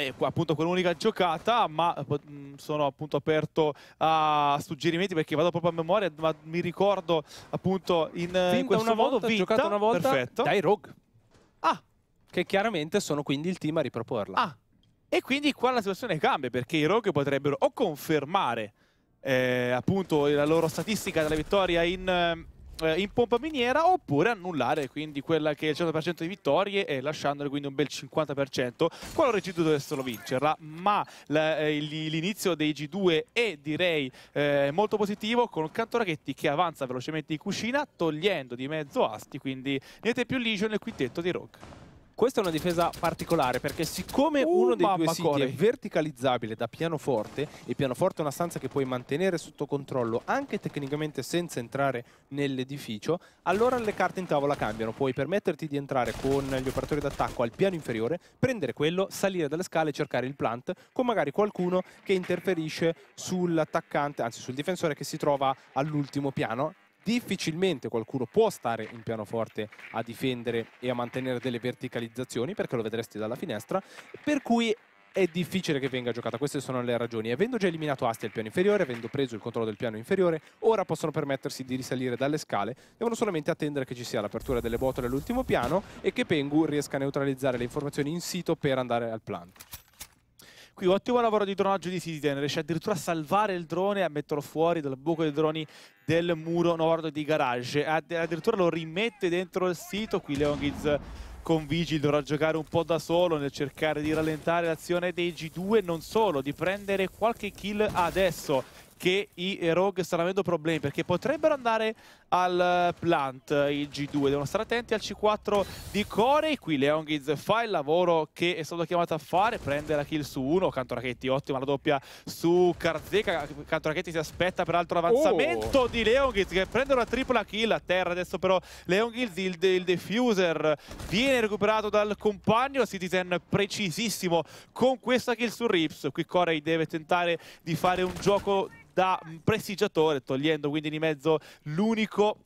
S3: e eh, appunto quell'unica giocata, ma mm, sono appunto aperto a suggerimenti perché vado proprio a memoria, ma mi ricordo appunto in, eh, in questo una modo volta, vinta, giocata una volta perfetto. dai Rogue. Ah! Che chiaramente sono quindi il team a riproporla. Ah! E quindi qua la situazione cambia perché i Rogue potrebbero o confermare eh, appunto la loro statistica della vittoria in... Eh, eh, in pompa miniera oppure annullare quindi quella che è il 100% di vittorie e lasciandole quindi un bel 50% qualora i G2 dovessero vincerla ma eh, l'inizio dei G2 è direi eh, molto positivo con Cantoraghetti che avanza velocemente in cucina togliendo di mezzo Asti quindi niente più Legion nel quintetto di Rogue questa è una difesa particolare perché siccome uh, uno dei due siti core. è
S4: verticalizzabile da pianoforte e pianoforte è una stanza che puoi mantenere sotto controllo anche tecnicamente senza entrare nell'edificio, allora le carte in tavola cambiano. Puoi permetterti di entrare con gli operatori d'attacco al piano inferiore, prendere quello, salire dalle scale e cercare il plant con magari qualcuno che interferisce sull'attaccante, anzi sul difensore che si trova all'ultimo piano difficilmente qualcuno può stare in pianoforte a difendere e a mantenere delle verticalizzazioni perché lo vedresti dalla finestra, per cui è difficile che venga giocata, queste sono le ragioni. Avendo già eliminato Asti al piano inferiore, avendo preso il controllo del piano inferiore, ora possono permettersi di risalire dalle scale, devono solamente attendere che ci sia l'apertura delle botole all'ultimo piano e
S3: che Pengu riesca a neutralizzare le informazioni in sito per andare al plant qui ottimo lavoro di dronaggio di Citizen, riesce addirittura a salvare il drone e a metterlo fuori dal buco dei droni del muro nord di garage, addirittura lo rimette dentro il sito, qui Leon Giz con Vigil dovrà giocare un po' da solo nel cercare di rallentare l'azione dei G2, non solo, di prendere qualche kill adesso che i Rogue stanno avendo problemi perché potrebbero andare al plant i G2 devono stare attenti al C4 di Corey qui Leon fa il lavoro che è stato chiamato a fare prende la kill su uno Canto Racchetti ottima la doppia su Karzeka Canto Racchetti si aspetta peraltro l'avanzamento oh. di Leon che prende una tripla kill a terra adesso però Leon il, il diffuser viene recuperato dal compagno Citizen precisissimo con questa kill su Rips qui Corey deve tentare di fare un gioco da prestigiatore togliendo quindi di mezzo l'unico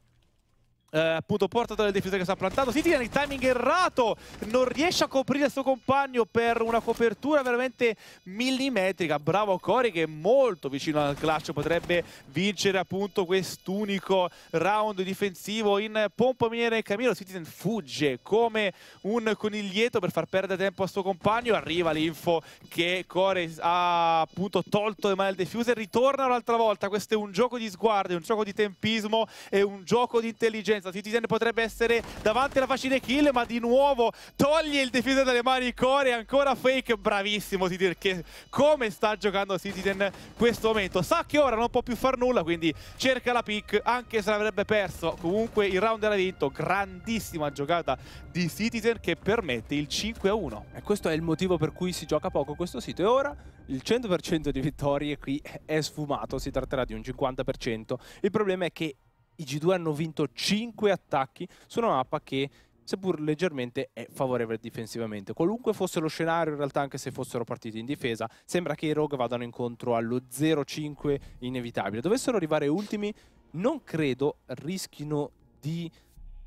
S3: eh, appunto porta dalla defuser che sta plantando si tira il timing errato non riesce a coprire il suo compagno per una copertura veramente millimetrica bravo Cori che è molto vicino al clutch potrebbe vincere appunto quest'unico round difensivo in pompa miniera in Camino Citizen fugge come un coniglietto per far perdere tempo al suo compagno arriva l'info che Core ha appunto tolto le mani al defuser. ritorna un'altra volta questo è un gioco di sguardo, è un gioco di tempismo è un gioco di intelligenza presenza. Citizen potrebbe essere davanti alla facile kill, ma di nuovo toglie il difensore dalle mani Core. Ancora fake, bravissimo Citizen. Che come sta giocando Citizen in questo momento? Sa che ora non può più far nulla, quindi cerca la pick, anche se l'avrebbe perso. Comunque il round era vinto. Grandissima giocata di Citizen che permette il 5 a 1. E questo è il motivo per cui si gioca poco questo sito. E ora
S4: il 100% di vittorie qui è sfumato. Si tratterà di un 50%. Il problema è che i G2 hanno vinto 5 attacchi su una mappa che seppur leggermente è favorevole difensivamente. Qualunque fosse lo scenario, in realtà anche se fossero partiti in difesa, sembra che i Rogue vadano incontro allo 0-5 inevitabile. Dovessero arrivare ultimi, non credo rischino di...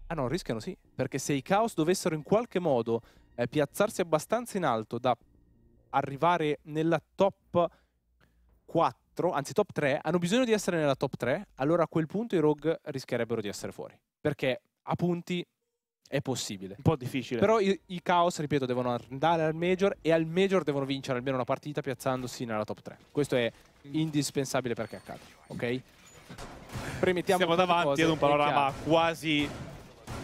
S4: Ah no, rischiano sì, perché se i Chaos dovessero in qualche modo eh, piazzarsi abbastanza in alto da arrivare nella top 4, 4, anzi top 3, hanno bisogno di essere nella top 3, allora a quel punto i Rogue rischierebbero di essere fuori. Perché a punti è possibile. Un po' difficile. Però i, i, Chaos, ripeto, devono andare al Major e al Major devono vincere almeno una partita piazzandosi nella top 3. Questo è indispensabile perché accade, ok?
S3: Premettiamo Siamo davanti ad un panorama quasi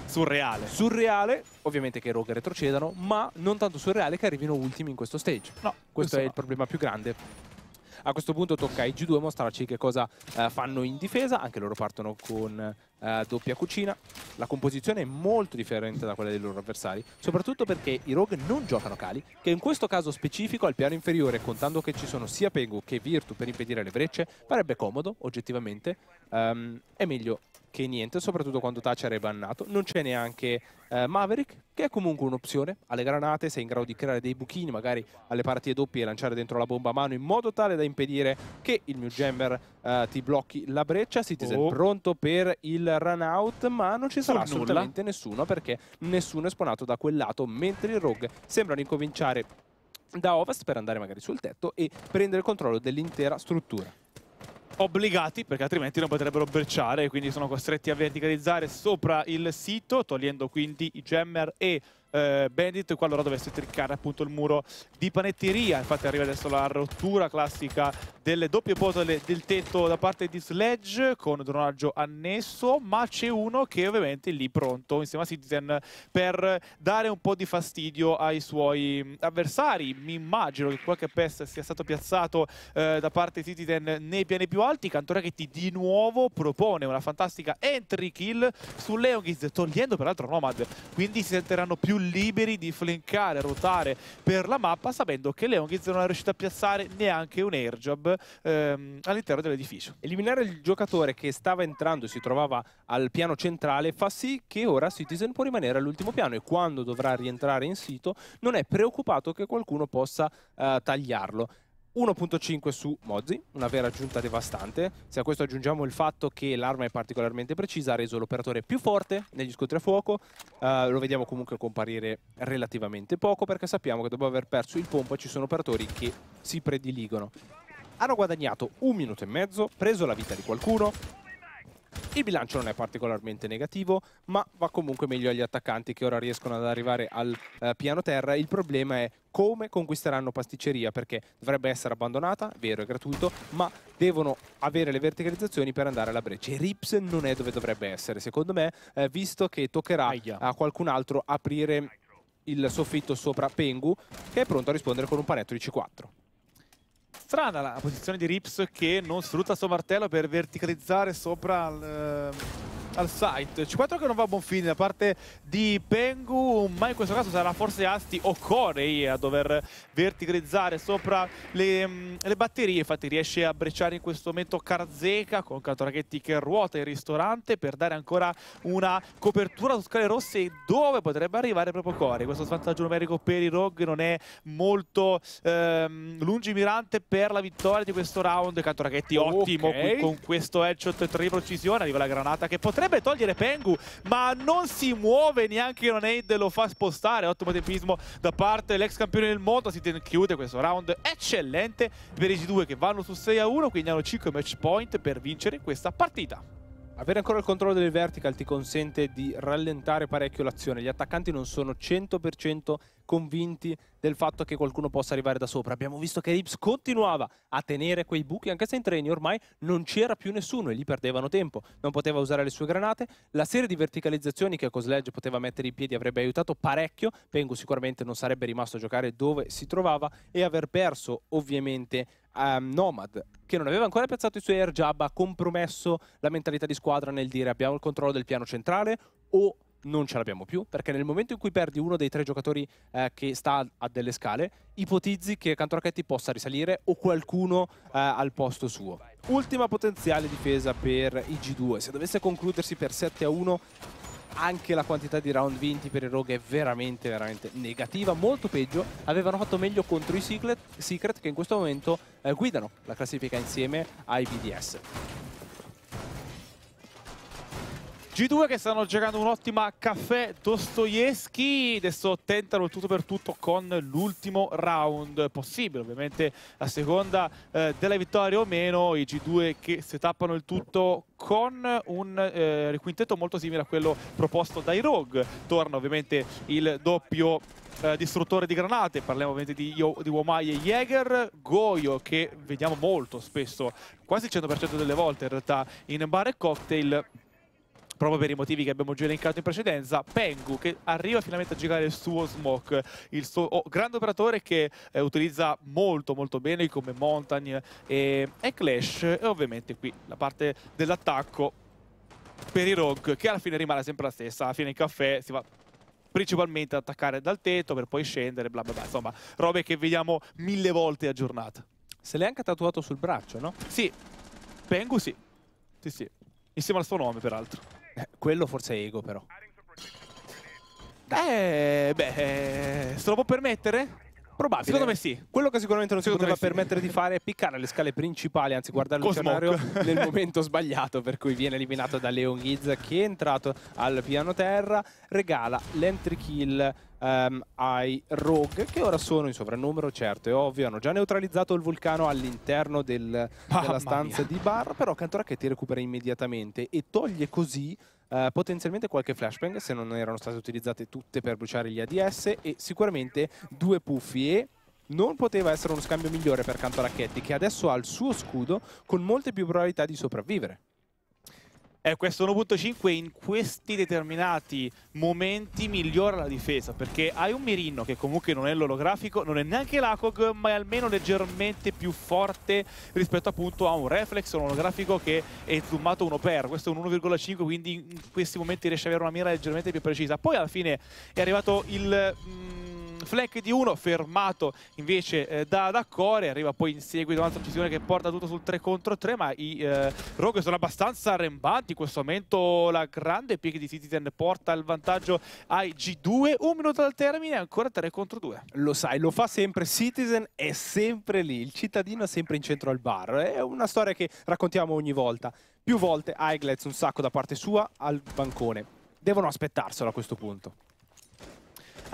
S3: surreale.
S4: Surreale, ovviamente che i Rogue retrocedano, ma non tanto surreale che arrivino ultimi in questo stage. No, questo, questo è no. il problema più grande a questo punto tocca ai G2 mostrarci che cosa eh, fanno in difesa, anche loro partono con eh, doppia cucina. La composizione è molto differente da quella dei loro avversari, soprattutto perché i Rogue non giocano Kali, che in questo caso specifico al piano inferiore, contando che ci sono sia Pengu che Virtu per impedire le brecce, farebbe comodo, oggettivamente. Um, è meglio che niente, soprattutto quando Thatcher è bannato. Non c'è neanche eh, Maverick, che è comunque un'opzione. Alle granate sei in grado di creare dei buchini, magari alle partite doppie e lanciare dentro la bomba a mano in modo tale da impedire che il New Jammer eh, ti blocchi la breccia. Citizen oh. pronto per il run out, ma non ci sarà non assolutamente nessuno perché nessuno è spawnato da quel lato, mentre i Rogue sembrano incominciare da ovest per andare magari sul tetto e
S3: prendere il controllo dell'intera struttura obbligati perché altrimenti non potrebbero berciare quindi sono costretti a verticalizzare sopra il sito togliendo quindi i jammer e eh, Bandit qua allora dovesse triccare appunto il muro di panetteria infatti arriva adesso la rottura classica delle doppie potole del tetto da parte di Sledge con dronaggio annesso ma c'è uno che ovviamente è lì pronto insieme a Citizen per dare un po' di fastidio ai suoi avversari mi immagino che qualche pest sia stato piazzato eh, da parte di Citizen nei piani più alti Cantorechetti di nuovo propone una fantastica entry kill su Leongiz togliendo peraltro Nomad quindi si sentiranno più liberi di flankare, ruotare per la mappa sapendo che Leongiz non è riuscito a piazzare neanche un airjob ehm, all'interno dell'edificio. Eliminare il giocatore che stava entrando
S4: e si trovava al piano centrale fa sì che ora Citizen può rimanere all'ultimo piano e quando dovrà rientrare in sito non è preoccupato che qualcuno possa eh, tagliarlo. 1.5 su Mozzi, una vera aggiunta devastante. Se a questo aggiungiamo il fatto che l'arma è particolarmente precisa, ha reso l'operatore più forte negli scontri a fuoco, uh, lo vediamo comunque comparire relativamente poco perché sappiamo che dopo aver perso il pompa ci sono operatori che si prediligono. Hanno guadagnato un minuto e mezzo, preso la vita di qualcuno, il bilancio non è particolarmente negativo, ma va comunque meglio agli attaccanti che ora riescono ad arrivare al eh, piano terra. Il problema è come conquisteranno pasticceria, perché dovrebbe essere abbandonata, vero è gratuito, ma devono avere le verticalizzazioni per andare alla breccia. E Rips non è dove dovrebbe essere, secondo me, eh, visto che toccherà Aia. a qualcun altro aprire il soffitto sopra Pengu, che è pronto a rispondere con un panetto di C4
S3: strana la posizione di Rips che non sfrutta il suo martello per verticalizzare sopra al, uh, al site. C4 che non va a buon fine da parte di Pengu, ma in questo caso sarà forse Asti o Corey a dover verticalizzare sopra le, um, le, batterie. Infatti riesce a brecciare in questo momento Karzeka con Cantorachetti che ruota il ristorante per dare ancora una copertura su scale rosse dove potrebbe arrivare proprio Corey. Questo svantaggio numerico per i Rogue non è molto um, lungimirante per la vittoria di questo round. Cantoraghetti ottimo qui con questo headshot 3 precisione. Arriva la granata che potrebbe togliere Pengu, ma non si muove neanche Iron Aid lo fa spostare. Ottimo tempismo da parte dell'ex campione del mondo. Si chiude questo round eccellente per i G2 che vanno su 6 a 1, quindi hanno 5 match point per vincere questa partita.
S4: Avere ancora il controllo del vertical ti consente di rallentare parecchio l'azione. Gli attaccanti non sono 100% convinti del fatto che qualcuno possa arrivare da sopra. Abbiamo visto che Rips continuava a tenere quei buchi, anche se in treni ormai non c'era più nessuno e lì perdevano tempo. Non poteva usare le sue granate. La serie di verticalizzazioni che Cosledge poteva mettere in piedi avrebbe aiutato parecchio. Pengu sicuramente non sarebbe rimasto a giocare dove si trovava e aver perso ovviamente um, Nomad che non aveva ancora piazzato i suoi air jab ha compromesso la mentalità di squadra nel dire abbiamo il controllo del piano centrale o non ce l'abbiamo più, perché nel momento in cui perdi uno dei tre giocatori eh, che sta a delle scale, ipotizzi che Cantoracchetti possa risalire o qualcuno eh, al posto suo. Ultima potenziale difesa per i G2, se dovesse concludersi per 7 a 1 anche la quantità di round vinti per i Rogue è veramente, veramente negativa, molto peggio. Avevano fatto meglio contro i Secret, Secret che in questo momento eh, guidano la classifica insieme ai BDS.
S3: G2 che stanno giocando un'ottima caffè Dostoevsky, adesso tentano il tutto per tutto con l'ultimo round possibile, ovviamente a seconda eh, della vittoria o meno, i G2 che se tappano il tutto con un eh, quintetto molto simile a quello proposto dai Rogue, torna ovviamente il doppio eh, distruttore di granate, parliamo ovviamente di, Yo di Womai e Jäger, Goyo che vediamo molto spesso, quasi il 100% delle volte in realtà in bar e cocktail, proprio per i motivi che abbiamo già elencato in precedenza, Pengu che arriva finalmente a giocare il suo smoke, il suo oh, grande operatore che eh, utilizza molto molto bene come Montagne e, e Clash e ovviamente qui la parte dell'attacco per i Rogue che alla fine rimane sempre la stessa, alla fine il caffè si va principalmente ad attaccare dal tetto per poi scendere, bla bla bla, insomma robe che vediamo mille volte a giornata. Se l'hai anche tatuato sul braccio, no? Sì, Pengu sì, sì sì, insieme al
S4: suo nome peraltro. Eh, quello forse è ego però. Eh, beh, eh, se lo può permettere? Probabile. Secondo me sì. Quello che sicuramente non si poteva sì. permettere di fare è piccare le scale principali, anzi guardare il scenario *laughs* nel momento sbagliato, per cui viene eliminato da Leon Giz che è entrato al piano terra, regala l'entry kill ehm, ai Rogue, che ora sono in sovrannumero, certo, è ovvio, hanno già neutralizzato il vulcano all'interno del, della stanza mia. di bar, però Cantoracchetti recupera immediatamente e toglie così Uh, potenzialmente qualche flashbang se non erano state utilizzate tutte per bruciare gli ADS e sicuramente due puffi e non poteva essere uno scambio migliore per Cantoracchetti che adesso ha il suo scudo con molte più probabilità di sopravvivere. Ecco,
S3: questo 1.5 in questi determinati momenti migliora la difesa, perché hai un mirino che comunque non è l'olografico, non è neanche l'Acog, ma è almeno leggermente più forte rispetto appunto a un reflex o un olografico che è zoomato 1 per. Questo è un 1.5, quindi in questi momenti riesce ad avere una mira leggermente più precisa. Poi alla fine è arrivato il... Mm, flank di uno, fermato invece eh, da D'Accore, arriva poi in seguito un'altra precisione che porta tutto sul 3 contro 3, ma i eh, Rogue sono abbastanza arrembanti, in questo momento la grande pick di Citizen porta il vantaggio ai G2, un minuto dal termine, ancora 3 contro 2. Lo sai, lo fa sempre Citizen, è sempre lì, il cittadino
S4: è sempre in centro al bar, è una storia che raccontiamo ogni volta. Più volte Aiglets un sacco da parte sua al bancone. Devono aspettarselo a questo punto.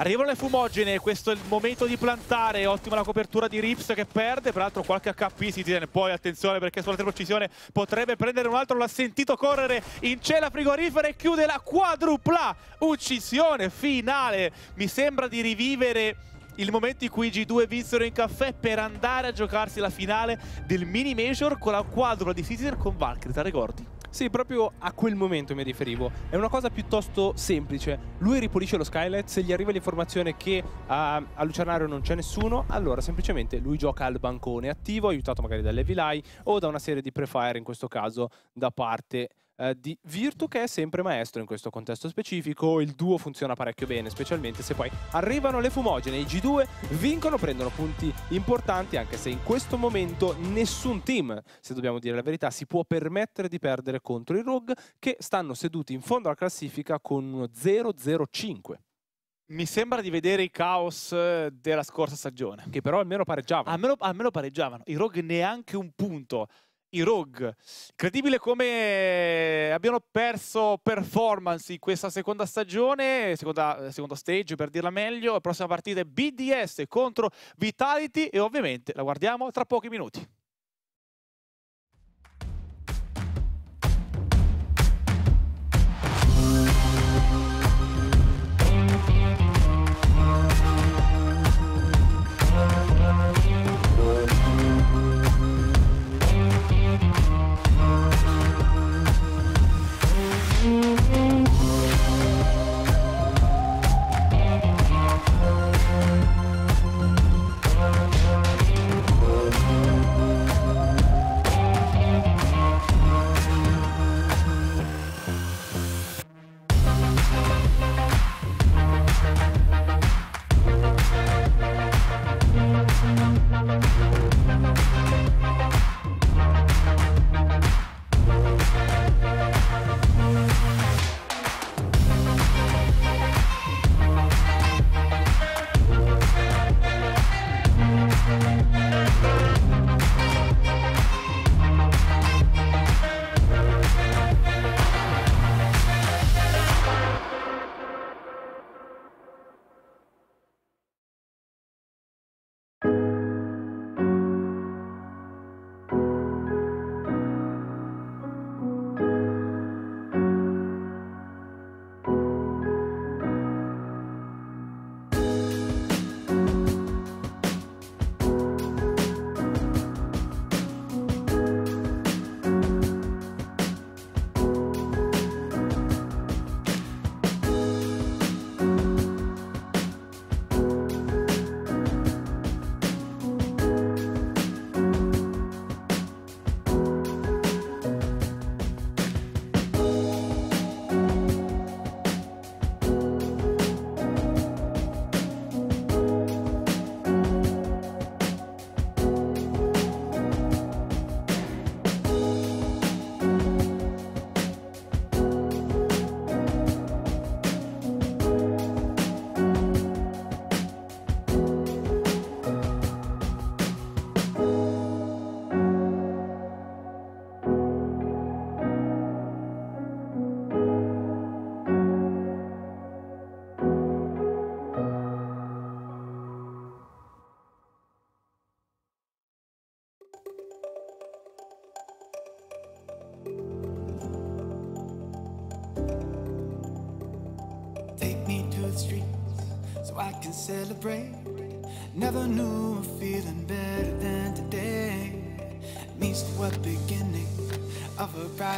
S3: Arrivano le fumogene, questo è il momento di plantare, ottima la copertura di Rips che perde, peraltro qualche HP si tiene, poi attenzione perché sulla triple potrebbe prendere un altro, l'ha sentito correre in cella frigorifera e chiude la quadrupla uccisione finale, mi sembra di rivivere il momento in cui i G2 vinsero in caffè per andare a giocarsi la finale del mini major con la quadrupla di Caesar con Valkyrie, te ricordi? Sì, proprio a
S4: quel momento mi riferivo. È una cosa piuttosto semplice. Lui ripulisce lo Skylet, se gli arriva l'informazione che a, a Lucernario non c'è nessuno, allora semplicemente lui gioca al bancone attivo, aiutato magari dalle dall'Evilai o da una serie di prefire, in questo caso da parte di eh, di Virtu che è sempre maestro in questo contesto specifico, il duo funziona parecchio bene, specialmente se poi arrivano le fumogene, i G2 vincono, prendono punti importanti anche se in questo momento nessun team, se dobbiamo dire la verità, si può permettere di perdere contro i Rogue che stanno seduti in fondo alla classifica con uno 0-0-5.
S3: Mi sembra di vedere i caos eh, della scorsa stagione. Che però almeno pareggiavano. Almeno, almeno pareggiavano. I Rogue neanche un punto i Rogue. Incredibile come abbiano perso performance in questa seconda stagione, seconda, seconda stage per dirla meglio. La prossima partita è BDS contro Vitality e ovviamente la guardiamo tra pochi minuti.
S5: Thank you.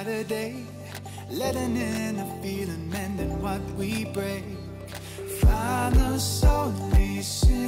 S2: Saturday Letting in a feeling, mending what we break Find the solution.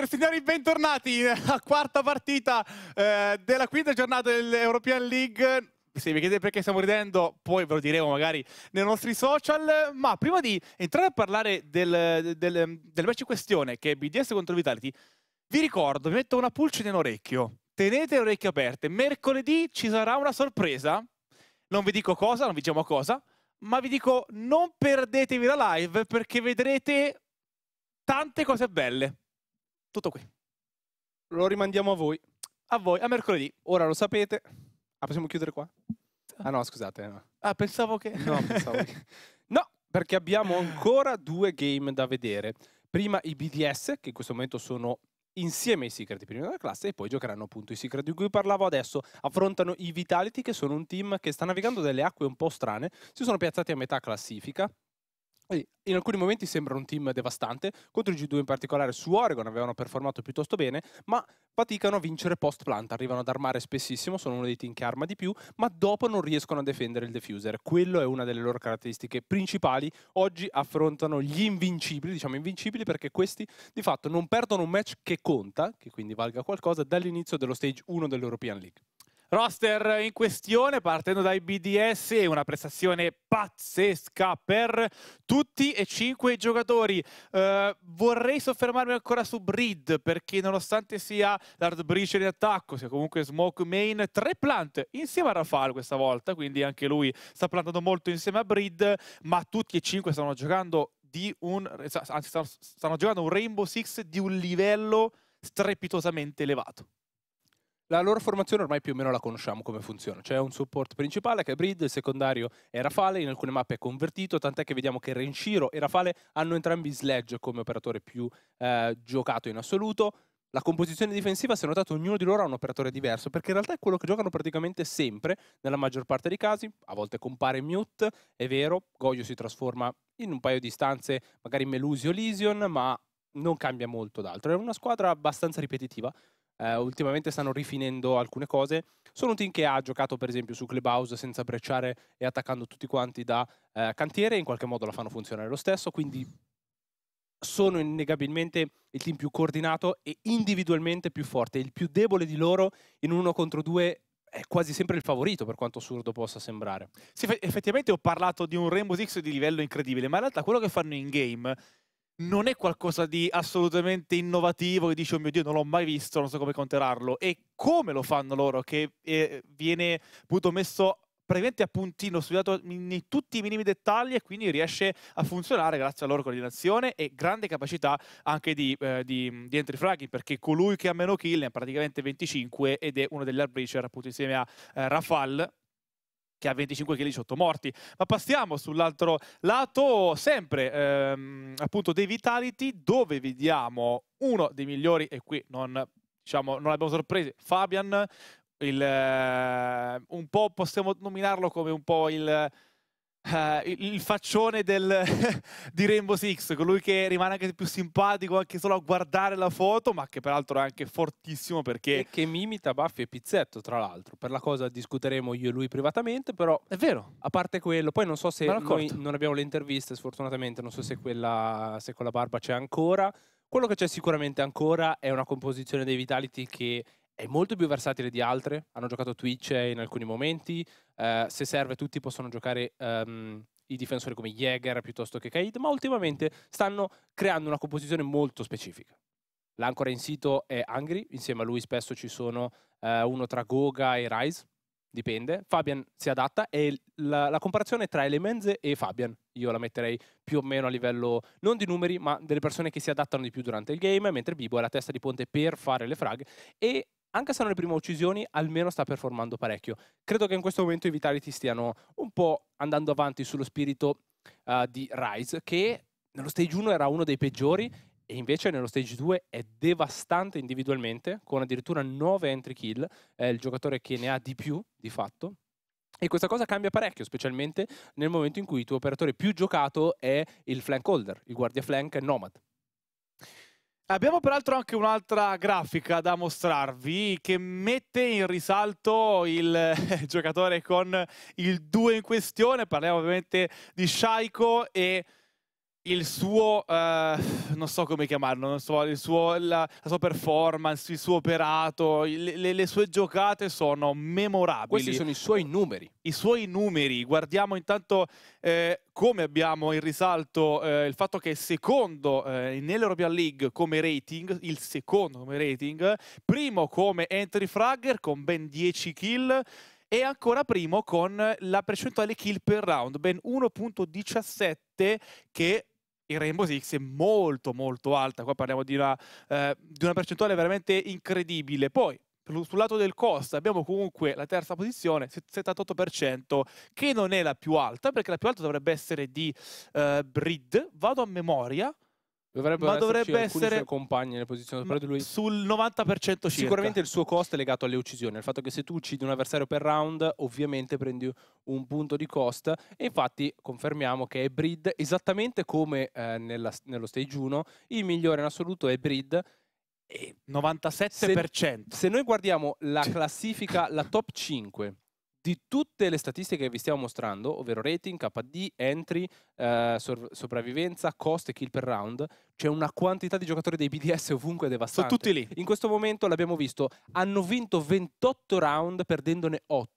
S3: e signori, bentornati *laughs* a quarta partita eh, della quinta giornata dell'European League. Se vi chiedete perché stiamo ridendo, poi ve lo diremo magari nei nostri social. Ma prima di entrare a parlare del, del, del match in questione, che è BDS contro Vitality, vi ricordo, vi metto una pulce nell'orecchio. Tenete le orecchie aperte. Mercoledì ci sarà una sorpresa. Non vi dico cosa, non vi diciamo cosa. Ma vi dico, non perdetevi la live perché vedrete tante cose belle tutto qui.
S4: Lo rimandiamo a voi. A voi, a mercoledì. Ora lo sapete. Ah, possiamo chiudere qua? Ah no, scusate. No.
S3: Ah, pensavo che... No, pensavo
S4: che... *laughs* No, perché abbiamo ancora due game da vedere. Prima i BDS, che in questo momento sono insieme ai Secret di prima della classe e poi giocheranno appunto i Secret di cui parlavo adesso. Affrontano i Vitality che sono un team che sta navigando delle acque un po' strane, si sono piazzati a metà classifica, in alcuni momenti sembra un team devastante, contro i G2 in particolare su Oregon avevano performato piuttosto bene, ma faticano a vincere post plant, arrivano ad armare spessissimo, sono uno dei team che arma di più, ma dopo non riescono a difendere il defuser, Quello è una delle loro caratteristiche principali. Oggi affrontano gli invincibili, diciamo invincibili perché questi di fatto non perdono un match che conta, che quindi valga qualcosa, dall'inizio dello stage 1 dell'European League
S3: roster in questione partendo dai BDS e una prestazione pazzesca per tutti e cinque i giocatori. Uh, vorrei soffermarmi ancora su Breed perché nonostante sia Lard Breacher in attacco, sia comunque Smoke Main, tre plant insieme a Rafal questa volta, quindi anche lui sta plantando molto insieme a Breed, ma tutti e cinque stanno giocando di un anzi stanno, stanno giocando un Rainbow Six di un livello strepitosamente elevato.
S4: La loro formazione ormai più o meno la conosciamo come funziona. C'è un support principale che è Breed, il secondario è Rafale, in alcune mappe è convertito, tant'è che vediamo che Renshiro e Rafale hanno entrambi Sledge come operatore più eh, giocato in assoluto. La composizione difensiva, se notate, ognuno di loro ha un operatore diverso, perché in realtà è quello che giocano praticamente sempre, nella maggior parte dei casi. A volte compare Mute, è vero, Goyo si trasforma in un paio di stanze, magari Melusio Lision, ma non cambia molto d'altro. È una squadra abbastanza ripetitiva, eh, ultimamente stanno rifinendo alcune cose. Sono un team che ha giocato per esempio su Clubhouse senza brecciare e attaccando tutti quanti da eh, cantiere, in qualche modo la fanno funzionare lo stesso, quindi sono innegabilmente il team più coordinato e individualmente più forte. Il più debole di loro in uno contro due è quasi sempre il favorito, per quanto assurdo possa
S3: sembrare. Sì, effettivamente ho parlato di un Rainbow Six di livello incredibile, ma in realtà quello che fanno in game non è qualcosa di assolutamente innovativo che dice oh mio dio non l'ho mai visto, non so come conterarlo e come lo fanno loro che eh, viene appunto messo praticamente a puntino, studiato in tutti i minimi dettagli e quindi riesce a funzionare grazie alla loro coordinazione e grande capacità anche di, eh, di, di entry fragging perché colui che ha meno kill ne ha praticamente 25 ed è uno degli arbreacher appunto insieme a eh, Rafal che ha 25 kg morti. Ma passiamo sull'altro lato, sempre ehm, appunto dei Vitality, dove vediamo uno dei migliori, e qui non, diciamo, non abbiamo sorprese, Fabian, il, eh, un po' possiamo nominarlo come un po' il Uh, il faccione del, *laughs* di Rainbow Six, colui che rimane anche più simpatico anche solo a guardare la foto, ma che peraltro è anche fortissimo
S4: perché... E che mimita Baffi e Pizzetto, tra l'altro. Per la cosa discuteremo io e lui privatamente, però... È vero. A parte quello, poi non so se... Noi non abbiamo le interviste, sfortunatamente, non so se quella, se quella barba c'è ancora. Quello che c'è sicuramente ancora è una composizione dei Vitality che è molto più versatile di altre, hanno giocato Twitch in alcuni momenti, eh, se serve tutti possono giocare um, i difensori come Jäger piuttosto che Kaid, ma ultimamente stanno creando una composizione molto specifica. L'ancora in sito è Angry, insieme a lui spesso ci sono eh, uno tra Goga e Rise, dipende. Fabian si adatta e la, la, comparazione tra Elemenze e Fabian io la metterei più o meno a livello non di numeri ma delle persone che si adattano di più durante il game mentre Bibo è la testa di ponte per fare le frag e anche se non le prime uccisioni, almeno sta performando parecchio. Credo che in questo momento i Vitality stiano un po' andando avanti sullo spirito uh, di Rise, che nello stage 1 era uno dei peggiori e invece nello stage 2 è devastante individualmente, con addirittura 9 entry kill, è il giocatore che ne ha di più di fatto. E questa cosa cambia parecchio, specialmente nel momento in cui il tuo operatore più giocato è il flank holder, il
S3: guardia flank Nomad. Abbiamo peraltro anche un'altra grafica da mostrarvi che mette in risalto il *laughs* giocatore con il 2 in questione, parliamo ovviamente di Shaiko e il suo, eh, non so come chiamarlo, non so, il suo, la, la, sua performance, il suo operato, le, le, le, sue giocate sono memorabili. Questi sono i suoi numeri. I suoi numeri. Guardiamo intanto eh, come abbiamo in risalto eh, il fatto che è secondo eh, nell'European League come rating, il secondo come rating, primo come entry fragger con ben 10 kill e ancora primo con la percentuale kill per round, ben 1.17 che in Rainbow Six è molto molto alta, qua parliamo di una, eh, di una percentuale veramente incredibile. Poi sul lato del costo abbiamo comunque la terza posizione, 78%, che non è la più alta, perché la più alta dovrebbe essere di eh, Brid, vado a memoria, Dovrebbe ma dovrebbe essere suoi compagni nelle posizioni però di lui sul 90% circa. Sicuramente
S4: il suo costo è legato alle uccisioni, al fatto che se tu uccidi un avversario per round, ovviamente prendi un punto di cost e infatti confermiamo che è Breed esattamente come eh, nella, nello stage 1, il migliore in assoluto è Breed 97%. Se, se noi guardiamo la classifica, la top 5 di tutte le statistiche che vi stiamo mostrando, ovvero rating, KD, entry, eh, sopravvivenza, cost e kill per round, c'è una quantità di giocatori dei BDS ovunque devastante. Sono tutti lì. In questo momento l'abbiamo visto, hanno vinto 28 round perdendone 8.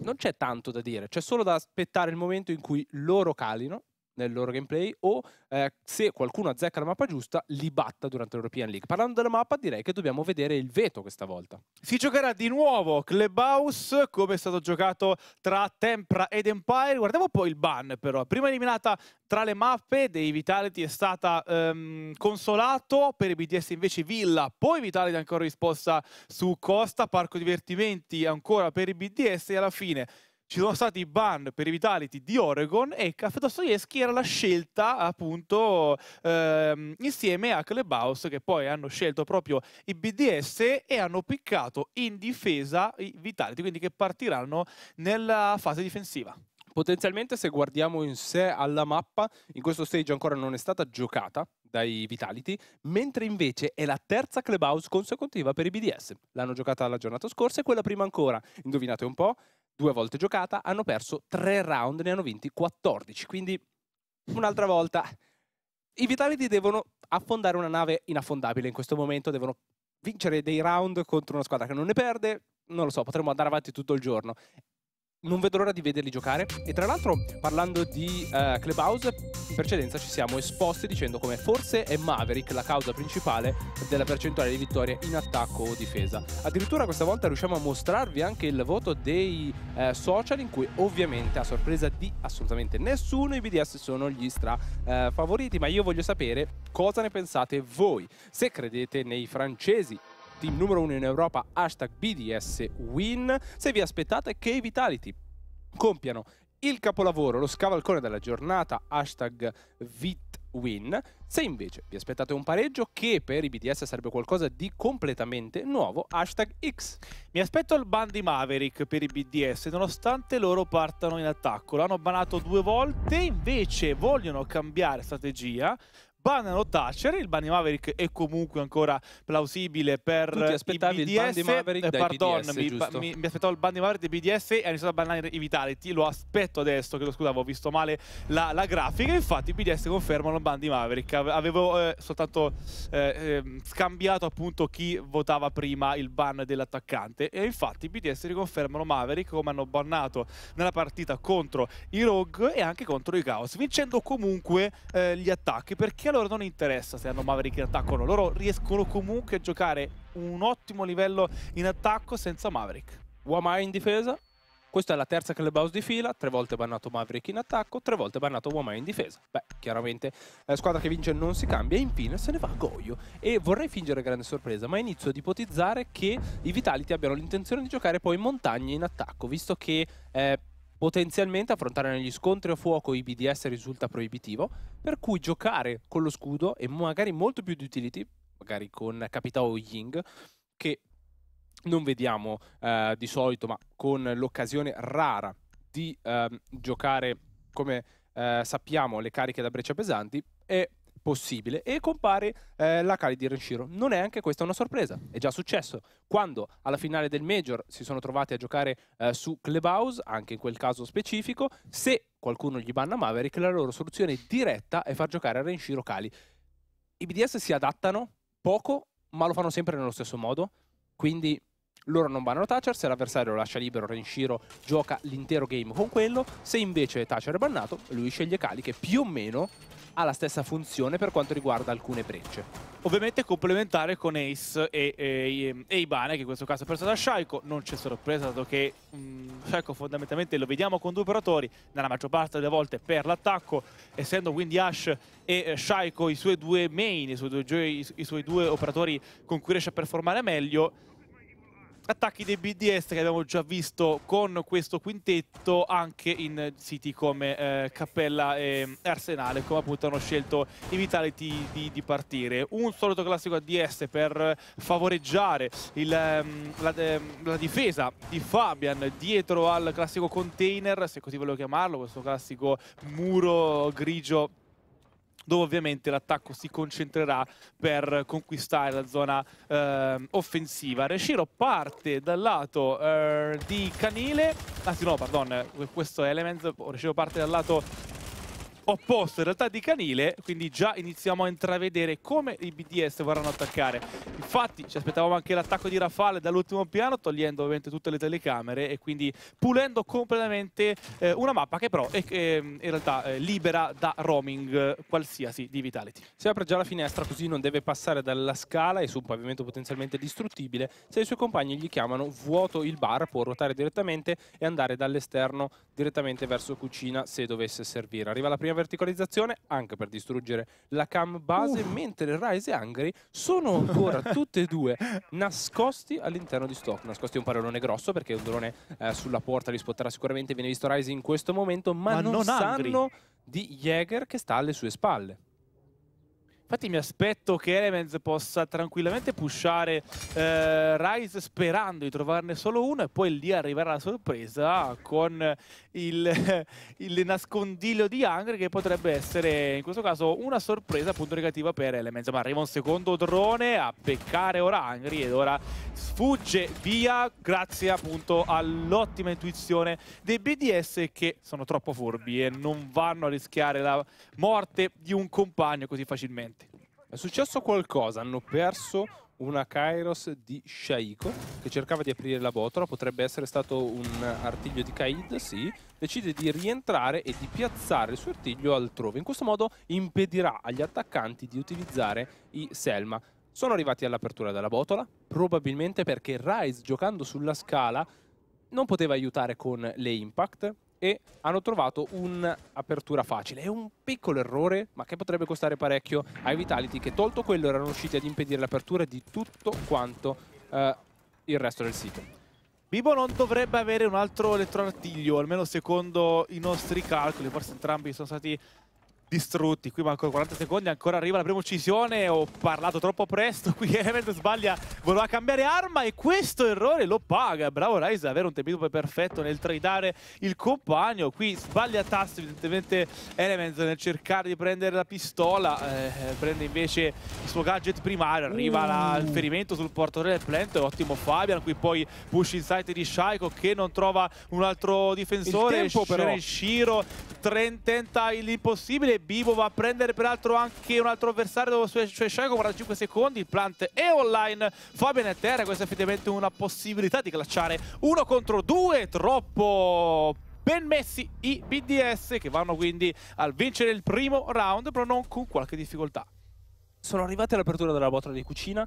S4: Non c'è tanto da dire, c'è solo da aspettare il momento in cui loro calino nel loro gameplay o eh, se qualcuno azzecca la mappa giusta li batta durante l'European League. Parlando della mappa direi che dobbiamo vedere
S3: il veto questa volta. Si giocherà di nuovo Clubhouse come è stato giocato tra Tempra ed Empire. Guardiamo poi il ban però. Prima eliminata tra le mappe dei Vitality è stata ehm, Consolato, per i BDS invece Villa, poi Vitality ancora risposta su Costa, Parco Divertimenti ancora per i BDS e alla fine ci sono stati i ban per i vitality di Oregon e Caffè Dostoevsky era la scelta appunto ehm, insieme a Clubhouse che poi hanno scelto proprio i BDS e hanno piccato in difesa i vitality, quindi che partiranno nella fase difensiva potenzialmente se guardiamo in sé alla mappa, in questo stage ancora
S4: non è stata giocata dai Vitality, mentre invece è la terza clubhouse consecutiva per i BDS. L'hanno giocata la giornata scorsa e quella prima ancora. Indovinate un po', due volte giocata, hanno perso tre round, ne hanno vinti 14, quindi un'altra volta. I Vitality devono affondare una nave inaffondabile in questo momento, devono vincere dei round contro una squadra che non ne perde, non lo so, potremmo andare avanti tutto il giorno non vedo l'ora di vederli giocare e tra l'altro parlando di uh, Clubhouse in precedenza ci siamo esposti dicendo come forse è Maverick la causa principale della percentuale di vittorie in attacco o difesa addirittura questa volta riusciamo a mostrarvi anche il voto dei uh, social in cui ovviamente a sorpresa di assolutamente nessuno i BDS sono gli stra uh, favoriti ma io voglio sapere cosa ne pensate voi se credete nei francesi team numero uno in Europa, hashtag BDS Win. se vi aspettate che i Vitality compiano il capolavoro, lo scavalcone della giornata, hashtag VitWin, se invece vi aspettate un pareggio che per i BDS sarebbe qualcosa di completamente
S3: nuovo, hashtag X. Mi aspetto il ban di Maverick per i BDS, nonostante loro partano in attacco. L'hanno banato due volte, invece vogliono cambiare strategia, bannano tacere, il Bunny Maverick è comunque ancora plausibile per tu ti aspettavi BDS, il Bunny Maverick eh, pardon, BDS, mi, mi, mi aspettavo il Bunny Maverick dei BDS e ha iniziato a bannare i Vitality, lo aspetto adesso, che lo scusavo, ho visto male la, la grafica, infatti i BDS confermano il Bunny Maverick, avevo eh, soltanto eh, ehm, scambiato appunto chi votava prima il ban dell'attaccante e infatti i BDS riconfermano Maverick come hanno bannato nella partita contro i Rogue e anche contro i Chaos, vincendo comunque eh, gli attacchi perché a loro non interessa se hanno Maverick in attacco o no, loro riescono comunque a giocare un ottimo livello in attacco senza Maverick. Wamai in difesa, questa è la terza
S4: clubhouse di fila, tre volte bannato Maverick in attacco, tre volte bannato Womai in difesa. Beh, chiaramente la eh, squadra che vince non si cambia e infine se ne va Goyo. E vorrei fingere grande sorpresa, ma inizio ad ipotizzare che i Vitality abbiano l'intenzione di giocare poi montagne in attacco, visto che eh, Potenzialmente affrontare negli scontri a fuoco i BDS risulta proibitivo, per cui giocare con lo scudo e magari molto più di utility, magari con Capitao Ying, che non vediamo eh, di solito, ma con l'occasione rara di eh, giocare, come eh, sappiamo, le cariche da breccia pesanti, è possibile e compare eh, la Cali di Renshiro. Non è anche questa una sorpresa, è già successo. Quando alla finale del Major si sono trovati a giocare eh, su Clubhouse, anche in quel caso specifico, se qualcuno gli banna Maverick, la loro soluzione diretta è far giocare a Renshiro Cali. I BDS si adattano poco, ma lo fanno sempre nello stesso modo, quindi loro non vanno a Thatcher, se l'avversario lo lascia libero Renshiro gioca l'intero game con quello, se invece Thatcher è bannato lui sceglie Kali che più o meno ha la stessa funzione per quanto riguarda alcune brecce.
S3: Ovviamente complementare con Ace e, e, e Ibane, che in questo caso è preso da Shaiko, non c'è sorpresa dato che mm, Shaiko fondamentalmente lo vediamo con due operatori, nella maggior parte delle volte per l'attacco, essendo quindi Ash e eh, Shaiko i suoi due main, i suoi due, i, i suoi due operatori con cui riesce a performare meglio, attacchi dei BDS che abbiamo già visto con questo quintetto anche in siti come eh, Cappella e mm, Arsenale come appunto hanno scelto i Vitality di, di partire un solito classico ADS per favoreggiare il, mm, la, mm, la, difesa di Fabian dietro al classico container se così volevo chiamarlo questo classico muro grigio dove ovviamente l'attacco si concentrerà per conquistare la zona eh, offensiva. Reshiro parte dal lato eh, di Canile, anzi no, pardon, questo è Elements, Reshiro parte dal lato opposto in realtà di Canile, quindi già iniziamo a intravedere come i BDS vorranno attaccare. Infatti ci aspettavamo anche l'attacco di Rafale dall'ultimo piano, togliendo ovviamente tutte le telecamere e quindi pulendo completamente eh, una mappa che però è eh, in realtà eh, libera da roaming qualsiasi
S4: di Vitality. Si apre già la finestra così non deve passare dalla scala e su un pavimento potenzialmente distruttibile se i suoi compagni gli chiamano vuoto il bar, può ruotare direttamente e andare dall'esterno direttamente verso cucina se dovesse servire. Arriva la prima verticalizzazione anche per distruggere la cam base, uh. mentre Rise e Hungary sono ancora *laughs* tutte e due nascosti all'interno di Stock. Nascosti è un parolone grosso perché un drone eh, sulla porta li spotterà sicuramente, viene visto Rise in questo momento, ma, ma non, non sanno di Jäger che sta alle sue spalle.
S3: Infatti mi aspetto che Elements possa tranquillamente pushare eh, Rise sperando di trovarne solo uno e poi lì arriverà la sorpresa con il, *laughs* il nascondiglio di Angry che potrebbe essere in questo caso una sorpresa appunto negativa per Elements. Ma arriva un secondo drone a peccare ora Angry ed ora sfugge via grazie appunto all'ottima intuizione dei BDS che sono troppo furbi e non vanno a rischiare la morte di un compagno così facilmente. È successo qualcosa, hanno perso una Kairos di
S4: Shaiko che cercava di aprire la botola, potrebbe essere stato un artiglio di Kaid, sì, decide di rientrare e di piazzare il suo artiglio altrove, in questo modo impedirà agli attaccanti di utilizzare i Selma. Sono arrivati all'apertura della botola, probabilmente perché Rise giocando sulla scala non poteva aiutare con le impact, e hanno trovato un'apertura facile. È un piccolo errore, ma che potrebbe costare parecchio ai Vitality, che tolto quello erano riusciti ad impedire l'apertura di tutto quanto
S3: eh, il resto del sito. Bibo non dovrebbe avere un altro elettroartiglio, almeno secondo i nostri calcoli, forse entrambi sono stati distrutti. Qui manco 40 secondi, ancora arriva la prima uccisione. Ho parlato troppo presto. *laughs* Qui Event sbaglia, voleva cambiare arma e questo errore lo paga. Bravo Ryze, avere un tempo perfetto nel tradare il compagno. Qui sbaglia tasto, evidentemente Element nel cercare di prendere la pistola. Eh, prende invece il suo gadget primario. Arriva la, il mm. ferimento sul portatore del plant. Ottimo Fabian. Qui poi push inside di Shaiko che non trova un altro difensore. Il tempo, Shiro, Shiro tren, tenta l'impossibile Male, va a prendere peraltro anche un altro avversario su Shego, 45 secondi, il plant è online, Fabian è a terra, questa è effettivamente una possibilità di clacciare uno contro due, troppo ben messi i BDS che vanno quindi al vincere il primo round però non con qualche difficoltà. Sono arrivati all'apertura della botola di cucina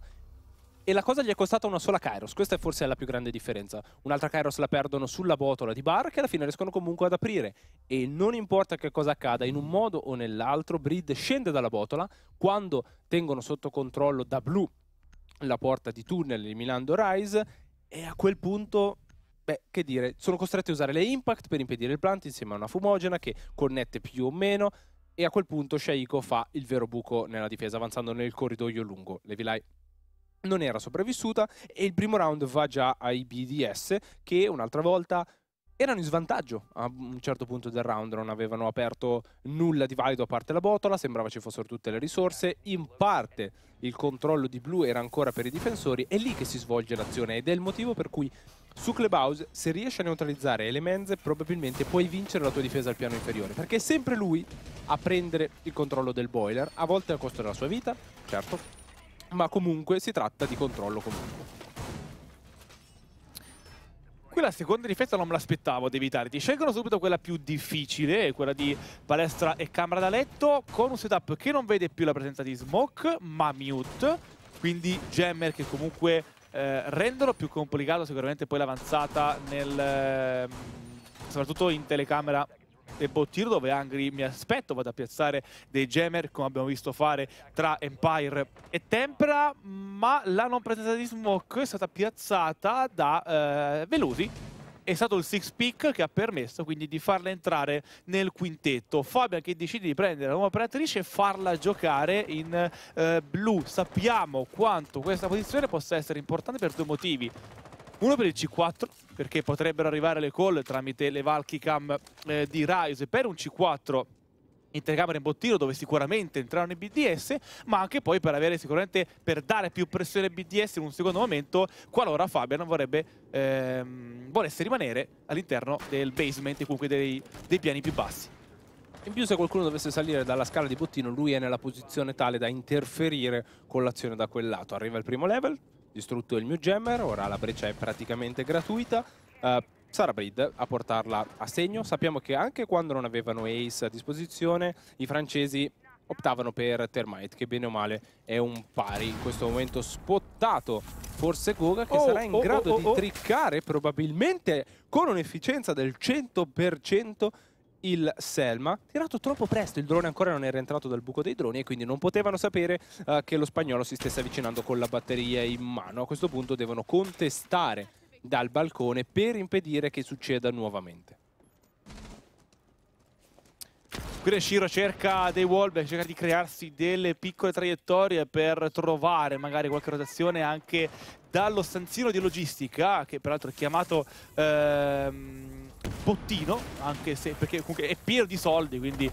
S3: e la cosa gli è costata una
S4: sola Kairos, questa è forse la più grande differenza. Un'altra Kairos la perdono sulla botola di Bar che alla fine riescono comunque ad aprire e non importa che cosa accada, in un modo o nell'altro Breed scende dalla botola quando tengono sotto controllo da blu la porta di tunnel eliminando Rise e a quel punto Beh, che dire, sono costretti a usare le Impact per impedire il plant insieme a una fumogena che connette più o meno e a quel punto Shaiko fa il vero buco nella difesa avanzando nel corridoio lungo. Levi Levilai non era sopravvissuta e il primo round va già ai BDS che un'altra volta erano in svantaggio a un certo punto del round, non avevano aperto nulla di valido a parte la botola, sembrava ci fossero tutte le risorse, in parte il controllo di blu era ancora per i difensori, è lì che si svolge l'azione ed è il motivo per cui su Clubhouse se riesci a neutralizzare Elemenze probabilmente puoi vincere la tua difesa al piano inferiore, perché è sempre lui a prendere il controllo del boiler, a volte a costo della sua vita, certo, ma comunque si tratta di controllo comunque.
S3: Qui la seconda difesa non me l'aspettavo di ad Ti Scelgono subito quella più difficile, quella di palestra e camera da letto, con un setup che non vede più la presenza di Smoke, ma Mute. Quindi Jammer che comunque eh, rendono più complicato sicuramente poi l'avanzata nel... Eh, soprattutto in telecamera e Bottir dove Angry mi aspetto vada a piazzare dei jammer come abbiamo visto fare tra Empire e Tempra ma la non presenza di Smoke è stata piazzata da eh, Velusi è stato il six pick che ha permesso quindi di farla entrare nel quintetto. Fabian che decide di prendere la nuova operatrice e farla giocare in eh, blu. Sappiamo quanto questa posizione possa essere importante per due motivi. Uno per il C4, perché potrebbero arrivare le call tramite le Valky Cam eh, di Rise per un C4 intercamera in bottino dove sicuramente entrano i BDS ma anche poi per avere sicuramente per dare più pressione ai BDS in un secondo momento qualora Fabian vorrebbe ehm, volesse rimanere all'interno del basement e comunque
S4: dei, dei piani più bassi in più se qualcuno dovesse salire dalla scala di bottino lui è nella posizione tale da interferire con l'azione da quel lato arriva il primo level distrutto il mio jammer, ora la breccia è praticamente gratuita. Uh, eh, Sarà Breed a portarla a segno. Sappiamo che anche quando non avevano Ace a disposizione, i francesi optavano per Termite, che bene o male è un pari in questo momento spottato. Forse Goga che oh, sarà in oh, oh grado oh, di oh. trickare probabilmente con un'efficienza del 100% il Selma. Tirato troppo presto, il drone ancora non era entrato dal buco dei droni e quindi non potevano sapere uh, che lo spagnolo si stesse avvicinando con la batteria in mano. A questo punto devono contestare dal balcone per impedire che succeda nuovamente.
S3: Qui Shiro cerca dei wallback, cerca di crearsi delle piccole traiettorie per trovare magari qualche rotazione anche dallo stanzino di logistica, che peraltro è chiamato... Ehm bottino, anche se perché comunque è pieno di soldi, quindi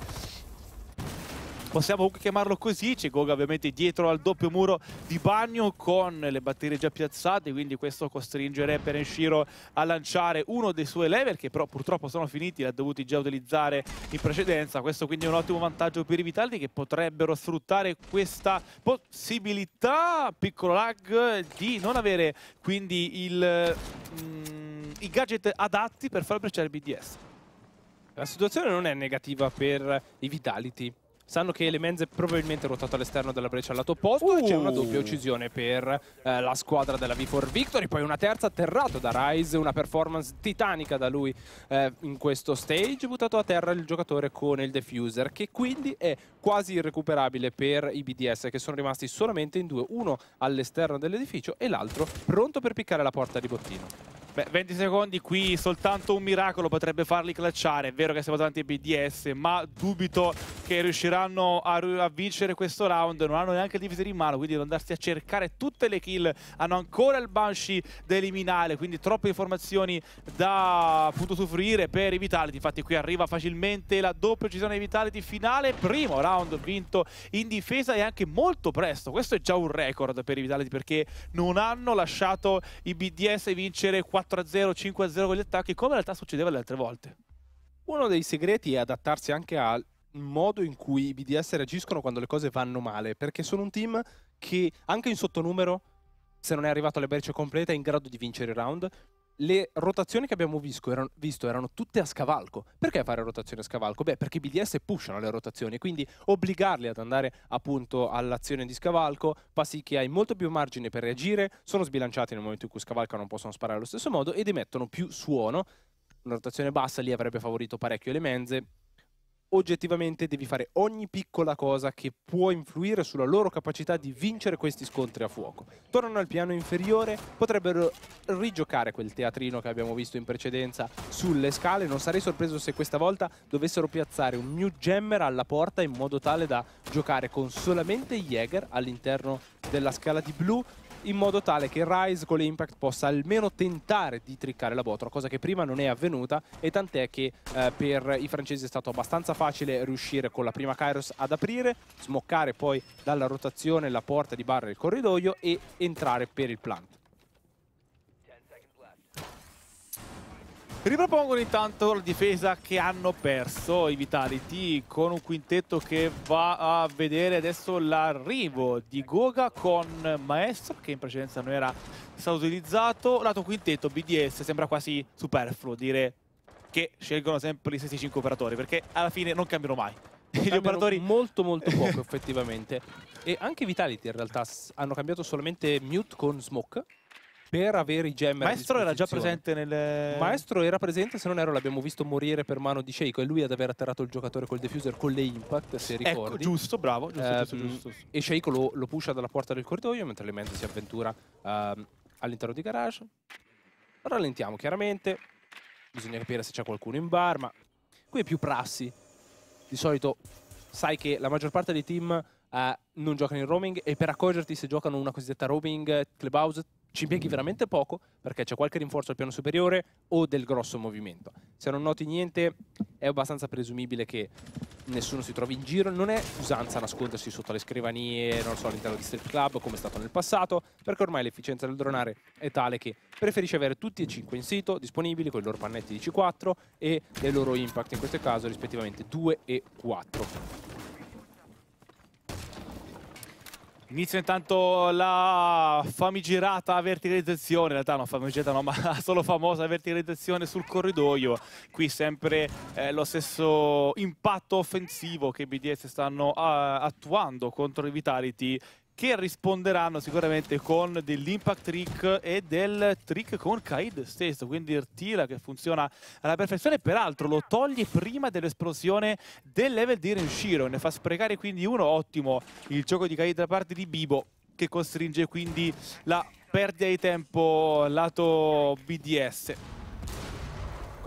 S3: possiamo comunque chiamarlo così. C'è Goga ovviamente dietro al doppio muro di bagno con le batterie già piazzate, quindi questo costringerebbe Perenshiro a lanciare uno dei suoi lever che però purtroppo sono finiti, l'ha dovuti già utilizzare in precedenza. Questo quindi è un ottimo vantaggio per i Vitaldi che potrebbero sfruttare questa possibilità, piccolo lag, di non avere quindi il... Mm, i gadget adatti per far brecciare BDS.
S4: La situazione non è negativa per i Vitality. Sanno che Elemenze probabilmente è ruotato all'esterno della breccia al lato opposto uh. e c'è una uh. doppia uccisione per eh, la squadra della V4 Victory, poi una terza atterrato da Rise, una performance titanica da lui eh, in questo stage, buttato a terra il giocatore con il defuser che quindi è quasi irrecuperabile per i BDS che sono rimasti solamente in due, uno all'esterno dell'edificio e l'altro pronto per piccare la porta di bottino.
S3: Beh, 20 secondi qui, soltanto un miracolo potrebbe farli clacciare. È vero che siamo davanti ai BDS, ma dubito che riusciranno a, a, vincere questo round. Non hanno neanche il divisore in mano, quindi devono andarsi a cercare tutte le kill. Hanno ancora il Banshee da eliminare, quindi troppe informazioni da appunto soffrire per i Vitality. Infatti qui arriva facilmente la doppia uccisione dei Vitality finale. Primo round vinto in difesa e anche molto presto. Questo è già un record per i Vitality perché non hanno lasciato i BDS vincere 4 4-0, 5-0 con gli attacchi, come in realtà succedeva le altre volte.
S4: Uno dei segreti è adattarsi anche al modo in cui i BDS reagiscono quando le cose vanno male, perché sono un team che anche in sottonumero, se non è arrivato alle berce completa, è in grado di vincere il round, le rotazioni che abbiamo visto erano, visto erano, tutte a scavalco. Perché fare rotazione a scavalco? Beh, perché i BDS pushano le rotazioni, quindi obbligarli ad andare appunto all'azione di scavalco fa sì che hai molto più margine per reagire, sono sbilanciati nel momento in cui scavalcano, non possono sparare allo stesso modo ed emettono più suono. Una rotazione bassa lì avrebbe favorito parecchio le menze, oggettivamente devi fare ogni piccola cosa che può influire sulla loro capacità di vincere questi scontri a fuoco. Tornano al piano inferiore, potrebbero rigiocare quel teatrino che abbiamo visto in precedenza sulle scale, non sarei sorpreso se questa volta dovessero piazzare un New Jammer alla porta in modo tale da giocare con solamente Jäger all'interno della scala di blu, in modo tale che Rise con l'Impact possa almeno tentare di triccare la botola, cosa che prima non è avvenuta e tant'è che eh, per i francesi è stato abbastanza facile riuscire con la prima Kairos ad aprire, smoccare poi dalla rotazione la porta di barra del corridoio e entrare per il plant.
S3: Ripropongono intanto la difesa che hanno perso i Vitality con un quintetto che va a vedere adesso l'arrivo di Goga con Maestro che in precedenza non era stato utilizzato. Lato quintetto BDS sembra quasi superfluo dire che scelgono sempre gli stessi 5 operatori perché alla fine non cambiano mai. *laughs* gli operatori molto molto poco *laughs* effettivamente
S4: e anche Vitality in realtà hanno cambiato solamente Mute con Smoke per avere i gem Maestro era già presente
S3: nel... Maestro
S4: era presente, se non ero l'abbiamo visto morire per mano di Sheiko, è lui ad aver atterrato il giocatore col defuser con le impact, se ecco, ricordi. Ecco, giusto, bravo, giusto, um, giusto, giusto, giusto, E Sheiko lo, lo, pusha dalla porta del corridoio, mentre Elemento si avventura um, all'interno di garage. Rallentiamo chiaramente, bisogna capire se c'è qualcuno in bar, ma qui è più prassi. Di solito sai che la maggior parte dei team uh, non giocano in roaming e per accorgerti se giocano una cosiddetta roaming eh, clubhouse ci impieghi mm. veramente poco perché c'è qualche rinforzo al piano superiore o del grosso movimento. Se non noti niente è abbastanza presumibile che nessuno si trovi in giro, non è usanza nascondersi sotto le scrivanie, non so, all'interno di strip club come è stato nel passato, perché ormai l'efficienza del dronare è tale che preferisce avere tutti e cinque in sito disponibili con i loro pannetti di C4 e le loro
S3: impact in questo caso rispettivamente 2 e 4. Inizia intanto la famigirata verticalizzazione, in realtà non famigirata no, *laughs* ma solo famosa verticalizzazione sul corridoio. Qui sempre eh, lo stesso impatto offensivo che BDS stanno uh, attuando contro i Vitality che risponderanno sicuramente con dell'impact trick e del trick con Kaid stesso, quindi il Tila che funziona alla perfezione, peraltro lo toglie prima dell'esplosione del level di Renshiro, ne fa sprecare quindi uno, ottimo il gioco di Kaid da parte di Bibo che costringe quindi la perdita di tempo lato BDS.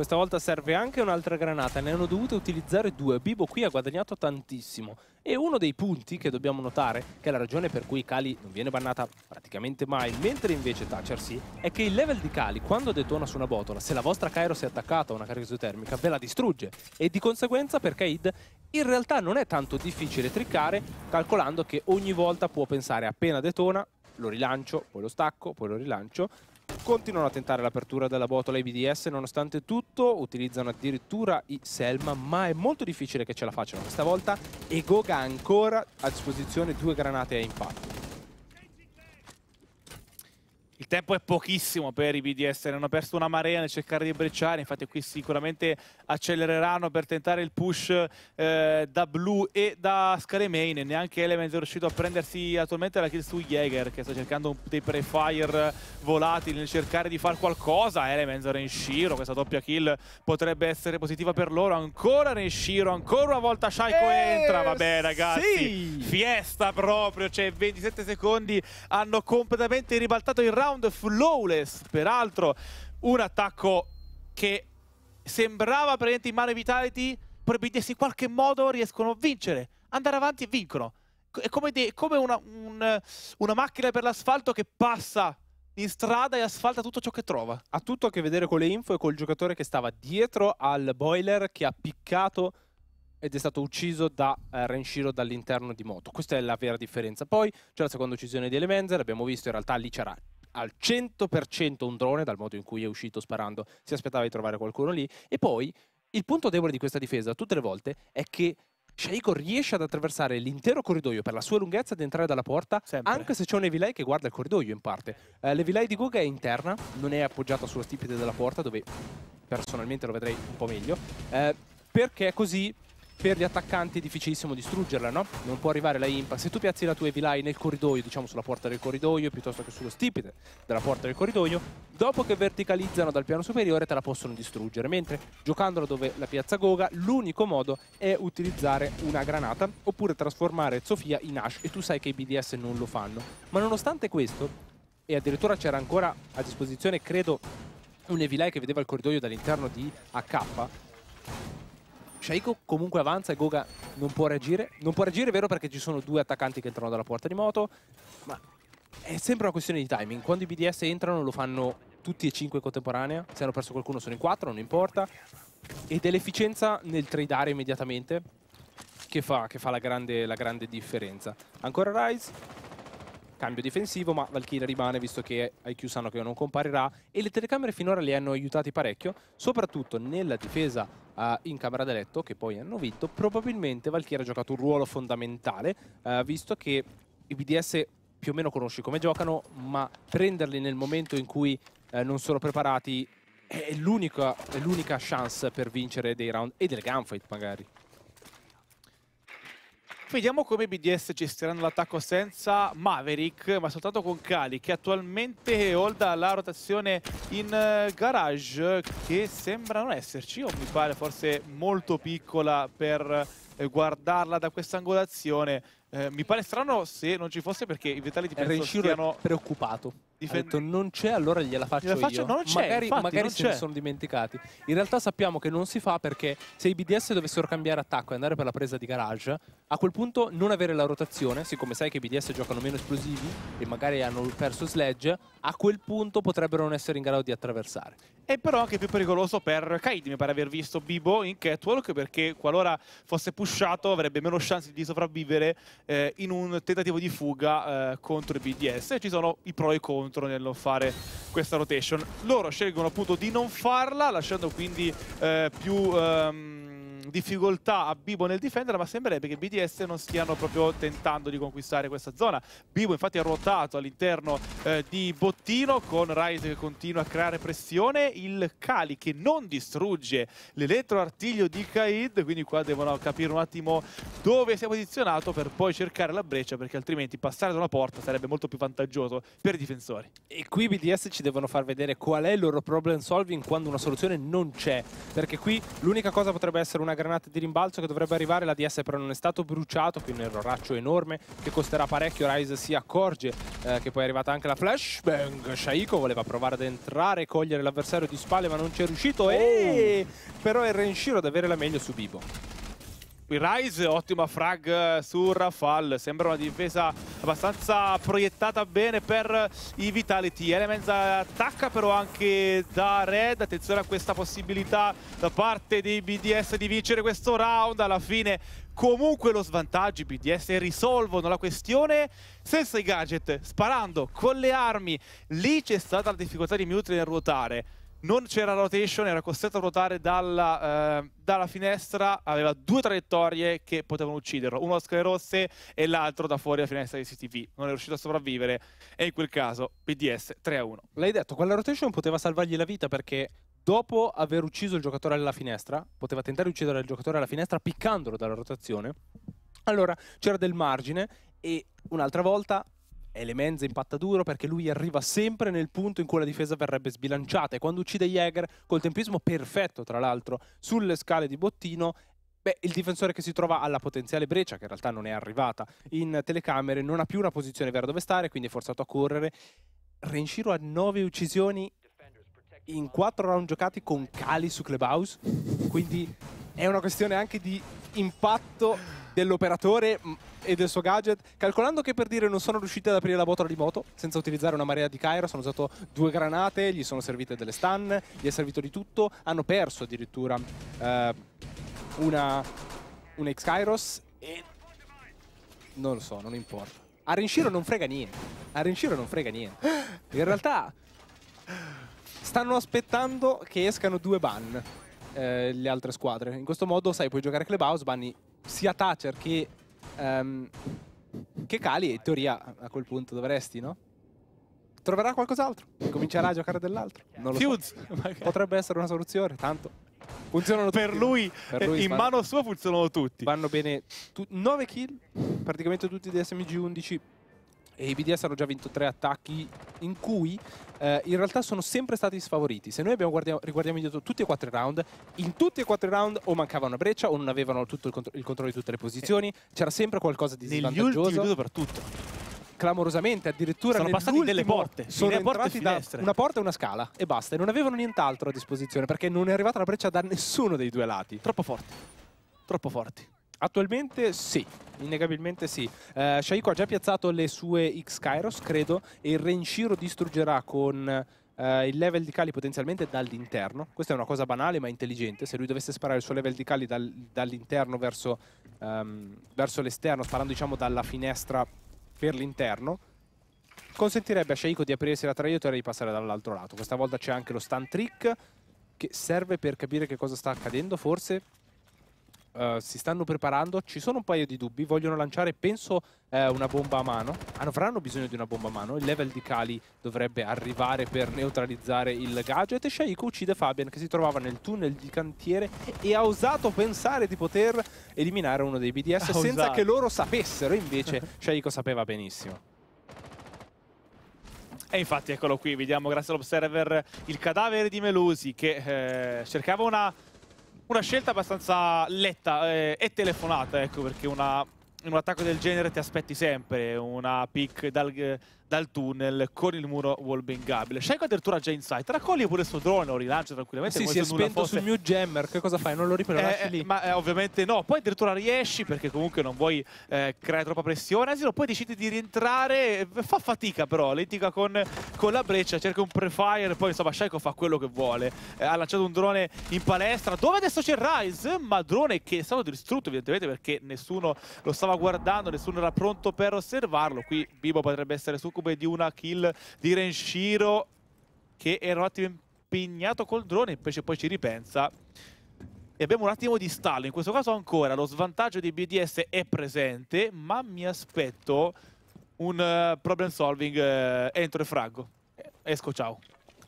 S3: Questa volta serve anche un'altra
S4: granata, ne hanno dovute utilizzare due. Bibo qui ha guadagnato tantissimo. E uno dei punti che dobbiamo notare, che è la ragione per cui Kali non viene bannata praticamente mai, mentre invece Thatcher sì, è che il level di Kali, quando detona su una botola, se la vostra si è attaccata a una carica isotermica, ve la distrugge. E di conseguenza per Kaid in realtà non è tanto difficile trickare, calcolando che ogni volta può pensare appena detona, lo rilancio, poi lo stacco, poi lo rilancio, Continuano a tentare l'apertura della botola IBDS, nonostante tutto utilizzano addirittura i Selma, ma è molto difficile che ce la facciano questa volta e Goga ha ancora a disposizione
S3: due granate a impatto il tempo è pochissimo per i BDS, hanno perso una marea nel cercare di brecciare, infatti qui sicuramente accelereranno per tentare il push eh, da Blue e da Scaremain, neanche Element è riuscito a prendersi attualmente la kill su Jäger che sta cercando dei pre-fire volatili nel cercare di fare qualcosa, Element Renshiro, questa doppia kill potrebbe essere positiva per loro, ancora Renshiro, ancora una volta Shaiko eh, entra, vabbè ragazzi, sì. fiesta proprio, cioè 27 secondi hanno completamente ribaltato il round round flawless, peraltro un attacco che sembrava praticamente in mano Vitality, probabilmente in qualche modo riescono a vincere, andare avanti e vincono. È come, de- come una, un, una macchina per l'asfalto che passa in strada e asfalta tutto ciò che trova.
S4: Ha tutto a che vedere con le info e col giocatore che stava dietro al boiler che ha piccato ed è stato ucciso da eh, Renshiro dall'interno di moto. Questa è la vera differenza. Poi c'è la seconda uccisione di Elemenzer, abbiamo visto in realtà lì c'era al 100% un drone, dal modo in cui è uscito sparando, si aspettava di trovare qualcuno lì. E poi il punto debole di questa difesa, tutte le volte, è che Shaiko riesce ad attraversare l'intero corridoio per la sua lunghezza ed entrare dalla porta, Sempre. anche se c'è un Evilei che guarda il corridoio in parte. Eh, L'Evilei di Guga è interna, non è appoggiata sulla stipite della porta, dove personalmente lo vedrei un po' meglio, eh, perché così per gli attaccanti è difficilissimo distruggerla, no? Non può arrivare la impa. Se tu piazzi la tua Evilai nel corridoio, diciamo sulla porta del corridoio, piuttosto che sullo stipite della porta del corridoio, dopo che verticalizzano dal piano superiore te la possono distruggere. Mentre giocandola dove la piazza Goga, l'unico modo è utilizzare una granata oppure trasformare Sofia in Ash e tu sai che i BDS non lo fanno. Ma nonostante questo, e addirittura c'era ancora a disposizione, credo, un Evilai che vedeva il corridoio dall'interno di AK, Shaiko comunque avanza e Goga non può reagire. Non può reagire, è vero, perché ci sono due attaccanti che entrano dalla porta di moto, ma è sempre una questione di timing. Quando i BDS entrano lo fanno tutti e cinque contemporanea. Se hanno perso qualcuno sono in quattro, non importa. Ed è l'efficienza nel tradare immediatamente che fa, che fa la, grande, la grande differenza. Ancora Rise, Cambio difensivo, ma Valkyria rimane visto che IQ sanno che non comparirà e le telecamere finora li hanno aiutati parecchio, soprattutto nella difesa uh, in camera da letto, che poi hanno vinto. Probabilmente Valkyria ha giocato un ruolo fondamentale, uh, visto che i BDS più o meno conosci come giocano, ma prenderli nel momento in cui uh, non sono preparati è l'unica chance per vincere dei round e
S3: delle gunfight magari. Vediamo come BDS gestiranno l'attacco senza Maverick, ma soltanto con Kali, che attualmente holda la rotazione in eh, garage, che sembra non esserci, o mi pare forse molto piccola per eh, guardarla da questa angolazione. Eh, mi pare strano se non ci fosse perché i Vitality pensano stiano...
S4: preoccupato. Difende... Ha detto non c'è, allora gliela faccio, gliela faccio io. Non c'è, magari, infatti, magari non se ne sono dimenticati. In realtà sappiamo che non si fa perché se i BDS dovessero cambiare attacco e andare per la presa di garage, a quel punto non avere la rotazione, siccome sai che i BDS giocano meno esplosivi e magari hanno perso sledge, a quel punto potrebbero
S3: non essere in grado di attraversare. È però anche più pericoloso per Kaid, mi pare aver visto Bibo in Catwalk, perché qualora fosse pushato avrebbe meno chance di sopravvivere eh, in un tentativo di fuga eh, contro i BDS. Ci sono i pro e i contro contro nel non fare questa rotation. Loro scelgono appunto di non farla, lasciando quindi eh, più... Ehm, difficoltà a Bibo nel difendere, ma sembrerebbe che BDS non stiano proprio tentando di conquistare questa zona. Bibo infatti ha ruotato all'interno eh, di Bottino con Rise che continua a creare pressione, il Cali che non distrugge l'elettroartiglio di Kaid, quindi qua devono capire un attimo dove si è posizionato per poi cercare la breccia, perché altrimenti passare da una porta sarebbe molto più vantaggioso per i difensori. E qui i BDS ci devono far
S4: vedere qual è il loro problem solving quando una soluzione non c'è, perché qui l'unica cosa potrebbe essere una una granata di rimbalzo che dovrebbe arrivare, la DS però non è stato bruciato, qui un erroraccio enorme che costerà parecchio, Rise si accorge eh, che poi è arrivata anche la flashbang, Shaiko voleva provare ad entrare e cogliere l'avversario di spalle ma non ci è riuscito oh. e però è Renshiro ad avere la
S3: meglio su Bibo. Rise, ottima frag eh, su Rafal, sembra una difesa abbastanza proiettata bene per i Vitality. Elements attacca però anche da Red, attenzione a questa possibilità da parte dei BDS di vincere questo round, alla fine comunque lo svantaggio, i BDS risolvono la questione senza i gadget, sparando con le armi, lì c'è stata la difficoltà di Mewtwo nel ruotare non c'era rotation, era costretto a ruotare dalla, eh, dalla, finestra, aveva due traiettorie che potevano ucciderlo, uno a scale rosse e l'altro da fuori la finestra di CTV, non è riuscito a sopravvivere e in quel caso PDS 3-1. L'hai detto, quella
S4: rotation poteva salvargli la vita perché dopo aver ucciso il giocatore alla finestra, poteva tentare di uccidere il giocatore alla finestra piccandolo dalla rotazione, allora c'era del margine e un'altra volta e Lemenza impatta duro perché lui arriva sempre nel punto in cui la difesa verrebbe sbilanciata e quando uccide Jäger col tempismo perfetto tra l'altro sulle scale di bottino Beh, il difensore che si trova alla potenziale breccia, che in realtà non è arrivata in telecamere, non ha più una posizione vera dove stare, quindi è forzato a correre. Renshiro ha 9 uccisioni in 4 round giocati con cali su Clubhouse, quindi è una questione anche di impatto dell'operatore mm, e del suo gadget calcolando che per dire non sono riusciti ad aprire la botola di moto senza utilizzare una marea di Kairos hanno usato due granate gli sono servite delle stun gli è servito di tutto hanno perso addirittura eh, una, una X Kairos e non lo so non importa a Renshiro non frega niente a Renshiro non frega niente in realtà stanno aspettando che escano due ban eh, le altre squadre. In questo modo, sai, puoi giocare Clubhouse, banni sia Thatcher che, um, che Cali e in teoria a quel punto dovresti, no? Troverà qualcos'altro, comincerà a giocare dell'altro. Fuse. So. Potrebbe essere una soluzione, tanto funzionano per tutti. Lui, per lui, in mano sua funzionano tutti. Vanno bene 9 kill, praticamente tutti di SMG 11 e i BDS hanno già vinto tre attacchi in cui eh, in realtà sono sempre stati sfavoriti. Se noi guardia riguardiamo indietro tutti e quattro i round, in tutti e quattro i round o mancava una breccia o non avevano tutto il, contro il controllo di tutte le posizioni, eh. c'era sempre qualcosa di Negli svantaggioso. Negli ultimi soprattutto. Clamorosamente, addirittura sono passati delle porte. Sono delle entrati da una porta e una scala e basta. E non avevano nient'altro a disposizione perché non è arrivata la breccia da nessuno dei due lati. Troppo forti. Troppo forti. Attualmente sì, innegabilmente sì. Uh, Shaiko ha già piazzato le sue X Kairos, credo, e Renshiro distruggerà con uh, il level di Kali potenzialmente dall'interno. Questa è una cosa banale ma intelligente. Se lui dovesse sparare il suo level di Kali dal, dall'interno verso, um, verso l'esterno, sparando diciamo dalla finestra per l'interno, consentirebbe a Shaiko di aprirsi la traiettoria e di passare dall'altro lato. Questa volta c'è anche lo stun trick che serve per capire che cosa sta accadendo, forse eh, si stanno preparando, ci sono un paio di dubbi, vogliono lanciare, penso, eh, una bomba a mano, ah, avranno bisogno di una bomba a mano, il level di Kali dovrebbe arrivare per neutralizzare il gadget e Shaiko uccide Fabian che si trovava nel tunnel di cantiere e ha osato pensare di poter eliminare uno dei BDS ha senza usato. che loro sapessero, invece *laughs* Shaiko sapeva benissimo.
S3: E infatti eccolo qui, vediamo grazie all'Observer il cadavere di Melusi che eh, cercava una una scelta abbastanza letta eh, e telefonata, ecco, perché una, un attacco del genere ti aspetti sempre una pick dal dal tunnel con il muro wall bangabile. Shaiko addirittura già in inside. Raccoglie pure il suo drone, lo rilancia tranquillamente. Sì, si è spento fosse... sul mio jammer. Che cosa fai? Non lo ripeti, eh, lì. Ma eh, ovviamente no. Poi addirittura riesci perché comunque non vuoi eh, creare troppa pressione. Asilo poi decide di rientrare. Eh, fa fatica però. Litiga con, con la breccia, cerca un prefire. Poi insomma Shaiko fa quello che vuole. Eh, ha lanciato un drone in palestra. Dove adesso c'è Rise? Ma drone che è stato distrutto evidentemente perché nessuno lo stava guardando, nessuno era pronto per osservarlo. Qui Bibo potrebbe essere su incube di una kill di Renshiro che era un attimo impegnato col drone, invece poi ci ripensa. E abbiamo un attimo di stallo, in questo caso ancora lo svantaggio di BDS è presente, ma mi aspetto un uh, problem solving uh, entro e frago. Esco, ciao.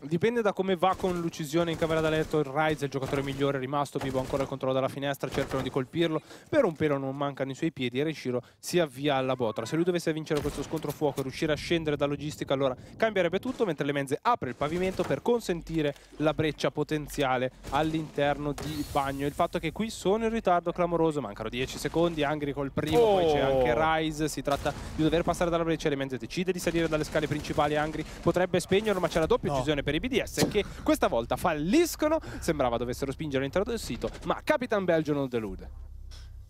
S4: Dipende da come va con l'uccisione in camera da letto il Ryze, il giocatore migliore è rimasto, vivo ancora al controllo dalla finestra, cercano di colpirlo, per un pelo non mancano i suoi piedi e Reshiro si avvia alla botola Se lui dovesse vincere questo scontro fuoco e riuscire a scendere da logistica allora cambierebbe tutto, mentre le menze apre il pavimento per consentire la breccia potenziale all'interno di bagno. Il fatto è che qui sono in ritardo clamoroso, mancano 10 secondi, Angri col primo, oh. poi c'è oh! anche Ryze, si tratta di dover passare dalla breccia, le menze decide di salire dalle scale principali, Angri potrebbe spegnerlo ma c'è la doppia no. uccisione per per i BDS che questa volta falliscono, sembrava dovessero spingere all'interno del sito, ma Capitan Belgio
S3: non delude.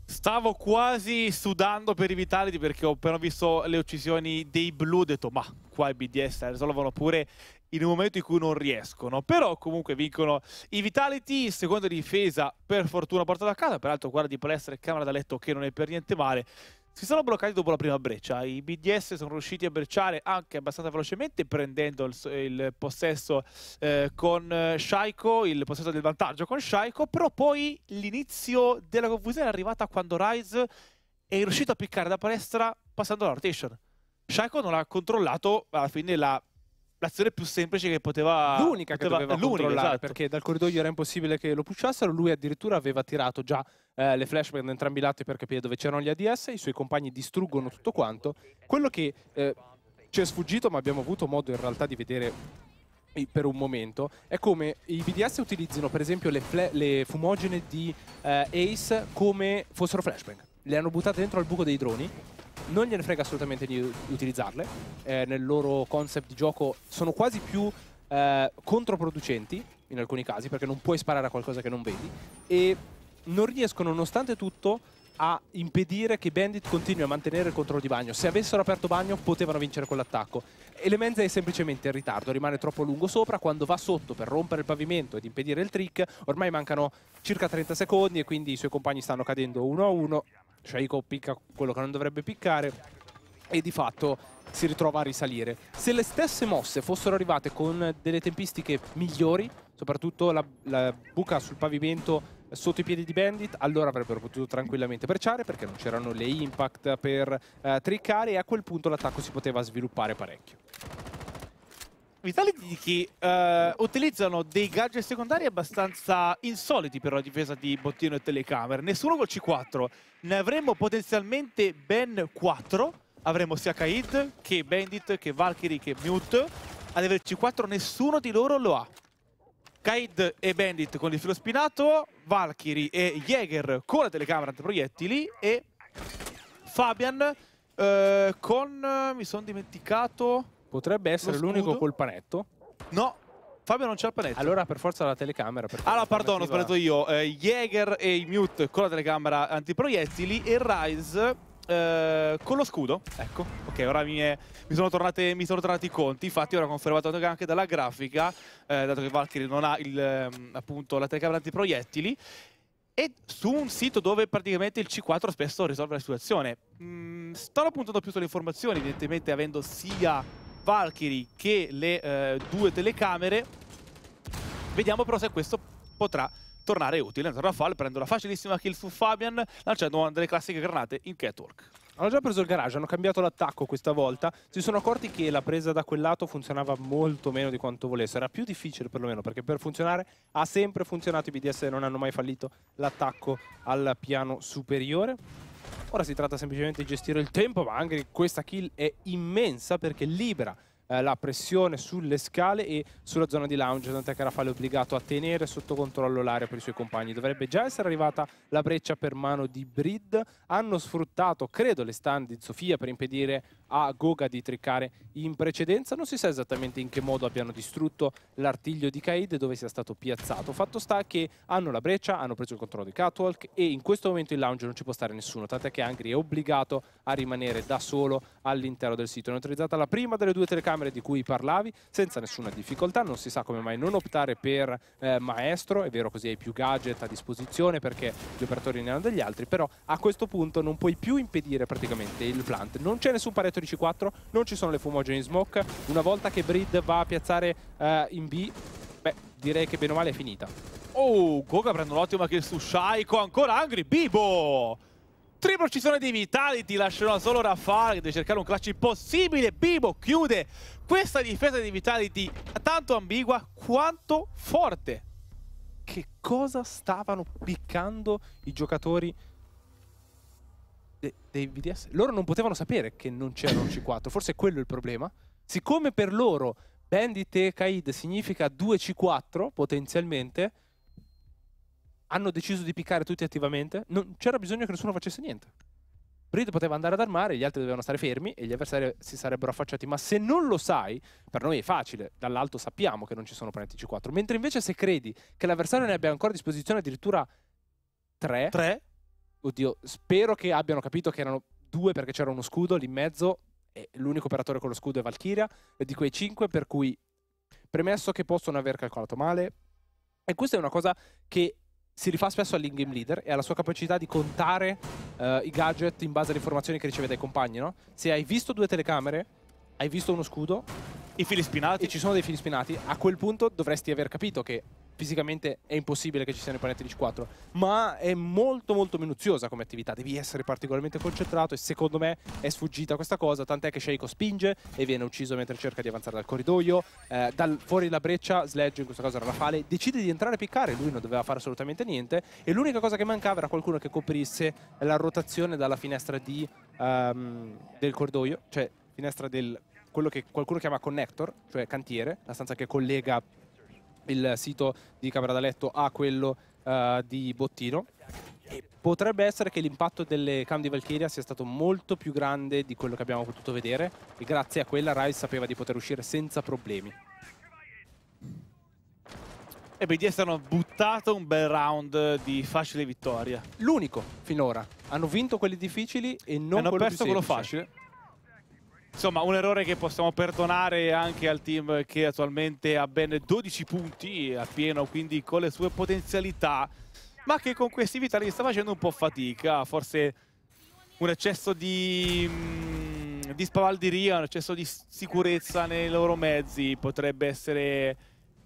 S3: Stavo quasi sudando per i Vitality perché ho appena visto le uccisioni dei blu ho detto ma qua i BDS risolvono pure in un momento in cui non riescono. Però comunque vincono i Vitality, seconda difesa per fortuna portata a casa, peraltro guarda di palestra e camera da letto che non è per niente male. Si sono bloccati dopo la prima breccia, i BDS sono riusciti a brecciare anche abbastanza velocemente prendendo il, il possesso eh, con eh, Shaiko, il possesso del vantaggio con Shaiko, però poi l'inizio della confusione è arrivata quando Rise è riuscito a piccare da palestra passando la rotation. Shaiko non ha controllato alla fine la l'azione più semplice che poteva l'unica che poteva, doveva controllare esatto.
S4: perché dal corridoio era impossibile che lo pushassero lui addirittura aveva tirato già eh, le flashbang da entrambi i lati per capire dove c'erano gli ADS i suoi compagni distruggono tutto quanto quello che eh, ci è sfuggito ma abbiamo avuto modo in realtà di vedere per un momento è come i BDS utilizzino per esempio le, le fumogene di eh, Ace come fossero flashbang le hanno buttate dentro al buco dei droni non gliene frega assolutamente di utilizzarle, eh, nel loro concept di gioco sono quasi più eh, controproducenti in alcuni casi perché non puoi sparare a qualcosa che non vedi e non riescono nonostante tutto a impedire che Bandit continui a mantenere il controllo di bagno. Se avessero aperto bagno potevano vincere quell'attacco. Elemenza è semplicemente in ritardo, rimane troppo lungo sopra, quando va sotto per rompere il pavimento ed impedire il trick, ormai mancano circa 30 secondi e quindi i suoi compagni stanno cadendo uno a uno, Shaiko cioè, picca quello che non dovrebbe piccare e di fatto si ritrova a risalire. Se le stesse mosse fossero arrivate con delle tempistiche migliori, soprattutto la, la buca sul pavimento sotto i piedi di Bandit, allora avrebbero potuto tranquillamente bracciare perché non c'erano le impact per eh, triccare e a quel
S3: punto l'attacco si poteva sviluppare parecchio. Vitality che eh, utilizzano dei gadget secondari abbastanza insoliti per la difesa di bottino e telecamere. Nessuno col C4. Ne avremmo potenzialmente ben 4. Avremo sia Kaid che Bandit, che Valkyrie, che Mute. Ad aver C4 nessuno di loro lo ha. Kaid e Bandit con il filo spinato, Valkyrie e Jäger con la telecamera antiproiettili e Fabian eh, con... Eh, mi sono dimenticato... Potrebbe essere l'unico col panetto. No,
S4: Fabio non c'ha il panetto. Allora per forza la telecamera.
S3: Allora, ah, perdono, ho sbagliato io. Eh, Jäger e i Mute con la telecamera antiproiettili e Rise eh, con lo scudo. Ecco, ok, ora mi, è, mi, sono tornate, mi, sono tornati i conti. Infatti ora ho confermato anche dalla grafica, eh, dato che Valkyrie non ha il, ehm, appunto, la telecamera antiproiettili. E su un sito dove praticamente il C4 spesso risolve la situazione. Mm, stanno puntando più sulle informazioni, evidentemente avendo sia Valkyrie che le eh, due telecamere. Vediamo però se questo potrà tornare utile. a Rafal prendo la facilissima kill su Fabian lanciando una delle classiche granate in Catwalk. Hanno già preso il garage, hanno cambiato l'attacco
S4: questa volta. Si sono accorti che la presa da quel lato funzionava molto meno di quanto volesse. Era più difficile perlomeno, perché per funzionare ha sempre funzionato. I BDS non hanno mai fallito l'attacco al piano superiore. Ora si tratta semplicemente di gestire il tempo, ma anche questa kill è immensa perché libera eh, la pressione sulle scale e sulla zona di lounge, tant'è che Rafale è obbligato a tenere sotto controllo l'area per i suoi compagni. Dovrebbe già essere arrivata la breccia per mano di Brid. Hanno sfruttato, credo, le stand di Sofia per impedire a Goga di trickare in precedenza. Non si sa esattamente in che modo abbiano distrutto l'artiglio di Kaid e dove sia stato piazzato. Fatto sta che hanno la breccia, hanno preso il controllo di Catwalk e in questo momento in lounge non ci può stare nessuno, tant'è che Angry è obbligato a rimanere da solo all'interno del sito. È utilizzata la prima delle due telecamere di cui parlavi senza nessuna difficoltà, non si sa come mai non optare per eh, maestro, è vero così hai più gadget a disposizione perché gli operatori ne hanno degli altri, però a questo punto non puoi più impedire praticamente il plant, non c'è nessun paretto 13-4 non ci sono le fumogene in smoke. Una volta che Breed va a piazzare eh, in B, beh, direi che bene o male è finita.
S3: Oh, Goga prende un'ottima kill su Shaiko, ancora Angry, Bibo! Triple uccisione di Vitality, lascerò solo Rafale che deve cercare un clutch impossibile. Bibo chiude questa difesa di Vitality tanto ambigua quanto forte. Che cosa stavano piccando i
S4: giocatori de dei VDS, loro non potevano sapere che non c'era un C4, forse è quello il problema. Siccome per loro Bandit e Kaid significa 2 C4 potenzialmente, hanno deciso di piccare tutti attivamente, non c'era bisogno che nessuno facesse niente. Breed poteva andare ad armare, gli altri dovevano stare fermi e gli avversari si sarebbero affacciati. Ma se non lo sai, per noi è facile, dall'alto sappiamo che non ci sono planeti C4. Mentre invece se credi che l'avversario ne abbia ancora a disposizione addirittura 3, 3 oddio, spero che abbiano capito che erano due perché c'era uno scudo lì in mezzo e l'unico operatore con lo scudo è Valkyria, e di quei cinque per cui premesso che possono aver calcolato male e questa è una cosa che si rifà spesso all'in-game leader e alla sua capacità di contare uh, i gadget in base alle informazioni che riceve dai compagni, no? Se hai visto due telecamere, hai visto uno scudo... I fili spinati. E ci sono dei fili spinati. A quel punto dovresti aver capito che fisicamente è impossibile che ci siano i panetti di C4, ma è molto molto minuziosa come attività, devi essere particolarmente concentrato e secondo me è sfuggita questa cosa, tant'è che Sheiko spinge e viene ucciso mentre cerca di avanzare dal corridoio, eh, dal, fuori dalla breccia Sledge, in questa cosa era Rafale, decide di entrare a piccare, lui non doveva fare assolutamente niente e l'unica cosa che mancava era qualcuno che coprisse la rotazione dalla finestra di, um, del corridoio, cioè finestra del quello che qualcuno chiama connector, cioè cantiere, la stanza che collega il sito di Camera da Letto a quello uh, di Bottino. E potrebbe essere che l'impatto delle cam di Valkyria sia stato molto più grande di quello che abbiamo potuto vedere e grazie a quella Rise sapeva di poter uscire senza problemi. E BDS hanno buttato un bel round di facile vittoria. L'unico finora. Hanno vinto quelli difficili e non hanno quello perso quello facile.
S3: Insomma, un errore che possiamo perdonare anche al team che attualmente ha ben 12 punti a pieno, quindi con le sue potenzialità, ma che con questi vitali sta facendo un po' fatica, forse un eccesso di, mh, mm, di spavaldiria, un eccesso di sicurezza nei loro mezzi potrebbe essere...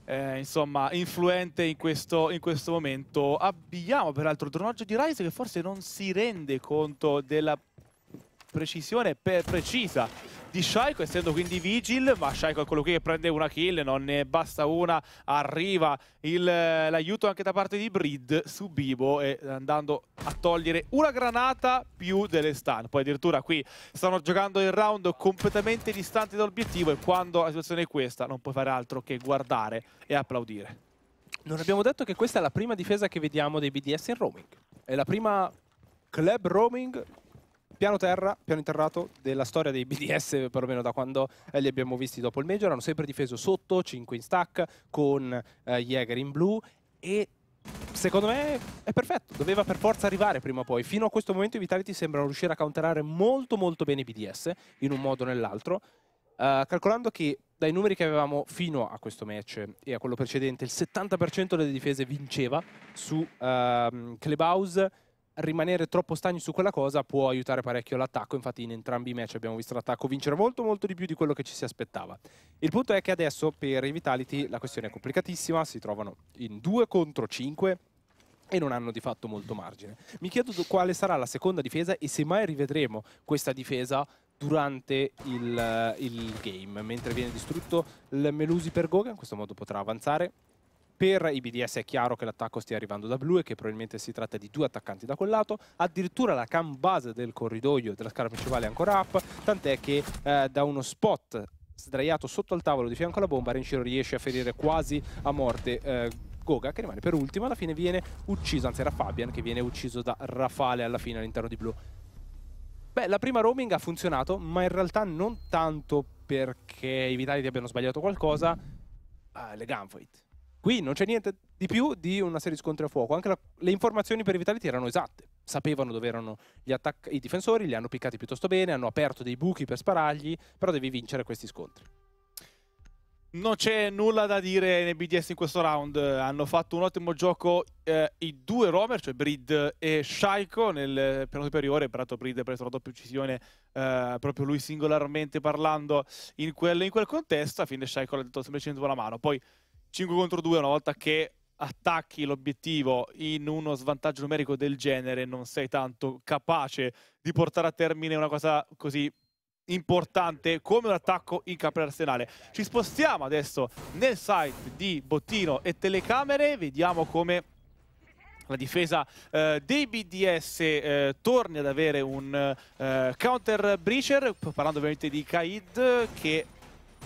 S3: Eh, insomma, influente in questo, in questo momento. Abbiamo peraltro il dronaggio di Rise che forse non si rende conto della precisione per precisa di Shaiko, essendo quindi Vigil, ma Shaiko è quello qui che prende una kill, non ne basta una, arriva l'aiuto anche da parte di Brid su Bibo e andando a togliere una granata più delle stun. Poi addirittura qui stanno giocando il round completamente distanti dall'obiettivo e quando la situazione è questa non puoi fare altro che guardare e
S4: applaudire. Non abbiamo detto che questa è la prima difesa che vediamo dei BDS in roaming. È la prima club roaming piano terra, piano interrato della storia dei BDS, perlomeno da quando eh, li abbiamo visti dopo il Major, hanno sempre difeso sotto, 5 in stack, con eh, Jäger in blu e secondo me è perfetto, doveva per forza arrivare prima o poi. Fino a questo momento i Vitality sembrano riuscire a counterare molto molto bene i BDS, in un modo o nell'altro, eh, calcolando che dai numeri che avevamo fino a questo match e a quello precedente, il 70% delle difese vinceva su uh, Clubhouse, rimanere troppo stagni su quella cosa può aiutare parecchio l'attacco, infatti in entrambi i match abbiamo visto l'attacco vincere molto molto di più di quello che ci si aspettava. Il punto è che adesso per i Vitality la questione è complicatissima, si trovano in 2 contro 5 e non hanno di fatto molto margine. Mi chiedo quale sarà la seconda difesa e se mai rivedremo questa difesa durante il, eh, il game, mentre viene distrutto il Melusi per Goga, in questo modo potrà avanzare per i BDS è chiaro che l'attacco stia arrivando da blu e che probabilmente si tratta di due attaccanti da quel lato. Addirittura la cam base del corridoio della scala principale è ancora up, tant'è che eh, da uno spot sdraiato sotto al tavolo di fianco alla bomba Renshiro riesce a ferire quasi a morte eh, Goga che rimane per ultimo alla fine viene ucciso, anzi era Fabian che viene ucciso da Rafale alla fine all'interno di blu. Beh, la prima roaming ha funzionato, ma in realtà non tanto perché i Vitality abbiano sbagliato qualcosa, eh, le Gunfight Qui non c'è niente di più di una serie di scontri a fuoco. Anche la, le informazioni per i Vitality erano esatte. Sapevano dove erano i difensori, li hanno piccati piuttosto bene, hanno aperto dei buchi per sparargli, però devi vincere questi scontri.
S3: Non c'è nulla da dire nei BDS in questo round, hanno fatto un ottimo gioco eh, i due roamer, cioè Breed e Shaiko nel piano superiore, peraltro Breed ha preso la doppia uccisione eh, proprio lui singolarmente parlando in quel, in quel contesto, a fine Shaiko l'ha detto semplicemente con la mano, poi 5 contro 2 una volta che attacchi l'obiettivo in uno svantaggio numerico del genere non sei tanto capace di portare a termine una cosa così importante come un attacco in campo arsenale. Ci spostiamo adesso nel site di bottino e telecamere, vediamo come la difesa eh, dei BDS eh, torni ad avere un eh, counter breacher, parlando ovviamente di Kaid che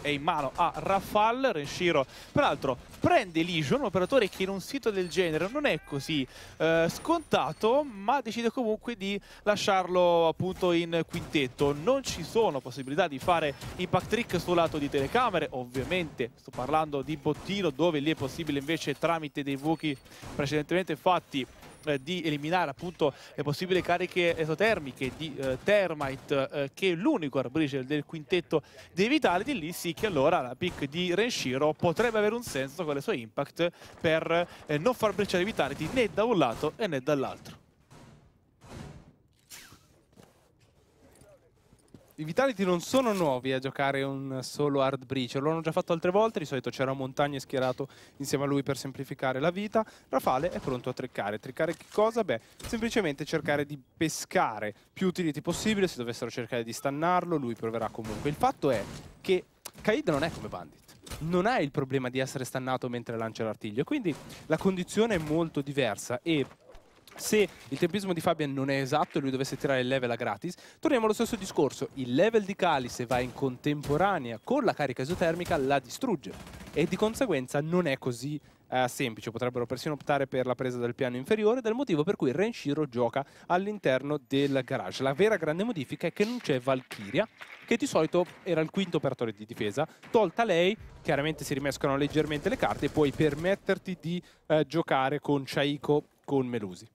S3: è in mano a Rafal, Renshiro peraltro prende Legion, un operatore che in un sito del genere non è così eh, scontato, ma decide comunque di lasciarlo appunto in quintetto. Non ci sono possibilità di fare impact trick sul lato di telecamere, ovviamente sto parlando di bottino dove lì è possibile invece tramite dei buchi precedentemente fatti eh, di eliminare appunto le possibili cariche esotermiche di eh, Termite eh, che è l'unico arborice del quintetto dei Vitality lì sì che allora la pick di Renshiro potrebbe avere un senso con le sue impact per eh, non far brecciare i Vitality né da un lato né dall'altro
S4: I Vitality non sono nuovi a giocare un solo hard breach, lo hanno già fatto altre volte, di solito c'era Montagne schierato insieme a lui per semplificare la vita. Rafale è pronto a triccare. Triccare che cosa? Beh, semplicemente cercare di pescare più utility possibile, se dovessero cercare di stannarlo, lui proverà comunque. Il fatto è che Kaid non è come Bandit non ha il problema di essere stannato mentre lancia l'artiglio, quindi la condizione è molto diversa e se il tempismo di Fabian non è esatto e lui dovesse tirare il level a gratis, torniamo allo stesso discorso. Il level di Cali, se va in contemporanea con la carica esotermica, la distrugge. E di conseguenza non è così eh, semplice. Potrebbero persino optare per la presa del piano inferiore, del motivo per cui Renshiro gioca all'interno del garage. La vera grande modifica è che non c'è Valkyria, che di solito era il quinto operatore di difesa. Tolta lei, chiaramente si rimescono leggermente le carte e puoi permetterti di eh, giocare con Chaiko con Melusi.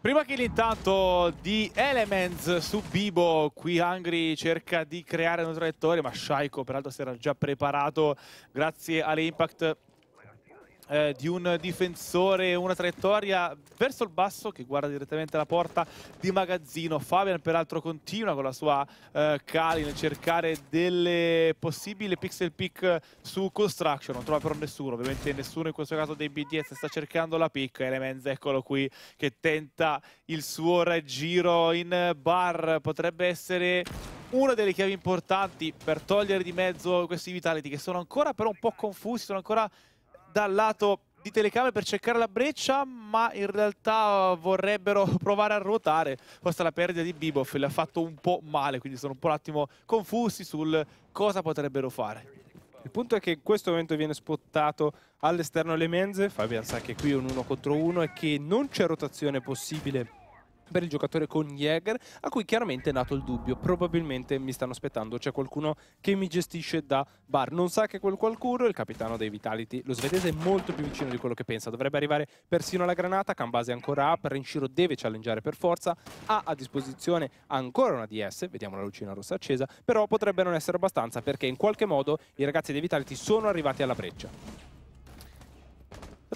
S3: Prima kill intanto di Elements su Bibo, qui Angry cerca di creare una traiettoria, ma Shaiko peraltro si era già preparato grazie all'impact eh, di un difensore, una traiettoria verso il basso che guarda direttamente la porta di magazzino. Fabian peraltro continua con la sua eh, cali nel cercare delle possibili pixel pick su Construction, non trova però nessuno, ovviamente nessuno in questo caso dei BDS sta cercando la pick, Elements eccolo qui che tenta il suo raggiro in bar, potrebbe essere una delle chiavi importanti per togliere di mezzo questi Vitality che sono ancora però un po' confusi, sono ancora dal lato di telecamere per cercare la breccia, ma in realtà vorrebbero *laughs* provare a ruotare. Questa è la perdita di Biboff, le ha fatto un po' male, quindi sono un po' un attimo confusi sul cosa potrebbero fare. Il punto è che in questo momento viene spottato
S4: all'esterno le menze, Fabian sa che qui è un 1 contro 1 e che non c'è rotazione possibile per il giocatore con Jäger, a cui chiaramente è nato il dubbio. Probabilmente mi stanno aspettando, c'è qualcuno che mi gestisce da bar. Non sa che quel qualcuno è il capitano dei Vitality. Lo svedese è molto più vicino di quello che pensa. Dovrebbe arrivare persino alla granata, Cambase ancora up, Renshiro deve challengeare per forza, ha a disposizione ancora una DS, vediamo la lucina rossa accesa, però potrebbe non essere abbastanza perché in qualche modo i ragazzi dei Vitality sono arrivati alla breccia.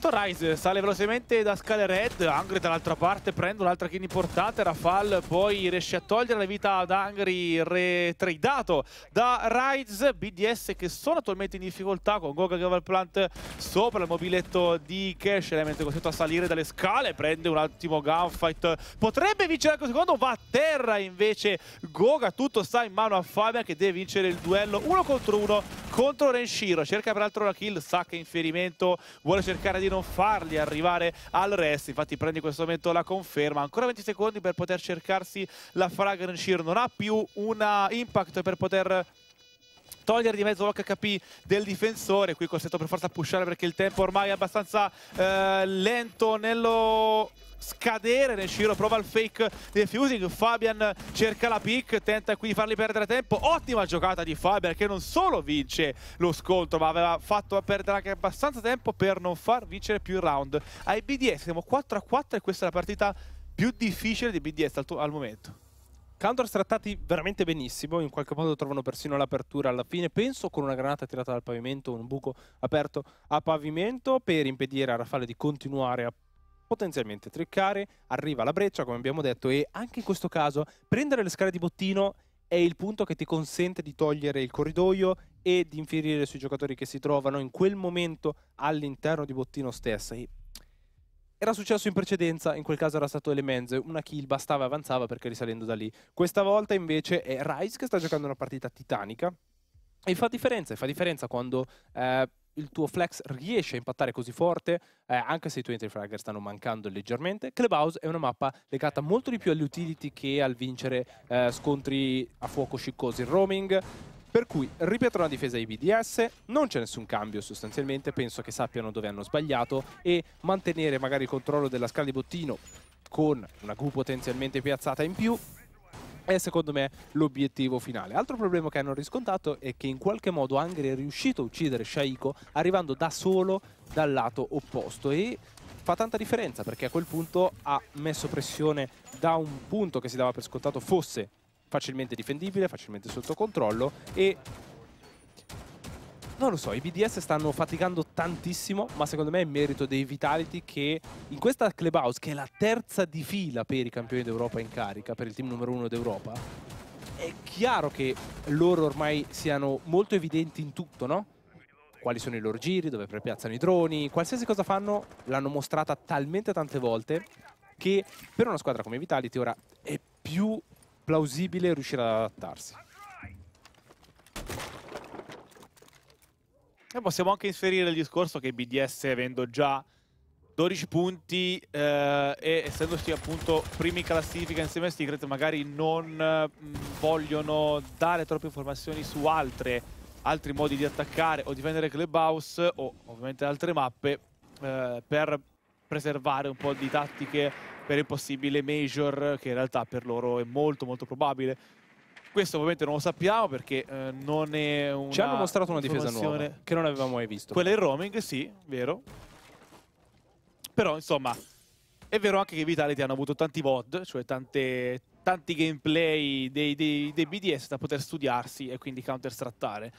S3: Rise sale velocemente da Scale Red, Angry dall'altra parte prende un'altra kill importante, Rafal poi riesce a togliere la vita ad Angry, retradato da Rise, BDS che sono attualmente in difficoltà con Goga Global Plant sopra il mobiletto di Cash, Element costretto a salire dalle scale, prende un attimo gunfight, potrebbe vincere anche un secondo, va a terra invece Goga, tutto sta in mano a Fabian che deve vincere il duello uno contro uno contro Renshiro, cerca peraltro la kill, sa che ferimento, vuole cercare di non farli arrivare al rest infatti prendi in questo momento la conferma ancora 20 secondi per poter cercarsi la frag Sheer non ha più un impact per poter togliere di mezzo l'HP del difensore, qui costretto per forza a pushare perché il tempo ormai è abbastanza eh, lento nello scadere nel Neshiro prova il fake defusing Fabian cerca la pick tenta qui di fargli perdere tempo ottima giocata di Fabian che non solo vince lo scontro ma aveva fatto perdere anche abbastanza tempo per non far vincere più il round ai BDS siamo 4 a 4 e questa è la partita più difficile di BDS al, al momento Cantor strattati veramente benissimo, in qualche modo
S4: trovano persino l'apertura alla fine, penso con una granata tirata dal pavimento, un buco aperto a pavimento per impedire a Rafale di continuare a potenzialmente triccare, arriva la breccia come abbiamo detto e anche in questo caso prendere le scale di bottino è il punto che ti consente di togliere il corridoio e di infierire sui giocatori che si trovano in quel momento all'interno di bottino stessa e era successo in precedenza, in quel caso era stato Elemenze, una kill bastava e avanzava perché risalendo da lì. Questa volta invece è Rice che sta giocando una partita titanica e fa differenza, fa differenza quando eh, il tuo flex riesce a impattare così forte, eh, anche se i tuoi entry fragger stanno mancando leggermente. Clubhouse è una mappa legata molto di più agli utility che al vincere eh, scontri a fuoco sciccosi. in roaming per cui ripetono la difesa di BDS, non c'è nessun cambio sostanzialmente, penso che sappiano dove hanno sbagliato e mantenere magari il controllo della scala di bottino con una Q potenzialmente piazzata in più è secondo me l'obiettivo finale. Altro problema che hanno riscontrato è che in qualche modo Angry è riuscito a uccidere Shaiko arrivando da solo dal lato opposto e fa tanta differenza perché a quel punto ha messo pressione da un punto che si dava per scontato fosse facilmente difendibile, facilmente sotto controllo e non lo so, i BDS stanno faticando tantissimo, ma secondo me è merito dei Vitality che in questa Clubhouse, che è la terza di fila per i campioni d'Europa in carica, per il team numero uno d'Europa, è chiaro che loro ormai siano molto evidenti in tutto, no? Quali sono i loro giri, dove prepiazzano i droni, qualsiasi cosa fanno l'hanno mostrata talmente tante volte che per una squadra come Vitality ora è più plausibile riuscire ad adattarsi.
S3: E eh, possiamo anche inserire il discorso che BDS avendo già 12 punti eh, e essendosi appunto primi in classifica insieme a Secret magari non mh, mm, vogliono dare troppe informazioni su altre, altri modi di attaccare o difendere Clubhouse o ovviamente altre mappe eh, per preservare un po' di tattiche per il possibile major che in realtà per loro è molto molto probabile. Questo ovviamente non lo sappiamo perché eh, non è una Ci hanno mostrato una difesa nuova che non avevamo mai visto. Quella in roaming, sì, vero. Però insomma, è vero anche che Vitality hanno avuto tanti mod, cioè tante, tanti gameplay dei, dei, dei BDS da poter studiarsi e quindi counterstrattare.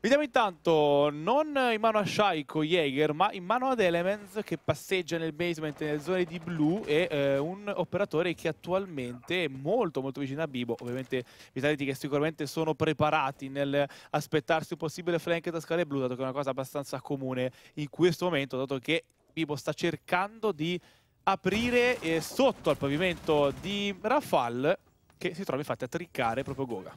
S3: Vediamo intanto non in mano a Shaiko Jaeger ma in mano ad Elements che passeggia nel basement nelle zone di blu e eh, un operatore che attualmente è molto molto vicino a Bibo ovviamente Vitality che sicuramente sono preparati nel aspettarsi un possibile flank da scale blu dato che è una cosa abbastanza comune in questo momento dato che Bibo sta cercando di aprire eh, sotto al pavimento di Rafal che si trova infatti a triccare proprio Goga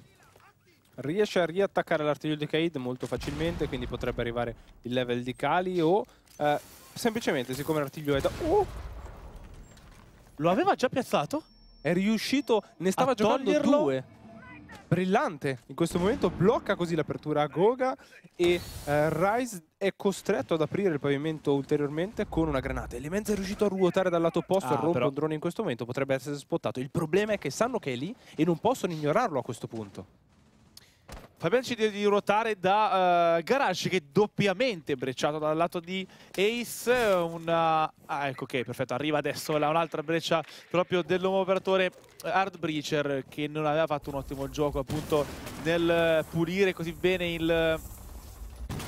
S4: riesce a riattaccare l'artiglio di Kaid molto facilmente, quindi potrebbe arrivare il level di Kali o eh, semplicemente, siccome l'artiglio è da... Oh! Lo aveva già piazzato? È riuscito, ne stava a giocando toglierlo. due. Brillante, in questo momento blocca così l'apertura a Goga e eh, Rise è costretto ad aprire il pavimento ulteriormente con una granata. Elements è riuscito a ruotare dal lato opposto, ah, a rompere un drone in questo momento, potrebbe essere spottato. Il problema è che sanno che è lì e non possono ignorarlo a questo punto.
S3: Fabian ci di ruotare da uh, Garage che è doppiamente brecciato dal lato di Ace. Eh, una... Ah, ecco ok, perfetto, arriva adesso un'altra breccia proprio dell'uomo operatore Hard Breacher che non aveva fatto un ottimo gioco appunto nel eh, pulire così bene il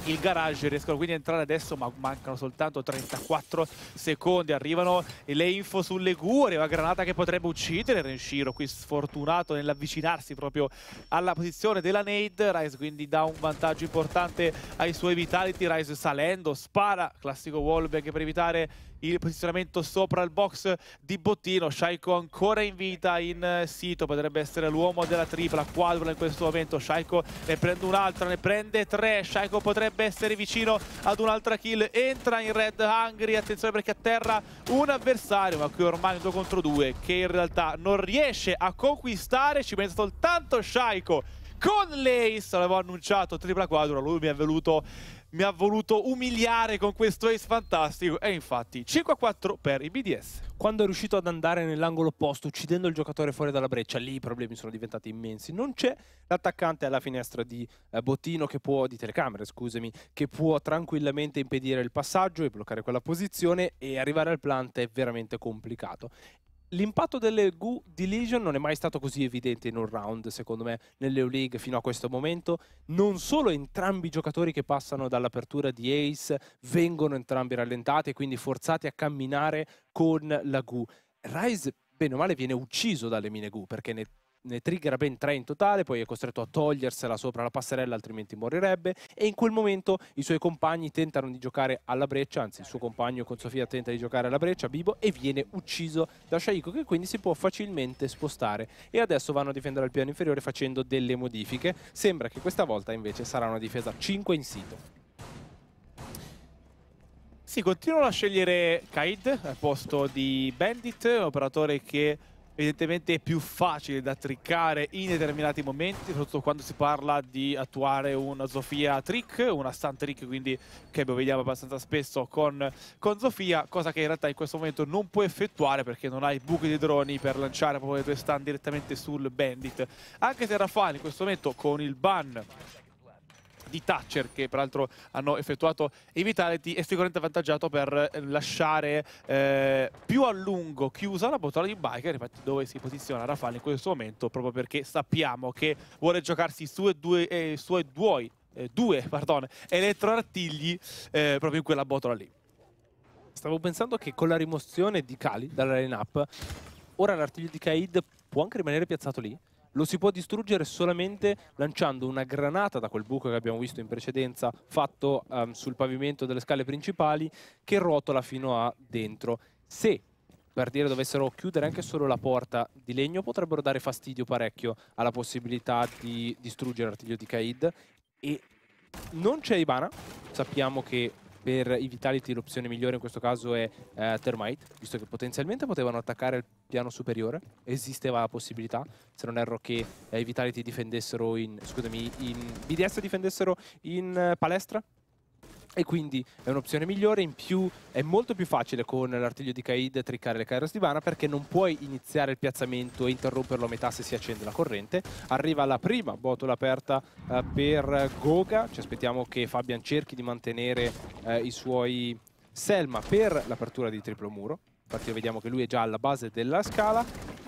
S3: il garage riescono quindi ad entrare adesso ma mancano soltanto 34 secondi arrivano le info sulle gure arriva Granata che potrebbe uccidere Renshiro qui sfortunato nell'avvicinarsi proprio alla posizione della Nade Rise quindi dà un vantaggio importante ai suoi vitality Rise salendo spara classico wallbang per evitare il posizionamento sopra il box di Bottino. Shaiko ancora in vita in eh, sito, potrebbe essere l'uomo della tripla, quadrupla in questo momento. Shaiko ne prende un'altra, ne prende tre. Shaiko potrebbe essere vicino ad un'altra kill. Entra in Red Hungry, attenzione perché atterra un avversario, ma qui ormai è un 2 contro 2 che in realtà non riesce a conquistare. Ci pensa soltanto Shaiko con l'Ace, l'avevo annunciato, tripla quadra, lui mi è venuto mi ha voluto umiliare con questo ace fantastico e infatti 5-4 a per i BDS. Quando è riuscito ad andare nell'angolo
S4: opposto uccidendo il giocatore fuori dalla breccia, lì i problemi sono diventati immensi. Non c'è l'attaccante alla finestra di eh, bottino che può di telecamere, scusami, che può tranquillamente impedire il passaggio e bloccare quella posizione e arrivare al plant è veramente complicato l'impatto delle GU di Legion non è mai stato così evidente in un round, secondo me, nelle League fino a questo momento. Non solo entrambi i giocatori che passano dall'apertura di Ace vengono entrambi rallentati e quindi forzati a camminare con la GU. Rise, bene o male, viene ucciso dalle mine GU perché nel ne triggera ben tre in totale, poi è costretto a togliersela sopra la passerella altrimenti morirebbe e in quel momento i suoi compagni tentano di giocare alla breccia, anzi il suo compagno con Sofia tenta di giocare alla breccia, Bibo, e viene ucciso da Shaiko che quindi si può facilmente spostare e adesso vanno a difendere al piano inferiore facendo delle modifiche, sembra che questa volta invece sarà una difesa 5 in sito.
S3: Sì, continuano a scegliere Kaid al posto di Bandit, operatore che evidentemente è più facile da trickare in determinati momenti, soprattutto quando si parla di attuare una Zofia trick, una stunt trick quindi che vediamo abbastanza spesso con, con Sofia, cosa che in realtà in questo momento non puoi effettuare perché non hai buchi di droni per lanciare proprio le tue stun direttamente sul Bandit. Anche se Rafale in questo momento con il ban di Thatcher che peraltro hanno effettuato i Vitality è sicuramente avvantaggiato per eh, lasciare eh, più a lungo chiusa la botola di Biker infatti dove si posiziona Rafale in questo momento proprio perché sappiamo che vuole giocarsi su e due, eh, su e due, eh, due *laughs* pardon, elettroartigli eh, proprio in quella botola
S4: lì Stavo pensando che con la rimozione di Kali dalla line-up Ora l'artiglio di Kaid può anche rimanere piazzato lì lo si può distruggere solamente lanciando una granata da quel buco che abbiamo visto in precedenza fatto um, sul pavimento delle scale principali che rotola fino a dentro. Se per dire dovessero chiudere anche solo la porta di legno potrebbero dare fastidio parecchio alla possibilità di distruggere l'artiglio di Kaid e non c'è Ibana, sappiamo che per i Vitality l'opzione migliore in questo caso è eh, Thermite, visto che potenzialmente potevano attaccare il piano superiore, esisteva la possibilità, se non erro, che eh, i Vitality difendessero in, scusami, in BDS difendessero in eh, palestra, e quindi è un'opzione migliore, in più è molto più facile con l'artiglio di Kaid triccare le Kairos di Vana perché non puoi iniziare il piazzamento e interromperlo a metà se si accende la corrente. Arriva la prima botola aperta eh, per Goga, ci aspettiamo che Fabian cerchi di mantenere eh, i suoi Selma per l'apertura di triplo muro. Infatti vediamo che lui è già alla base della scala.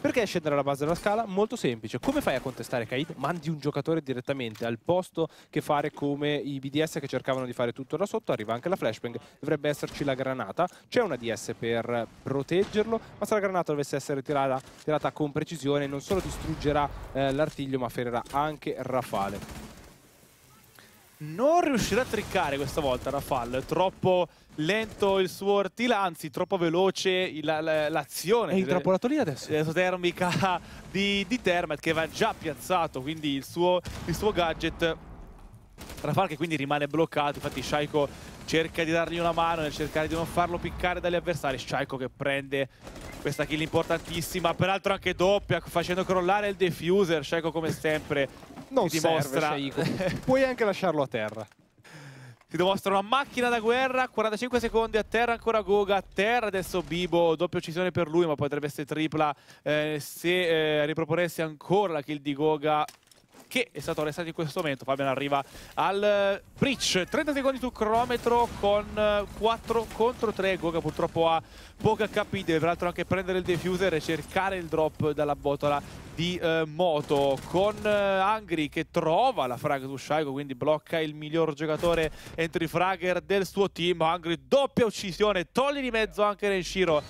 S4: Perché scendere alla base della scala? Molto semplice. Come fai a contestare Kaid? Mandi un giocatore direttamente al posto che fare come i BDS che cercavano di fare tutto da sotto. Arriva anche la flashbang. Dovrebbe esserci la granata. C'è una DS per proteggerlo, ma se la granata dovesse essere tirata, tirata con precisione non solo distruggerà eh, l'artiglio ma ferirà anche Rafale.
S3: Non riuscirà a triccare questa volta Rafale. troppo lento il suo Ortil, anzi troppo veloce l'azione. È intrappolato lì adesso. Eh, esotermica di, di Termet che va già piazzato, quindi il suo, il suo gadget Rafal che quindi rimane bloccato, infatti Shaiko cerca di dargli una mano nel cercare di non farlo piccare dagli avversari. Shaiko che prende questa kill importantissima, peraltro anche doppia, facendo crollare il defuser. Shaiko come sempre non serve, dimostra... Shaiko. *laughs* Puoi anche lasciarlo a terra. Ti dimostra una macchina da guerra, 45 secondi a terra, ancora Goga a terra, adesso Bibo, doppia uccisione per lui, ma potrebbe essere tripla eh, se eh, riproponesse ancora la kill di Goga che è stato arrestato in questo momento. Fabian arriva al eh, bridge, 30 secondi sul cronometro con 4 eh, contro 3. Goga purtroppo ha poca HP, deve peraltro anche prendere il defuser e cercare il drop dalla botola di eh, Moto con eh, Angri che trova la frag su Shaigo quindi blocca il miglior giocatore entry fragger del suo team Angry doppia uccisione togli di mezzo anche Renshiro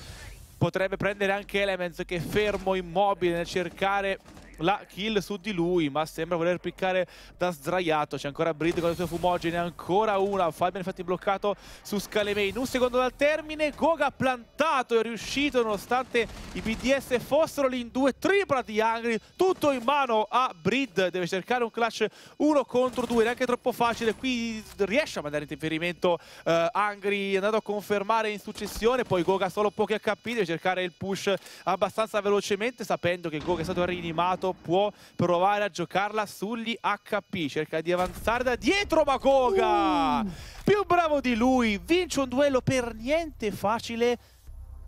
S3: potrebbe prendere anche Elements che è fermo immobile nel cercare la kill su di lui, ma sembra voler piccare da sdraiato. C'è ancora Brid con le sue fumogene, ancora una. Fabian infatti bloccato su Scalemane. Un secondo dal termine, Goga plantato, è riuscito nonostante i BDS fossero lì in due. Tripla di Angry, tutto in mano a Brid. Deve cercare un clash uno contro due, neanche troppo facile. Qui riesce a mandare in riferimento eh, Angry, è andato a confermare in successione. Poi Goga solo pochi HP, deve cercare il push abbastanza velocemente, sapendo che Goga è stato rinimato Renato può provare a giocarla sugli HP. Cerca di avanzare da dietro Makoga! Uh. Più bravo di lui, vince un duello per niente facile.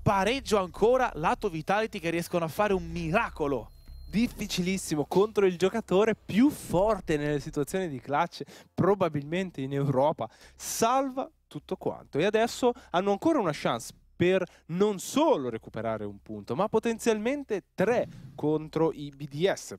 S3: Pareggio ancora, lato Vitality che riescono a fare un miracolo difficilissimo contro il giocatore più forte nelle
S4: situazioni di clutch probabilmente in Europa salva tutto quanto e adesso hanno ancora una chance per non solo recuperare un punto, ma potenzialmente tre contro i BDS.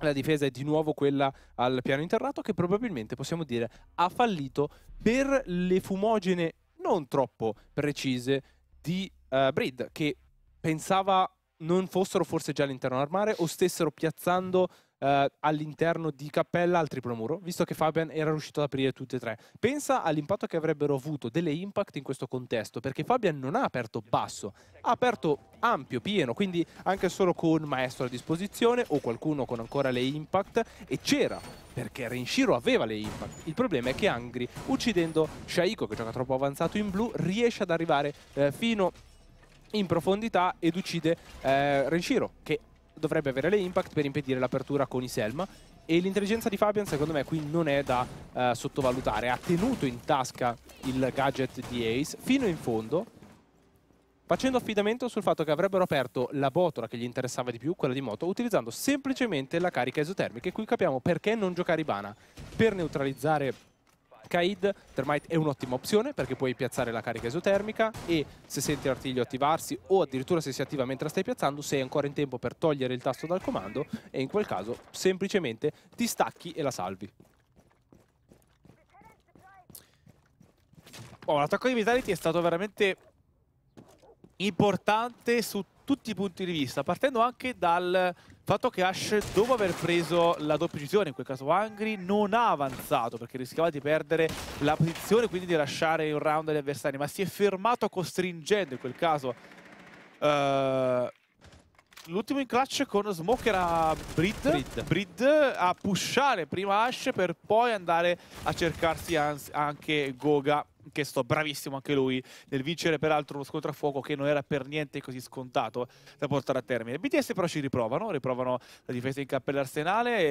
S4: La difesa è di nuovo quella al piano interrato che probabilmente possiamo dire ha fallito per le fumogene non troppo precise di uh, Breed che pensava non fossero forse già all'interno dell'armare o stessero piazzando eh, all'interno di Cappella al triplo muro, visto che Fabian era riuscito ad aprire tutte e tre. Pensa all'impatto che avrebbero avuto delle impact in questo contesto, perché Fabian non ha aperto basso, ha aperto ampio, pieno, quindi anche solo con Maestro a disposizione o qualcuno con ancora le impact e c'era, perché Renshiro aveva le impact. Il problema è che Angry, uccidendo Shaiko, che gioca troppo avanzato in blu, riesce ad arrivare eh, fino in profondità ed uccide eh, Renshiro, che dovrebbe avere le impact per impedire l'apertura con i Selma. e l'intelligenza di Fabian secondo me qui non è da uh, sottovalutare ha tenuto in tasca il gadget di Ace fino in fondo facendo affidamento sul fatto che avrebbero aperto la botola che gli interessava di più, quella di moto, utilizzando semplicemente la carica esotermica e qui capiamo perché non giocare Ibana. per neutralizzare Kaid Thermite è un'ottima opzione perché puoi piazzare la carica esotermica e se senti l'artiglio attivarsi o addirittura se si attiva mentre stai piazzando sei ancora in tempo per togliere il tasto dal comando e in quel caso semplicemente ti stacchi e la salvi.
S3: Oh, l'attacco di Vitality è stato veramente importante su tutti i punti di vista, partendo anche dal fatto che Ash, dopo aver preso la doppia decisione, in quel caso Angry, non ha avanzato perché rischiava di perdere la posizione, quindi di lasciare un round agli avversari, ma si è fermato costringendo in quel caso. Uh, L'ultimo in clutch con Smoke era Brid, Brid. Brid a pushare prima Ash per poi andare a cercarsi anche Goga che sto bravissimo anche lui nel vincere peraltro uno scontro a fuoco che non era per niente così scontato da portare a termine. BTS però ci riprovano, riprovano la difesa in cappella Arsenale e,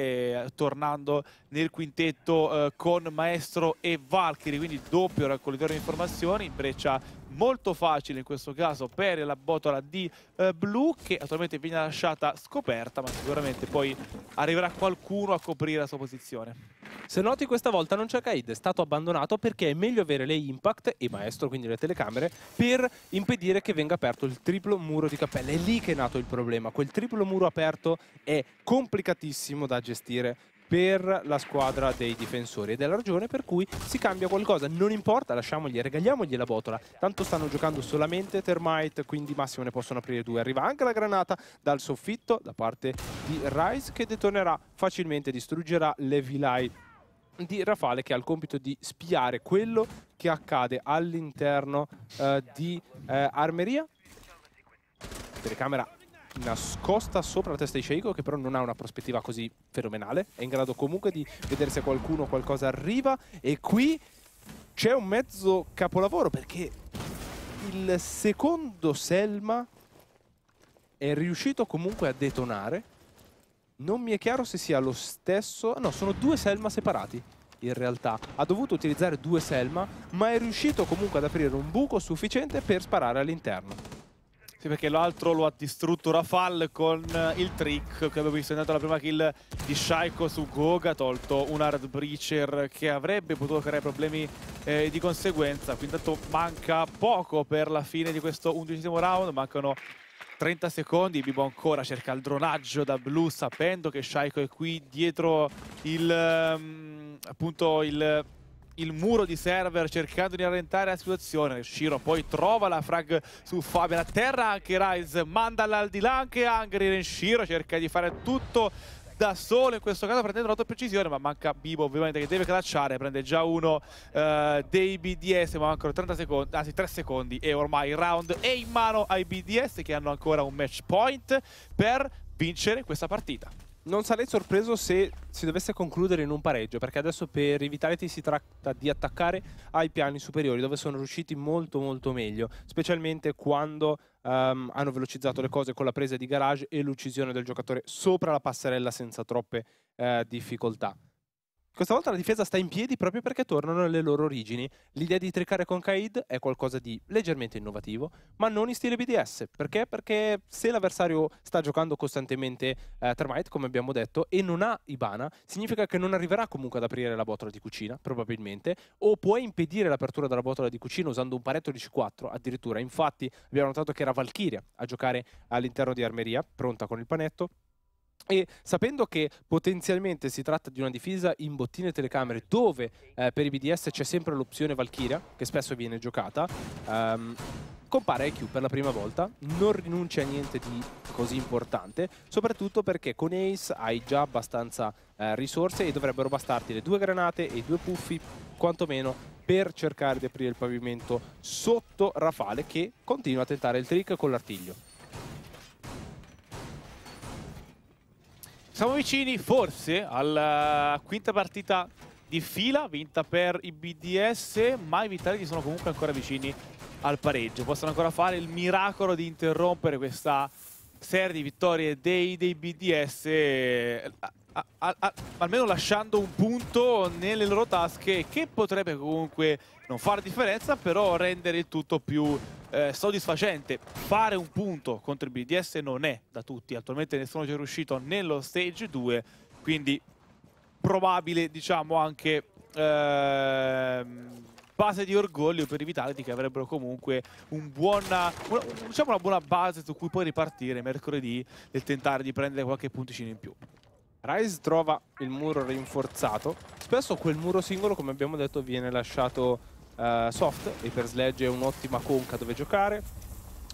S3: eh, tornando nel quintetto eh, con Maestro e Valkyrie, quindi doppio raccoglitore di informazioni in breccia molto facile in questo caso per la botola di eh, blu che attualmente viene lasciata scoperta ma sicuramente poi arriverà qualcuno a coprire la sua posizione.
S4: Se noti questa volta non c'è Kaid, è stato abbandonato perché è meglio avere le impact e maestro, quindi le telecamere, per impedire che venga aperto il triplo muro di cappella. È lì che è nato il problema, quel triplo muro aperto è complicatissimo da gestire per la squadra dei difensori ed è la ragione per cui si cambia qualcosa non importa lasciamogli regaliamogli la botola tanto stanno giocando solamente termite quindi massimo ne possono aprire due arriva anche la granata dal soffitto da parte di Rice che detonerà facilmente distruggerà le vilai di Rafale che ha il compito di spiare quello che accade all'interno eh, di eh, Armeria telecamera nascosta sopra la testa di Sheiko che però non ha una prospettiva così fenomenale è in grado comunque di vedere se qualcuno o qualcosa arriva e qui c'è un mezzo capolavoro perché il secondo Selma è riuscito comunque a detonare non mi è chiaro se sia lo stesso no sono due Selma separati in realtà ha dovuto utilizzare due Selma ma è riuscito comunque ad aprire un buco
S3: sufficiente per sparare all'interno sì, perché l'altro lo ha distrutto Rafal con eh, il trick che avevo visto è intanto la prima kill di Shaiko su Goga, ha tolto un hard breacher che avrebbe potuto creare problemi eh, di conseguenza. Quindi intanto manca poco per la fine di questo undicesimo round, mancano 30 secondi, Bibo ancora cerca il dronaggio da Blue sapendo che Shaiko è qui dietro il, um, appunto il il muro di server cercando di rallentare la situazione. Shiro poi trova la frag su Fabian a terra, anche Rise Manda al di là, anche Angry Renshiro cerca di fare tutto da solo in questo caso prendendo la doppia precisione ma manca Bibo ovviamente che deve clacciare prende già uno eh, dei BDS ma mancano 30 secondi anzi 3 secondi e ormai il round è in mano ai BDS che hanno ancora un match point per vincere questa partita non sarei sorpreso se si dovesse concludere in un pareggio,
S4: perché adesso per i Vitality si tratta di attaccare ai piani superiori, dove sono riusciti molto molto meglio, specialmente quando um, hanno velocizzato le cose con la presa di garage e l'uccisione del giocatore sopra la passerella senza troppe eh, difficoltà. Questa volta la difesa sta in piedi proprio perché tornano alle loro origini. L'idea di trickare con Kaid è qualcosa di leggermente innovativo, ma non in stile BDS. Perché? Perché se l'avversario sta giocando costantemente eh, Termite, come abbiamo detto, e non ha Ibana, significa che non arriverà comunque ad aprire la botola di cucina, probabilmente, o può impedire l'apertura della botola di cucina usando un paretto di C4 addirittura. Infatti abbiamo notato che era Valkyria a giocare all'interno di Armeria, pronta con il panetto, e sapendo che potenzialmente si tratta di una difesa in bottine telecamere dove eh, per i BDS c'è sempre l'opzione Valkyria, che spesso viene giocata, um, compare IQ per la prima volta, non rinuncia a niente di così importante, soprattutto perché con Ace hai già abbastanza eh, risorse e dovrebbero bastarti le due granate e i due puffi, quantomeno per cercare di aprire il pavimento sotto Rafale che continua a tentare il trick con l'artiglio.
S3: Siamo vicini forse alla eh, quinta partita di fila, vinta per i BDS, ma i Vitality sono comunque ancora vicini al pareggio. Possono ancora fare il miracolo di interrompere questa serie di vittorie dei, dei BDS, eh, a, a, a, almeno lasciando un punto nelle loro tasche, che potrebbe comunque non fare differenza, però rendere il tutto più eh, soddisfacente. Fare un punto contro il BDS non è da tutti, attualmente nessuno ci è riuscito nello stage 2, quindi probabile diciamo anche ehm, base di orgoglio per i Vitality che avrebbero comunque un buona, una, diciamo una buona base su cui poi ripartire mercoledì nel tentare di prendere qualche punticino in più. Rise trova il muro rinforzato,
S4: spesso quel muro singolo come abbiamo detto viene lasciato eh, soft e per Sledge è un'ottima conca dove giocare.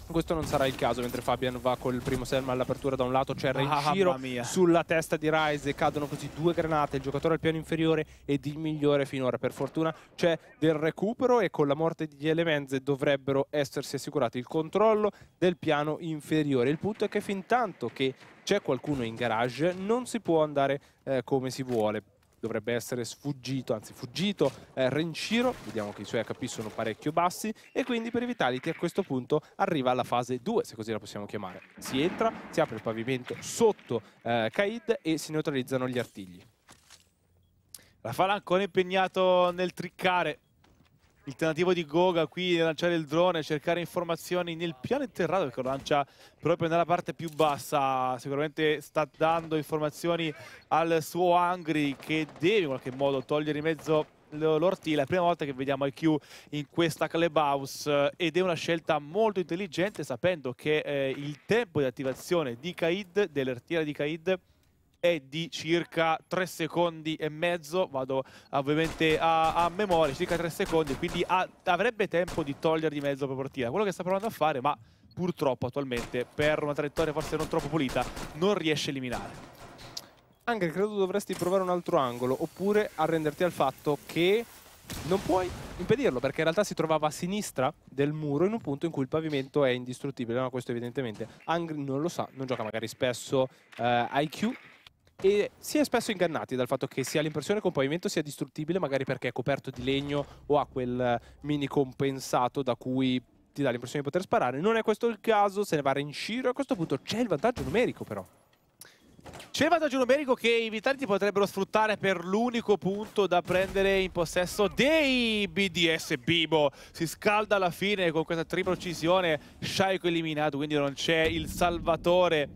S4: Questo non sarà il caso mentre Fabian va col primo Selma all'apertura da un lato c'è il ah, giro sulla testa di Rise cadono così due granate, il giocatore al piano inferiore ed il migliore finora. Per fortuna c'è del recupero e con la morte di Elemenze dovrebbero essersi assicurati il controllo del piano inferiore. Il punto è che fin tanto che c'è qualcuno in garage non si può andare eh, come si vuole dovrebbe essere sfuggito, anzi fuggito eh, Renshiro, vediamo che i suoi HP sono parecchio bassi e quindi per i Vitality a questo punto arriva alla fase 2, se così la possiamo chiamare. Si entra, si apre il pavimento
S3: sotto eh, Kaid e si neutralizzano gli artigli. La Falancone impegnato nel trickare, il tentativo di Goga qui di lanciare il drone, cercare informazioni nel piano interrato perché lo lancia proprio nella parte più bassa, sicuramente sta dando informazioni al suo Angry che deve in qualche modo togliere in mezzo l'Ortila, è la prima volta che vediamo IQ in questa Clubhouse eh, ed è una scelta molto intelligente sapendo che eh, il tempo di attivazione di Kaid, dell'Ortila di Kaid è di circa 3 secondi e mezzo, vado ovviamente a, a memoria, circa 3 secondi, quindi a, avrebbe tempo di togliere di mezzo per partita, quello che sta provando a fare, ma purtroppo attualmente per una traiettoria forse non troppo pulita non riesce a eliminare. Anche credo dovresti provare un altro
S4: angolo, oppure arrenderti al fatto che non puoi impedirlo perché in realtà si trovava a sinistra del muro in un punto in cui il pavimento è indistruttibile, no, questo evidentemente Angry non lo sa, non gioca magari spesso eh, IQ e si è spesso ingannati dal fatto che si ha l'impressione che un pavimento sia distruttibile magari perché è coperto di legno o ha quel eh, mini compensato da cui ti dà l'impressione di poter sparare. Non è questo il caso, se ne va a Renshiro. A questo punto c'è il vantaggio numerico però.
S3: C'è il vantaggio numerico che i Vitality potrebbero sfruttare per l'unico punto da prendere in possesso dei BDS Bibo. Si scalda alla fine con questa tripla uccisione, Shaiko eliminato, quindi non c'è il salvatore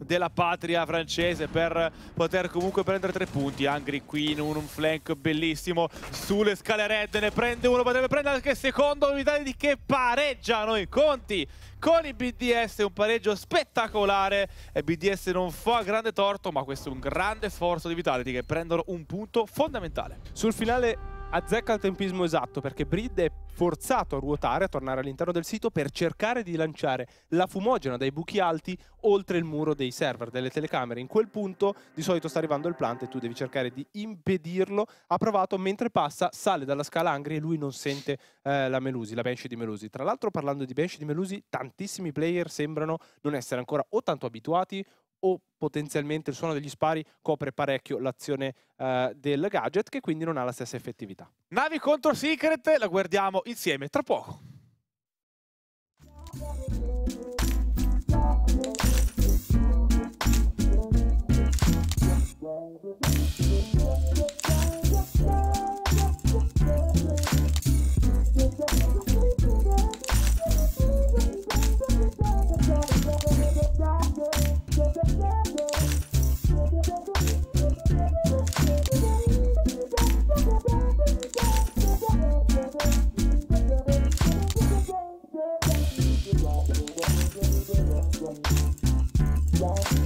S3: della patria francese per poter comunque prendere tre punti Angry Queen un, un flank bellissimo sulle scale red ne prende uno potrebbe prendere anche il secondo Vitali di che pareggiano i conti con i BDS un pareggio spettacolare e BDS non fa grande torto ma questo è un grande sforzo di Vitality che prendono un punto fondamentale
S4: sul finale azzecca il tempismo esatto perché Brid è forzato a ruotare, a tornare all'interno del sito per cercare di lanciare la fumogena dai buchi alti oltre il muro dei server, delle telecamere. In quel punto di solito sta arrivando il plant e tu devi cercare di impedirlo. Ha provato, mentre passa sale dalla scala Angry e lui non sente eh, la Melusi, la bench di Melusi. Tra l'altro parlando di bench di Melusi, tantissimi player sembrano non essere ancora o tanto abituati o potenzialmente il suono degli spari copre parecchio l'azione eh, del gadget che
S3: quindi non ha la stessa effettività. Navi contro Secret, la guardiamo insieme tra poco. Thank wall.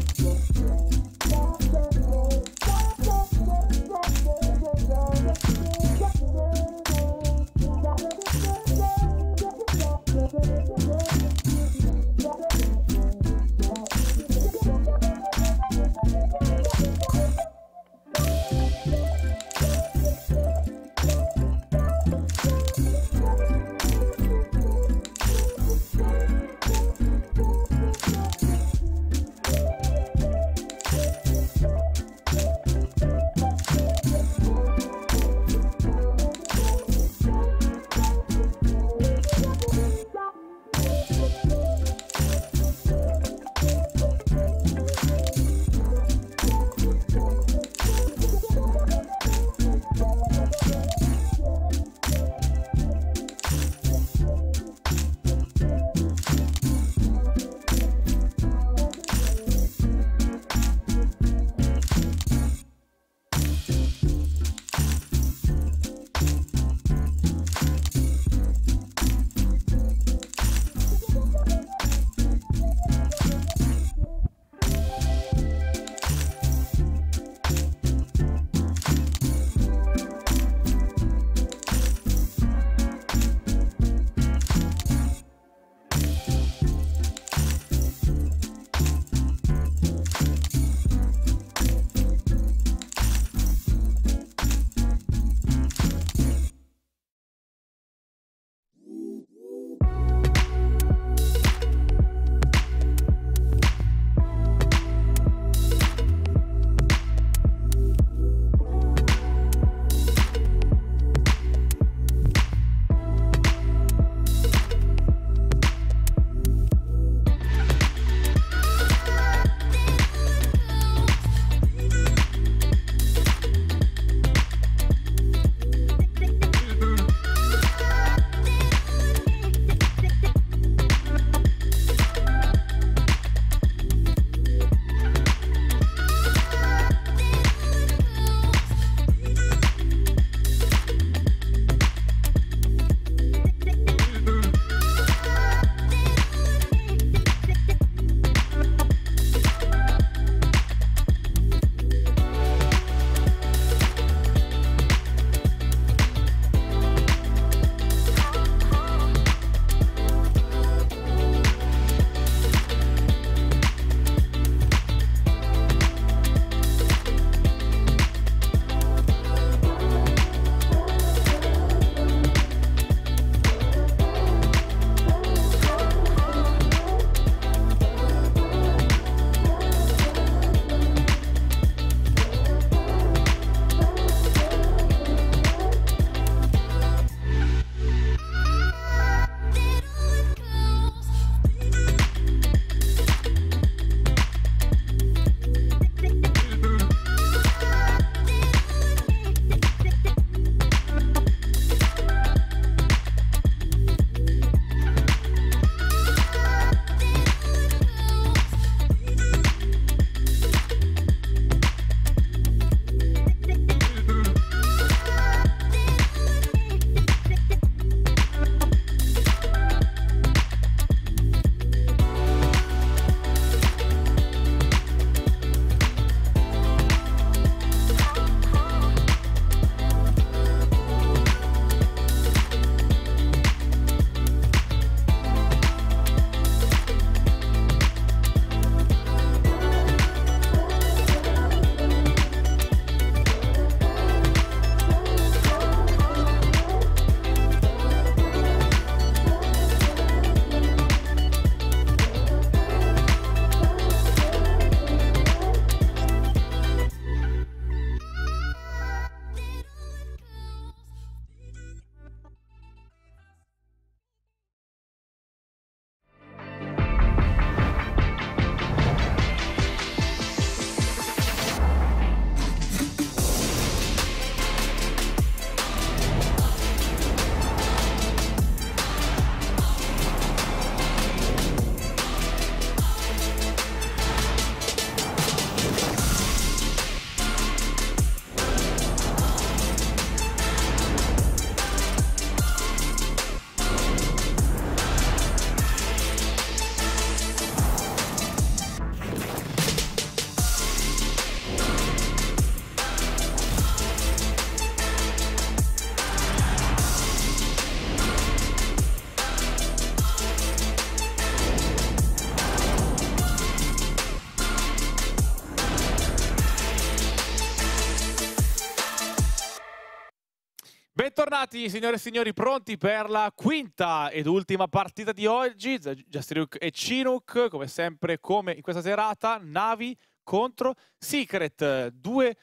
S3: Bentornati signore e signori, pronti per la quinta ed ultima partita di oggi. Jastriuk e Chinook, come sempre, come in questa serata, Navi contro Secret. Due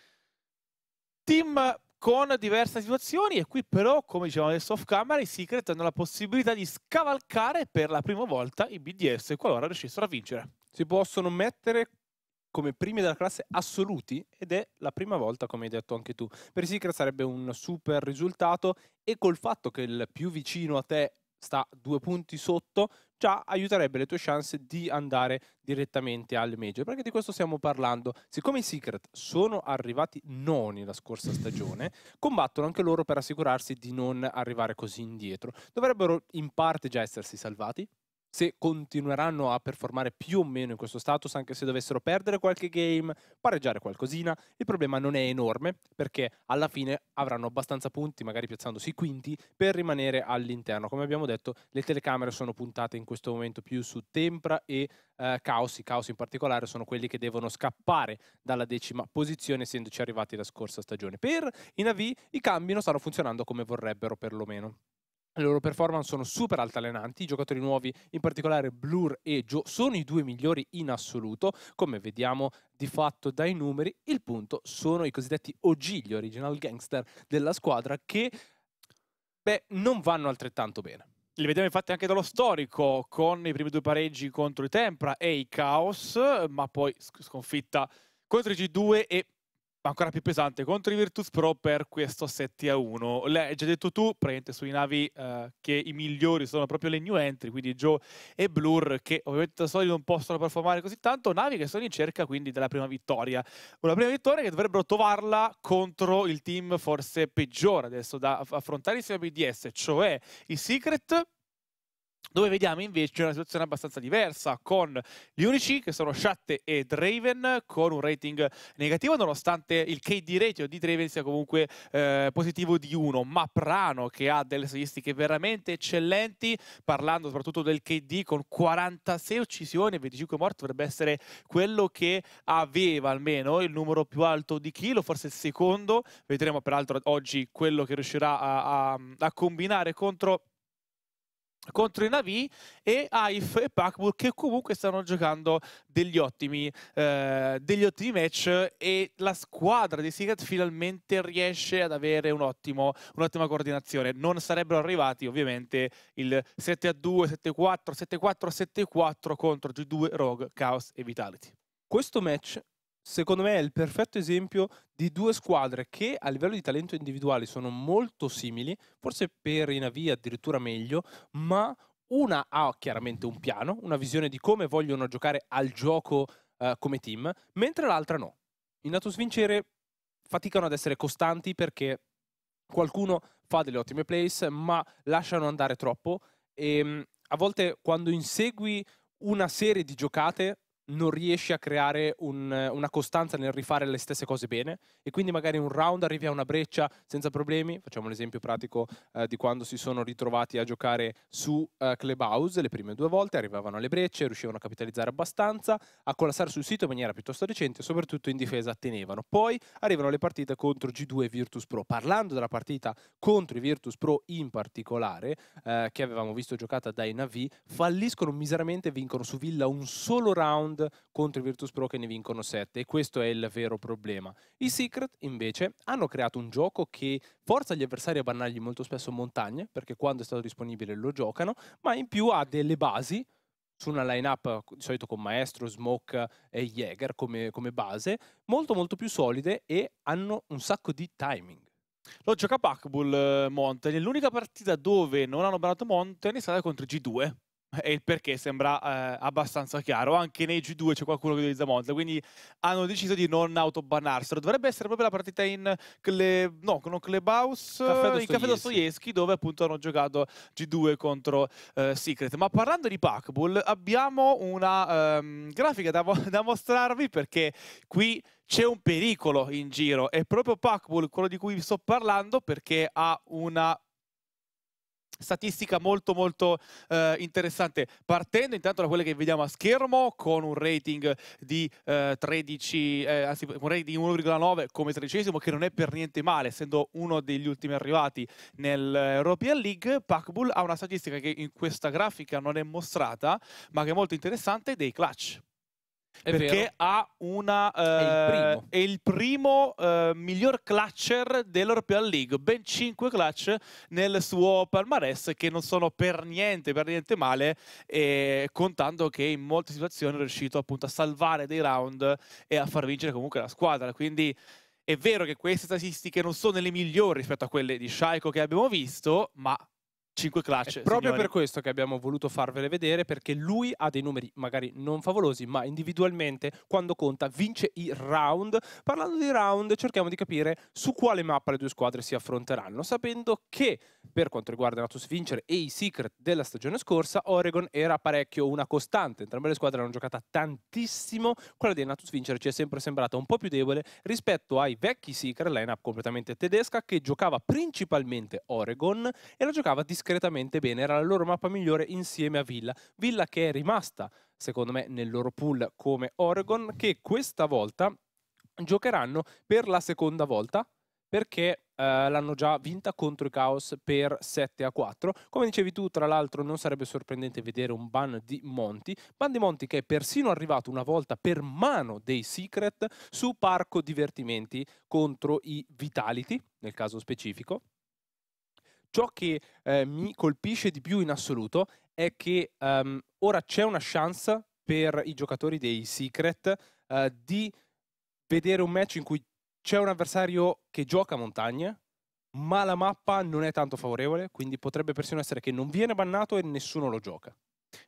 S3: team con diverse situazioni e qui però, come dicevamo adesso off camera, i Secret hanno la possibilità di scavalcare per la prima volta i BDS qualora riuscissero a vincere. Si possono mettere
S4: come primi della classe assoluti ed è la prima volta, come hai detto anche tu. Per i Secret sarebbe un super risultato e col fatto che il più vicino a te sta due punti sotto, già aiuterebbe le tue chance di andare direttamente al major, perché di questo stiamo parlando. Siccome i Secret sono arrivati noni la scorsa stagione, combattono anche loro per assicurarsi di non arrivare così indietro. Dovrebbero in parte già essersi salvati, se continueranno a performare più o meno in questo status, anche se dovessero perdere qualche game, pareggiare qualcosina, il problema non è enorme perché alla fine avranno abbastanza punti, magari piazzandosi quinti, per rimanere all'interno. Come abbiamo detto, le telecamere sono puntate in questo momento più su Tempra e eh, Caos, i Caos in particolare sono quelli che devono scappare dalla decima posizione essendoci arrivati la scorsa stagione. Per i Navi i cambi non stanno funzionando come vorrebbero perlomeno le loro performance sono super altalenanti, i giocatori nuovi, in particolare Blur e Joe, sono i due migliori in assoluto, come vediamo di fatto dai numeri, il punto sono i cosiddetti OG, gli original gangster della
S3: squadra, che beh, non vanno altrettanto bene. Li vediamo infatti anche dallo storico, con i primi due pareggi contro i Tempra e i Chaos, ma poi sconfitta contro i G2 e ancora più pesante contro i Virtus Pro per questo 7 a 1. L'hai già detto tu, praticamente sui navi eh, che i migliori sono proprio le new entry, quindi Joe e Blur, che ovviamente da soli non possono performare così tanto, navi che sono in cerca quindi della prima vittoria. Una prima vittoria che dovrebbero trovarla contro il team forse peggiore adesso da affrontare insieme a BDS, cioè i Secret dove vediamo invece una situazione abbastanza diversa con gli unici che sono Shatte e Draven con un rating negativo nonostante il KD ratio di Draven sia comunque eh, positivo di 1 ma Prano che ha delle statistiche veramente eccellenti parlando soprattutto del KD con 46 uccisioni e 25 morti dovrebbe essere quello che aveva almeno il numero più alto di Kilo forse il secondo vedremo peraltro oggi quello che riuscirà a, a, a combinare contro contro i Navi e Aif e Pakbur che comunque stanno giocando degli ottimi, eh, degli ottimi match e la squadra di Sigat finalmente riesce ad avere un ottimo, un'ottima coordinazione. Non sarebbero arrivati ovviamente il 7 a 2, 7 a 4, 7 a 4, 7 a 4 contro G2, Rogue, Chaos e Vitality. Questo match
S4: secondo me è il perfetto esempio di due squadre che a livello di talento individuale sono molto simili, forse per Inavi addirittura meglio, ma una ha chiaramente un piano, una visione di come vogliono giocare al gioco eh, come team, mentre l'altra no. I Natus Vincere faticano ad essere costanti perché qualcuno fa delle ottime plays, ma lasciano andare troppo e ehm, a volte quando insegui una serie di giocate non riesci a creare un, una costanza nel rifare le stesse cose bene e quindi magari un round arrivi a una breccia senza problemi, facciamo l'esempio pratico eh, di quando si sono ritrovati a giocare su eh, Clubhouse le prime due volte, arrivavano alle brecce, riuscivano a capitalizzare abbastanza, a collassare sul sito in maniera piuttosto decente, soprattutto in difesa tenevano. Poi arrivano le partite contro G2 e Virtus Pro. Parlando della partita contro i Virtus Pro in particolare, eh, che avevamo visto giocata dai Navi, falliscono miseramente, e vincono su Villa un solo round round contro i Virtus Pro che ne vincono 7 e questo è il vero problema. I Secret invece hanno creato un gioco che forza gli avversari a bannargli molto spesso montagne perché quando è stato disponibile lo giocano, ma in più ha delle basi su una lineup di solito con Maestro, Smoke e Jäger come,
S3: come base, molto molto più solide e hanno un sacco di timing. Lo gioca Packbull eh, Mountain, l'unica partita dove non hanno bannato Mountain è stata contro G2, e il perché sembra eh, abbastanza chiaro. Anche nei G2 c'è qualcuno che utilizza Monza, quindi hanno deciso di non autobannarselo. Dovrebbe essere proprio la partita in Cle... no, non Clubhouse, in Caffè Dostoevsky, dove appunto hanno giocato G2 contro eh, Secret. Ma parlando di Packbull, abbiamo una ehm, grafica da, mo *laughs* da mostrarvi perché qui c'è un pericolo in giro. È proprio Packbull quello di cui vi sto parlando perché ha una statistica molto molto eh, interessante partendo intanto da quelle che vediamo a schermo con un rating di eh, 13 eh, anzi un rating di 1,9 come tredicesimo che non è per niente male essendo uno degli ultimi arrivati nell'European League Pakbull ha una statistica che in questa grafica non è mostrata ma che è molto interessante dei clutch è perché vero. ha una eh, è il primo, eh, miglior clutcher dell'European League ben 5 clutch nel suo palmarès che non sono per niente per niente male eh, contando che in molte situazioni è riuscito appunto a salvare dei round e a far vincere comunque la squadra quindi è vero che queste statistiche non sono le migliori rispetto a quelle di Shaiko che abbiamo visto, ma 5 clutch. È proprio signori. per questo che abbiamo voluto farvele
S4: vedere, perché lui ha dei numeri magari non favolosi, ma individualmente quando conta vince i round. Parlando di round, cerchiamo di capire su quale mappa le due squadre si affronteranno, sapendo che per quanto riguarda Natus vincere e i secret della stagione scorsa, Oregon era parecchio una costante. Entrambe le squadre hanno giocata tantissimo. Quella di Natus vincere ci è sempre sembrata un po' più debole rispetto ai vecchi secret, lineup completamente tedesca, che giocava principalmente Oregon e la giocava discretamente discretamente bene, era la loro mappa migliore insieme a Villa. Villa che è rimasta, secondo me, nel loro pool come Oregon, che questa volta giocheranno per la seconda volta, perché Uh, l'hanno già vinta contro i Chaos per 7 a 4. Come dicevi tu, tra l'altro, non sarebbe sorprendente vedere un ban di Monti. Ban di Monti che è persino arrivato una volta per mano dei Secret su Parco Divertimenti contro i Vitality, nel caso specifico ciò che eh, mi colpisce di più in assoluto è che um, ora c'è una chance per i giocatori dei Secret uh, di vedere un match in cui c'è un avversario che gioca montagne, ma la mappa non è tanto favorevole, quindi potrebbe persino essere che non viene bannato e nessuno lo gioca.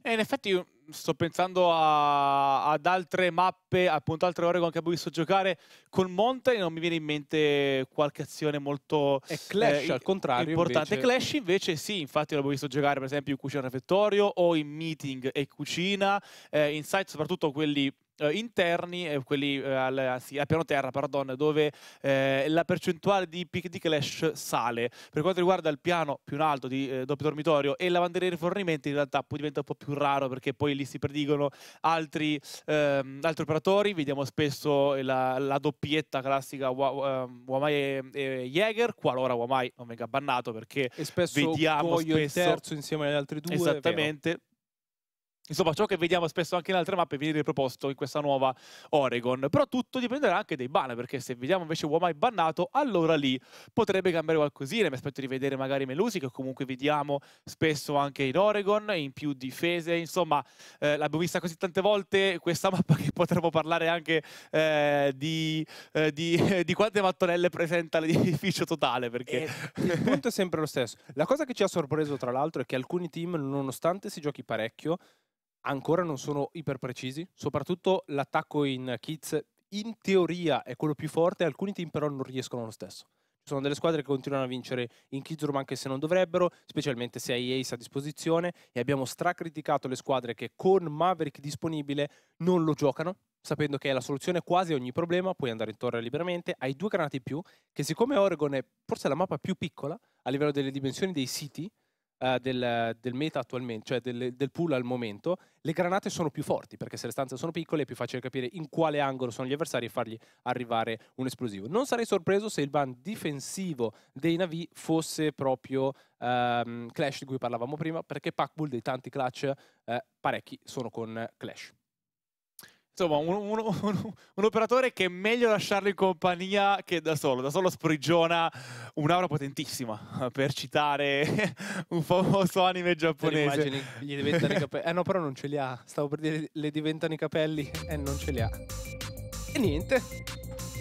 S3: E eh, in effetti io sto pensando a, ad altre mappe, appunto altre Oregon che abbiamo visto giocare con Mountain e non mi viene in mente qualche azione molto e Clash eh, al contrario importante. Invece. Clash invece sì, infatti l'abbiamo visto giocare per esempio in cucina e refettorio o in meeting e cucina, eh, in site soprattutto quelli eh, interni, eh, quelli eh, al, sì, al, piano terra, pardon, dove eh, la percentuale di pick di clash sale. Per quanto riguarda il piano più in alto di eh, doppio dormitorio e lavanderia e rifornimenti, in realtà poi diventa un po' più raro perché poi lì si predicono altri, ehm, altri operatori. Vediamo spesso la, la doppietta classica ehm, Wamai e, e Jäger, qualora Wamai non venga bannato perché e spesso vediamo spesso... il terzo
S4: insieme agli altri due. Esattamente
S3: Insomma, ciò che vediamo spesso anche in altre mappe viene riproposto in questa nuova Oregon. Però tutto dipenderà anche dai ban, perché se vediamo invece Womai bannato, allora lì potrebbe cambiare qualcosina. Mi aspetto di vedere magari Melusi, che comunque vediamo spesso anche in Oregon, in più difese. Insomma, eh, l'abbiamo vista così tante volte questa *laughs* mappa che potremmo parlare anche eh, di, eh, di, *laughs* di, quante mattonelle presenta l'edificio totale. Perché
S4: eh, il punto è sempre lo stesso. La cosa che ci ha sorpreso, tra l'altro, è che alcuni team, nonostante si giochi parecchio, ancora non sono iper precisi, soprattutto l'attacco in kits in teoria è quello più forte, alcuni team però non riescono lo stesso. Ci sono delle squadre che continuano a vincere in kids room anche se non dovrebbero, specialmente se hai Ace a disposizione e abbiamo stracriticato le squadre che con Maverick disponibile non lo giocano, sapendo che è la soluzione quasi a ogni problema, puoi andare in torre liberamente, hai due granate in più, che siccome Oregon è forse la mappa più piccola a livello delle dimensioni dei siti, uh, del, del, meta attualmente, cioè del, del, pool al momento, le granate sono più forti, perché se le stanze sono piccole è più facile capire in quale angolo sono gli avversari e fargli arrivare un esplosivo. Non sarei sorpreso se il ban difensivo dei navi fosse proprio um, Clash di cui parlavamo prima, perché Packbull dei tanti clutch,
S3: uh, eh, parecchi sono con Clash insomma, un, un, un, un, operatore che è meglio lasciarlo in compagnia che da solo. Da solo sprigiona un'aura potentissima, *laughs* per citare *laughs* un famoso anime giapponese. Te immagini, gli diventano i
S4: capelli. Eh no, però non ce li ha. Stavo per dire, le diventano i capelli e eh, non ce li ha. E niente,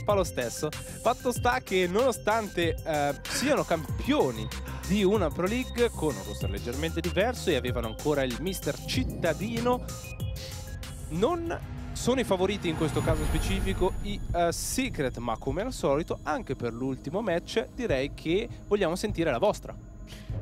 S4: fa lo stesso. Fatto sta che nonostante eh, siano campioni di una Pro League con un roster leggermente diverso e avevano ancora il mister cittadino, non sono i favoriti in questo caso specifico i uh, Secret, ma come al solito anche per l'ultimo match direi che vogliamo
S3: sentire la vostra.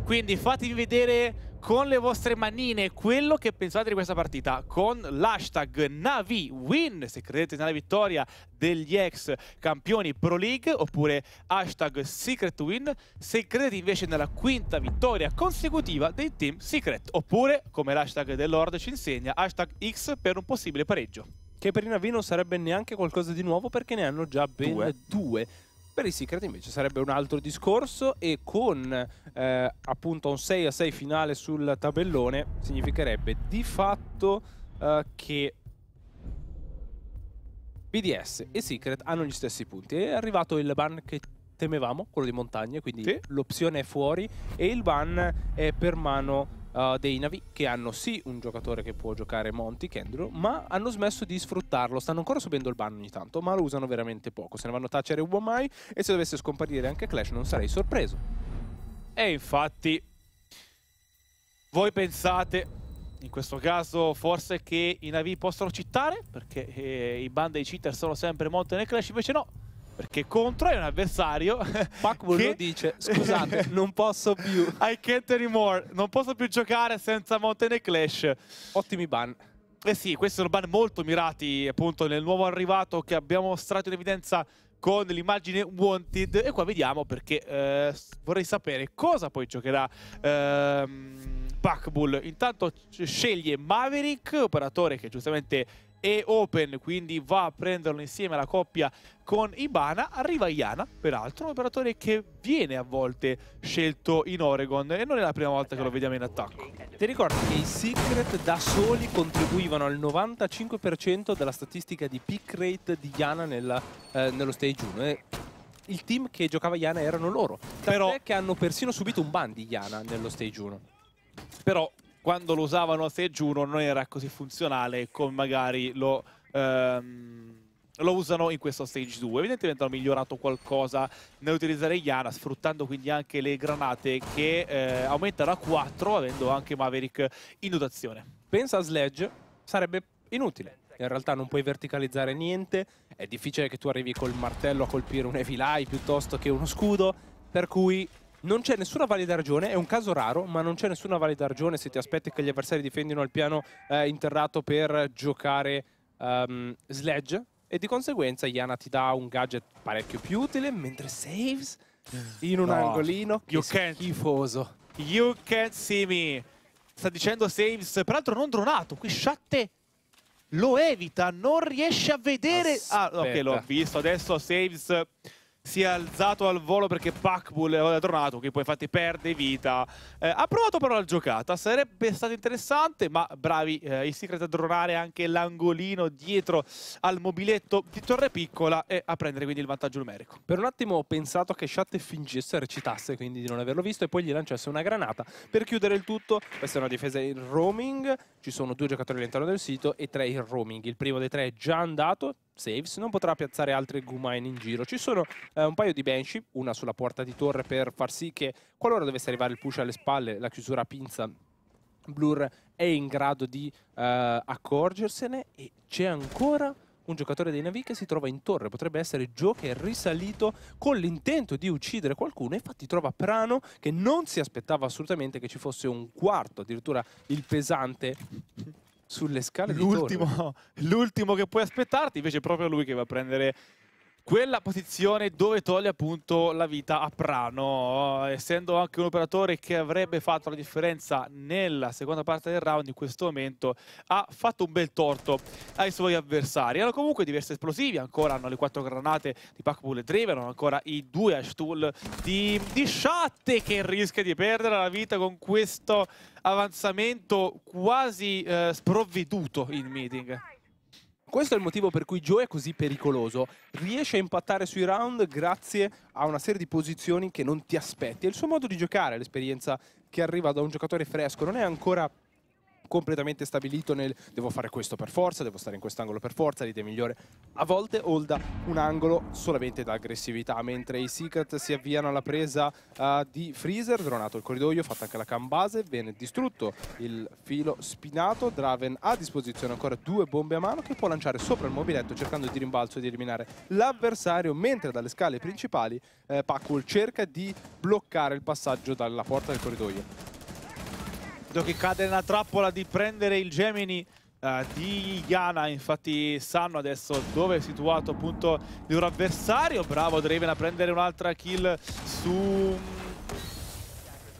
S3: Quindi fatevi vedere con le vostre manine quello che pensate di questa partita con l'hashtag NaviWin se credete nella vittoria degli ex campioni Pro League oppure hashtag SecretWin se credete invece nella quinta vittoria consecutiva dei Team Secret oppure come l'hashtag del Lord ci insegna hashtag X per un possibile pareggio che per i Navi non sarebbe neanche qualcosa di
S4: nuovo perché ne hanno già ben due. due. Per i Secret invece sarebbe un altro discorso e con eh, appunto un 6 a 6 finale sul tabellone significherebbe di fatto eh, che BDS e Secret hanno gli stessi punti. È arrivato il ban che temevamo, quello di montagne, quindi sì. l'opzione è fuori e il ban è per mano eh, dei Navi che hanno sì un giocatore che può giocare Monty, Kendrew, ma hanno smesso di sfruttarlo, stanno ancora subendo il ban ogni tanto, ma lo usano veramente poco, se ne vanno Thatcher e Womai e se dovesse scomparire anche Clash non sarei sorpreso.
S3: E infatti, voi pensate in questo caso forse che i navi possano cittare perché eh, i ban dei cheater sono sempre molto nel clash invece no perché contro è un avversario *laughs* Pacbull lo dice *laughs* scusate non posso più *laughs* I can't anymore non posso più giocare senza Mountain e Clash ottimi ban eh sì questi sono ban molto mirati appunto nel nuovo arrivato che abbiamo mostrato in evidenza con l'immagine Wanted e qua vediamo perché eh, vorrei sapere cosa poi giocherà ehm, Pac Bull. Intanto sceglie Maverick, operatore che giustamente e Open, quindi va a prenderlo insieme alla coppia con Ibana, arriva Iana, peraltro, un operatore che viene a volte scelto in Oregon e non è la prima volta che lo vediamo in attacco. Ti ricordi che i Secret
S4: da soli contribuivano al 95% della statistica di pick rate di Iana nella, eh, nello stage 1? Eh? il team che giocava Iana erano loro, tant'è Però... che hanno
S3: persino subito un ban di Iana nello stage 1. Però quando lo usavano a 6 giuro non era così funzionale come magari lo, ehm, lo usano in questo stage 2 evidentemente hanno migliorato qualcosa nell'utilizzare Yana sfruttando quindi anche le granate che eh, aumentano a 4 avendo anche Maverick in dotazione
S4: pensa a Sledge sarebbe inutile in realtà non puoi verticalizzare niente è difficile che tu arrivi col martello a colpire un Evilai piuttosto che uno scudo per cui non c'è nessuna valida ragione, è un caso raro, ma non c'è nessuna valida ragione se ti aspetti che gli avversari difendino il piano eh, interrato per giocare um, sledge e di conseguenza Yana ti dà un gadget parecchio più utile, mentre saves in un no. angolino
S3: che è schifoso. You can't see me. Sta dicendo saves, peraltro non dronato, qui Shatte lo evita, non riesce a vedere... Aspetta. Ah, ok, l'ho visto adesso, saves si è alzato al volo perché Pacbull è tornato, che poi infatti perde vita. Eh, ha provato però la giocata, sarebbe stato interessante, ma bravi eh, i Secret a dronare anche l'angolino dietro al mobiletto di Torre Piccola e a prendere quindi il vantaggio numerico. Per un attimo ho pensato che Shat fingesse, recitasse quindi
S4: di non averlo visto e poi gli lanciasse una granata. Per chiudere il tutto, questa è una difesa in roaming, ci sono due giocatori all'interno del sito e tre in roaming. Il primo dei tre è già andato, Saves, non potrà piazzare altre Gumain in giro. Ci sono eh, un paio di Banshee, una sulla porta di torre per far sì che qualora dovesse arrivare il push alle spalle, la chiusura a pinza, Blur è in grado di eh, accorgersene e c'è ancora un giocatore dei Navi che si trova in torre, potrebbe essere Joe che è risalito con l'intento di uccidere qualcuno, infatti trova Prano che non si aspettava assolutamente che ci fosse un quarto, addirittura il pesante
S3: sulle scale l'ultimo, *laughs* l'ultimo che puoi aspettarti, invece è proprio lui che va a prendere quella posizione dove toglie appunto la vita a Prano, essendo anche un operatore che avrebbe fatto la differenza nella seconda parte del round in questo momento, ha fatto un bel torto ai suoi avversari. Hanno comunque diversi esplosivi, ancora hanno le quattro granate di Pac Bull e Draven, hanno ancora i due Ash Tool di, di Shatte che rischia di perdere la vita con questo avanzamento quasi eh, sprovveduto in meeting.
S4: Questo è il motivo per cui Joe è così pericoloso. Riesce a impattare sui round grazie a una serie di posizioni che non ti aspetti. È il suo modo di giocare, l'esperienza che arriva da un giocatore fresco. Non è ancora completamente stabilito nel devo fare questo per forza, devo stare in quest'angolo per forza, l'idea migliore. A volte holda un angolo solamente da aggressività, mentre i Secret si avviano alla presa uh, di Freezer, dronato il corridoio, fatta anche la cam base, viene distrutto il filo spinato, Draven ha a disposizione ancora due bombe a mano che può lanciare sopra il mobiletto cercando di rimbalzo e di eliminare l'avversario, mentre dalle scale principali eh, Pacul cerca di bloccare il
S3: passaggio dalla porta del corridoio che cade nella trappola di prendere il Gemini eh, di Yana. Infatti sanno adesso dove è situato appunto il loro avversario. Bravo Draven a prendere un'altra kill su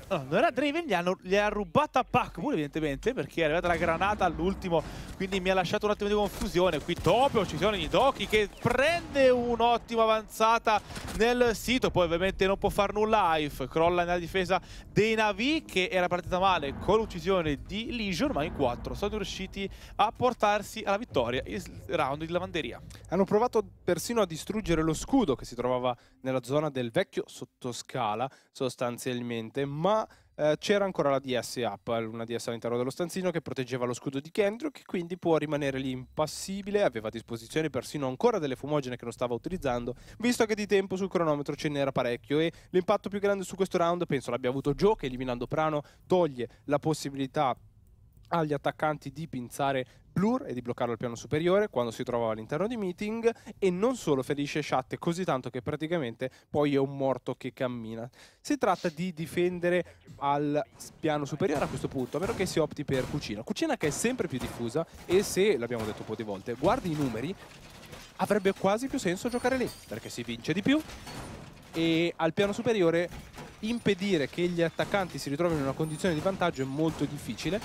S3: allora Draven gli, hanno, gli ha rubata Pac pure evidentemente perché è arrivata la granata all'ultimo quindi mi ha lasciato un attimo di confusione qui dopo uccisione di Doki che prende un'ottima avanzata nel sito poi ovviamente non può far nulla Life crolla nella difesa dei Navi che era partita male con l'uccisione di Legion ma in quattro sono riusciti a portarsi alla vittoria il round di lavanderia
S4: hanno provato persino a distruggere lo scudo che si trovava nella zona del vecchio sottoscala sostanzialmente ma eh, c'era ancora la DS up, una DS all'interno dello stanzino che proteggeva lo scudo di Kendrick, quindi può rimanere lì impassibile, aveva a disposizione persino ancora delle fumogene che non stava utilizzando, visto che di tempo sul cronometro ce n'era parecchio e l'impatto più grande su questo round penso l'abbia avuto Joe che eliminando Prano toglie la possibilità agli attaccanti di pinzare Blur e di bloccarlo al piano superiore quando si trovava all'interno di Meeting e non solo ferisce Shatte così tanto che praticamente poi è un morto che cammina. Si tratta di difendere al piano superiore a questo punto, a meno che si opti per Cucina. Cucina che è sempre più diffusa e se, l'abbiamo detto un po' di volte, guardi i numeri, avrebbe quasi più senso giocare lì, perché si vince di più e al piano superiore impedire che gli attaccanti si ritrovino in una condizione di vantaggio è molto difficile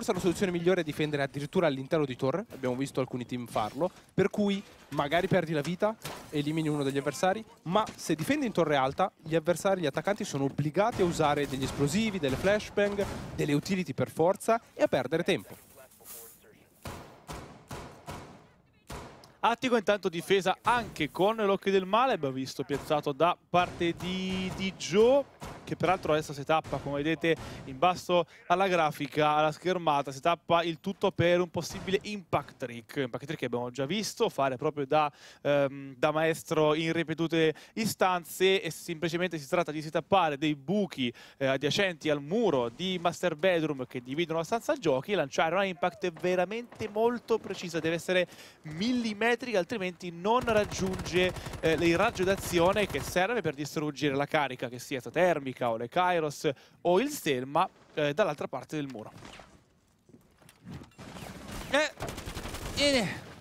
S4: forse la soluzione migliore è difendere addirittura all'interno di torre, abbiamo visto alcuni team farlo, per cui magari perdi la vita, elimini uno degli avversari, ma se difendi in torre alta, gli avversari, gli attaccanti sono obbligati a usare degli esplosivi, delle flashbang, delle utility per forza e a perdere
S3: tempo. Attico intanto difesa anche con l'occhio del male, abbiamo visto piazzato da parte di, di Joe, che peraltro adesso si tappa, come vedete in basso alla grafica, alla schermata, si tappa il tutto per un possibile impact trick, impact trick che abbiamo già visto fare proprio da, ehm, da maestro in ripetute istanze e semplicemente si tratta di si tappare dei buchi eh, adiacenti al muro di master bedroom che dividono la stanza giochi e lanciare una impact veramente molto precisa, deve essere millimetrica parametriche, altrimenti non raggiunge eh, il raggio d'azione che serve per distruggere la carica, che sia esotermica o le Kairos o il Selma, eh, dall'altra parte del muro.
S5: Eh, eh.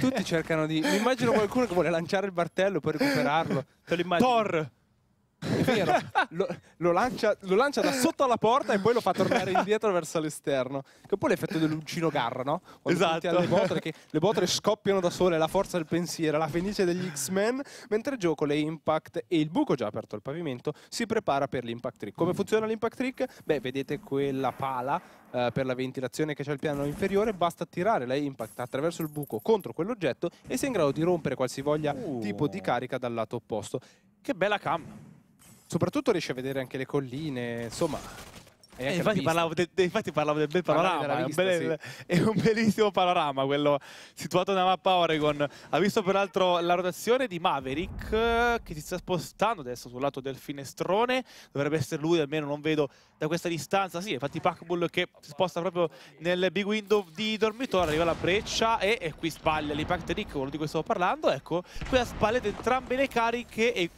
S4: Tutti cercano di... Mi immagino qualcuno che vuole lanciare il martello per recuperarlo. Te lo immagino. Thor! È vero, lo, lo, lancia, lo, lancia, da sotto alla porta e poi lo fa tornare indietro verso l'esterno. Che è un po' l'effetto dell'uncino garra, no? Quando esatto. alle botole, che le botole scoppiano da sole, la forza del pensiero, la fenice degli X-Men, mentre gioco le Impact e il buco già aperto al pavimento si prepara per l'Impact Trick. Come funziona l'Impact Trick? Beh, vedete quella pala eh, per la ventilazione che c'è al piano inferiore, basta tirare la Impact attraverso il buco contro quell'oggetto e sei in grado di rompere qualsivoglia uh. tipo di carica dal lato opposto. Che bella cam! soprattutto riesci a vedere anche le colline, insomma... Eh, infatti, parlavo de,
S3: de, infatti, parlavo del bel panorama, è, un bel, sì. è, un bellissimo panorama quello situato nella mappa Oregon. Ha visto peraltro la rotazione di Maverick che si sta spostando adesso sul lato del finestrone, dovrebbe essere lui, almeno non vedo da questa distanza. Sì, infatti Pacbull che si sposta proprio nel big window di dormitorio, arriva la breccia e, e qui spaglia l'impact Rick, quello di cui stavo parlando. Ecco, qui a spalle di entrambe le cariche e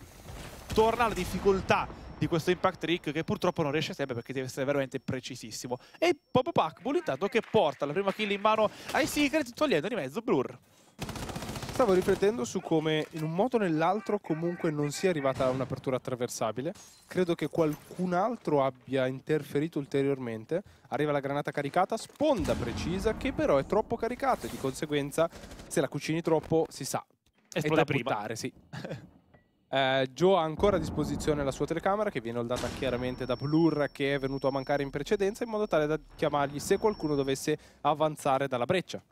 S3: torna alla difficoltà di questo impact trick che purtroppo non riesce sempre perché deve essere veramente precisissimo. E Bobo Pakbull intanto che porta la prima kill in mano ai Secret togliendo di mezzo Blur.
S4: Stavo riflettendo su come in un modo o nell'altro comunque non sia arrivata un'apertura attraversabile. Credo che qualcun altro abbia interferito ulteriormente. Arriva la granata caricata, sponda precisa che però è troppo caricata e di conseguenza se la cucini troppo si sa.
S3: Esplode è da prima. buttare, sì. *laughs*
S4: Eh, Joe ha ancora a disposizione la sua telecamera che viene holdata chiaramente da Blur che è venuto a mancare in precedenza in modo tale da chiamargli se qualcuno dovesse avanzare dalla breccia.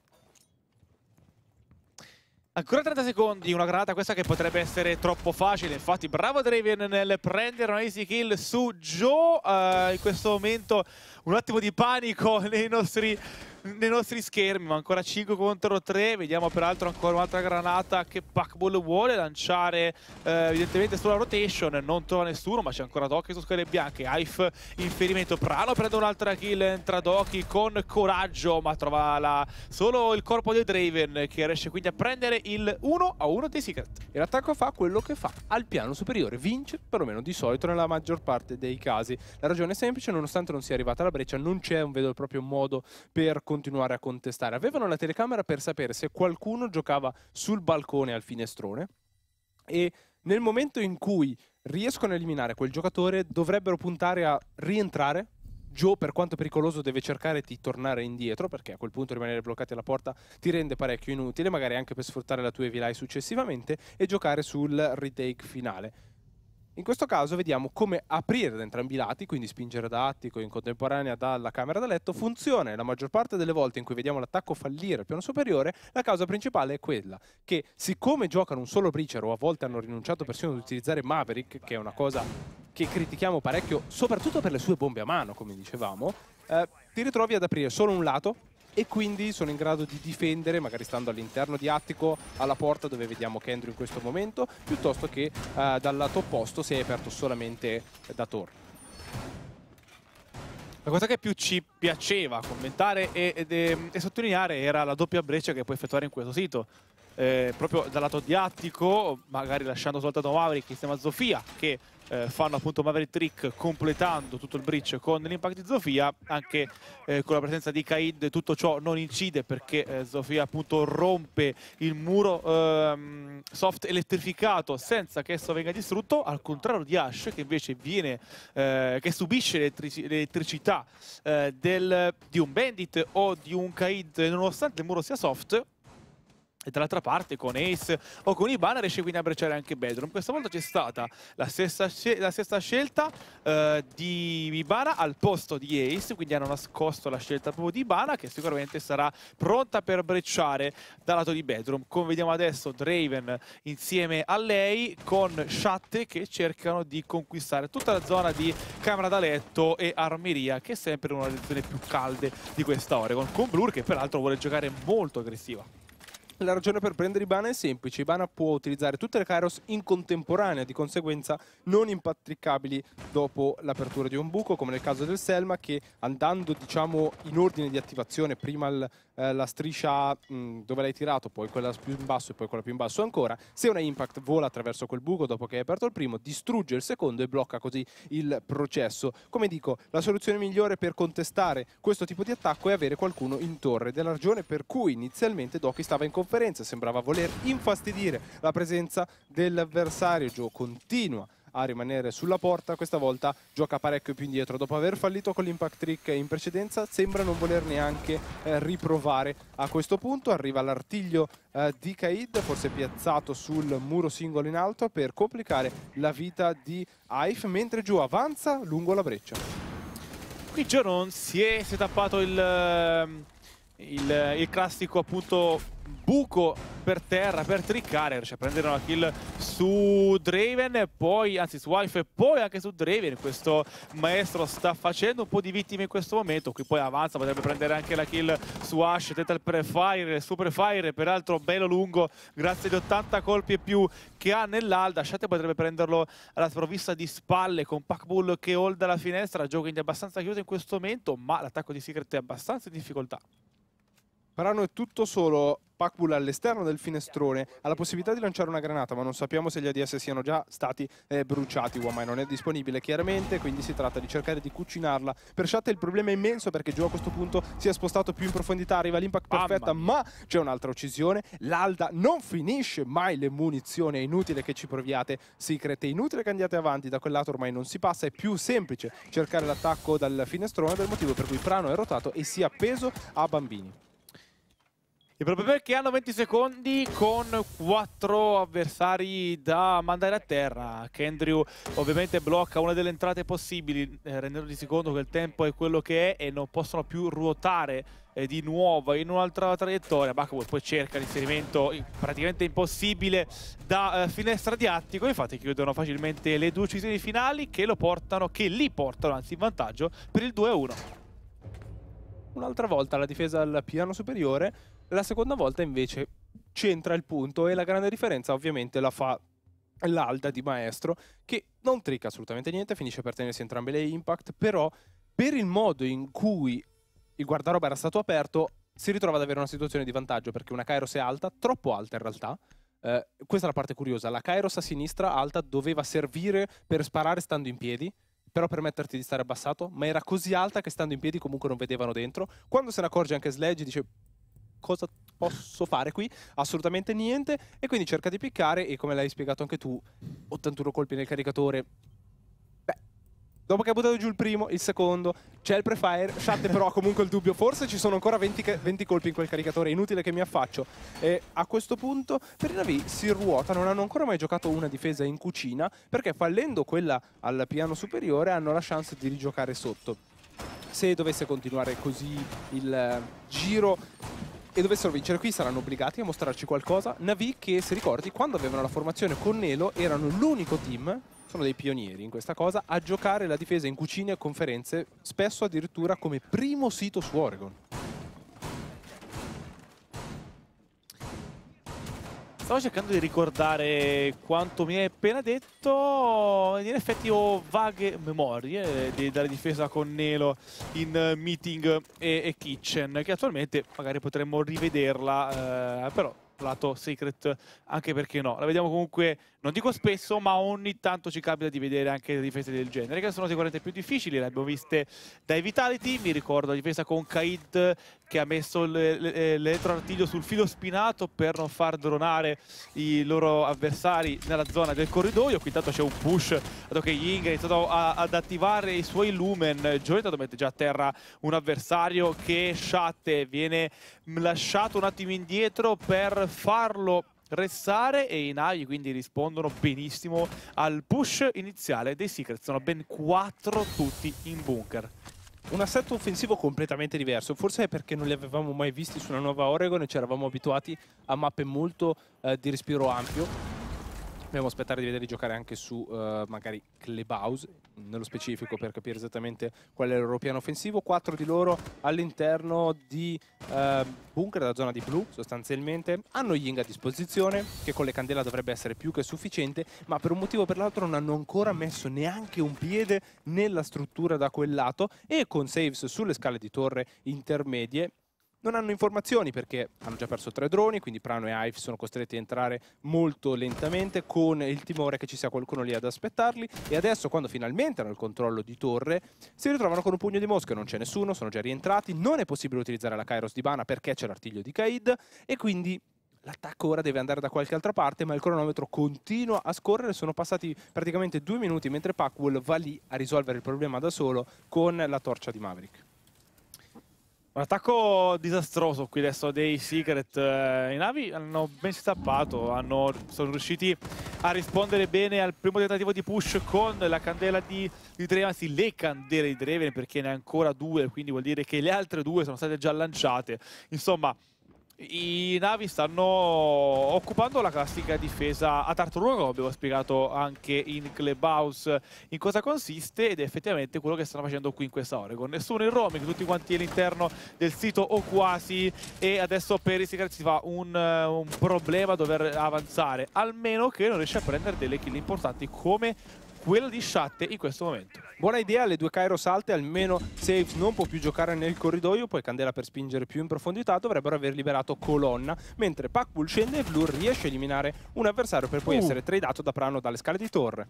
S3: Ancora 30 secondi, una granata questa che potrebbe essere troppo facile, infatti bravo Draven nel prendere una easy kill su Joe, uh, in questo momento un attimo di panico *laughs* nei nostri nei nostri schermi, ma ancora 5 contro 3, vediamo peraltro ancora un'altra granata che Pacball vuole lanciare eh, evidentemente sulla rotation, non trova nessuno, ma c'è ancora Doki su scale bianche, Haif in ferimento, Prano prende un'altra kill, entra Doki con coraggio, ma trova la... solo il corpo di Draven che riesce quindi a prendere il 1 a 1 dei Secret. E l'attacco fa quello che fa al piano superiore,
S4: vince perlomeno di solito nella maggior parte dei casi. La ragione è semplice, nonostante non sia arrivata la breccia, non c'è un vero e proprio modo per continuare a contestare. Avevano la telecamera per sapere se qualcuno giocava sul balcone al finestrone e nel momento in cui riescono a eliminare quel giocatore dovrebbero puntare a rientrare Joe, per quanto pericoloso, deve cercare di tornare indietro, perché a quel punto rimanere bloccati alla porta ti rende parecchio inutile, magari anche per sfruttare la tua EVI successivamente, e giocare sul retake finale. In questo caso vediamo come aprire da entrambi i lati, quindi spingere da attico in contemporanea dalla camera da letto, mm. funziona. La maggior parte delle volte in cui vediamo l'attacco fallire al piano superiore, la causa principale è quella che siccome giocano un solo Breacher o a volte hanno rinunciato persino ad utilizzare Maverick, che è una cosa che critichiamo parecchio, soprattutto per le sue bombe a mano, come dicevamo, eh, ti ritrovi ad aprire solo un lato e quindi sono in grado di difendere magari stando all'interno di Attico alla porta dove vediamo Kendrew in questo momento piuttosto che eh, dal lato opposto
S3: se è aperto solamente da torre la cosa che più ci piaceva commentare e, e, ehm, e sottolineare era la doppia breccia che puoi effettuare in questo sito eh, proprio dal lato di Attico magari lasciando soltanto Maverick insieme a Sofia che eh, fanno appunto Maverick Trick completando tutto il bridge con l'impact di Zofia, anche eh, con la presenza di Kaid tutto ciò non incide perché eh, Zofia appunto rompe il muro ehm, soft elettrificato senza che esso venga distrutto, al contrario di Ash che invece viene, eh, che subisce l'elettricità eh, del, di un Bandit o di un Kaid nonostante il muro sia soft e dall'altra parte con Ace o con Ibana riesce quindi a brecciare anche Bedroom. Questa volta c'è stata la stessa, scel la stessa scelta eh, di Ibana al posto di Ace, quindi hanno nascosto la scelta proprio di Ibana che sicuramente sarà pronta per brecciare dal lato di Bedroom. Come vediamo adesso Draven insieme a lei con Shatte che cercano di conquistare tutta la zona di camera da letto e armeria che è sempre una delle zone più calde di questa Oregon, con Blur che peraltro vuole giocare molto aggressiva.
S5: La
S4: ragione per prendere Ibana è semplice, Ibana può utilizzare tutte le Kairos in contemporanea, di conseguenza non impatricabili dopo l'apertura di un buco, come nel caso del Selma che andando diciamo in ordine di attivazione, prima il, eh, la striscia mh, mm, dove l'hai tirato, poi quella più in basso e poi quella più in basso ancora, se una Impact vola attraverso quel buco dopo che hai aperto il primo, distrugge il secondo e blocca così il processo. Come dico, la soluzione migliore per contestare questo tipo di attacco è avere qualcuno in torre, della ragione per cui inizialmente Doki stava in confusione conferenza sembrava voler infastidire la presenza dell'avversario. Gio continua a rimanere sulla porta, questa volta gioca parecchio più indietro. Dopo aver fallito con l'impact trick in precedenza, sembra non voler neanche eh, riprovare. A questo punto arriva l'artiglio eh, di Kaid, forse piazzato sul muro singolo in alto, per complicare la vita di Aif, mentre giù avanza lungo la breccia.
S3: Qui Gio non si è, si è tappato il, ehm, il, il classico appunto buco per terra per triccare, riesce a prendere una kill su Draven, poi, anzi su Wife e poi anche su Draven, questo maestro sta facendo un po' di vittime in questo momento, qui poi avanza, potrebbe prendere anche la kill su Ash, tenta il prefire, il suo prefire peraltro bello lungo, grazie agli 80 colpi e più che ha nell'Alda, Shate potrebbe prenderlo alla sprovvista di spalle con Pac-Bull che holda la finestra, gioco quindi abbastanza chiuso in questo momento, ma l'attacco di Secret è abbastanza in difficoltà.
S4: Parano è tutto solo Pakbul all'esterno del finestrone, ha la possibilità di lanciare una granata, ma non sappiamo se gli ADS siano già stati eh, bruciati, Uomai non è disponibile chiaramente, quindi si tratta di cercare di cucinarla. Per Shatta il problema è immenso perché Joe a questo punto si è spostato più in profondità, arriva l'impact perfetta, ma c'è un'altra uccisione, l'Alda non finisce mai le munizioni, è inutile che ci proviate Secret, è inutile che andiate avanti, da quel lato ormai non si passa, è più semplice cercare l'attacco dal finestrone, del motivo per cui Prano è rotato e si è appeso a bambini.
S3: E proprio perché hanno 20 secondi con quattro avversari da mandare a terra. Kendrew ovviamente blocca una delle entrate possibili, eh, rendendosi conto che il tempo è quello che è e non possono più ruotare eh, di nuovo in un'altra traiettoria. Bakwood poi cerca l'inserimento praticamente impossibile da eh, finestra di attico. Infatti chiudono facilmente le due uccisioni finali che lo portano, che li portano anzi in vantaggio per il 2-1.
S4: Un'altra volta la difesa al piano superiore la seconda volta invece c'entra il punto e la grande differenza ovviamente la fa l'alda di maestro che non tricca assolutamente niente, finisce per tenersi entrambe le impact, però per il modo in cui il guardaroba era stato aperto si ritrova ad avere una situazione di vantaggio perché una Kairos è alta, troppo alta in realtà. Eh, questa è la parte curiosa, la Kairos a sinistra alta doveva servire per sparare stando in piedi, però permetterti di stare abbassato, ma era così alta che stando in piedi comunque non vedevano dentro. Quando se ne accorge anche Sledge dice cosa posso fare qui? Assolutamente niente. E quindi cerca di piccare e come l'hai spiegato anche tu, 81 colpi nel caricatore. Beh, dopo che ha buttato giù il primo, il secondo, c'è il prefire, Shad però ha comunque il dubbio, forse ci sono ancora 20, 20 colpi in quel caricatore, è inutile che mi affaccio. E a questo punto per i navi si ruota, non hanno ancora mai giocato una difesa in cucina, perché fallendo quella al piano superiore hanno la chance di rigiocare sotto. Se dovesse continuare così il eh, giro e dovessero vincere qui saranno obbligati a mostrarci qualcosa. Navi che, se ricordi, quando avevano la formazione con Nelo erano l'unico team, sono dei pionieri in questa cosa, a giocare la difesa in cucine e conferenze, spesso addirittura come primo
S3: sito su Oregon. Stavo cercando di ricordare quanto mi hai appena detto. In effetti ho vaghe memorie eh, di dare difesa con Nelo in eh, Meeting e, e Kitchen, che attualmente magari potremmo rivederla, eh, però lato Secret anche perché no. La vediamo comunque non dico spesso, ma ogni tanto ci capita di vedere anche difese del genere, che sono sicuramente più difficili, le abbiamo viste dai Vitality, mi ricordo la difesa con Kaid che ha messo l'elettroartiglio sul filo spinato per non far dronare i loro avversari nella zona del corridoio, qui intanto c'è un push, dato che Ying è iniziato ad attivare i suoi lumen, Giorgio mette già a terra un avversario che sciatte, viene lasciato un attimo indietro per farlo ressare e i navi quindi rispondono benissimo al push iniziale dei Secret. Sono ben 4 tutti in bunker. Un assetto offensivo
S4: completamente diverso, forse è perché non li avevamo mai visti sulla nuova Oregon e ci eravamo abituati a mappe molto eh, di respiro ampio, Dobbiamo aspettare di vederli giocare anche su uh, magari Clubhouse, nello specifico per capire esattamente qual è il loro piano offensivo. Quattro di loro all'interno di uh, bunker, della zona di blu sostanzialmente. Hanno Ying a disposizione, che con le candela dovrebbe essere più che sufficiente, ma per un motivo o per l'altro non hanno ancora messo neanche un piede nella struttura da quel lato e con saves sulle scale di torre intermedie non hanno informazioni perché hanno già perso tre droni, quindi Prano e Hive sono costretti a entrare molto lentamente con il timore che ci sia qualcuno lì ad aspettarli e adesso quando finalmente hanno il controllo di torre si ritrovano con un pugno di mosche, non c'è nessuno, sono già rientrati, non è possibile utilizzare la Kairos di Bana perché c'è l'artiglio di Kaid e quindi l'attacco ora deve andare da qualche altra parte, ma il cronometro continua a scorrere, sono passati praticamente due minuti mentre Packwell va lì a risolvere il problema da solo con la torcia di Maverick.
S3: Un attacco disastroso qui adesso dei Secret. Eh, I navi hanno ben stappato, hanno, sono riusciti a rispondere bene al primo tentativo di push con la candela di, di Draven, anzi le candele di Draven perché ne ha ancora due, quindi vuol dire che le altre due sono state già lanciate. Insomma, i navi stanno occupando la classica difesa a tartaruga, come abbiamo spiegato anche in Clubhouse, in cosa consiste ed è effettivamente quello che stanno facendo qui in questa Oregon. Nessuno in roaming, tutti quanti all'interno del sito o quasi e adesso per i Secret si fa un, un problema dover avanzare, almeno che non riesce a prendere delle kill importanti come quella di Shatte in questo momento.
S4: Buona idea, le due Cairo salte, almeno Saves non può più giocare nel corridoio, poi Candela per spingere più in profondità dovrebbero aver liberato Colonna, mentre Pakbull scende e Blur riesce a eliminare un avversario per poi uh. essere tradato da Prano dalle scale di torre.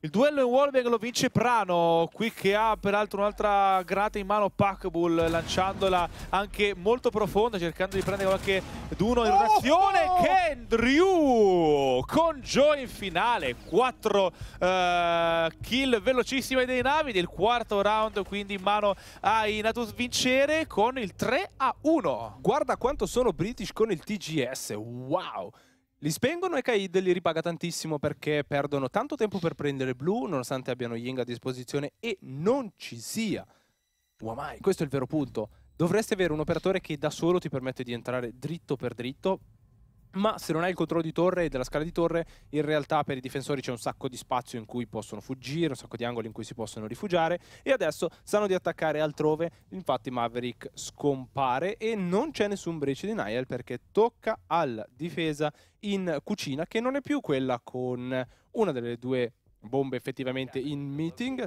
S4: Il duello
S3: in wallbang lo vince Prano, qui che ha peraltro un'altra grata in mano Packbull lanciandola anche molto profonda, cercando di prendere qualche d'uno in oh, rotazione. Oh! Kendrew con Joe in finale, 4 uh, eh, kill velocissime dei navi del quarto round, quindi in mano ai Inatus vincere con il 3 a 1.
S4: Guarda quanto sono British con il TGS, wow! Li spengono e Kaid li ripaga tantissimo perché perdono tanto tempo per prendere blu, nonostante abbiano Ying a disposizione e non ci sia. Wamai, questo è il vero punto. Dovresti avere un operatore che da solo ti permette di entrare dritto per dritto, ma se non hai il controllo di torre e della scala di torre, in realtà per i difensori c'è un sacco di spazio in cui possono fuggire, un sacco di angoli in cui si possono rifugiare e adesso sanno di attaccare altrove, infatti Maverick scompare e non c'è nessun breach di Niall perché tocca alla difesa in cucina che non è più quella con una delle due bombe effettivamente in meeting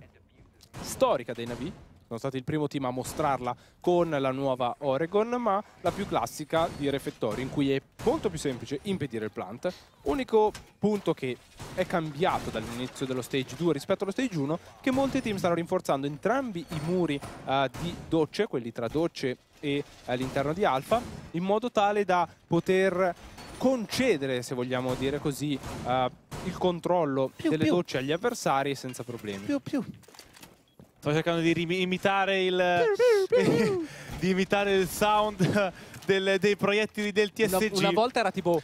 S4: storica dei Navi sono stati il primo team a mostrarla con la nuova Oregon, ma la più classica di refettori, in cui è molto più semplice impedire il plant. Unico punto che è cambiato dall'inizio dello stage 2 rispetto allo stage 1, che molti team stanno rinforzando entrambi i muri uh, di docce, quelli tra docce e all'interno eh, di Alpha, in modo tale da poter concedere, se vogliamo dire così, uh, il controllo più, delle più. docce agli avversari
S3: senza problemi. Più, più. Sto cercando di imitare il, *laughs* di imitare il sound del, dei proiettili del TSG. Una, una volta era tipo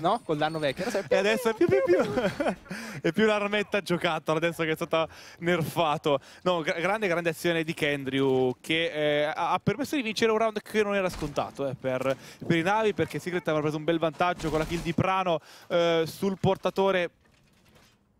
S3: no? Col danno vecchio. E adesso è più, più, più. *laughs* è più l'armetta giocata adesso che è stato nerfato. No, gr grande, grande azione di Kendrew che eh, ha permesso di vincere un round che non era scontato eh, per, per, i navi perché Secret aveva preso un bel vantaggio con la kill di Prano eh, sul portatore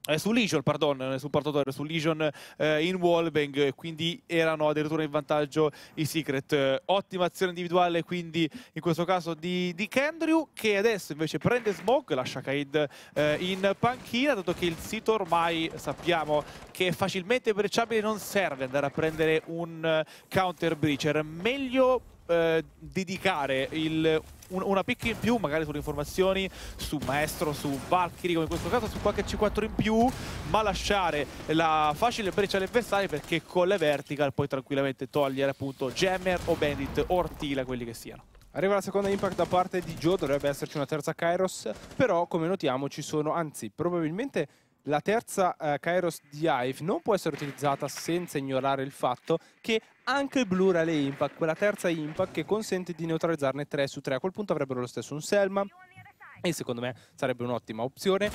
S3: eh, su Legion, pardon, eh, sul portatore, su Legion eh, in Wallbang, eh, quindi erano addirittura in vantaggio i Secret. Eh, ottima azione individuale quindi in questo caso di, di Kendrew che adesso invece prende Smoke, lascia Kaid eh, in panchina, dato che il sito ormai sappiamo che è facilmente brecciabile, non serve andare a prendere un counter breacher, meglio dedicare il un, una picca in più magari sulle informazioni su Maestro, su Valkyrie come in questo caso, su qualche C4 in più ma lasciare la facile breccia agli avversari perché con le vertical puoi tranquillamente togliere appunto Jammer o Bandit o Ortila quelli che siano.
S4: Arriva la seconda impact da parte di Joe, dovrebbe esserci una terza Kairos, però come notiamo ci sono, anzi probabilmente la terza eh, Kairos di Hive non può essere utilizzata senza ignorare il fatto che anche il blu Rally Impact, quella terza Impact che consente di neutralizzarne 3 su 3. A quel punto avrebbero lo stesso un Selma e secondo me sarebbe un'ottima opzione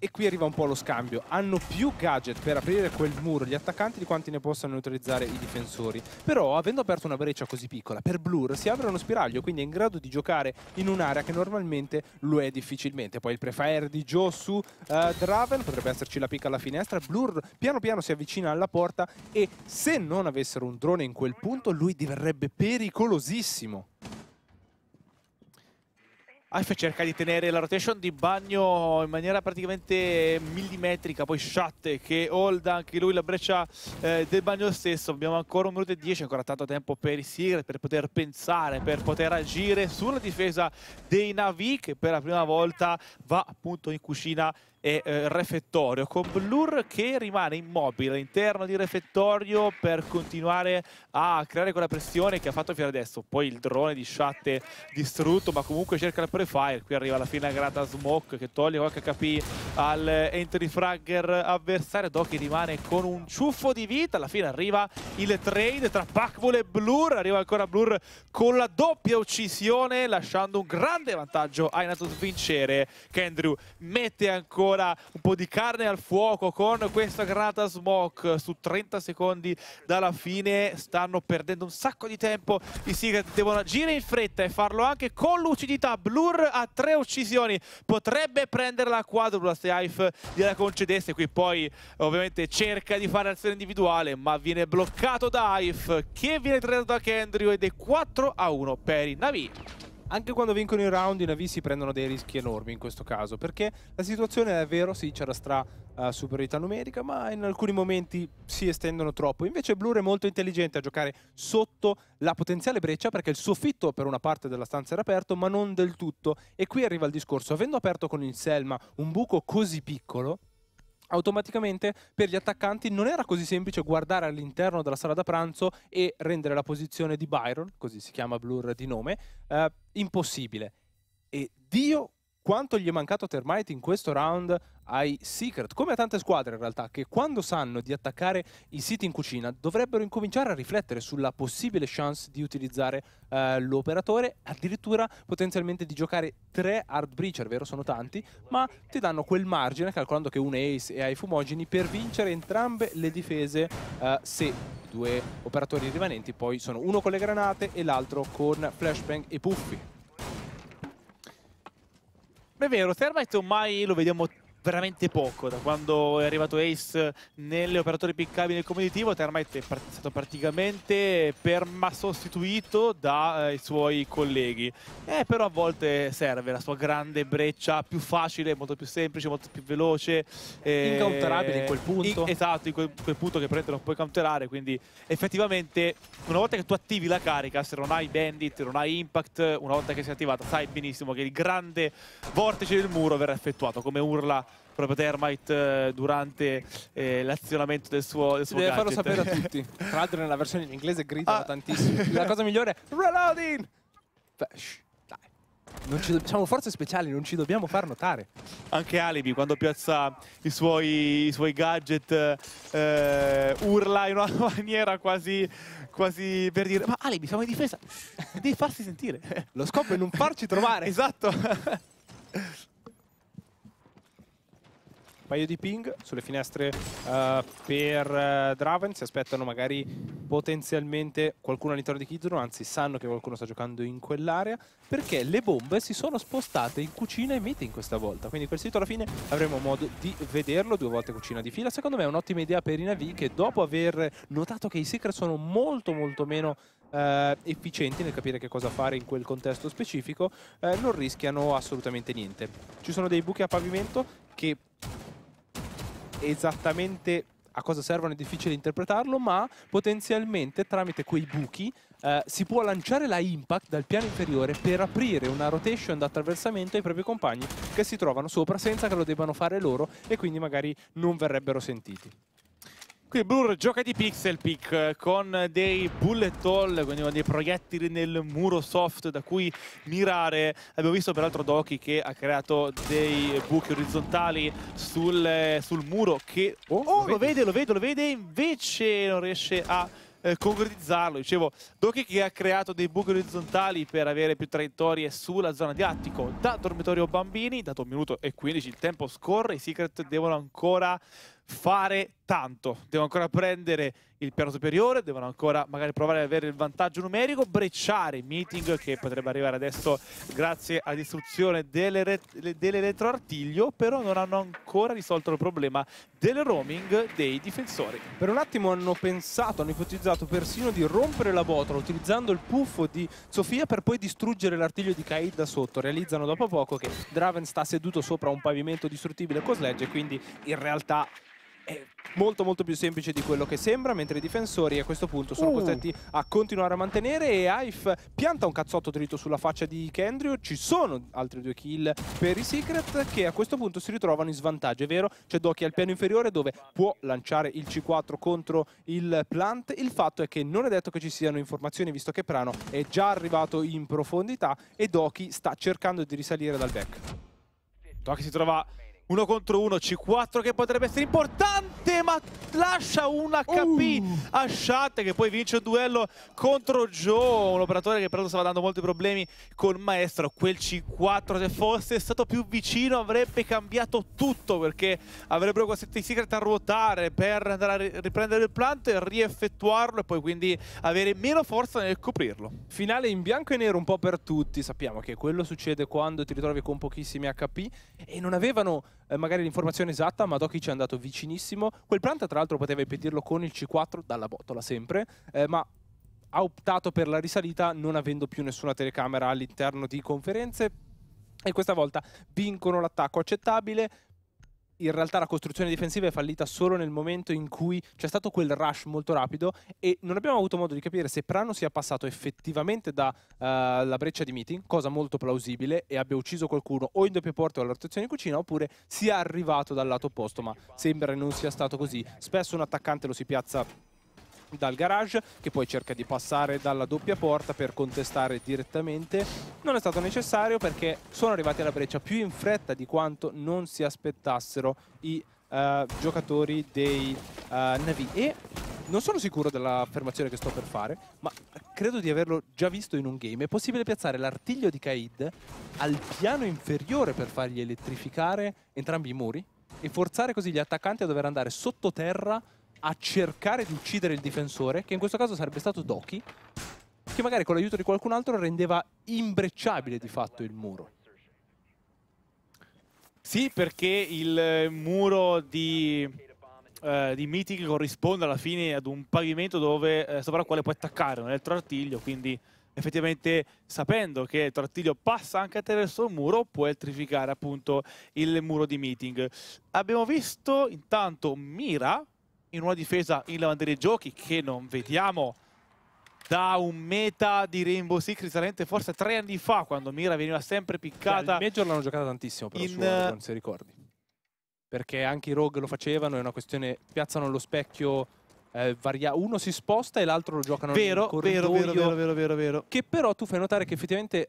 S4: e qui arriva un po' lo scambio. Hanno più gadget per aprire quel muro gli attaccanti di quanti ne possano neutralizzare i difensori. Però, avendo aperto una breccia così piccola, per Blur si apre uno spiraglio, quindi è in grado di giocare in un'area che normalmente lo è difficilmente. Poi il prefire di Joe su uh, eh, Draven, potrebbe esserci la picca alla finestra. Blur piano piano si avvicina alla porta e se non avessero un drone in quel punto, lui diverrebbe pericolosissimo.
S3: AF cerca di tenere la rotation di bagno in maniera praticamente millimetrica, poi Shatte che hold anche lui la breccia eh, del bagno stesso, abbiamo ancora un minuto e dieci, ancora tanto tempo per i Sigret, per poter pensare, per poter agire sulla difesa dei Navi che per la prima volta va appunto in cucina e eh, refettorio con Blur che rimane immobile all'interno di refettorio per continuare a creare quella pressione che ha fatto fino adesso poi il drone di Shatte distrutto ma comunque cerca il prefire qui arriva la fine la granata Smoke che toglie qualche HP al entry fragger avversario Doki rimane con un ciuffo di vita alla fine arriva il trade tra Pacbull e Blur arriva ancora Blur con la doppia uccisione lasciando un grande vantaggio ai Natus vincere che Andrew mette ancora ancora un po' di carne al fuoco con questa granata smoke su 30 secondi dalla fine stanno perdendo un sacco di tempo i Secret devono agire in fretta e farlo anche con lucidità Blur ha tre uccisioni potrebbe prenderla a quadrupla se Hive gliela concedesse qui poi ovviamente cerca di fare azione individuale ma viene bloccato da Hive che viene trattato da Kendrio ed è 4 a 1 per i Navi anche quando vincono i round i Navi si prendono
S4: dei rischi enormi in questo caso, perché la situazione è vero, sì, c'era stra uh, superiorità numerica, ma in alcuni momenti si estendono troppo. Invece Blur è molto intelligente a giocare sotto la potenziale breccia, perché il soffitto per una parte della stanza era aperto, ma non del tutto. E qui arriva il discorso, avendo aperto con il Selma un buco così piccolo, automaticamente per gli attaccanti non era così semplice guardare all'interno della sala da pranzo e rendere la posizione di Byron, così si chiama Blur di nome, eh, impossibile. E Dio quanto gli è mancato Termite in questo round ai Secret, come a tante squadre in realtà, che quando sanno di attaccare i siti in cucina dovrebbero incominciare a riflettere sulla possibile chance di utilizzare eh, l'operatore, addirittura potenzialmente di giocare tre hard breacher, vero sono tanti, ma ti danno quel margine, calcolando che un ace e hai fumogeni, per vincere entrambe le difese eh, se i due operatori rimanenti poi sono uno
S3: con le granate e l'altro con flashbang e puffi. È vero, Termite ormai lo vediamo veramente poco da quando è arrivato Ace nelle operatori piccabili nel comunitivo Termite è stato praticamente sostituito dai eh, suoi colleghi eh, però a volte serve la sua grande breccia più facile, molto più semplice, molto più veloce eh, incautterabile in quel punto in, esatto, in quel, quel punto che prende non puoi counterare quindi effettivamente una volta che tu attivi la carica se non hai bandit, non hai impact una volta che sei attivata sai benissimo che il grande vortice del muro verrà effettuato come urla proprio Termite eh, durante eh, l'azionamento del suo, del suo Deve gadget. farlo sapere a *laughs* tutti. Tra l'altro
S4: nella versione in inglese gridano ah. tantissimo. La cosa migliore è Reloading! Beh, shh, dai.
S3: siamo forze speciali,
S4: non ci dobbiamo far notare.
S3: Anche Alibi, quando piazza i suoi, i suoi gadget, eh, urla in una *laughs* maniera quasi quasi per dire ma Alibi siamo in difesa devi farsi sentire lo scopo è non farci *laughs* trovare esatto
S4: paio di ping sulle finestre uh, per uh, Draven, si aspettano magari potenzialmente qualcuno all'interno di Kidron, anzi sanno che qualcuno sta giocando in quell'area, perché le bombe si sono spostate in cucina e meeting questa volta, quindi quel sito alla fine avremo modo di vederlo due volte cucina di fila, secondo me è un'ottima idea per i Navi che dopo aver notato che i Secret sono molto molto meno Uh, efficienti nel capire che cosa fare in quel contesto specifico, uh, non rischiano assolutamente niente. Ci sono dei buchi a pavimento che esattamente a cosa servono è difficile interpretarlo, ma potenzialmente tramite quei buchi eh, si può lanciare la impact dal piano inferiore per aprire una rotation d'attraversamento ai propri compagni che si trovano sopra senza che lo debbano fare loro e quindi magari non verrebbero sentiti.
S3: Qui Blur gioca di pixel pick eh, con dei bullet hole, quindi dei proiettili nel muro soft da cui mirare. Abbiamo visto peraltro Doki che ha creato dei buchi orizzontali sul, eh, sul muro che... Oh, oh lo, vede. lo vede, lo vede, invece non riesce a eh, concretizzarlo. Dicevo, Doki che ha creato dei buchi orizzontali per avere più traiettorie sulla zona di Attico. Da dormitorio bambini, dato un minuto e 15, il tempo scorre, i Secret devono ancora fare tanto. Devono ancora prendere il piano superiore, devono ancora magari provare ad avere il vantaggio numerico, brecciare Meeting che potrebbe arrivare adesso grazie alla distruzione dell'elettroartiglio, però non hanno ancora risolto il problema del roaming dei difensori. Per un attimo hanno pensato, hanno ipotizzato
S4: persino di rompere la botola utilizzando il puffo di Sofia per poi distruggere l'artiglio di Kaid da sotto. Realizzano dopo poco che Draven sta seduto sopra un pavimento distruttibile con Sledge, quindi in realtà è molto molto più semplice di quello che sembra, mentre i difensori a questo punto sono uh. costretti a continuare a mantenere e Aif pianta un cazzotto dritto sulla faccia di Kendrio, ci sono altri due kill per i Secret che a questo punto si ritrovano in svantaggio, è vero, c'è Doki al piano inferiore dove può lanciare il C4 contro il plant, il fatto è che non è detto che ci siano informazioni visto che Prano è già arrivato in profondità e Doki sta cercando di risalire dal back.
S3: Doki si trova uno contro uno, C4 che potrebbe essere importante, ma lascia un HP uh. a Shat che poi vince un duello contro Joe, un operatore che peraltro stava dando molti problemi col maestro. Quel C4 se fosse stato più vicino avrebbe cambiato tutto perché avrebbero costretto i secret a ruotare per andare a riprendere il plant e rieffettuarlo e poi quindi avere meno forza nel coprirlo.
S4: Finale in bianco e nero un po' per tutti, sappiamo che quello succede quando ti ritrovi con pochissimi HP e non avevano eh, magari l'informazione esatta, ma Doki ci è andato vicinissimo. Quel planta tra l'altro poteva impedirlo con il C4 dalla botola sempre, eh, ma ha optato per la risalita non avendo più nessuna telecamera all'interno di conferenze e questa volta vincono l'attacco accettabile in realtà la costruzione difensiva è fallita solo nel momento in cui c'è stato quel rush molto rapido e non abbiamo avuto modo di capire se Prano sia passato effettivamente dalla eh, uh, breccia di meeting, cosa molto plausibile, e abbia ucciso qualcuno o in doppia porta o alla rotazione di cucina oppure sia arrivato dal lato opposto, ma sembra non sia stato così. Spesso un attaccante lo si piazza dal garage che poi cerca di passare dalla doppia porta per contestare direttamente non è stato necessario perché sono arrivati alla breccia più in fretta di quanto non si aspettassero i uh, giocatori dei uh, eh, Navi e non sono sicuro dell'affermazione che sto per fare ma credo di averlo già visto in un game è possibile piazzare l'artiglio di Kaid al piano inferiore per fargli elettrificare entrambi i muri e forzare così gli attaccanti a dover andare sottoterra a cercare di uccidere il difensore, che in questo caso sarebbe stato Doki, che magari con l'aiuto di qualcun altro rendeva imbrecciabile di fatto il muro.
S3: Sì, perché il eh, muro di, eh, di Mythic corrisponde alla fine ad un pavimento dove, eh, sopra il quale puoi attaccare un altro artiglio, quindi effettivamente sapendo che il trattiglio passa anche attraverso il muro può elettrificare appunto il muro di meeting. Abbiamo visto intanto Mira in una difesa in lavanderia giochi che non vediamo da un meta di Rainbow Six risalente forse tre anni fa quando Mira veniva sempre piccata. Sì, cioè, il Major l'hanno giocata tantissimo però in... su Oregon, eh, se ricordi. Perché anche i Rogue lo facevano, è una questione,
S4: piazzano lo specchio, eh, varia... uno si sposta e l'altro lo giocano vero, nel corridoio. Vero, vero, vero, vero, vero, vero. Che però tu fai notare che effettivamente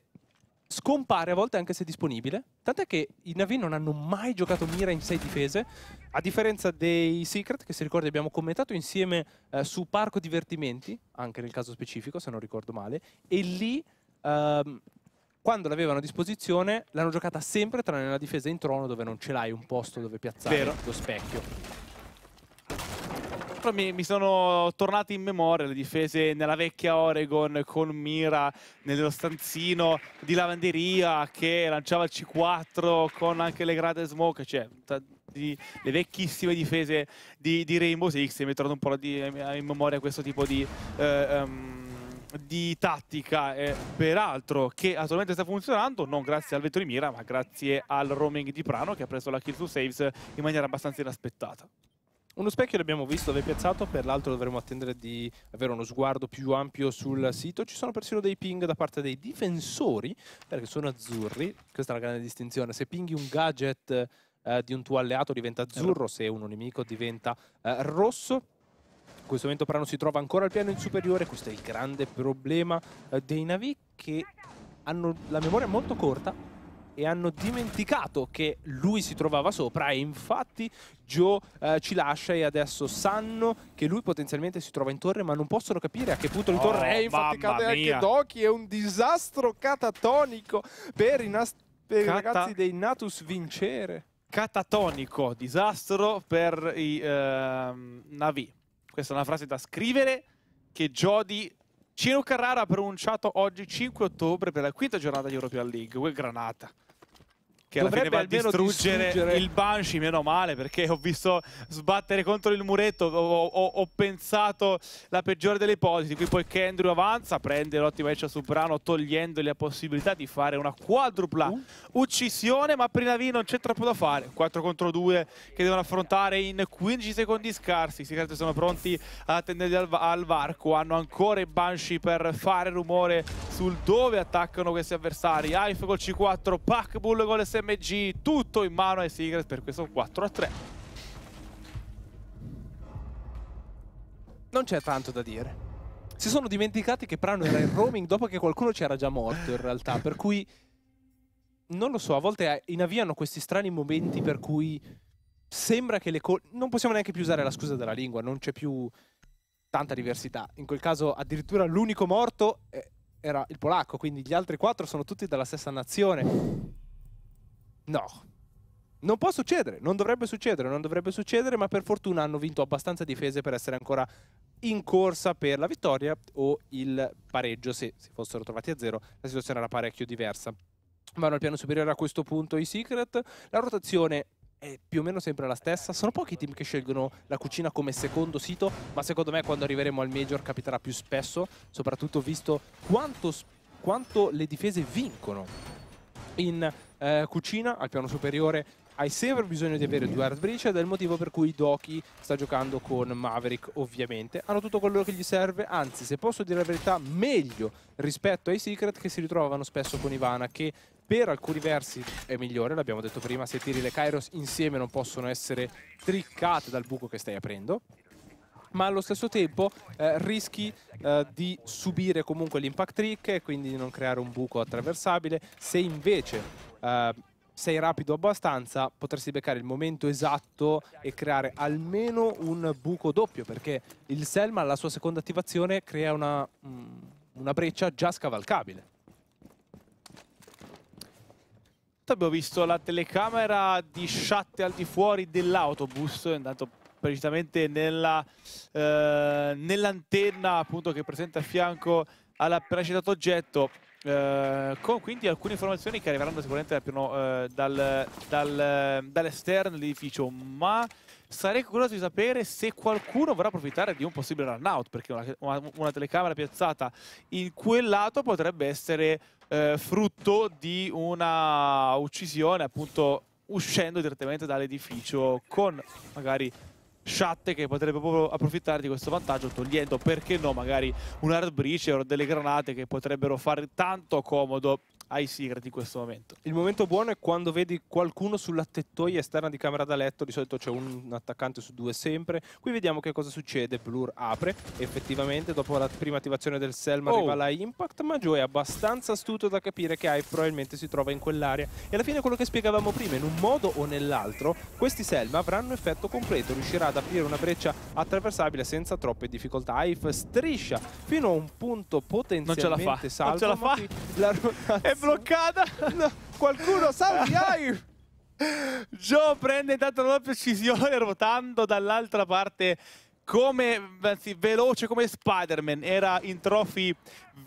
S4: scompare a volte anche se disponibile. Tant'è che i Navi non hanno mai giocato mira in 6 difese, a differenza dei Secret, che se ricordi abbiamo commentato insieme eh, su Parco Divertimenti, anche nel caso specifico, se non ricordo male, e lì... Ehm, quando l'avevano a disposizione l'hanno giocata sempre tranne la difesa in trono dove non ce l'hai un posto dove
S3: piazzare Vero. lo specchio però mi, mi, sono tornate in memoria le difese nella vecchia Oregon con Mira nello stanzino di lavanderia che lanciava il C4 con anche le grade smoke, cioè di, le vecchissime difese di, di Rainbow Six e mi tornato un po' di, in memoria questo tipo di... Eh, um, di tattica eh, peraltro che attualmente sta funzionando non grazie al vetro di mira ma grazie al roaming di Prano che ha preso la kill su saves in maniera abbastanza inaspettata uno specchio
S4: l'abbiamo visto, l'hai piazzato, per l'altro dovremo attendere di avere uno sguardo più ampio sul sito. Ci sono persino dei ping da parte dei difensori, perché sono azzurri. Questa è una grande distinzione. Se pinghi un gadget eh, di un tuo alleato diventa eh azzurro, se uno nemico diventa eh, rosso. In questo momento Prano si trova ancora al piano in superiore, questo è il grande problema eh, dei Navi che hanno la memoria molto corta e hanno dimenticato che lui si trovava sopra e infatti Joe eh, ci lascia e adesso sanno che lui potenzialmente si trova in torre ma non possono capire a che punto di torre oh, è infatti cade mia. anche Doki è un disastro catatonico per i, per Cata... i ragazzi dei
S3: Natus vincere catatonico disastro per i uh, Navi questa è una frase da scrivere che Jody Ciro Carrara ha pronunciato oggi 5 ottobre per la quinta giornata di European League. Quel granata
S2: che Dovrebbe alla fine va a distruggere, distruggere, il
S3: Banshee, meno male, perché ho visto sbattere contro il muretto, ho, ho, ho pensato la peggiore delle ipotesi, qui poi Andrew avanza, prende l'ottima escia su Brano, togliendogli la possibilità di fare una quadrupla uh. uccisione, ma per Prinavi non c'è troppo da fare, 4 contro 2 che devono affrontare in 15 secondi scarsi, i Secret sono pronti a tenderli al, al varco, hanno ancora i Banshee per fare rumore sul dove attaccano questi avversari, Aif col C4, Pac Bull con le 6 SMG tutto in mano ai Secret per questo 4 a 3.
S4: Non c'è tanto da dire. Si sono dimenticati che Prano era in roaming dopo che qualcuno c'era già morto in realtà, per cui non lo so, a volte eh, inaviano questi strani momenti per cui sembra che le Non possiamo neanche più usare la scusa della lingua, non c'è più tanta diversità. In quel caso addirittura l'unico morto eh, era il polacco, quindi gli altri quattro sono tutti della stessa nazione. No. Non può succedere, non dovrebbe succedere, non dovrebbe succedere, ma per fortuna hanno vinto abbastanza difese per essere ancora in corsa per la vittoria o il pareggio. Se si fossero trovati a zero, la situazione era parecchio diversa. Vanno al piano superiore a questo punto i Secret. La rotazione è più o meno sempre la stessa. Sono pochi i team che scelgono la cucina come secondo sito, ma secondo me quando arriveremo al Major capiterà più spesso, soprattutto visto quanto, quanto le difese vincono in eh, cucina, al piano superiore hai sempre bisogno di avere due hard breach ed è il motivo per cui Doki sta giocando con Maverick ovviamente. Hanno tutto quello che gli serve, anzi se posso dire la verità meglio rispetto ai Secret che si ritrovano spesso con Ivana che per alcuni versi è migliore, l'abbiamo detto prima, se tiri le Kairos insieme non possono essere triccate dal buco che stai aprendo, ma allo stesso tempo eh, rischi eh, di subire comunque l'impact trick e quindi di non creare un buco attraversabile. Se invece eh, sei rapido abbastanza potresti beccare il momento esatto e creare almeno un buco doppio perché il Selma alla sua seconda attivazione crea una, mh, mm, una
S3: breccia già scavalcabile. Abbiamo visto la telecamera di Shatte al di fuori dell'autobus, intanto precisamente nella, eh, nell'antenna appunto che presenta a fianco all'appena citato oggetto. Eh, con quindi alcune informazioni che arriveranno sicuramente dal piano, eh, dal, dal, dall'esterno dell'edificio, ma sarei curioso di sapere se qualcuno vorrà approfittare di un possibile run out, perché una, una, una telecamera piazzata in quel lato potrebbe essere eh, frutto di una uccisione appunto uscendo direttamente dall'edificio con magari Shatte che potrebbe proprio approfittare di questo vantaggio togliendo perché no magari un hard breach o delle granate che potrebbero fare tanto comodo ai Sigrid in questo momento.
S4: Il momento buono è quando vedi qualcuno sulla tettoia esterna di camera da letto, di solito c'è un attaccante su due sempre. Qui vediamo che cosa succede, Blur apre, effettivamente dopo la prima attivazione del Selma oh. arriva la Impact, ma Joe è abbastanza astuto da capire che Hype probabilmente si trova in quell'area. E alla fine quello che spiegavamo prima, in un modo o nell'altro, questi Selma avranno effetto completo, riuscirà ad aprire una breccia attraversabile senza troppe difficoltà. Hype striscia fino a un punto potenzialmente
S5: non
S3: ce la fa. salvo. Non ce la fa. La *laughs* è bloccata. No. Qualcuno salvi Hive. Joe prende intanto la doppia uccisione ruotando dall'altra parte come, anzi, veloce come Spider-Man. Era in trophy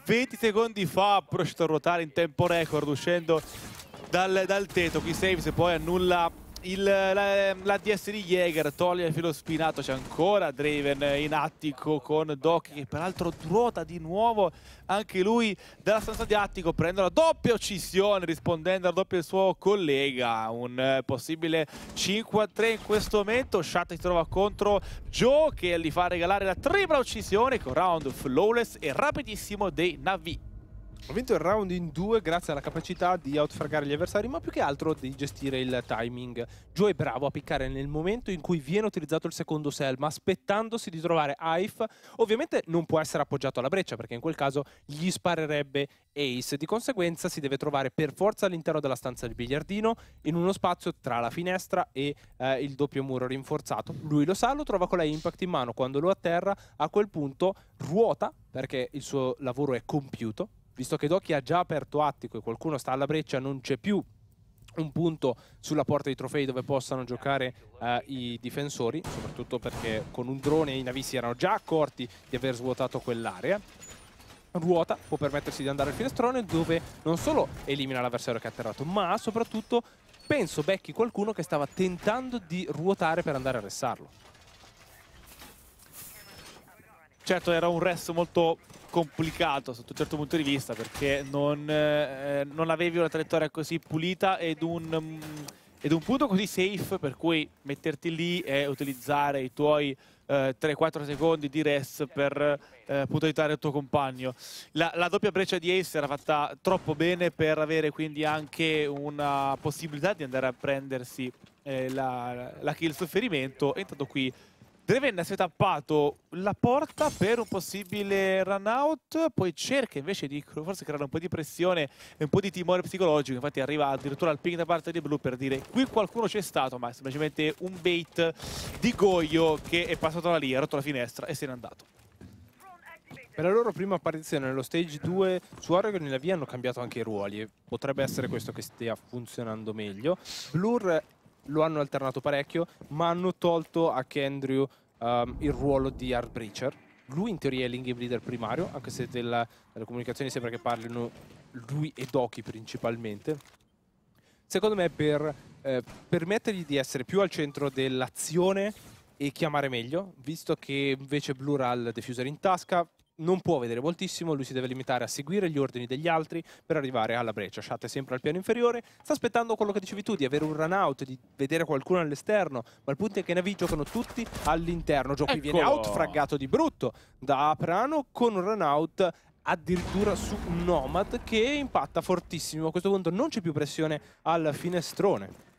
S3: 20 secondi fa, ha riuscito a ruotare in tempo record uscendo dal, dal tetto. Qui Saves e poi annulla il, la, la, DS di Jäger toglie il filo spinato, c'è ancora Draven in attico con Doc che peraltro ruota di nuovo anche lui dalla stanza di attico, prende la doppia uccisione rispondendo al doppio del suo collega, un eh, possibile 5-3 in questo momento, Shatta si trova contro Joe che gli fa regalare la tripla uccisione con round flawless e rapidissimo dei Navi.
S4: Ha vinto il round in due grazie alla capacità di outfragare gli avversari, ma più che altro di gestire il timing. Joe è bravo a piccare nel momento in cui viene utilizzato il secondo Selma, aspettandosi di trovare Aif, ovviamente non può essere appoggiato alla breccia, perché in quel caso gli sparerebbe Ace. Di conseguenza si deve trovare per forza all'interno della stanza del biliardino, in uno spazio tra la finestra e eh, il doppio muro rinforzato. Lui lo sa, lo trova con la impact in mano. Quando lo atterra, a quel punto ruota, perché il suo lavoro è compiuto, visto che Doki ha già aperto Attico e qualcuno sta alla breccia, non c'è più un punto sulla porta dei trofei dove possano giocare eh, i difensori, soprattutto perché con un drone i navi si erano già accorti di aver svuotato quell'area. Ruota può permettersi di andare al finestrone dove non solo elimina l'avversario che ha atterrato, ma soprattutto penso becchi qualcuno che stava tentando di ruotare per andare a ressarlo.
S3: Certo era un rest molto complicato sotto un certo punto di vista perché non, eh, non avevi una traiettoria così pulita ed un, mm, ed un, punto così safe per cui metterti lì e utilizzare i tuoi eh, 3-4 secondi di rest per eh, aiutare il tuo compagno. La, la doppia breccia di Ace era fatta troppo bene per avere quindi anche una possibilità di andare a prendersi eh, la, la, kill sul ferimento e intanto qui Dreven si è tappato la porta per un possibile run out, poi cerca invece di forse creare un po' di pressione e un po' di timore psicologico, infatti arriva addirittura al ping da parte di Blue per dire qui qualcuno c'è stato, ma è semplicemente un bait di Goyo che è passato da lì, ha rotto la finestra e se n'è andato.
S4: Per la loro prima apparizione nello stage 2 su Oregon e la via hanno cambiato anche i ruoli e potrebbe essere questo che stia funzionando meglio. Blur lo hanno alternato parecchio, ma hanno tolto a Kendrew um, il ruolo di Hard Breacher. Lui in teoria è l'ingame leader primario, anche se della, della comunicazione sembra che parlino lui e Doki principalmente. Secondo me per eh, permettergli di essere più al centro dell'azione e chiamare meglio, visto che invece ha il diffuser in tasca, non può vedere moltissimo, lui si deve limitare a seguire gli ordini degli altri per arrivare alla breccia. Shat è sempre al piano inferiore, sta aspettando quello che dicevi tu, di avere un run out, di vedere qualcuno all'esterno, ma il punto è che i Navi giocano tutti all'interno. Giochi Eccolo. viene outfraggato di brutto da Prano con un run out addirittura su Nomad che impatta fortissimo. A questo punto non c'è più pressione al finestrone.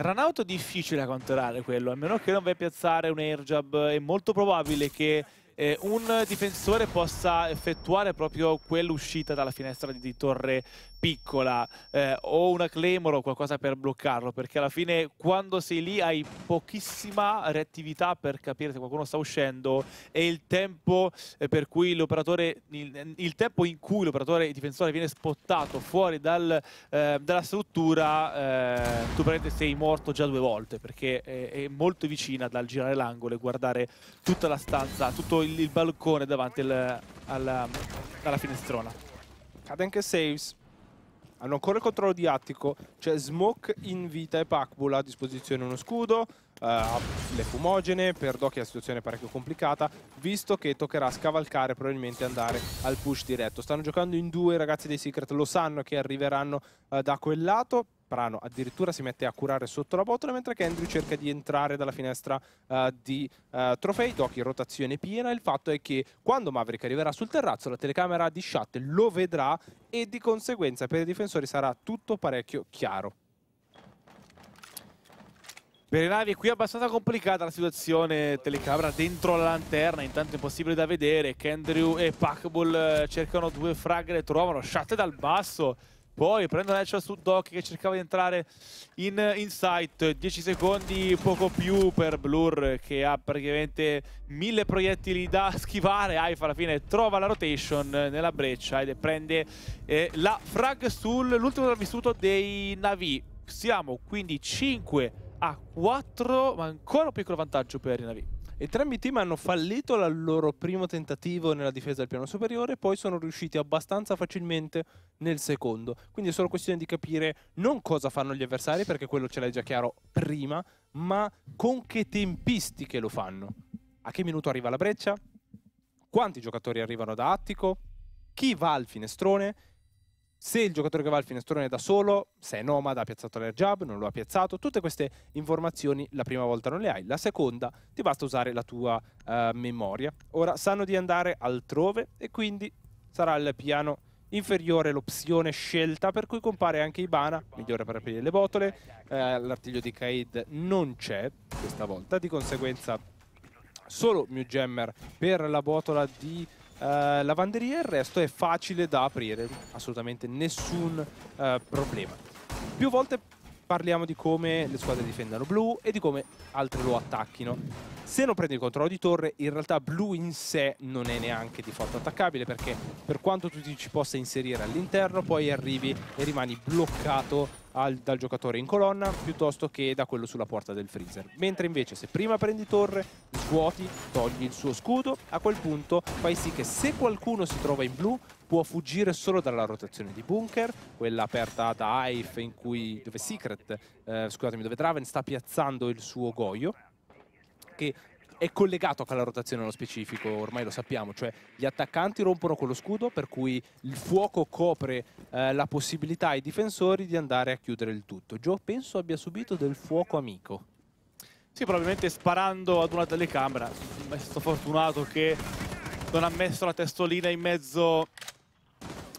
S3: Runout difficile da controllare quello, a meno che non vai a piazzare un airjab, è molto probabile che eh, un difensore possa effettuare proprio quell'uscita dalla finestra di torre piccola eh, o una Claymore o qualcosa per bloccarlo perché alla fine quando sei lì hai pochissima reattività per capire se qualcuno sta uscendo e il tempo eh, per cui l'operatore il, il, tempo in cui l'operatore difensore viene spottato fuori dal, eh, dalla struttura eh, tu praticamente sei morto già due volte perché è, è molto vicina dal girare l'angolo e guardare tutta la stanza tutto il, il balcone davanti al, alla, alla finestrona cade anche Saves hanno ancora il controllo di Attico.
S4: C'è Smoke in vita e Pacbula a disposizione uno scudo. Uh, le fumogene, per Doki la situazione parecchio complicata visto che toccherà scavalcare probabilmente andare al push diretto stanno giocando in due i ragazzi dei Secret lo sanno che arriveranno uh, da quel lato Prano addirittura si mette a curare sotto la botola mentre Kendry cerca di entrare dalla finestra uh, di uh, trofei Doc in rotazione piena il fatto è che quando Maverick arriverà sul terrazzo la telecamera di Shuttle lo vedrà e di conseguenza per i difensori sarà tutto parecchio chiaro
S3: per le navi qui è abbastanza complicata la situazione, telecamera dentro la lanterna, intanto impossibile da vedere, Kendrew e Packbull eh, cercano due frag, le trovano, Shuttle dal basso, poi prende un su Doc che cercava di entrare in insight. 10 secondi, poco più per Blur che ha praticamente mille proiettili da *laughs* schivare. Aif alla fine trova la rotation nella breccia ed prende eh, la frag sull'ultimo sopravvissuto dei Navi. Siamo quindi 5 a 4, ma ancora un piccolo vantaggio per i
S4: Navi. Entrambi i team hanno fallito al loro primo tentativo nella difesa del piano superiore, poi sono riusciti abbastanza facilmente nel secondo. Quindi è solo questione di capire non cosa fanno gli avversari, perché quello ce l'hai già chiaro prima, ma con che tempistiche lo fanno. A che minuto arriva la breccia? Quanti giocatori arrivano da Attico? Chi va al finestrone? se il giocatore che va al finestrone è da solo, se è nomada, ha piazzato l'air jab, non lo ha piazzato, tutte queste informazioni la prima volta non le hai, la seconda ti basta usare la tua uh, memoria. Ora sanno di andare altrove e quindi sarà il piano inferiore l'opzione scelta per cui compare anche Ibana, migliore per aprire le botole, eh, l'artiglio di Kaid non c'è questa volta, di conseguenza solo Mewjammer per la botola di eh, lavanderia e il resto è facile da aprire, assolutamente nessun eh, problema. Più volte parliamo di come le squadre difendano blu e di come altre lo attacchino. Se non prendi il controllo di torre, in realtà blu in sé non è neanche di fatto attaccabile perché per quanto tu ti ci possa inserire all'interno, poi arrivi e rimani bloccato al, dal giocatore in colonna piuttosto che da quello sulla porta del freezer. Mentre invece se prima prendi torre, svuoti, togli il suo scudo, a quel punto fai sì che se qualcuno si trova in blu può fuggire solo dalla rotazione di bunker, quella aperta da Aif in cui, dove Secret, eh, scusatemi, dove Draven sta piazzando il suo Goyo, che è collegato alla rotazione nello specifico, ormai lo sappiamo, cioè gli attaccanti rompono quello scudo per cui il fuoco copre eh, la possibilità ai difensori di andare a chiudere il tutto. Joe penso abbia subito del fuoco amico.
S3: Sì, probabilmente sparando ad una telecamera. È stato fortunato che non ha messo la testolina in mezzo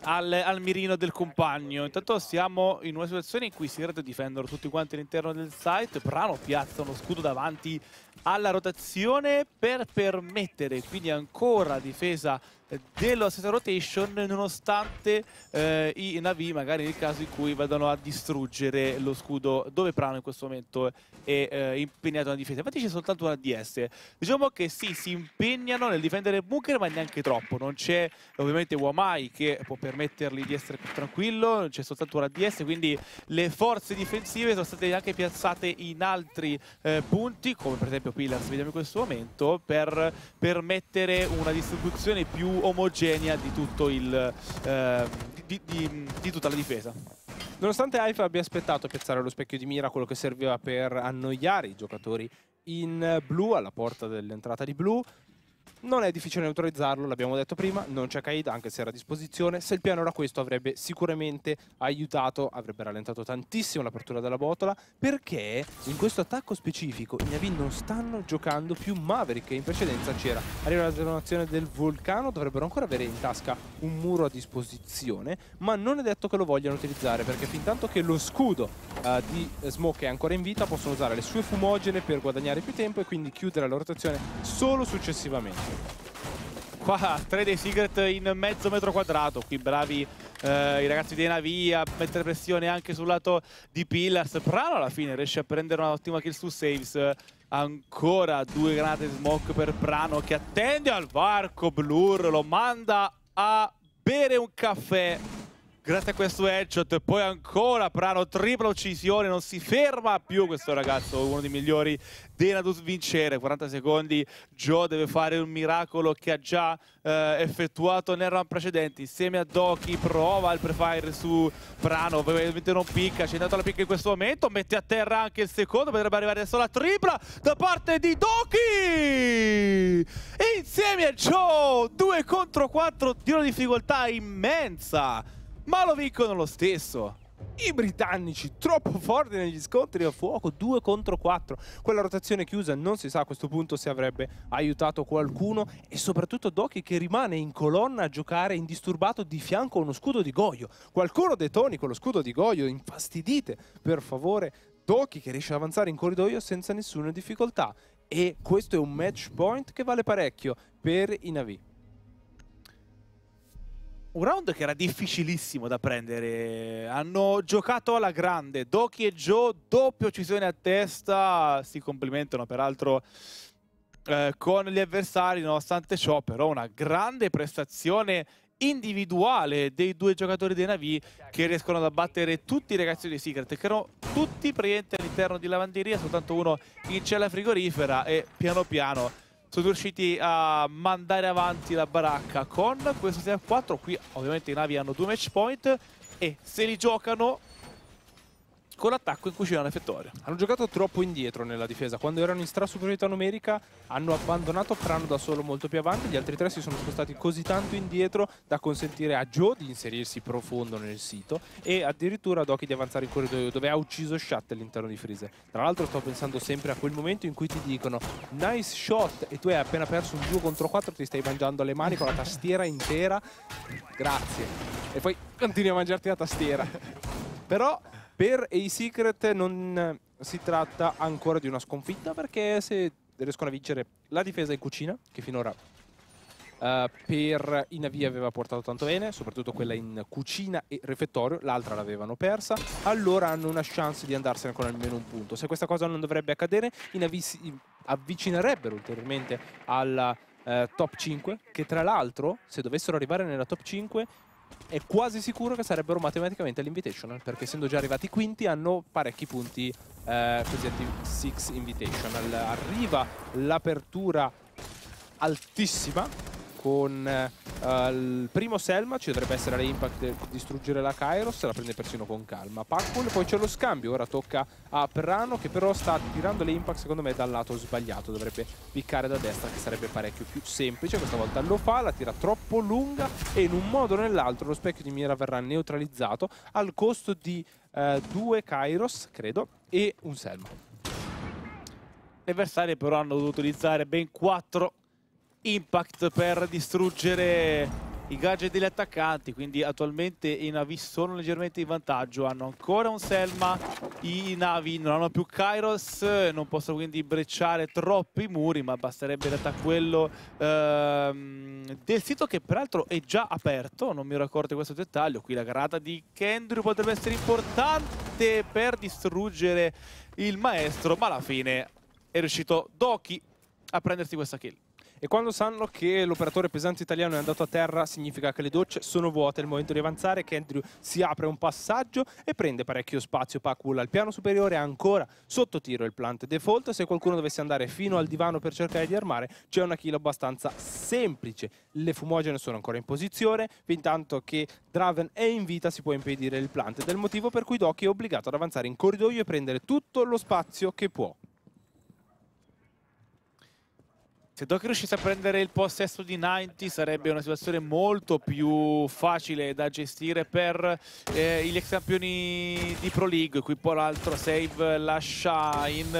S3: al, al, mirino del compagno. Intanto siamo in una situazione in cui si rete difendono tutti quanti all'interno del site. Prano piazza uno scudo davanti alla rotazione per permettere quindi ancora difesa eh, della stessa rotation nonostante eh, i navi magari nel caso in cui vadano a distruggere lo scudo dove Prano in questo momento è eh, impegnato nella difesa infatti c'è soltanto una DS diciamo che sì si impegnano nel difendere il bunker ma neanche troppo non c'è ovviamente Wamai che può permettergli di essere più tranquillo non c'è soltanto una DS quindi le forze difensive sono state anche piazzate in altri eh, punti come per esempio esempio Pillars, vediamo in questo momento, per permettere una distribuzione più omogenea di, tutto il, eh, di, di, di tutta la difesa. Nonostante Haifa abbia aspettato
S4: a piazzare lo specchio di mira quello che serviva per annoiare i giocatori in blu alla porta dell'entrata di blu, non è difficile neutralizzarlo, l'abbiamo detto prima, non c'è Kaid anche se era a disposizione. Se il piano era questo avrebbe sicuramente aiutato, avrebbe rallentato tantissimo l'apertura della botola perché in questo attacco specifico i Navi non stanno giocando più Maverick che in precedenza c'era. Arriva la detonazione del Vulcano, dovrebbero ancora avere in tasca un muro a disposizione ma non è detto che lo vogliano utilizzare perché fin tanto che lo scudo uh, di Smoke è ancora in vita possono usare le sue fumogene per guadagnare più tempo e quindi chiudere la
S3: rotazione solo successivamente. Qua 3 dei Secret in mezzo metro quadrato, qui bravi eh, i ragazzi di Navia, mettere pressione anche sul lato di Pillars. Prano alla fine riesce a prendere un'ottima kill su Saves. Ancora due granate smoke per Prano che attende al varco. Blur lo manda a bere un caffè. Grazie a questo headshot, poi ancora Prano, tripla uccisione, non si ferma più questo ragazzo, uno dei migliori della Dus vincere, 40 secondi, Joe deve fare un miracolo che ha già eh, effettuato nel round precedente, insieme a Doki prova il prefire su Prano, ovviamente non picca, c'è andato la picca in questo momento, mette a terra anche il secondo, potrebbe arrivare adesso la tripla da parte di Doki! Insieme a Joe, 2 contro 4, di una difficoltà immensa! ma lo vincono lo stesso. I britannici troppo
S4: forti negli scontri a fuoco, 2 contro 4. Quella rotazione chiusa non si sa a questo punto se avrebbe aiutato qualcuno e soprattutto Doki che rimane in colonna a giocare indisturbato di fianco a uno scudo di Goyo. Qualcuno detoni con lo scudo di Goyo, infastidite per favore. Doki che riesce ad avanzare in corridoio senza nessuna difficoltà e questo è un
S3: match point che vale parecchio per i Navi un round che era difficilissimo da prendere. Hanno giocato alla grande. Doki e Joe, doppia uccisione a testa. Si complimentano peraltro eh, con gli avversari. Nonostante ciò, però, una grande prestazione individuale dei due giocatori dei Navi che riescono ad abbattere tutti i ragazzi di Secret che erano tutti presenti all'interno di lavanderia soltanto uno in cella frigorifera e piano piano sono riusciti a mandare avanti la baracca con questo 6 a 4 qui ovviamente i navi hanno due match point e se li giocano con
S4: l'attacco in cucina c'era Hanno giocato troppo indietro nella difesa, quando erano in stra superiorità numerica hanno abbandonato Prano da solo molto più avanti, gli altri tre si sono spostati così tanto indietro da consentire a Joe di inserirsi profondo nel sito e addirittura ad Oki di avanzare in corridoio dove ha ucciso Shat all'interno di Freeze. Tra l'altro sto pensando sempre a quel momento in cui ti dicono nice shot e tu hai appena perso un 2 contro 4 ti stai mangiando le mani con la tastiera intera, grazie. E poi continui a mangiarti la tastiera. *laughs* Però per A-Secret non si tratta ancora di una sconfitta perché se riescono a vincere la difesa in cucina, che finora Uh, per Inavi aveva portato tanto bene, soprattutto quella in cucina e refettorio, l'altra l'avevano persa, allora hanno una chance di andarsene con almeno un punto. Se questa cosa non dovrebbe accadere, Inavi si avvicinerebbero ulteriormente alla uh, top 5, che tra l'altro, se dovessero arrivare nella top 5, è quasi sicuro che sarebbero matematicamente all'invitational perché essendo già arrivati quinti hanno parecchi punti eh, cosiddetti 6 invitational arriva l'apertura altissima con uh, il primo Selma, ci dovrebbe essere l'impact di distruggere la Kairos, la prende persino con calma. Packul, poi c'è lo scambio, ora tocca a Prano che però sta tirando impact secondo me dal lato sbagliato, dovrebbe piccare da destra che sarebbe parecchio più semplice, questa volta lo fa, la tira troppo lunga e in un modo o nell'altro lo specchio di mira verrà neutralizzato al costo di uh, due Kairos,
S3: credo, e un Selma. Le avversarie però hanno dovuto utilizzare ben quattro impact per distruggere i gadget degli attaccanti quindi attualmente i Navi sono leggermente in vantaggio hanno ancora un Selma i Navi non hanno più Kairos non possono quindi brecciare troppi muri ma basterebbe in realtà quello ehm, del sito che peraltro è già aperto non mi ricordo questo dettaglio qui la grata di Kendrew potrebbe essere importante per distruggere il maestro ma alla fine è riuscito Doki a
S4: prendersi questa kill e quando sanno che l'operatore pesante italiano è andato a terra significa che le docce sono vuote, è il momento di avanzare, che Andrew si apre un passaggio e prende parecchio spazio Pakul al piano superiore, ancora sotto tiro il plant default, se qualcuno dovesse andare fino al divano per cercare di armare c'è una kill abbastanza semplice, le fumogene sono ancora in posizione, intanto che Draven è in vita si può impedire il plant ed è il motivo per cui Doki è obbligato ad avanzare in
S3: corridoio e prendere tutto lo spazio che può. Se Doc riuscisse a prendere il possesso di 90 sarebbe una situazione molto più facile da gestire per eh, gli ex campioni di Pro League. Qui poi l'altro save lascia in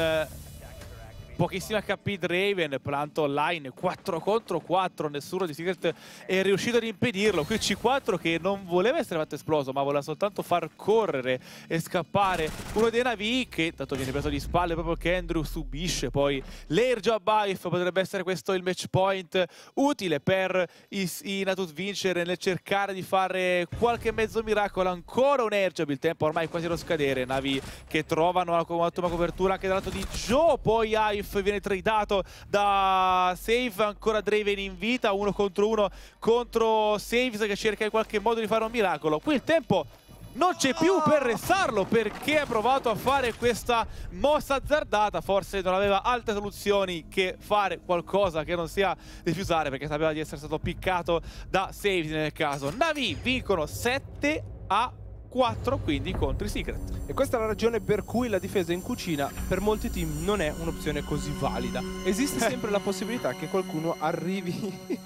S3: pochissima HP Draven, Plant online, 4 contro 4, nessuno di Secret è riuscito ad impedirlo, qui C4 che non voleva essere fatto esploso ma voleva soltanto far correre e scappare uno dei navi che tanto viene preso di spalle proprio che Andrew subisce poi l'airjo a Bife, potrebbe essere questo il match point utile per i, i Natus vincere nel cercare di fare qualche mezzo miracolo, ancora un airjo, il tempo ormai quasi lo scadere, navi che trovano un'ottima copertura anche dal lato di Joe, poi Aif Wolf viene tradato da Save, ancora Draven in vita, uno contro uno contro Saves che cerca in qualche modo di fare un miracolo. Qui il tempo non c'è più per restarlo perché ha provato a fare questa mossa azzardata forse non aveva altre soluzioni che fare qualcosa che non sia defusare perché sapeva di essere stato piccato da Saves nel caso Navi vincono 7 a 4 quindi contro i Secret. E questa è la ragione
S4: per cui la difesa in cucina per molti team non è un'opzione così valida. Esiste *laughs* sempre la possibilità che qualcuno arrivi...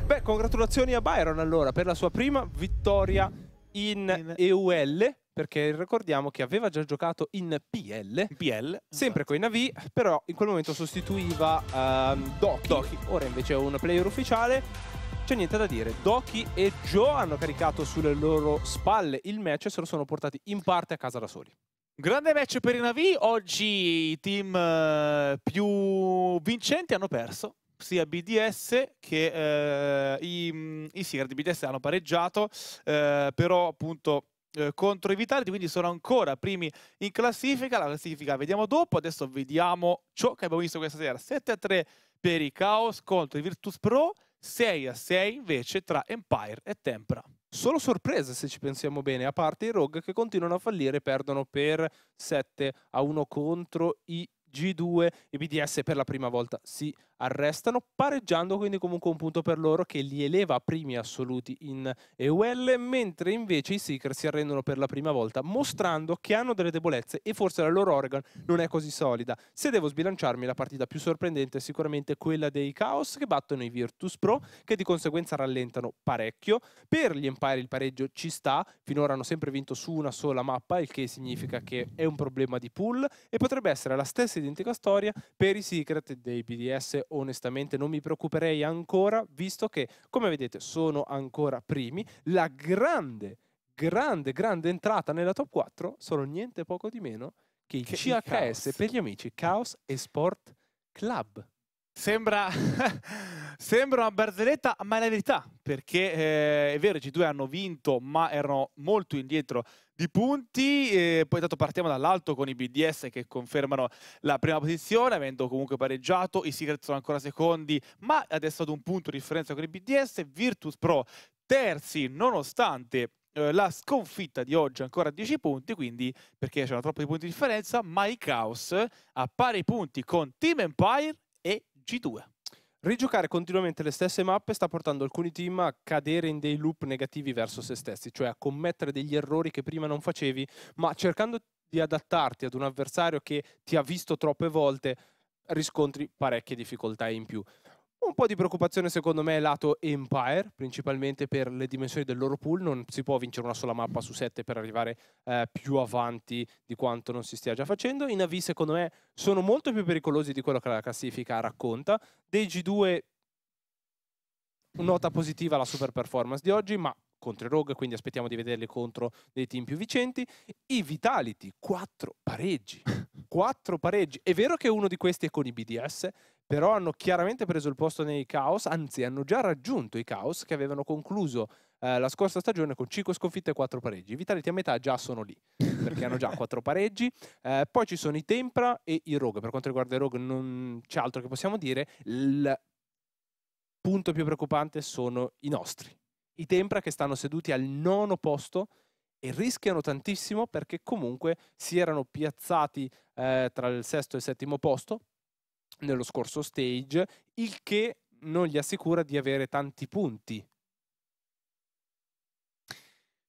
S4: *laughs* Beh, congratulazioni a Byron allora per la sua prima vittoria in EUL perché ricordiamo che aveva già giocato in PL, PL sempre esatto. con i Navi, però in quel momento sostituiva um, Doki. Doki. Ora invece è un player ufficiale c'è niente da dire. Doki e Joe hanno caricato sulle loro spalle il match e se lo sono portati in parte a casa da soli.
S3: Grande match per i Navi, oggi i team eh, più vincenti hanno perso, sia BDS che eh, i, mm, i Seer di BDS hanno pareggiato, eh, però appunto eh, contro i Vitality, quindi sono ancora primi in classifica, la classifica la vediamo dopo, adesso vediamo ciò che abbiamo visto questa sera, 7-3 per i Chaos contro i Virtus Pro, 6 a 6 invece tra Empire e Tempra.
S4: Solo sorprese se ci pensiamo bene, a parte i Rogue che continuano a fallire e perdono per 7 a 1 contro i G2 e BDS per la prima volta si arrestano, pareggiando quindi comunque un punto per loro che li eleva a primi assoluti in EUL, mentre invece i Seeker si arrendono per la prima volta, mostrando che hanno delle debolezze e forse la loro Oregon non è così solida. Se devo sbilanciarmi, la partita più sorprendente è sicuramente quella dei Chaos che battono i Virtus Pro, che di conseguenza rallentano parecchio. Per gli Empire il pareggio ci sta, finora hanno sempre vinto su una sola mappa, il che significa che è un problema di pool e potrebbe essere la stessa identica storia. Per i Secret dei BDS onestamente non mi preoccuperei ancora, visto che, come vedete, sono ancora primi. La grande, grande, grande entrata nella top 4 sono niente poco
S3: di meno che i CHS per gli amici Chaos e Sport Club. Sembra, *laughs* sembra, una barzelletta, ma è la verità, perché eh, è vero i G2 hanno vinto, ma erano molto indietro di punti. E poi tanto partiamo dall'alto con i BDS che confermano la prima posizione, avendo comunque pareggiato. I Secret sono ancora secondi, ma adesso ad un punto di differenza con i BDS. Virtus Pro terzi, nonostante eh, la sconfitta di oggi ancora 10 punti, quindi perché c'era troppo di punti di differenza, ma i Chaos a pari punti con Team Empire e
S4: G2. Rigiocare continuamente le stesse mappe sta portando alcuni team a cadere in dei loop negativi verso se stessi, cioè a commettere degli errori che prima non facevi, ma cercando di adattarti ad un avversario che ti ha visto troppe volte, riscontri parecchie difficoltà in più. Un po' di preoccupazione secondo me è lato Empire, principalmente per le dimensioni del loro pool, non si può vincere una sola mappa su sette per arrivare eh, più avanti di quanto non si stia già facendo. I Navi secondo me sono molto più pericolosi di quello che la classifica racconta. Dei G2 nota positiva la super performance di oggi, ma contro i Rogue, quindi aspettiamo di vederli contro dei team più vicenti. I Vitality, quattro pareggi. *laughs* quattro pareggi. È vero che uno di questi è con i BDS, però hanno chiaramente preso il posto nei Chaos, anzi hanno già raggiunto i Chaos che avevano concluso eh, la scorsa stagione con 5 sconfitte e 4 pareggi. I Vitality a metà già sono lì, perché hanno già 4 *laughs* pareggi. Eh, poi ci sono i Tempra e i Rogue. Per quanto riguarda i Rogue non c'è altro che possiamo dire. Il punto più preoccupante sono i nostri. I Tempra che stanno seduti al nono posto e rischiano tantissimo perché comunque si erano piazzati eh, tra il sesto e il settimo posto, nello scorso stage, il che non gli assicura di avere tanti punti.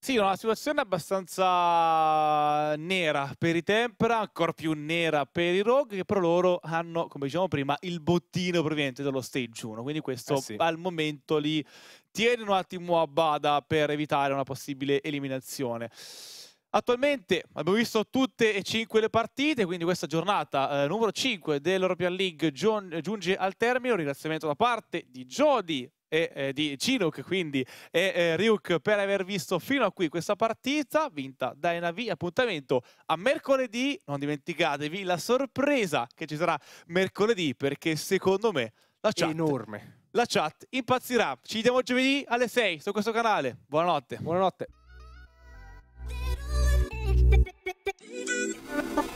S3: Sì, una situazione abbastanza nera per i Tempera, ancora più nera per i Rogue, che però loro hanno, come dicevamo prima, il bottino proveniente dallo stage 1, quindi questo eh sì. al momento li tiene un attimo a bada per evitare una possibile eliminazione. Attualmente abbiamo visto tutte e cinque le partite, quindi questa giornata eh, numero 5 dell'European League giunge al termine. Un ringraziamento da parte di Jody e eh, di Chinook quindi e eh, Ryuk per aver visto fino a qui questa partita vinta da Enavi appuntamento a mercoledì non dimenticatevi la sorpresa che ci sarà mercoledì perché secondo me la chat
S4: enorme
S3: la chat impazzirà ci vediamo giovedì alle 6 su questo canale buonanotte buonanotte Thank you.